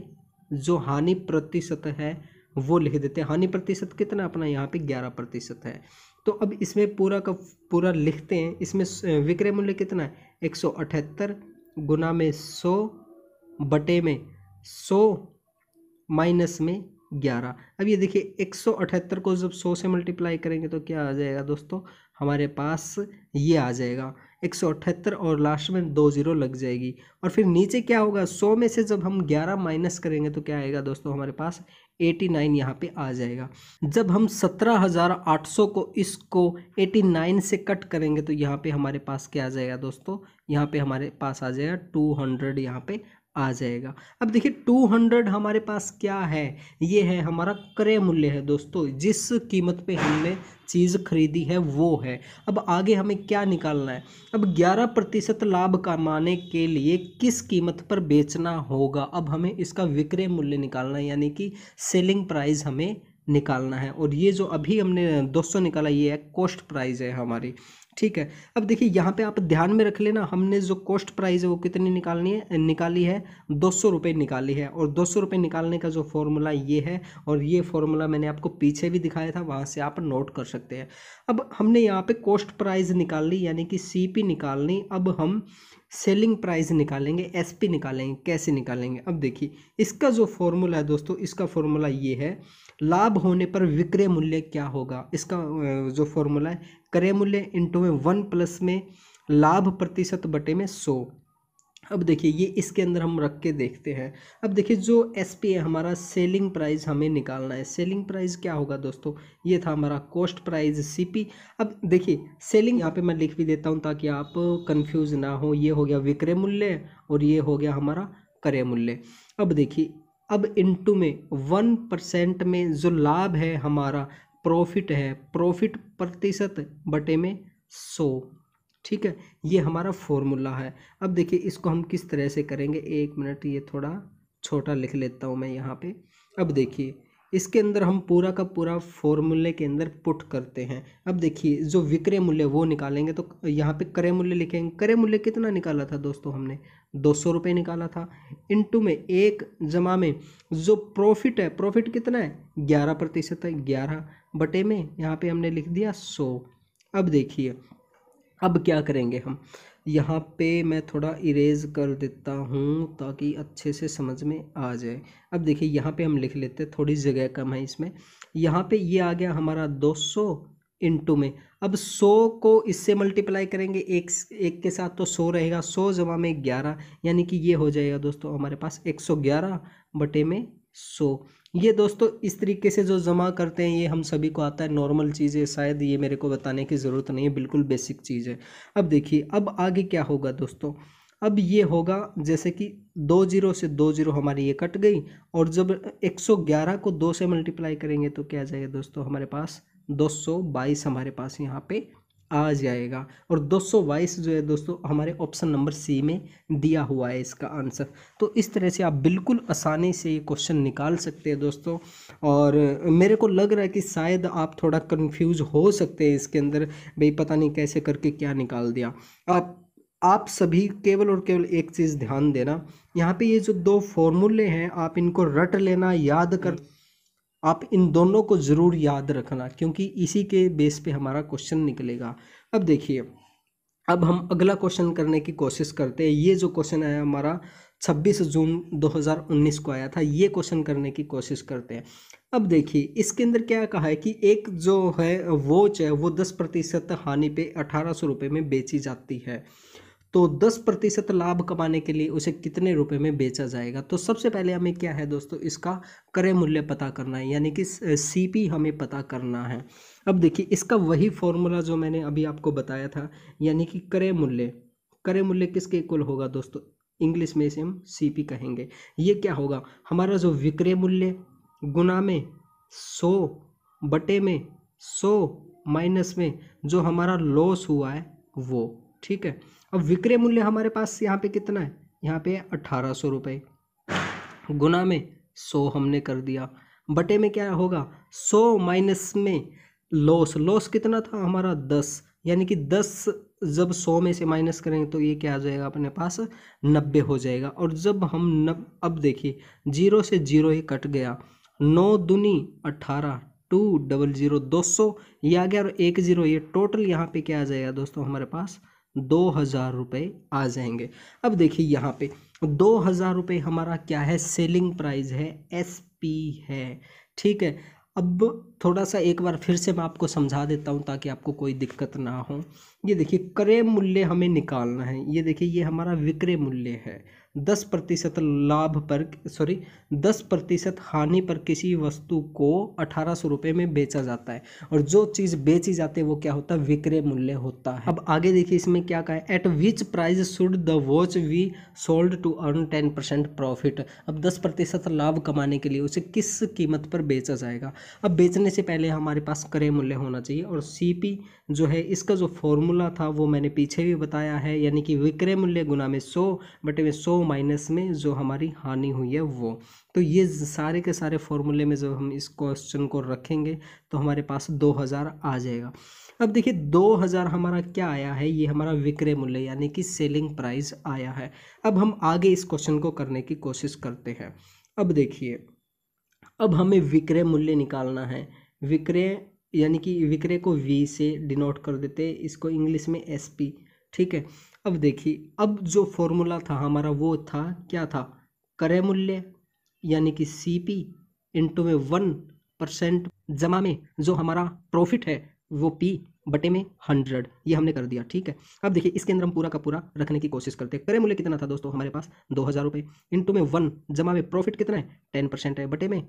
जो हानि प्रतिशत है वो लिख देते हैं हानि प्रतिशत कितना अपना यहाँ पे ग्यारह प्रतिशत है तो अब इसमें पूरा का पूरा लिखते हैं इसमें विक्रय मूल्य कितना है एक सौ अठहत्तर गुना में सौ बटे में सौ माइनस में ग्यारह अब ये देखिए एक सौ अठहत्तर को जब सौ से मल्टीप्लाई करेंगे तो क्या आ जाएगा दोस्तों हमारे पास ये आ जाएगा एक सौ अठहत्तर और लास्ट में दो ज़ीरो लग जाएगी और फिर नीचे क्या होगा सौ में से जब हम ग्यारह माइनस करेंगे तो क्या आएगा दोस्तों हमारे पास एटी नाइन यहाँ आ जाएगा जब हम सत्रह हज़ार आठ सौ को इसको एटी नाइन से कट करेंगे तो यहाँ पे हमारे पास क्या आ जाएगा दोस्तों यहाँ पे हमारे पास आ जाएगा टू हंड्रेड यहाँ पे आ जाएगा अब देखिए 200 हमारे पास क्या है ये है हमारा क्रय मूल्य है दोस्तों जिस कीमत पे हमने चीज़ खरीदी है वो है अब आगे हमें क्या निकालना है अब ग्यारह प्रतिशत लाभ कमाने के लिए किस कीमत पर बेचना होगा अब हमें इसका विक्रय मूल्य निकालना है यानी कि सेलिंग प्राइस हमें निकालना है और ये जो अभी हमने दोस्तों निकाला ये है कॉस्ट प्राइस है हमारी ठीक है अब देखिए यहाँ पे आप ध्यान में रख लेना हमने जो कॉस्ट प्राइस है वो कितनी निकालनी है निकाली है दो सौ रुपये निकाली है और दो सौ रुपये निकालने का जो फॉर्मूला ये है और ये फॉर्मूला मैंने आपको पीछे भी दिखाया था वहाँ से आप नोट कर सकते हैं अब हमने यहाँ पे कॉस्ट प्राइस निकाल ली यानी कि सी निकालनी अब हम सेलिंग प्राइस निकालेंगे एस निकालेंगे कैसे निकालेंगे अब देखिए इसका जो फॉर्मूला है दोस्तों इसका फॉर्मूला ये है लाभ होने पर विक्रय मूल्य क्या होगा इसका जो फॉर्मूला है क्रय मूल्य इंटू में वन प्लस में लाभ प्रतिशत बटे में सौ अब देखिए ये इसके अंदर हम रख के देखते हैं अब देखिए जो एस पी है हमारा सेलिंग प्राइस हमें निकालना है सेलिंग प्राइस क्या होगा दोस्तों ये था हमारा कॉस्ट प्राइस सीपी अब देखिए सेलिंग यहाँ पे मैं लिख भी देता हूँ ताकि आप कंफ्यूज ना हो ये हो गया विक्रय मूल्य और ये हो गया हमारा क्रय मूल्य अब देखिए अब इनटू में वन परसेंट में जो लाभ है हमारा प्रॉफिट है प्रॉफिट प्रतिशत बटे में सौ ठीक है ये हमारा फॉर्मूला है अब देखिए इसको हम किस तरह से करेंगे एक मिनट ये थोड़ा छोटा लिख लेता हूँ मैं यहाँ पे अब देखिए इसके अंदर हम पूरा का पूरा फॉर्मूले के अंदर पुट करते हैं अब देखिए जो विक्रय मूल्य वो निकालेंगे तो यहाँ पे क्रय मूल्य लिखेंगे क्रय मूल्य कितना निकाला था दोस्तों हमने दो सौ रुपये निकाला था इनटू में एक जमा में जो प्रॉफिट है प्रॉफिट कितना है ग्यारह प्रतिशत है ग्यारह बटे में यहाँ पे हमने लिख दिया सौ अब देखिए अब क्या करेंगे हम यहाँ पे मैं थोड़ा इरेज कर देता हूँ ताकि अच्छे से समझ में आ जाए अब देखिए यहाँ पे हम लिख लेते हैं थोड़ी जगह कम है इसमें यहाँ पे ये यह आ गया हमारा दो सौ इंटू में अब सौ को इससे मल्टीप्लाई करेंगे एक एक के साथ तो सौ रहेगा सौ जमा में ग्यारह यानी कि ये हो जाएगा दोस्तों हमारे पास एक सौ ग्यारह बटे में सो ये दोस्तों इस तरीके से जो जमा करते हैं ये हम सभी को आता है नॉर्मल चीज़ है शायद ये मेरे को बताने की ज़रूरत नहीं है बिल्कुल बेसिक चीज़ है अब देखिए अब आगे क्या होगा दोस्तों अब ये होगा जैसे कि दो जीरो से दो जीरो हमारी ये कट गई और जब एक सौ ग्यारह को दो से मल्टीप्लाई करेंगे तो क्या आ जाएगा दोस्तों हमारे पास 222 हमारे पास यहाँ पे आ जाएगा और 222 जो है दोस्तों हमारे ऑप्शन नंबर सी में दिया हुआ है इसका आंसर तो इस तरह से आप बिल्कुल आसानी से ये क्वेश्चन निकाल सकते हैं दोस्तों और मेरे को लग रहा है कि शायद आप थोड़ा कंफ्यूज हो सकते हैं इसके अंदर भाई पता नहीं कैसे करके क्या निकाल दिया आप आप सभी केवल और केवल एक चीज़ ध्यान देना यहाँ पे ये जो दो फॉर्मूले हैं आप इनको रट लेना याद कर आप इन दोनों को ज़रूर याद रखना क्योंकि इसी के बेस पे हमारा क्वेश्चन निकलेगा अब देखिए अब हम अगला क्वेश्चन करने की कोशिश करते हैं ये जो क्वेश्चन आया हमारा 26 जून 2019 को आया था ये क्वेश्चन करने की कोशिश करते हैं अब देखिए इसके अंदर क्या कहा है कि एक जो है वोच है वो 10 प्रतिशत हानि पे अठारह सौ रुपये में बेची जाती है तो 10 प्रतिशत लाभ कमाने के लिए उसे कितने रुपए में बेचा जाएगा तो सबसे पहले हमें क्या है दोस्तों इसका क्रय मूल्य पता करना है यानी कि सी हमें पता करना है अब देखिए इसका वही फॉर्मूला जो मैंने अभी आपको बताया था यानी कि क्रय मूल्य क्रय मूल्य किसके इक्वल होगा दोस्तों इंग्लिश में इसे हम सी कहेंगे ये क्या होगा हमारा जो विक्रय मूल्य गुना में सौ बटे में सौ माइनस में जो हमारा लॉस हुआ है वो ठीक है अब विक्रय मूल्य हमारे पास यहाँ पे कितना है यहाँ पे अट्ठारह सौ रुपये गुना में सौ हमने कर दिया बटे में क्या होगा सौ माइनस में लॉस लॉस कितना था हमारा दस यानी कि दस जब सौ में से माइनस करेंगे तो ये क्या आ जाएगा अपने पास नब्बे हो जाएगा और जब हम नब अब देखिए जीरो से जीरो ही कट गया नौ दूनी अट्ठारह टू डबल जीरो दो सौ ये आ गया और एक जीरो ये टोटल यहाँ पे क्या आ जाएगा दोस्तों हमारे पास दो हज़ार रुपये आ जाएंगे अब देखिए यहाँ पे दो हज़ार रुपये हमारा क्या है सेलिंग प्राइस है एस पी है ठीक है अब थोड़ा सा एक बार फिर से मैं आपको समझा देता हूँ ताकि आपको कोई दिक्कत ना हो ये देखिए क्रय मूल्य हमें निकालना है ये देखिए ये हमारा विक्रय मूल्य है दस प्रतिशत लाभ पर सॉरी दस प्रतिशत हानि पर किसी वस्तु को अठारह सौ रुपये में बेचा जाता है और जो चीज़ बेची जाती है वो क्या होता है विक्रय मूल्य होता है अब आगे देखिए इसमें क्या कहा है at which price should the watch be sold to earn ten percent profit अब दस प्रतिशत लाभ कमाने के लिए उसे किस कीमत पर बेचा जाएगा अब बेचने से पहले हमारे पास क्रय मूल्य होना चाहिए और सी जो है इसका जो फॉर्मूला था वो मैंने पीछे भी बताया है यानी कि विक्रय मूल्य गुना में सौ बटे में सौ माइनस में जो हमारी हानि हुई है वो तो ये सारे के सारे फॉर्मूले में जब हम इस क्वेश्चन को रखेंगे तो हमारे पास दो हज़ार आ जाएगा अब देखिए दो हज़ार हमारा क्या आया है ये हमारा विक्रय मूल्य यानी कि सेलिंग प्राइस आया है अब हम आगे इस क्वेश्चन को करने की कोशिश करते हैं अब देखिए अब हमें विक्रय मूल्य निकालना है विक्रय यानी कि विक्रय को वी से डिनोट कर देते इसको इंग्लिश में एस पी ठीक है अब देखिए अब जो फॉर्मूला था हमारा वो था क्या था क्रय मूल्य यानी कि सी पी इंटू में वन परसेंट जमा में जो हमारा प्रॉफिट है वो पी बटे में हंड्रेड ये हमने कर दिया ठीक है अब देखिए इसके अंदर हम पूरा का पूरा रखने की कोशिश करते हैं क्रय मूल्य कितना था दोस्तों हमारे पास दो हज़ार रुपये इंटू में वन जमा में प्रॉफिट कितना है टेन परसेंट है बटे में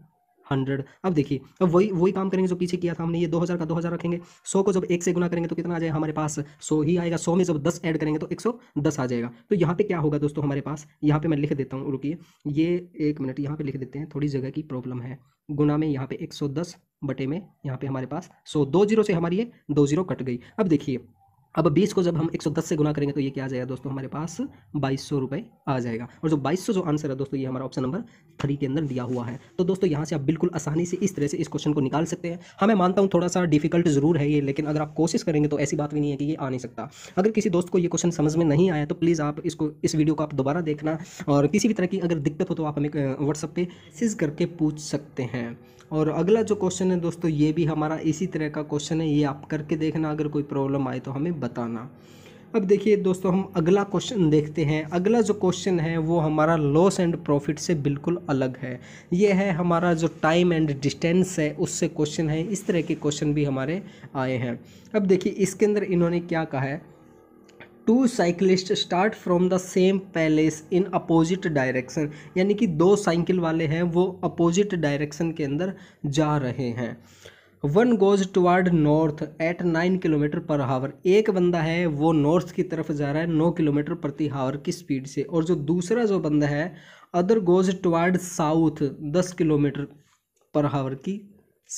हंड्रेड अब देखिए अब वही वही काम करेंगे जो पीछे किया था हमने ये दो हज़ार का दो हज़ार रखेंगे सौ को जब एक से गुना करेंगे तो कितना आ जाएगा हमारे पास सौ ही आएगा सौ में जब दस ऐड करेंगे तो एक सौ दस आ जाएगा तो यहाँ पे क्या होगा दोस्तों हमारे पास यहाँ पे मैं लिख देता हूँ रुकिए ये एक मिनट यहाँ पे लिख देते हैं थोड़ी जगह की प्रॉब्लम है गुना में यहाँ पे एक सौ दस बटे में यहाँ पे हमारे पास सौ दो जीरो से हमारी ये दो जीरो कट गई अब देखिए अब 20 को जब हम 110 से गुना करेंगे तो ये क्या आ जाएगा दोस्तों हमारे पास बाईस सौ रुपये आ जाएगा और जो बाईस सौ जो आंसर है दोस्तों ये हमारा ऑप्शन नंबर थ्री के अंदर दिया हुआ है तो दोस्तों यहाँ से आप बिल्कुल आसानी से इस तरह से इस क्वेश्चन को निकाल सकते हैं हमें हाँ, मैं मानता हूँ थोड़ा सा डिफिकल्ट जरूर है ये लेकिन अगर आप कोशिश करेंगे तो ऐसी बात भी नहीं है कि ये आ नहीं सकता अगर किसी दोस्त को ये क्वेश्चन समझ में नहीं आया तो प्लीज़ आप इसको इस वीडियो को आप दोबारा देखना और किसी भी तरह की अगर दिक्कत हो तो आप हमें व्हाट्सअप पर सीज करके पूछ सकते हैं और अगला जो क्वेश्चन है दोस्तों ये भी हमारा इसी तरह का क्वेश्चन है ये आप करके देखना अगर कोई प्रॉब्लम आए तो हमें बताना अब देखिए दोस्तों हम अगला क्वेश्चन देखते हैं अगला जो क्वेश्चन है वो हमारा लॉस एंड प्रॉफिट से बिल्कुल अलग है ये है हमारा जो टाइम एंड डिस्टेंस है उससे क्वेश्चन है इस तरह के क्वेश्चन भी हमारे आए हैं अब देखिए इसके अंदर इन्होंने क्या कहा है two cyclists start from the same place in opposite direction यानी कि दो साइकिल वाले हैं वो अपोजिट डायरेक्शन के अंदर जा रहे हैं one goes toward north at nine kilometer per hour एक बंदा है वो नॉर्थ की तरफ जा रहा है नौ किलोमीटर प्रति हावर की स्पीड से और जो दूसरा जो बंदा है अदर गोज टुवार्ड साउथ दस किलोमीटर पर हावर की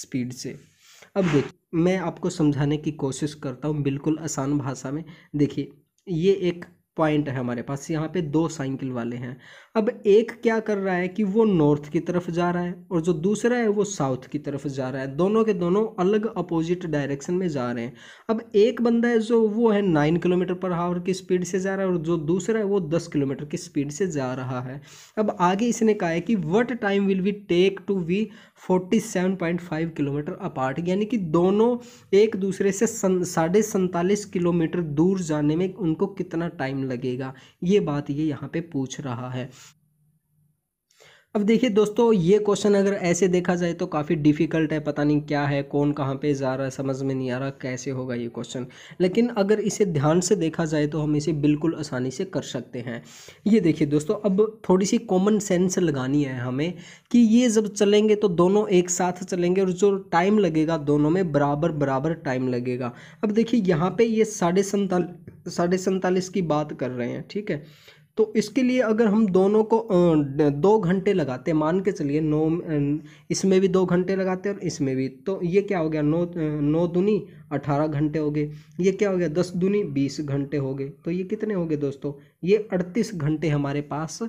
स्पीड से अब देख मैं आपको समझाने की कोशिश करता हूँ बिल्कुल आसान भाषा में देखिए ये एक पॉइंट है हमारे पास यहाँ पे दो साइकिल वाले हैं अब एक क्या कर रहा है कि वो नॉर्थ की तरफ जा रहा है और जो दूसरा है वो साउथ की तरफ जा रहा है दोनों के दोनों अलग अपोजिट डायरेक्शन में जा रहे हैं अब एक बंदा है जो वो है नाइन किलोमीटर पर आवर की स्पीड से जा रहा है और जो दूसरा है वो दस किलोमीटर की स्पीड से जा रहा है अब आगे इसने कहा है कि what time will we take to be forty seven point five kilometer apart यानी कि दोनों एक दूसरे से साढ़े किलोमीटर दूर जाने में उनको कितना टाइम लगेगा ये बात ये यहाँ पर पूछ रहा है अब देखिए दोस्तों ये क्वेश्चन अगर ऐसे देखा जाए तो काफ़ी डिफ़िकल्ट है पता नहीं क्या है कौन कहाँ पे जा रहा है समझ में नहीं आ रहा कैसे होगा ये क्वेश्चन लेकिन अगर इसे ध्यान से देखा जाए तो हम इसे बिल्कुल आसानी से कर सकते हैं ये देखिए दोस्तों अब थोड़ी सी कॉमन सेंस लगानी है हमें कि ये जब चलेंगे तो दोनों एक साथ चलेंगे और जो टाइम लगेगा दोनों में बराबर बराबर टाइम लगेगा अब देखिए यहाँ पर ये साढ़े सैंतालीस की बात कर रहे हैं ठीक है तो इसके लिए अगर हम दोनों को दो घंटे लगाते मान के चलिए नौ इसमें भी दो घंटे लगाते और इसमें भी तो ये क्या हो गया नौ नौ दुनी अठारह घंटे हो गए ये क्या हो गया दस दुनी बीस घंटे हो गए तो ये कितने हो गए दोस्तों ये अड़तीस घंटे हमारे पास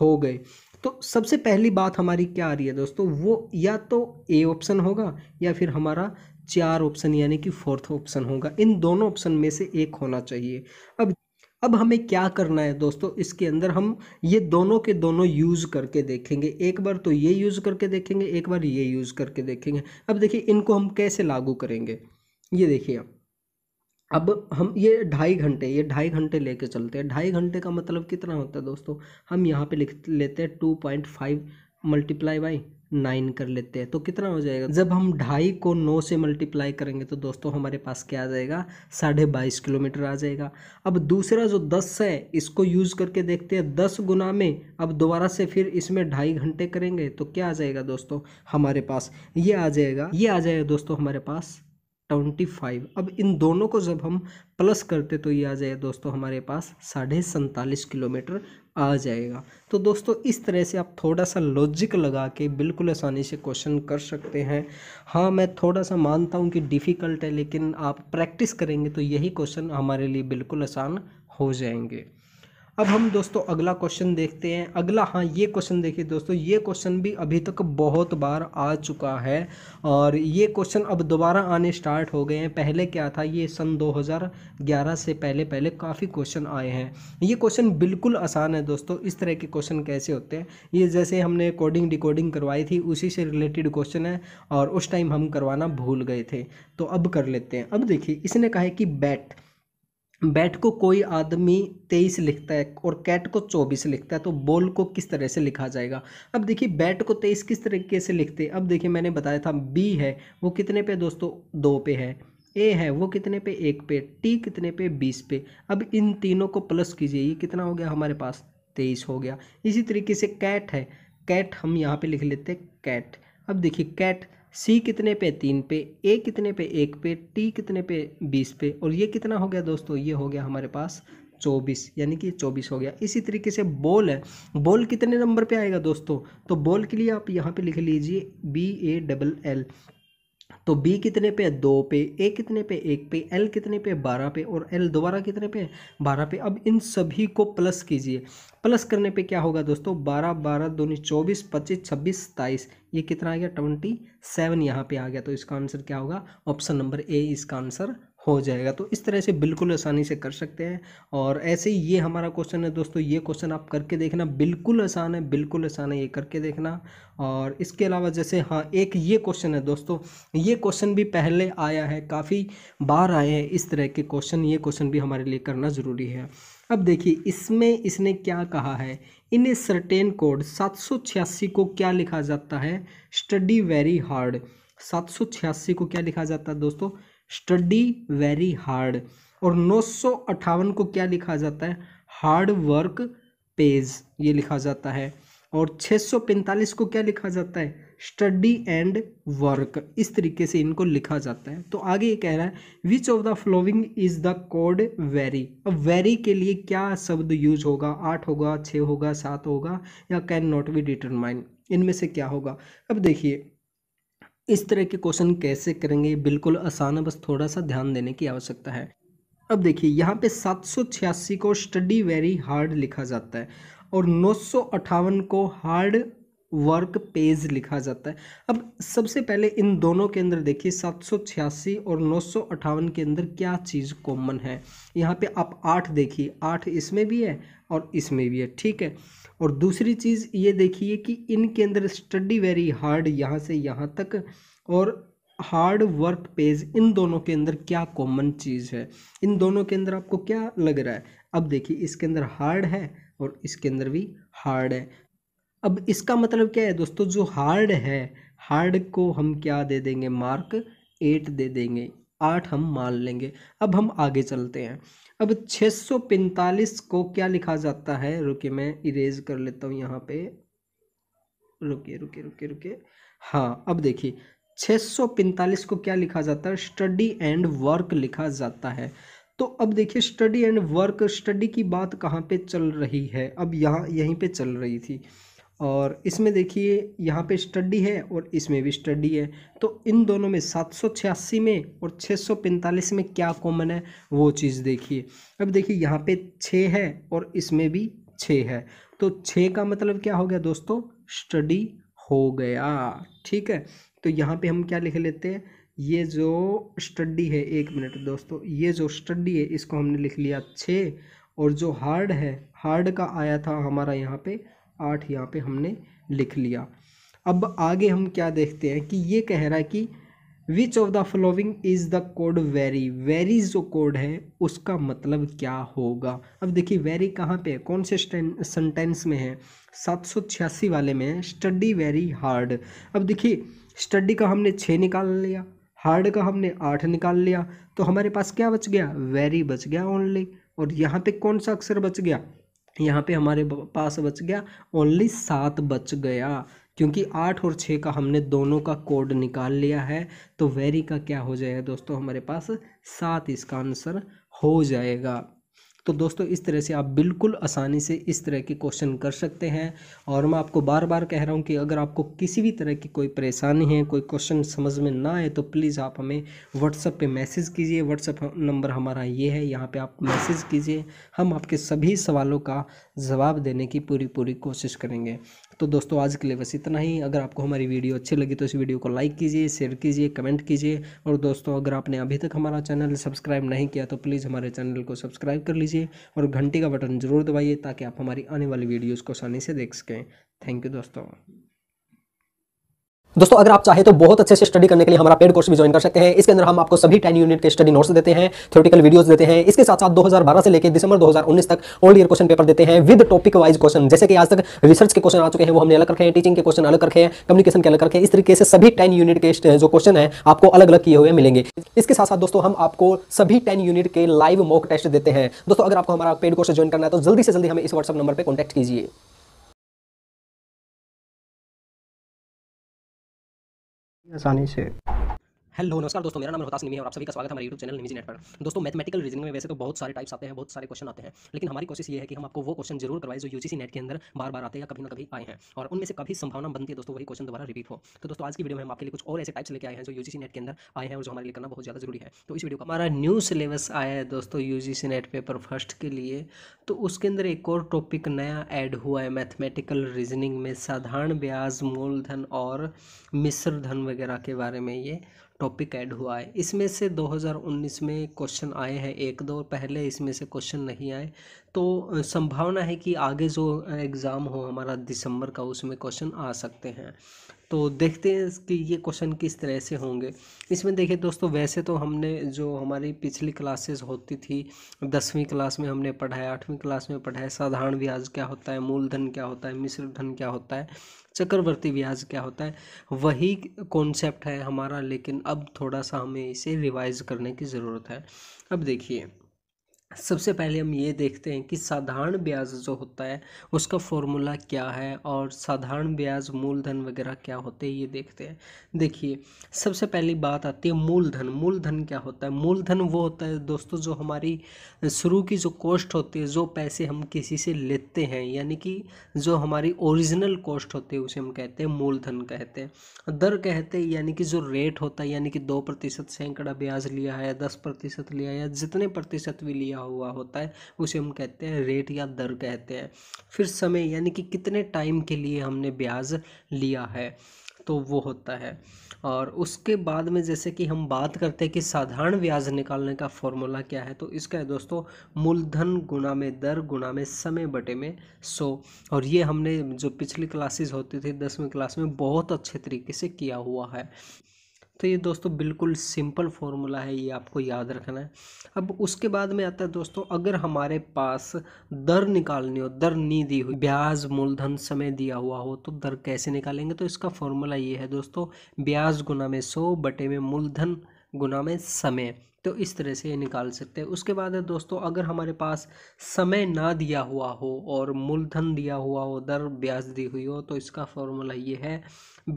हो गए तो सबसे पहली बात हमारी क्या आ रही है दोस्तों वो या तो ए ऑप्शन होगा या फिर हमारा चार ऑप्शन यानी कि फोर्थ ऑप्शन होगा इन दोनों ऑप्शन में से एक होना चाहिए अब अब हमें क्या करना है दोस्तों इसके अंदर हम ये दोनों के दोनों यूज़ करके देखेंगे एक बार तो ये यूज़ करके देखेंगे एक बार ये यूज़ करके देखेंगे अब देखिए इनको हम कैसे लागू करेंगे ये देखिए अब हम ये ढाई घंटे ये ढाई घंटे लेके चलते हैं ढाई घंटे का मतलब कितना होता है दोस्तों हम यहाँ पे लिख लेते हैं two point five multiply by nine कर लेते हैं तो कितना हो जाएगा जब हम ढाई को नौ से मल्टीप्लाई करेंगे तो दोस्तों हमारे पास क्या आ जाएगा साढ़े बाईस किलोमीटर आ जाएगा अब दूसरा जो दस है इसको यूज़ करके देखते हैं दस गुना में अब दोबारा से फिर इसमें ढाई घंटे करेंगे तो क्या आ जाएगा दोस्तों हमारे पास ये आ जाएगा ये आ जाएगा दोस्तों हमारे पास ट्वेंटी फाइव अब इन दोनों को जब हम प्लस करते तो ये आ जाए दोस्तों हमारे पास साढ़े सैंतालीस किलोमीटर आ जाएगा तो दोस्तों इस तरह से आप थोड़ा सा लॉजिक लगा के बिल्कुल आसानी से क्वेश्चन कर सकते हैं हाँ मैं थोड़ा सा मानता हूँ कि डिफ़िकल्ट है लेकिन आप प्रैक्टिस करेंगे तो यही क्वेश्चन हमारे लिए बिल्कुल आसान हो जाएंगे अब हम दोस्तों अगला क्वेश्चन देखते हैं अगला हाँ ये क्वेश्चन देखिए दोस्तों ये क्वेश्चन भी अभी तक बहुत बार आ चुका है और ये क्वेश्चन अब दोबारा आने स्टार्ट हो गए हैं पहले क्या था ये सन 2011 से पहले पहले काफ़ी क्वेश्चन आए हैं ये क्वेश्चन बिल्कुल आसान है दोस्तों इस तरह के क्वेश्चन कैसे होते हैं ये जैसे हमने कोडिंग डिकोडिंग करवाई थी उसी से रिलेटेड क्वेश्चन है और उस टाइम हम करवाना भूल गए थे तो अब कर लेते हैं अब देखिए इसने कहा है कि बैट बैट को कोई आदमी तेईस लिखता है और कैट को चौबीस लिखता है तो बॉल को किस तरह से लिखा जाएगा अब देखिए बैट को तेईस किस तरीके से लिखते हैं अब देखिए मैंने बताया था बी है वो कितने पे दोस्तों दो पे है ए है वो कितने पे एक पे टी कितने पे बीस पे अब इन तीनों को प्लस कीजिए ये कितना हो गया हमारे पास तेईस हो गया इसी तरीके से कैट है कैट हम यहाँ पर लिख लेते हैं कैट अब देखिए कैट सी कितने पे तीन पे ए कितने पे एक पे टी कितने पे बीस पे और ये कितना हो गया दोस्तों ये हो गया हमारे पास चौबीस यानी कि चौबीस हो गया इसी तरीके से बॉल है बॉल कितने नंबर पे आएगा दोस्तों तो बॉल के लिए आप यहाँ पे लिख लीजिए बी ए डबल एल तो बी कितने पे दो पे ए कितने पे एक पे एल कितने पे बारह पे और एल दोबारा कितने पे बारह पे अब इन सभी को प्लस कीजिए प्लस करने पे क्या होगा दोस्तों बारह बारह दोनों चौबीस पच्चीस छब्बीस सताईस ये कितना आ गया ट्वेंटी सेवन यहाँ पे आ गया तो इसका आंसर क्या होगा ऑप्शन नंबर ए इसका आंसर हो जाएगा तो इस तरह से बिल्कुल आसानी से कर सकते हैं और ऐसे ही ये हमारा क्वेश्चन है दोस्तों ये क्वेश्चन आप करके देखना बिल्कुल आसान है बिल्कुल आसान है ये करके देखना और इसके अलावा जैसे हाँ एक ये क्वेश्चन है दोस्तों ये क्वेश्चन भी पहले आया है काफ़ी बार आए हैं इस तरह के क्वेश्चन ये क्वेश्चन भी हमारे लिए करना ज़रूरी है अब देखिए इसमें इसने क्या कहा है इन ए सर्टेन कोड सात को क्या लिखा जाता है स्टडी वेरी हार्ड सात को क्या लिखा जाता है दोस्तों स्टडी वेरी हार्ड और नौ को क्या लिखा जाता है हार्ड वर्क पेज ये लिखा जाता है और 645 को क्या लिखा जाता है स्टडी एंड वर्क इस तरीके से इनको लिखा जाता है तो आगे ये कह रहा है which of the following is the code very अब वेरी के लिए क्या शब्द यूज होगा आठ होगा छः होगा सात होगा या कैन नॉट बी डिटरमाइन इनमें से क्या होगा अब देखिए इस तरह के क्वेश्चन कैसे करेंगे बिल्कुल आसान है बस थोड़ा सा ध्यान देने की आवश्यकता है अब देखिए यहाँ पे छियासी को स्टडी वेरी हार्ड लिखा जाता है और नौ को हार्ड वर्क पेज लिखा जाता है अब सबसे पहले इन दोनों के अंदर देखिए छियासी और नौ के अंदर क्या चीज़ कॉमन है यहाँ पे आप आठ देखिए आठ इसमें भी है और इसमें भी है ठीक है और दूसरी चीज़ ये देखिए कि इनके अंदर स्टडी वेरी हार्ड यहाँ से यहाँ तक और हार्ड वर्क पेज इन दोनों के अंदर क्या कॉमन चीज़ है इन दोनों के अंदर आपको क्या लग रहा है अब देखिए इसके अंदर हार्ड है और इसके अंदर भी हार्ड है अब इसका मतलब क्या है दोस्तों जो हार्ड है हार्ड को हम क्या दे देंगे मार्क एट दे देंगे आठ हम मान लेंगे अब हम आगे चलते हैं अब 645 को क्या लिखा जाता है रुके मैं इरेज कर लेता हूँ यहाँ पे रुके रुके रुके रुके हाँ अब देखिए 645 को क्या लिखा जाता है स्टडी एंड वर्क लिखा जाता है तो अब देखिए स्टडी एंड वर्क स्टडी की बात कहाँ पे चल रही है अब यहाँ यहीं पे चल रही थी और इसमें देखिए यहाँ पे स्टडी है और इसमें भी स्टडी है तो इन दोनों में सात सौ छियासी में और छः सौ पैंतालीस में क्या कॉमन है वो चीज़ देखिए अब देखिए यहाँ पे छः है और इसमें भी छः है तो छः का मतलब क्या हो गया दोस्तों स्टडी हो गया ठीक है तो यहाँ पे हम क्या लिख लेते हैं ये जो स्टडी है एक मिनट दोस्तों ये जो स्टडी है इसको हमने लिख लिया छः और जो हार्ड है हार्ड का आया था हमारा यहाँ पे आठ यहाँ पे हमने लिख लिया अब आगे हम क्या देखते हैं कि ये कह रहा है कि which of the following is the code very very जो कोड है उसका मतलब क्या होगा अब देखिए वेरी कहाँ पे है कौन से सेंटेंस में है सात सौ छियासी वाले में है स्टडी वेरी हार्ड अब देखिए स्टडी का हमने छः निकाल लिया हार्ड का हमने आठ निकाल लिया तो हमारे पास क्या बच गया वेरी बच गया ओनली और यहाँ पे कौन सा अक्षर बच गया यहाँ पे हमारे पास बच गया ओनली सात बच गया क्योंकि आठ और छः का हमने दोनों का कोड निकाल लिया है तो वेरी का क्या हो जाएगा दोस्तों हमारे पास सात इसका आंसर हो जाएगा तो दोस्तों इस तरह से आप बिल्कुल आसानी से इस तरह के क्वेश्चन कर सकते हैं और मैं आपको बार बार कह रहा हूँ कि अगर आपको किसी भी तरह की कोई परेशानी है कोई क्वेश्चन समझ में ना आए तो प्लीज़ आप हमें व्हाट्सअप पे मैसेज कीजिए व्हाट्सअप नंबर हमारा ये है यहाँ पे आप मैसेज कीजिए हम आपके सभी सवालों का जवाब देने की पूरी पूरी कोशिश करेंगे तो दोस्तों आज के लिए बस इतना ही अगर आपको हमारी वीडियो अच्छी लगी तो इस वीडियो को लाइक कीजिए शेयर कीजिए कमेंट कीजिए और दोस्तों अगर आपने अभी तक हमारा चैनल सब्सक्राइब नहीं किया तो प्लीज़ हमारे चैनल को सब्सक्राइब कर लीजिए और घंटी का बटन जरूर दबाइए ताकि आप हमारी आने वाली वीडियोज़ को आसानी से देख सकें थैंक यू दोस्तों दोस्तों अगर आप चाहे तो बहुत अच्छे से स्टडी करने के लिए हमारा पेड कोर्स भी ज्वाइन कर सकते हैं इसके अंदर हम आपको सभी टेन यूनिट के स्टडी नोट्स देते हैं थ्योरेटिकल वीडियोस देते हैं इसके साथ साथ 2012 से लेकर दिसंबर 2019 तक ओल्ड ईयर क्वेश्चन पेपर देते हैं विद टॉपिक वाइज क्वेश्चन जैसे कि आज तक रिसर्च के क्वेश्चन आ चुके हैं वो हमने अलग रखे हैं टीचिंग के क्वेश्चन अलग रखे हैं कम्युनिकेशन के अलग रखे हैं इस तरीके से सभी टेन यूनिट के जो क्वेश्चन है आपको अलग अलग किए हुए मिलेंगे इसके साथ साथ दोस्तों हम आपको सभी टेन यूनिट के लाइव मॉक टेस्ट देते हैं दोस्तों अगर आपको हमारा पेड कोर्स ज्वाइन करना है तो जल्दी से जल्दी हमें इस व्हाट्सअप नंबर पर कॉन्टैक्ट कीजिए 那算一些。हेलो नमस्कार दोस्तों मेरा नाम रोहतास निमी है और आप सभी का स्वागत है हमारे यूट्यूब चैनल निमी नेट पर दोस्तों मैथमेटिकल रीजनिंग में वैसे तो बहुत सारे टाइप्स आते हैं बहुत सारे क्वेश्चन आते हैं लेकिन हमारी कोशिश ये है कि हम आपको वो क्वेश्चन जरूर करवाए जो यूजीसी नेट के अंदर बार बार आते हैं या कभी ना कभी आए हैं और उनमें से कभी संभावना बनती है दोस्तों वही क्वेश्चन दोबारा रिपीट हो तो दोस्तों आज की वीडियो में हम आपके लिए कुछ और ऐसे टाइप्स लेके आए हैं जो यूजीसी नेट के अंदर आए हैं और जो हमारे लिए करना बहुत ज़्यादा जरूरी है तो इस वीडियो का हमारा न्यू सिलेबस आया है दोस्तों यू नेट पेपर फर्स्ट के लिए तो उसके अंदर एक और टॉपिक नया ऐड हुआ है मैथमेटिकल रीजनिंग में साधारण ब्याज मूलधन और मिश्र धन वगैरह के बारे में ये टॉपिक ऐड हुआ है इसमें से 2019 में क्वेश्चन आए हैं एक दो पहले इसमें से क्वेश्चन नहीं आए तो संभावना है कि आगे जो एग्ज़ाम हो हमारा दिसंबर का उसमें क्वेश्चन आ सकते हैं तो देखते हैं कि ये क्वेश्चन किस तरह से होंगे इसमें देखिए दोस्तों वैसे तो हमने जो हमारी पिछली क्लासेस होती थी दसवीं क्लास में हमने पढ़ाया आठवीं क्लास में पढ़ाया साधारण ब्याज क्या होता है मूलधन क्या होता है मिश्र धन क्या होता है चक्रवर्ती ब्याज क्या होता है वही कॉन्सेप्ट है हमारा लेकिन अब थोड़ा सा हमें इसे रिवाइज करने की ज़रूरत है अब देखिए सबसे पहले हम ये देखते हैं कि साधारण ब्याज जो होता है उसका फॉर्मूला क्या है और साधारण ब्याज मूलधन वगैरह क्या होते हैं ये देखते हैं देखिए सबसे पहली बात आती है मूलधन मूलधन क्या होता है मूलधन वो होता है दोस्तों जो हमारी शुरू की जो कॉस्ट होती है जो पैसे हम किसी से लेते हैं यानी कि जो हमारी ओरिजिनल कॉस्ट होती है उसे हम कहते हैं मूलधन कहते हैं दर कहते हैं यानी कि जो रेट होता है यानी कि दो प्रतिशत सैकड़ा ब्याज लिया है दस प्रतिशत लिया है जितने प्रतिशत भी लिया हुआ होता है उसे हम कहते हैं रेट या दर कहते हैं फिर समय यानी कि कितने टाइम के लिए हमने ब्याज लिया है तो वो होता है और उसके बाद में जैसे कि हम बात करते हैं कि साधारण ब्याज निकालने का फॉर्मूला क्या है तो इसका है दोस्तों मूलधन गुना में दर गुना में समय बटे में सो और ये हमने जो पिछली क्लासेस होती थी दसवीं क्लास में बहुत अच्छे तरीके से किया हुआ है तो ये दोस्तों बिल्कुल सिंपल फॉर्मूला है ये आपको याद रखना है अब उसके बाद में आता है दोस्तों अगर हमारे पास दर निकालनी हो दर नहीं दी हुई ब्याज मूलधन समय दिया हुआ हो तो दर कैसे निकालेंगे तो इसका फॉर्मूला ये है दोस्तों ब्याज गुना में सौ बटे में मूलधन गुना में समय तो इस तरह से ये निकाल सकते हैं उसके बाद है दोस्तों अगर हमारे पास समय ना दिया हुआ हो और मूलधन दिया हुआ हो दर ब्याज दी हुई हो तो इसका फॉर्मूला ये है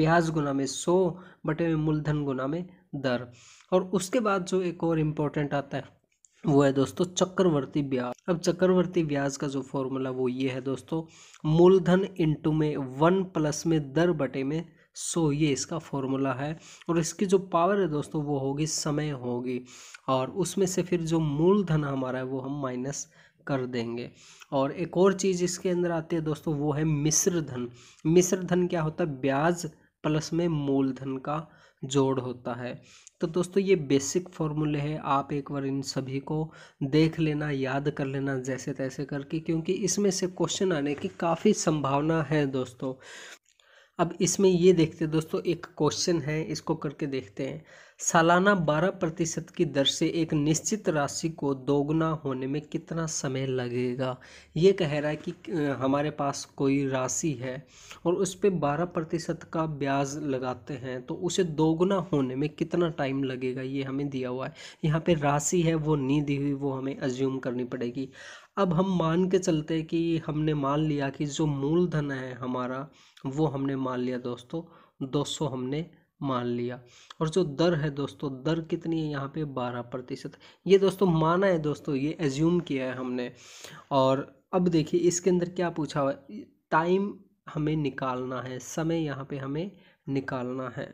ब्याज गुना में सौ बटे में मूलधन गुना में दर और उसके बाद जो एक और इम्पोर्टेंट आता है वो है दोस्तों चक्रवर्ती ब्याज अब चक्रवर्ती ब्याज का जो फॉर्मूला वो ये है दोस्तों मूलधन इंटू में वन प्लस में दर बटे में सो ये इसका फॉर्मूला है और इसकी जो पावर है दोस्तों वो होगी समय होगी और उसमें से फिर जो मूलधन हमारा है वो हम माइनस कर देंगे और एक और चीज़ इसके अंदर आती है दोस्तों वो है मिश्र धन मिश्र धन क्या होता है ब्याज प्लस में मूलधन का जोड़ होता है तो दोस्तों ये बेसिक फॉर्मूले है आप एक बार इन सभी को देख लेना याद कर लेना जैसे तैसे करके क्योंकि इसमें से क्वेश्चन आने की काफ़ी संभावना है दोस्तों अब इसमें ये देखते दोस्तों एक क्वेश्चन है इसको करके देखते हैं सालाना बारह प्रतिशत की दर से एक निश्चित राशि को दोगुना होने में कितना समय लगेगा ये कह रहा है कि हमारे पास कोई राशि है और उस पर बारह प्रतिशत का ब्याज लगाते हैं तो उसे दोगुना होने में कितना टाइम लगेगा ये हमें दिया हुआ है यहाँ पे राशि है वो नहीं दी हुई वो हमें अज्यूम करनी पड़ेगी अब हम मान के चलते कि हमने मान लिया कि जो मूलधन है हमारा वो हमने मान लिया दोस्तों सौ हमने मान लिया और जो दर है दोस्तों दर कितनी है यहाँ पे बारह प्रतिशत ये दोस्तों माना है दोस्तों ये एज्यूम किया है हमने और अब देखिए इसके अंदर क्या पूछा हुआ टाइम हमें निकालना है समय यहाँ पे हमें निकालना है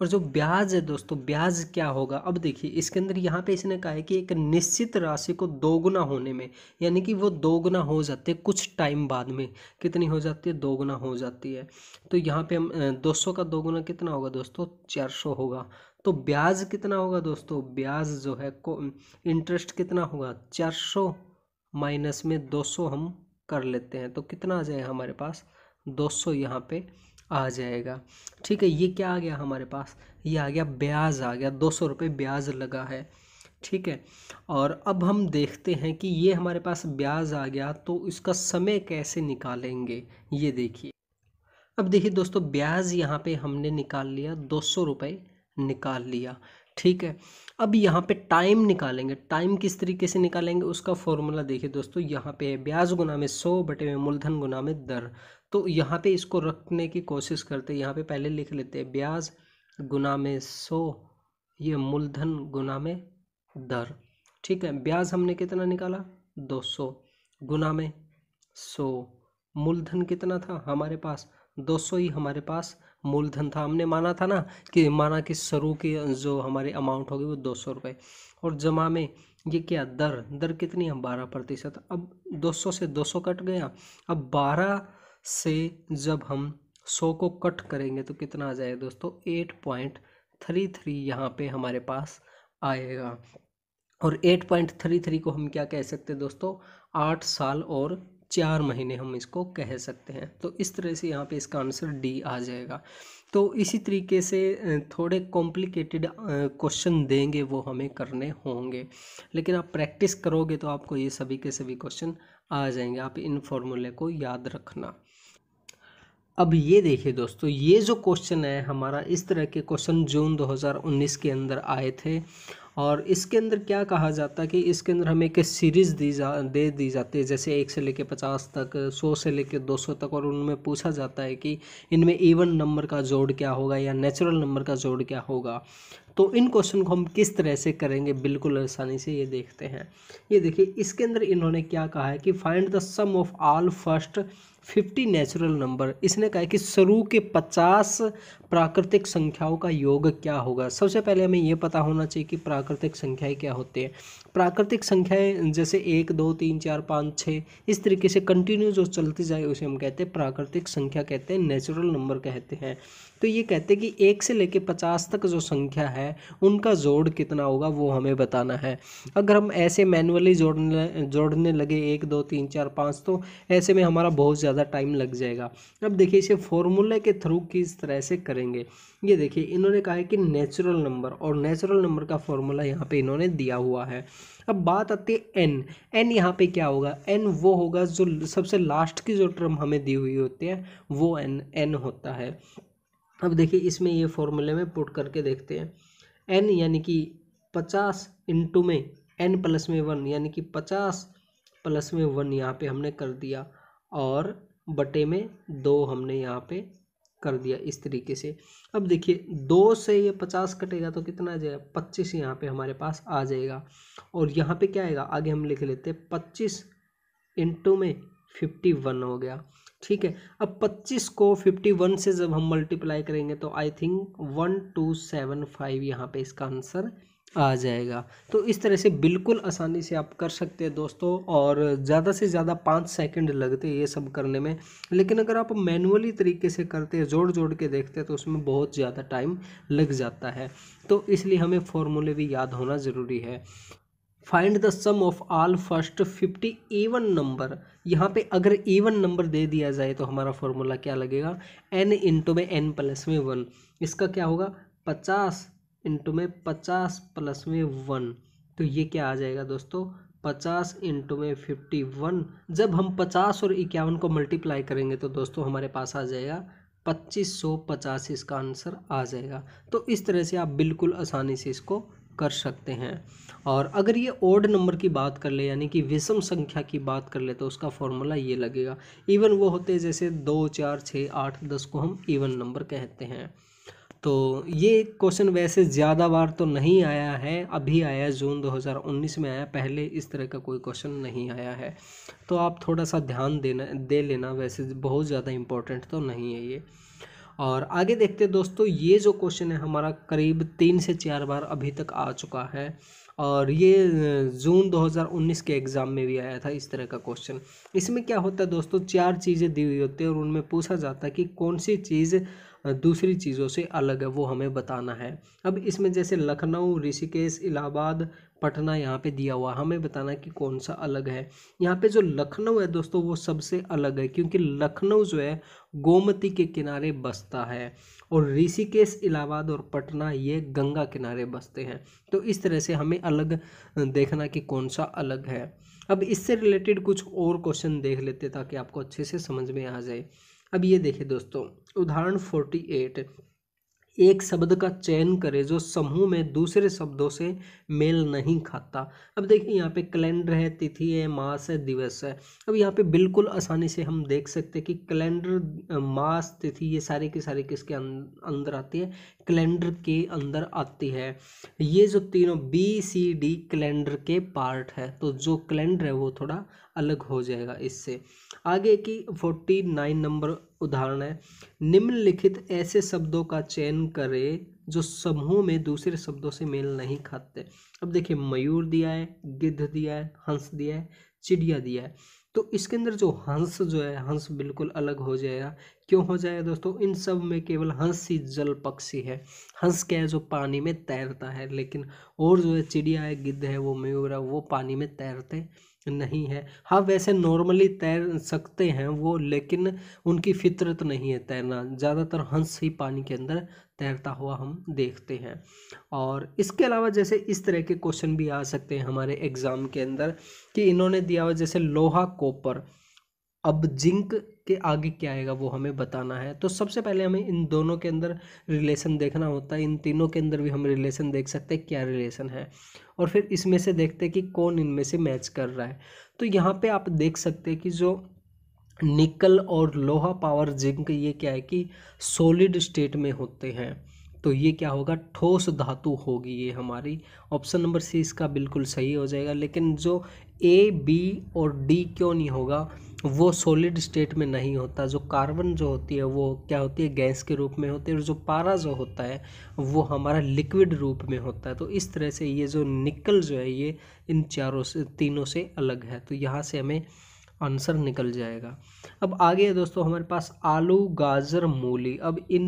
और जो ब्याज है दोस्तों ब्याज क्या होगा अब देखिए इसके अंदर यहाँ पे इसने कहा है कि एक निश्चित राशि को दोगुना होने में यानी कि वो दोगुना हो जाती है कुछ टाइम बाद में कितनी हो जाती है दोगुना हो जाती है तो यहाँ पे हम दो सौ का दोगुना कितना होगा दोस्तों चार सौ होगा तो ब्याज कितना होगा दोस्तों ब्याज जो है को इंटरेस्ट कितना होगा चार सौ माइनस में दो सौ हम कर लेते हैं तो कितना आ जाएगा हमारे पास दो सौ यहाँ पर आ जाएगा ठीक है ये क्या आ गया हमारे पास ये आ गया ब्याज आ गया दो सौ रुपये ब्याज लगा है ठीक है और अब हम देखते हैं कि ये हमारे पास ब्याज आ गया तो इसका समय कैसे निकालेंगे ये देखिए अब देखिए दोस्तों ब्याज यहाँ पे हमने निकाल लिया दो सौ रुपये निकाल लिया ठीक है अब यहाँ पे टाइम निकालेंगे टाइम किस तरीके से निकालेंगे उसका फॉर्मूला देखिए दोस्तों यहाँ पे है ब्याज गुना में सौ बटे में मूलधन गुना में दर तो यहाँ पे इसको रखने की कोशिश करते हैं यहाँ पे पहले लिख लेते हैं ब्याज गुना में सो ये मूलधन गुना में दर ठीक है ब्याज हमने कितना निकाला दो सौ गुना में सो मूलधन कितना था हमारे पास दो सौ ही हमारे पास मूलधन था हमने माना था ना कि माना कि सरू की जो हमारे अमाउंट होगी वो दो सौ रुपये और जमा में ये क्या दर दर कितनी है बारह प्रतिशत अब दो सौ से दो सौ कट गया अब बारह से जब हम सौ को कट करेंगे तो कितना आ जाएगा दोस्तों एट पॉइंट थ्री थ्री यहाँ पर हमारे पास आएगा और एट पॉइंट थ्री थ्री को हम क्या कह सकते हैं दोस्तों आठ साल और चार महीने हम इसको कह सकते हैं तो इस तरह से यहाँ पे इसका आंसर डी आ जाएगा तो इसी तरीके से थोड़े कॉम्प्लिकेटेड क्वेश्चन देंगे वो हमें करने होंगे लेकिन आप प्रैक्टिस करोगे तो आपको ये सभी के सभी क्वेश्चन आ जाएंगे आप इन फॉर्मूले को याद रखना अब ये देखिए दोस्तों ये जो क्वेश्चन है हमारा इस तरह के क्वेश्चन जून 2019 के अंदर आए थे और इसके अंदर क्या कहा जाता कि इसके अंदर हमें एक सीरीज़ दी जा दे दी जाती है जैसे एक से लेके पचास तक सौ से लेके दो सौ तक और उनमें पूछा जाता है कि इनमें इवन नंबर का जोड़ क्या होगा या नेचुरल नंबर का जोड़ क्या होगा तो इन क्वेश्चन को हम किस तरह से करेंगे बिल्कुल आसानी से ये देखते हैं ये देखिए इसके अंदर इन्होंने क्या कहा है कि find the sum of all first fifty natural number इसने कहा है कि शुरू के पचास प्राकृतिक संख्याओं का योग क्या होगा सबसे पहले हमें यह पता होना चाहिए कि प्राकृतिक संख्याएं क्या होती हैं प्राकृतिक संख्याएं जैसे एक दो तीन चार पाँच छः इस तरीके से कंटिन्यू जो चलती जाए उसे हम कहते हैं प्राकृतिक संख्या कहते हैं नेचुरल नंबर कहते हैं तो ये कहते हैं कि एक से लेके पचास तक जो संख्या है उनका जोड़ कितना होगा वो हमें बताना है अगर हम ऐसे मैनुअली जोड़ने जोड़ने लगे एक दो तीन चार पाँच तो ऐसे में हमारा बहुत ज़्यादा टाइम लग जाएगा अब देखिए इसे फॉर्मूले के थ्रू किस तरह से करेंगे ये देखिए इन्होंने कहा है कि नेचुरल नंबर और नेचुरल नंबर का फॉर्मूला यहाँ पर इन्होंने दिया हुआ है अब बात आती है एन एन यहाँ पे क्या होगा एन वो होगा जो सबसे लास्ट की जो टर्म हमें दी हुई होती है वो एन एन होता है अब देखिए इसमें ये फॉर्मूले में पुट करके देखते हैं एन यानी कि पचास इंटू में एन प्लस में वन यानी कि पचास प्लस में वन यहाँ पे हमने कर दिया और बटे में दो हमने यहाँ पे कर दिया इस तरीके से अब देखिए दो से ये पचास कटेगा तो कितना आ जाएगा पच्चीस यहाँ पे हमारे पास आ जाएगा और यहाँ पे क्या आएगा आगे हम लिख लेते हैं पच्चीस इंटू में फिफ्टी वन हो गया ठीक है अब 25 को 51 से जब हम मल्टीप्लाई करेंगे तो I think one two seven five यहाँ पर इसका आंसर आ जाएगा तो इस तरह से बिल्कुल आसानी से आप कर सकते हैं दोस्तों और ज़्यादा से ज़्यादा पाँच सेकंड लगते हैं ये सब करने में लेकिन अगर आप मैनुअली तरीके से करते हैं जोड़ जोड़ के देखते हैं तो उसमें बहुत ज़्यादा टाइम लग जाता है तो इसलिए हमें फॉर्मूले भी याद होना ज़रूरी है find the sum of all first fifty even number यहाँ पे अगर ए वन नंबर दे दिया जाए तो हमारा फॉर्मूला क्या लगेगा एन इंटू में एन प्लस में वन इसका क्या होगा पचास इंटू में पचास प्लस में वन तो ये क्या आ जाएगा दोस्तों पचास इंटू में फिफ्टी वन जब हम पचास और इक्यावन को मल्टीप्लाई करेंगे तो दोस्तों हमारे पास आ जाएगा पच्चीस सौ पचास इसका आंसर आ जाएगा तो इस तरह से आप बिल्कुल आसानी से इसको कर सकते हैं और अगर ये ओड नंबर की बात कर ले यानी कि विषम संख्या की बात कर ले तो उसका फॉर्मूला ये लगेगा इवन वो होते हैं जैसे दो चार छः आठ दस को हम इवन नंबर कहते हैं तो ये क्वेश्चन वैसे ज़्यादा बार तो नहीं आया है अभी आया जून 2019 में आया पहले इस तरह का कोई क्वेश्चन नहीं आया है तो आप थोड़ा सा ध्यान देना दे लेना वैसे बहुत ज़्यादा इम्पोर्टेंट तो नहीं है ये और आगे देखते हैं दोस्तों ये जो क्वेश्चन है हमारा करीब तीन से चार बार अभी तक आ चुका है और ये जून 2019 के एग्ज़ाम में भी आया था इस तरह का क्वेश्चन इसमें क्या होता है दोस्तों चार चीज़ें दी हुई होती है और उनमें पूछा जाता है कि कौन सी चीज़ दूसरी चीज़ों से अलग है वो हमें बताना है अब इसमें जैसे लखनऊ ऋषिकेश इलाहाबाद पटना यहाँ पे दिया हुआ हमें बताना कि कौन सा अलग है यहाँ पे जो लखनऊ है दोस्तों वो सबसे अलग है क्योंकि लखनऊ जो है गोमती के किनारे बसता है और ऋषिकेश इलाहाबाद और पटना ये गंगा किनारे बसते हैं तो इस तरह से हमें अलग देखना कि कौन सा अलग है अब इससे रिलेटेड कुछ और क्वेश्चन देख लेते ताकि आपको अच्छे से समझ में आ जाए अब ये देखिए दोस्तों उदाहरण फोर्टी एट एक शब्द का चयन करें जो समूह में दूसरे शब्दों से मेल नहीं खाता अब देखिए यहाँ पे कैलेंडर है तिथि है मास है दिवस है अब यहाँ पे बिल्कुल आसानी से हम देख सकते हैं कि कैलेंडर मास तिथि ये सारे के सारे किसके अं-, अंदर आती है कैलेंडर के अंदर आती है ये जो तीनों बी सी डी कैलेंडर के पार्ट है तो जो कैलेंडर है वो थोड़ा अलग हो जाएगा इससे आगे की फोर्टी नाइन नंबर उदाहरण है निम्नलिखित ऐसे शब्दों का चयन करें जो समूह में दूसरे शब्दों से मेल नहीं खाते अब देखिए मयूर दिया है गिद्ध दिया है हंस दिया है चिड़िया दिया है तो इसके अंदर जो हंस जो है हंस बिल्कुल अलग हो जाएगा क्यों हो जाएगा दोस्तों इन सब में केवल हंस ही जल पक्षी है हंस क्या है जो पानी में तैरता है लेकिन और जो है चिड़िया है गिद्ध है वो मयूर है वो पानी में तैरते नहीं है हाँ वैसे नॉर्मली तैर सकते हैं वो लेकिन उनकी फितरत नहीं है तैरना ज़्यादातर हंस ही पानी के अंदर तैरता हुआ हम देखते हैं और इसके अलावा जैसे इस तरह के क्वेश्चन भी आ सकते हैं हमारे एग्ज़ाम के अंदर कि इन्होंने दिया हुआ जैसे लोहा कॉपर अब जिंक के आगे क्या आएगा वो हमें बताना है तो सबसे पहले हमें इन दोनों के अंदर रिलेशन देखना होता है इन तीनों के अंदर भी हम रिलेशन देख सकते हैं क्या रिलेशन है और फिर इसमें से देखते हैं कि कौन इनमें से मैच कर रहा है तो यहाँ पे आप देख सकते हैं कि जो निकल और लोहा पावर जिंक ये क्या है कि सॉलिड स्टेट में होते हैं तो ये क्या होगा ठोस धातु होगी ये हमारी ऑप्शन नंबर सी इसका बिल्कुल सही हो जाएगा लेकिन जो ए बी और डी क्यों नहीं होगा वो सॉलिड स्टेट में नहीं होता जो कार्बन जो होती है वो क्या होती है गैस के रूप में होती है और जो पारा जो होता है वो हमारा लिक्विड रूप में होता है तो इस तरह से ये जो निकल जो है ये इन चारों से तीनों से अलग है तो यहाँ से हमें आंसर निकल जाएगा अब आगे है दोस्तों हमारे पास आलू गाजर मूली अब इन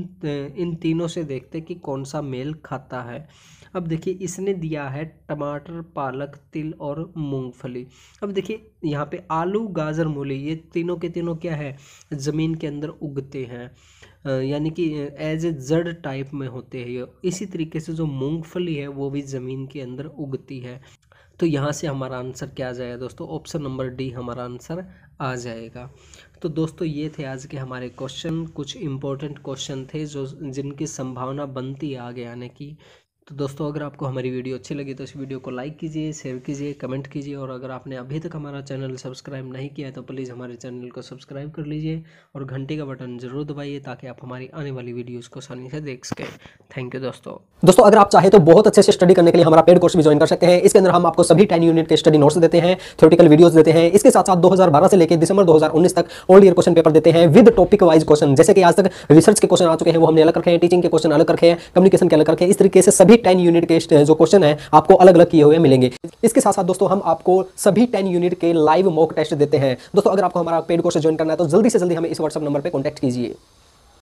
इन तीनों से देखते हैं कि कौन सा मेल खाता है अब देखिए इसने दिया है टमाटर पालक तिल और मूंगफली अब देखिए यहाँ पे आलू गाजर मूली ये तीनों के तीनों क्या है ज़मीन के अंदर उगते हैं यानी कि एज ए जड़ टाइप में होते हैं ये इसी तरीके से जो मूंगफली है वो भी ज़मीन के अंदर उगती है तो यहाँ से हमारा आंसर क्या आ जाएगा दोस्तों ऑप्शन नंबर डी हमारा आंसर आ जाएगा तो दोस्तों ये थे आज के हमारे क्वेश्चन कुछ इम्पोर्टेंट क्वेश्चन थे जो जिनकी संभावना बनती है आगे आने की तो दोस्तों अगर आपको हमारी वीडियो अच्छी लगी तो इस वीडियो को लाइक कीजिए शेयर कीजिए कमेंट कीजिए और अगर आपने अभी तक हमारा चैनल सब्सक्राइब नहीं किया है तो प्लीज़ हमारे चैनल को सब्सक्राइब कर लीजिए और घंटे का बटन जरूर दबाइए ताकि आप हमारी आने वाली वीडियोज़ को आसानी से देख सकें थैंक यू दोस्तों दोस्तों अगर आप चाहे तो बहुत अच्छे से स्टडी करने के लिए हमारा पेड कोर्स भी ज्वाइन कर सकते हैं इसके अंदर हम आपको सभी टेन यूनिट के स्टडी नोट्स देते हैं थ्योरिकल वीडियोज देते हैं इसके साथ साथ दो से लेकर दिसंबर दो तक ओल्ड ईयर क्वेश्चन पेपर देते हैं विद टॉपिक वाइज क्वेश्चन जैसे कि आज तक रिसर्च के क्वेश्चन आ चुके हैं वो हमने अलग रखे हैं टीचिंग के क्वेश्चन अलग रखे हैं कम्युनिकेशन के अलग रखे हैं इस तरीके से सभी टेन यूनिट के जो क्वेश्चन है आपको अलग अलग किए हुए मिलेंगे इसके साथ साथ दोस्तों हम आपको सभी टेन यूनिट के लाइव मॉक टेस्ट देते हैं दोस्तों अगर आपको हमारा पेड कोर्स ज्वाइन करना है तो जल्दी से जल्दी हमें इस व्हाट्सअप नंबर पर कॉन्टैक्ट कीजिए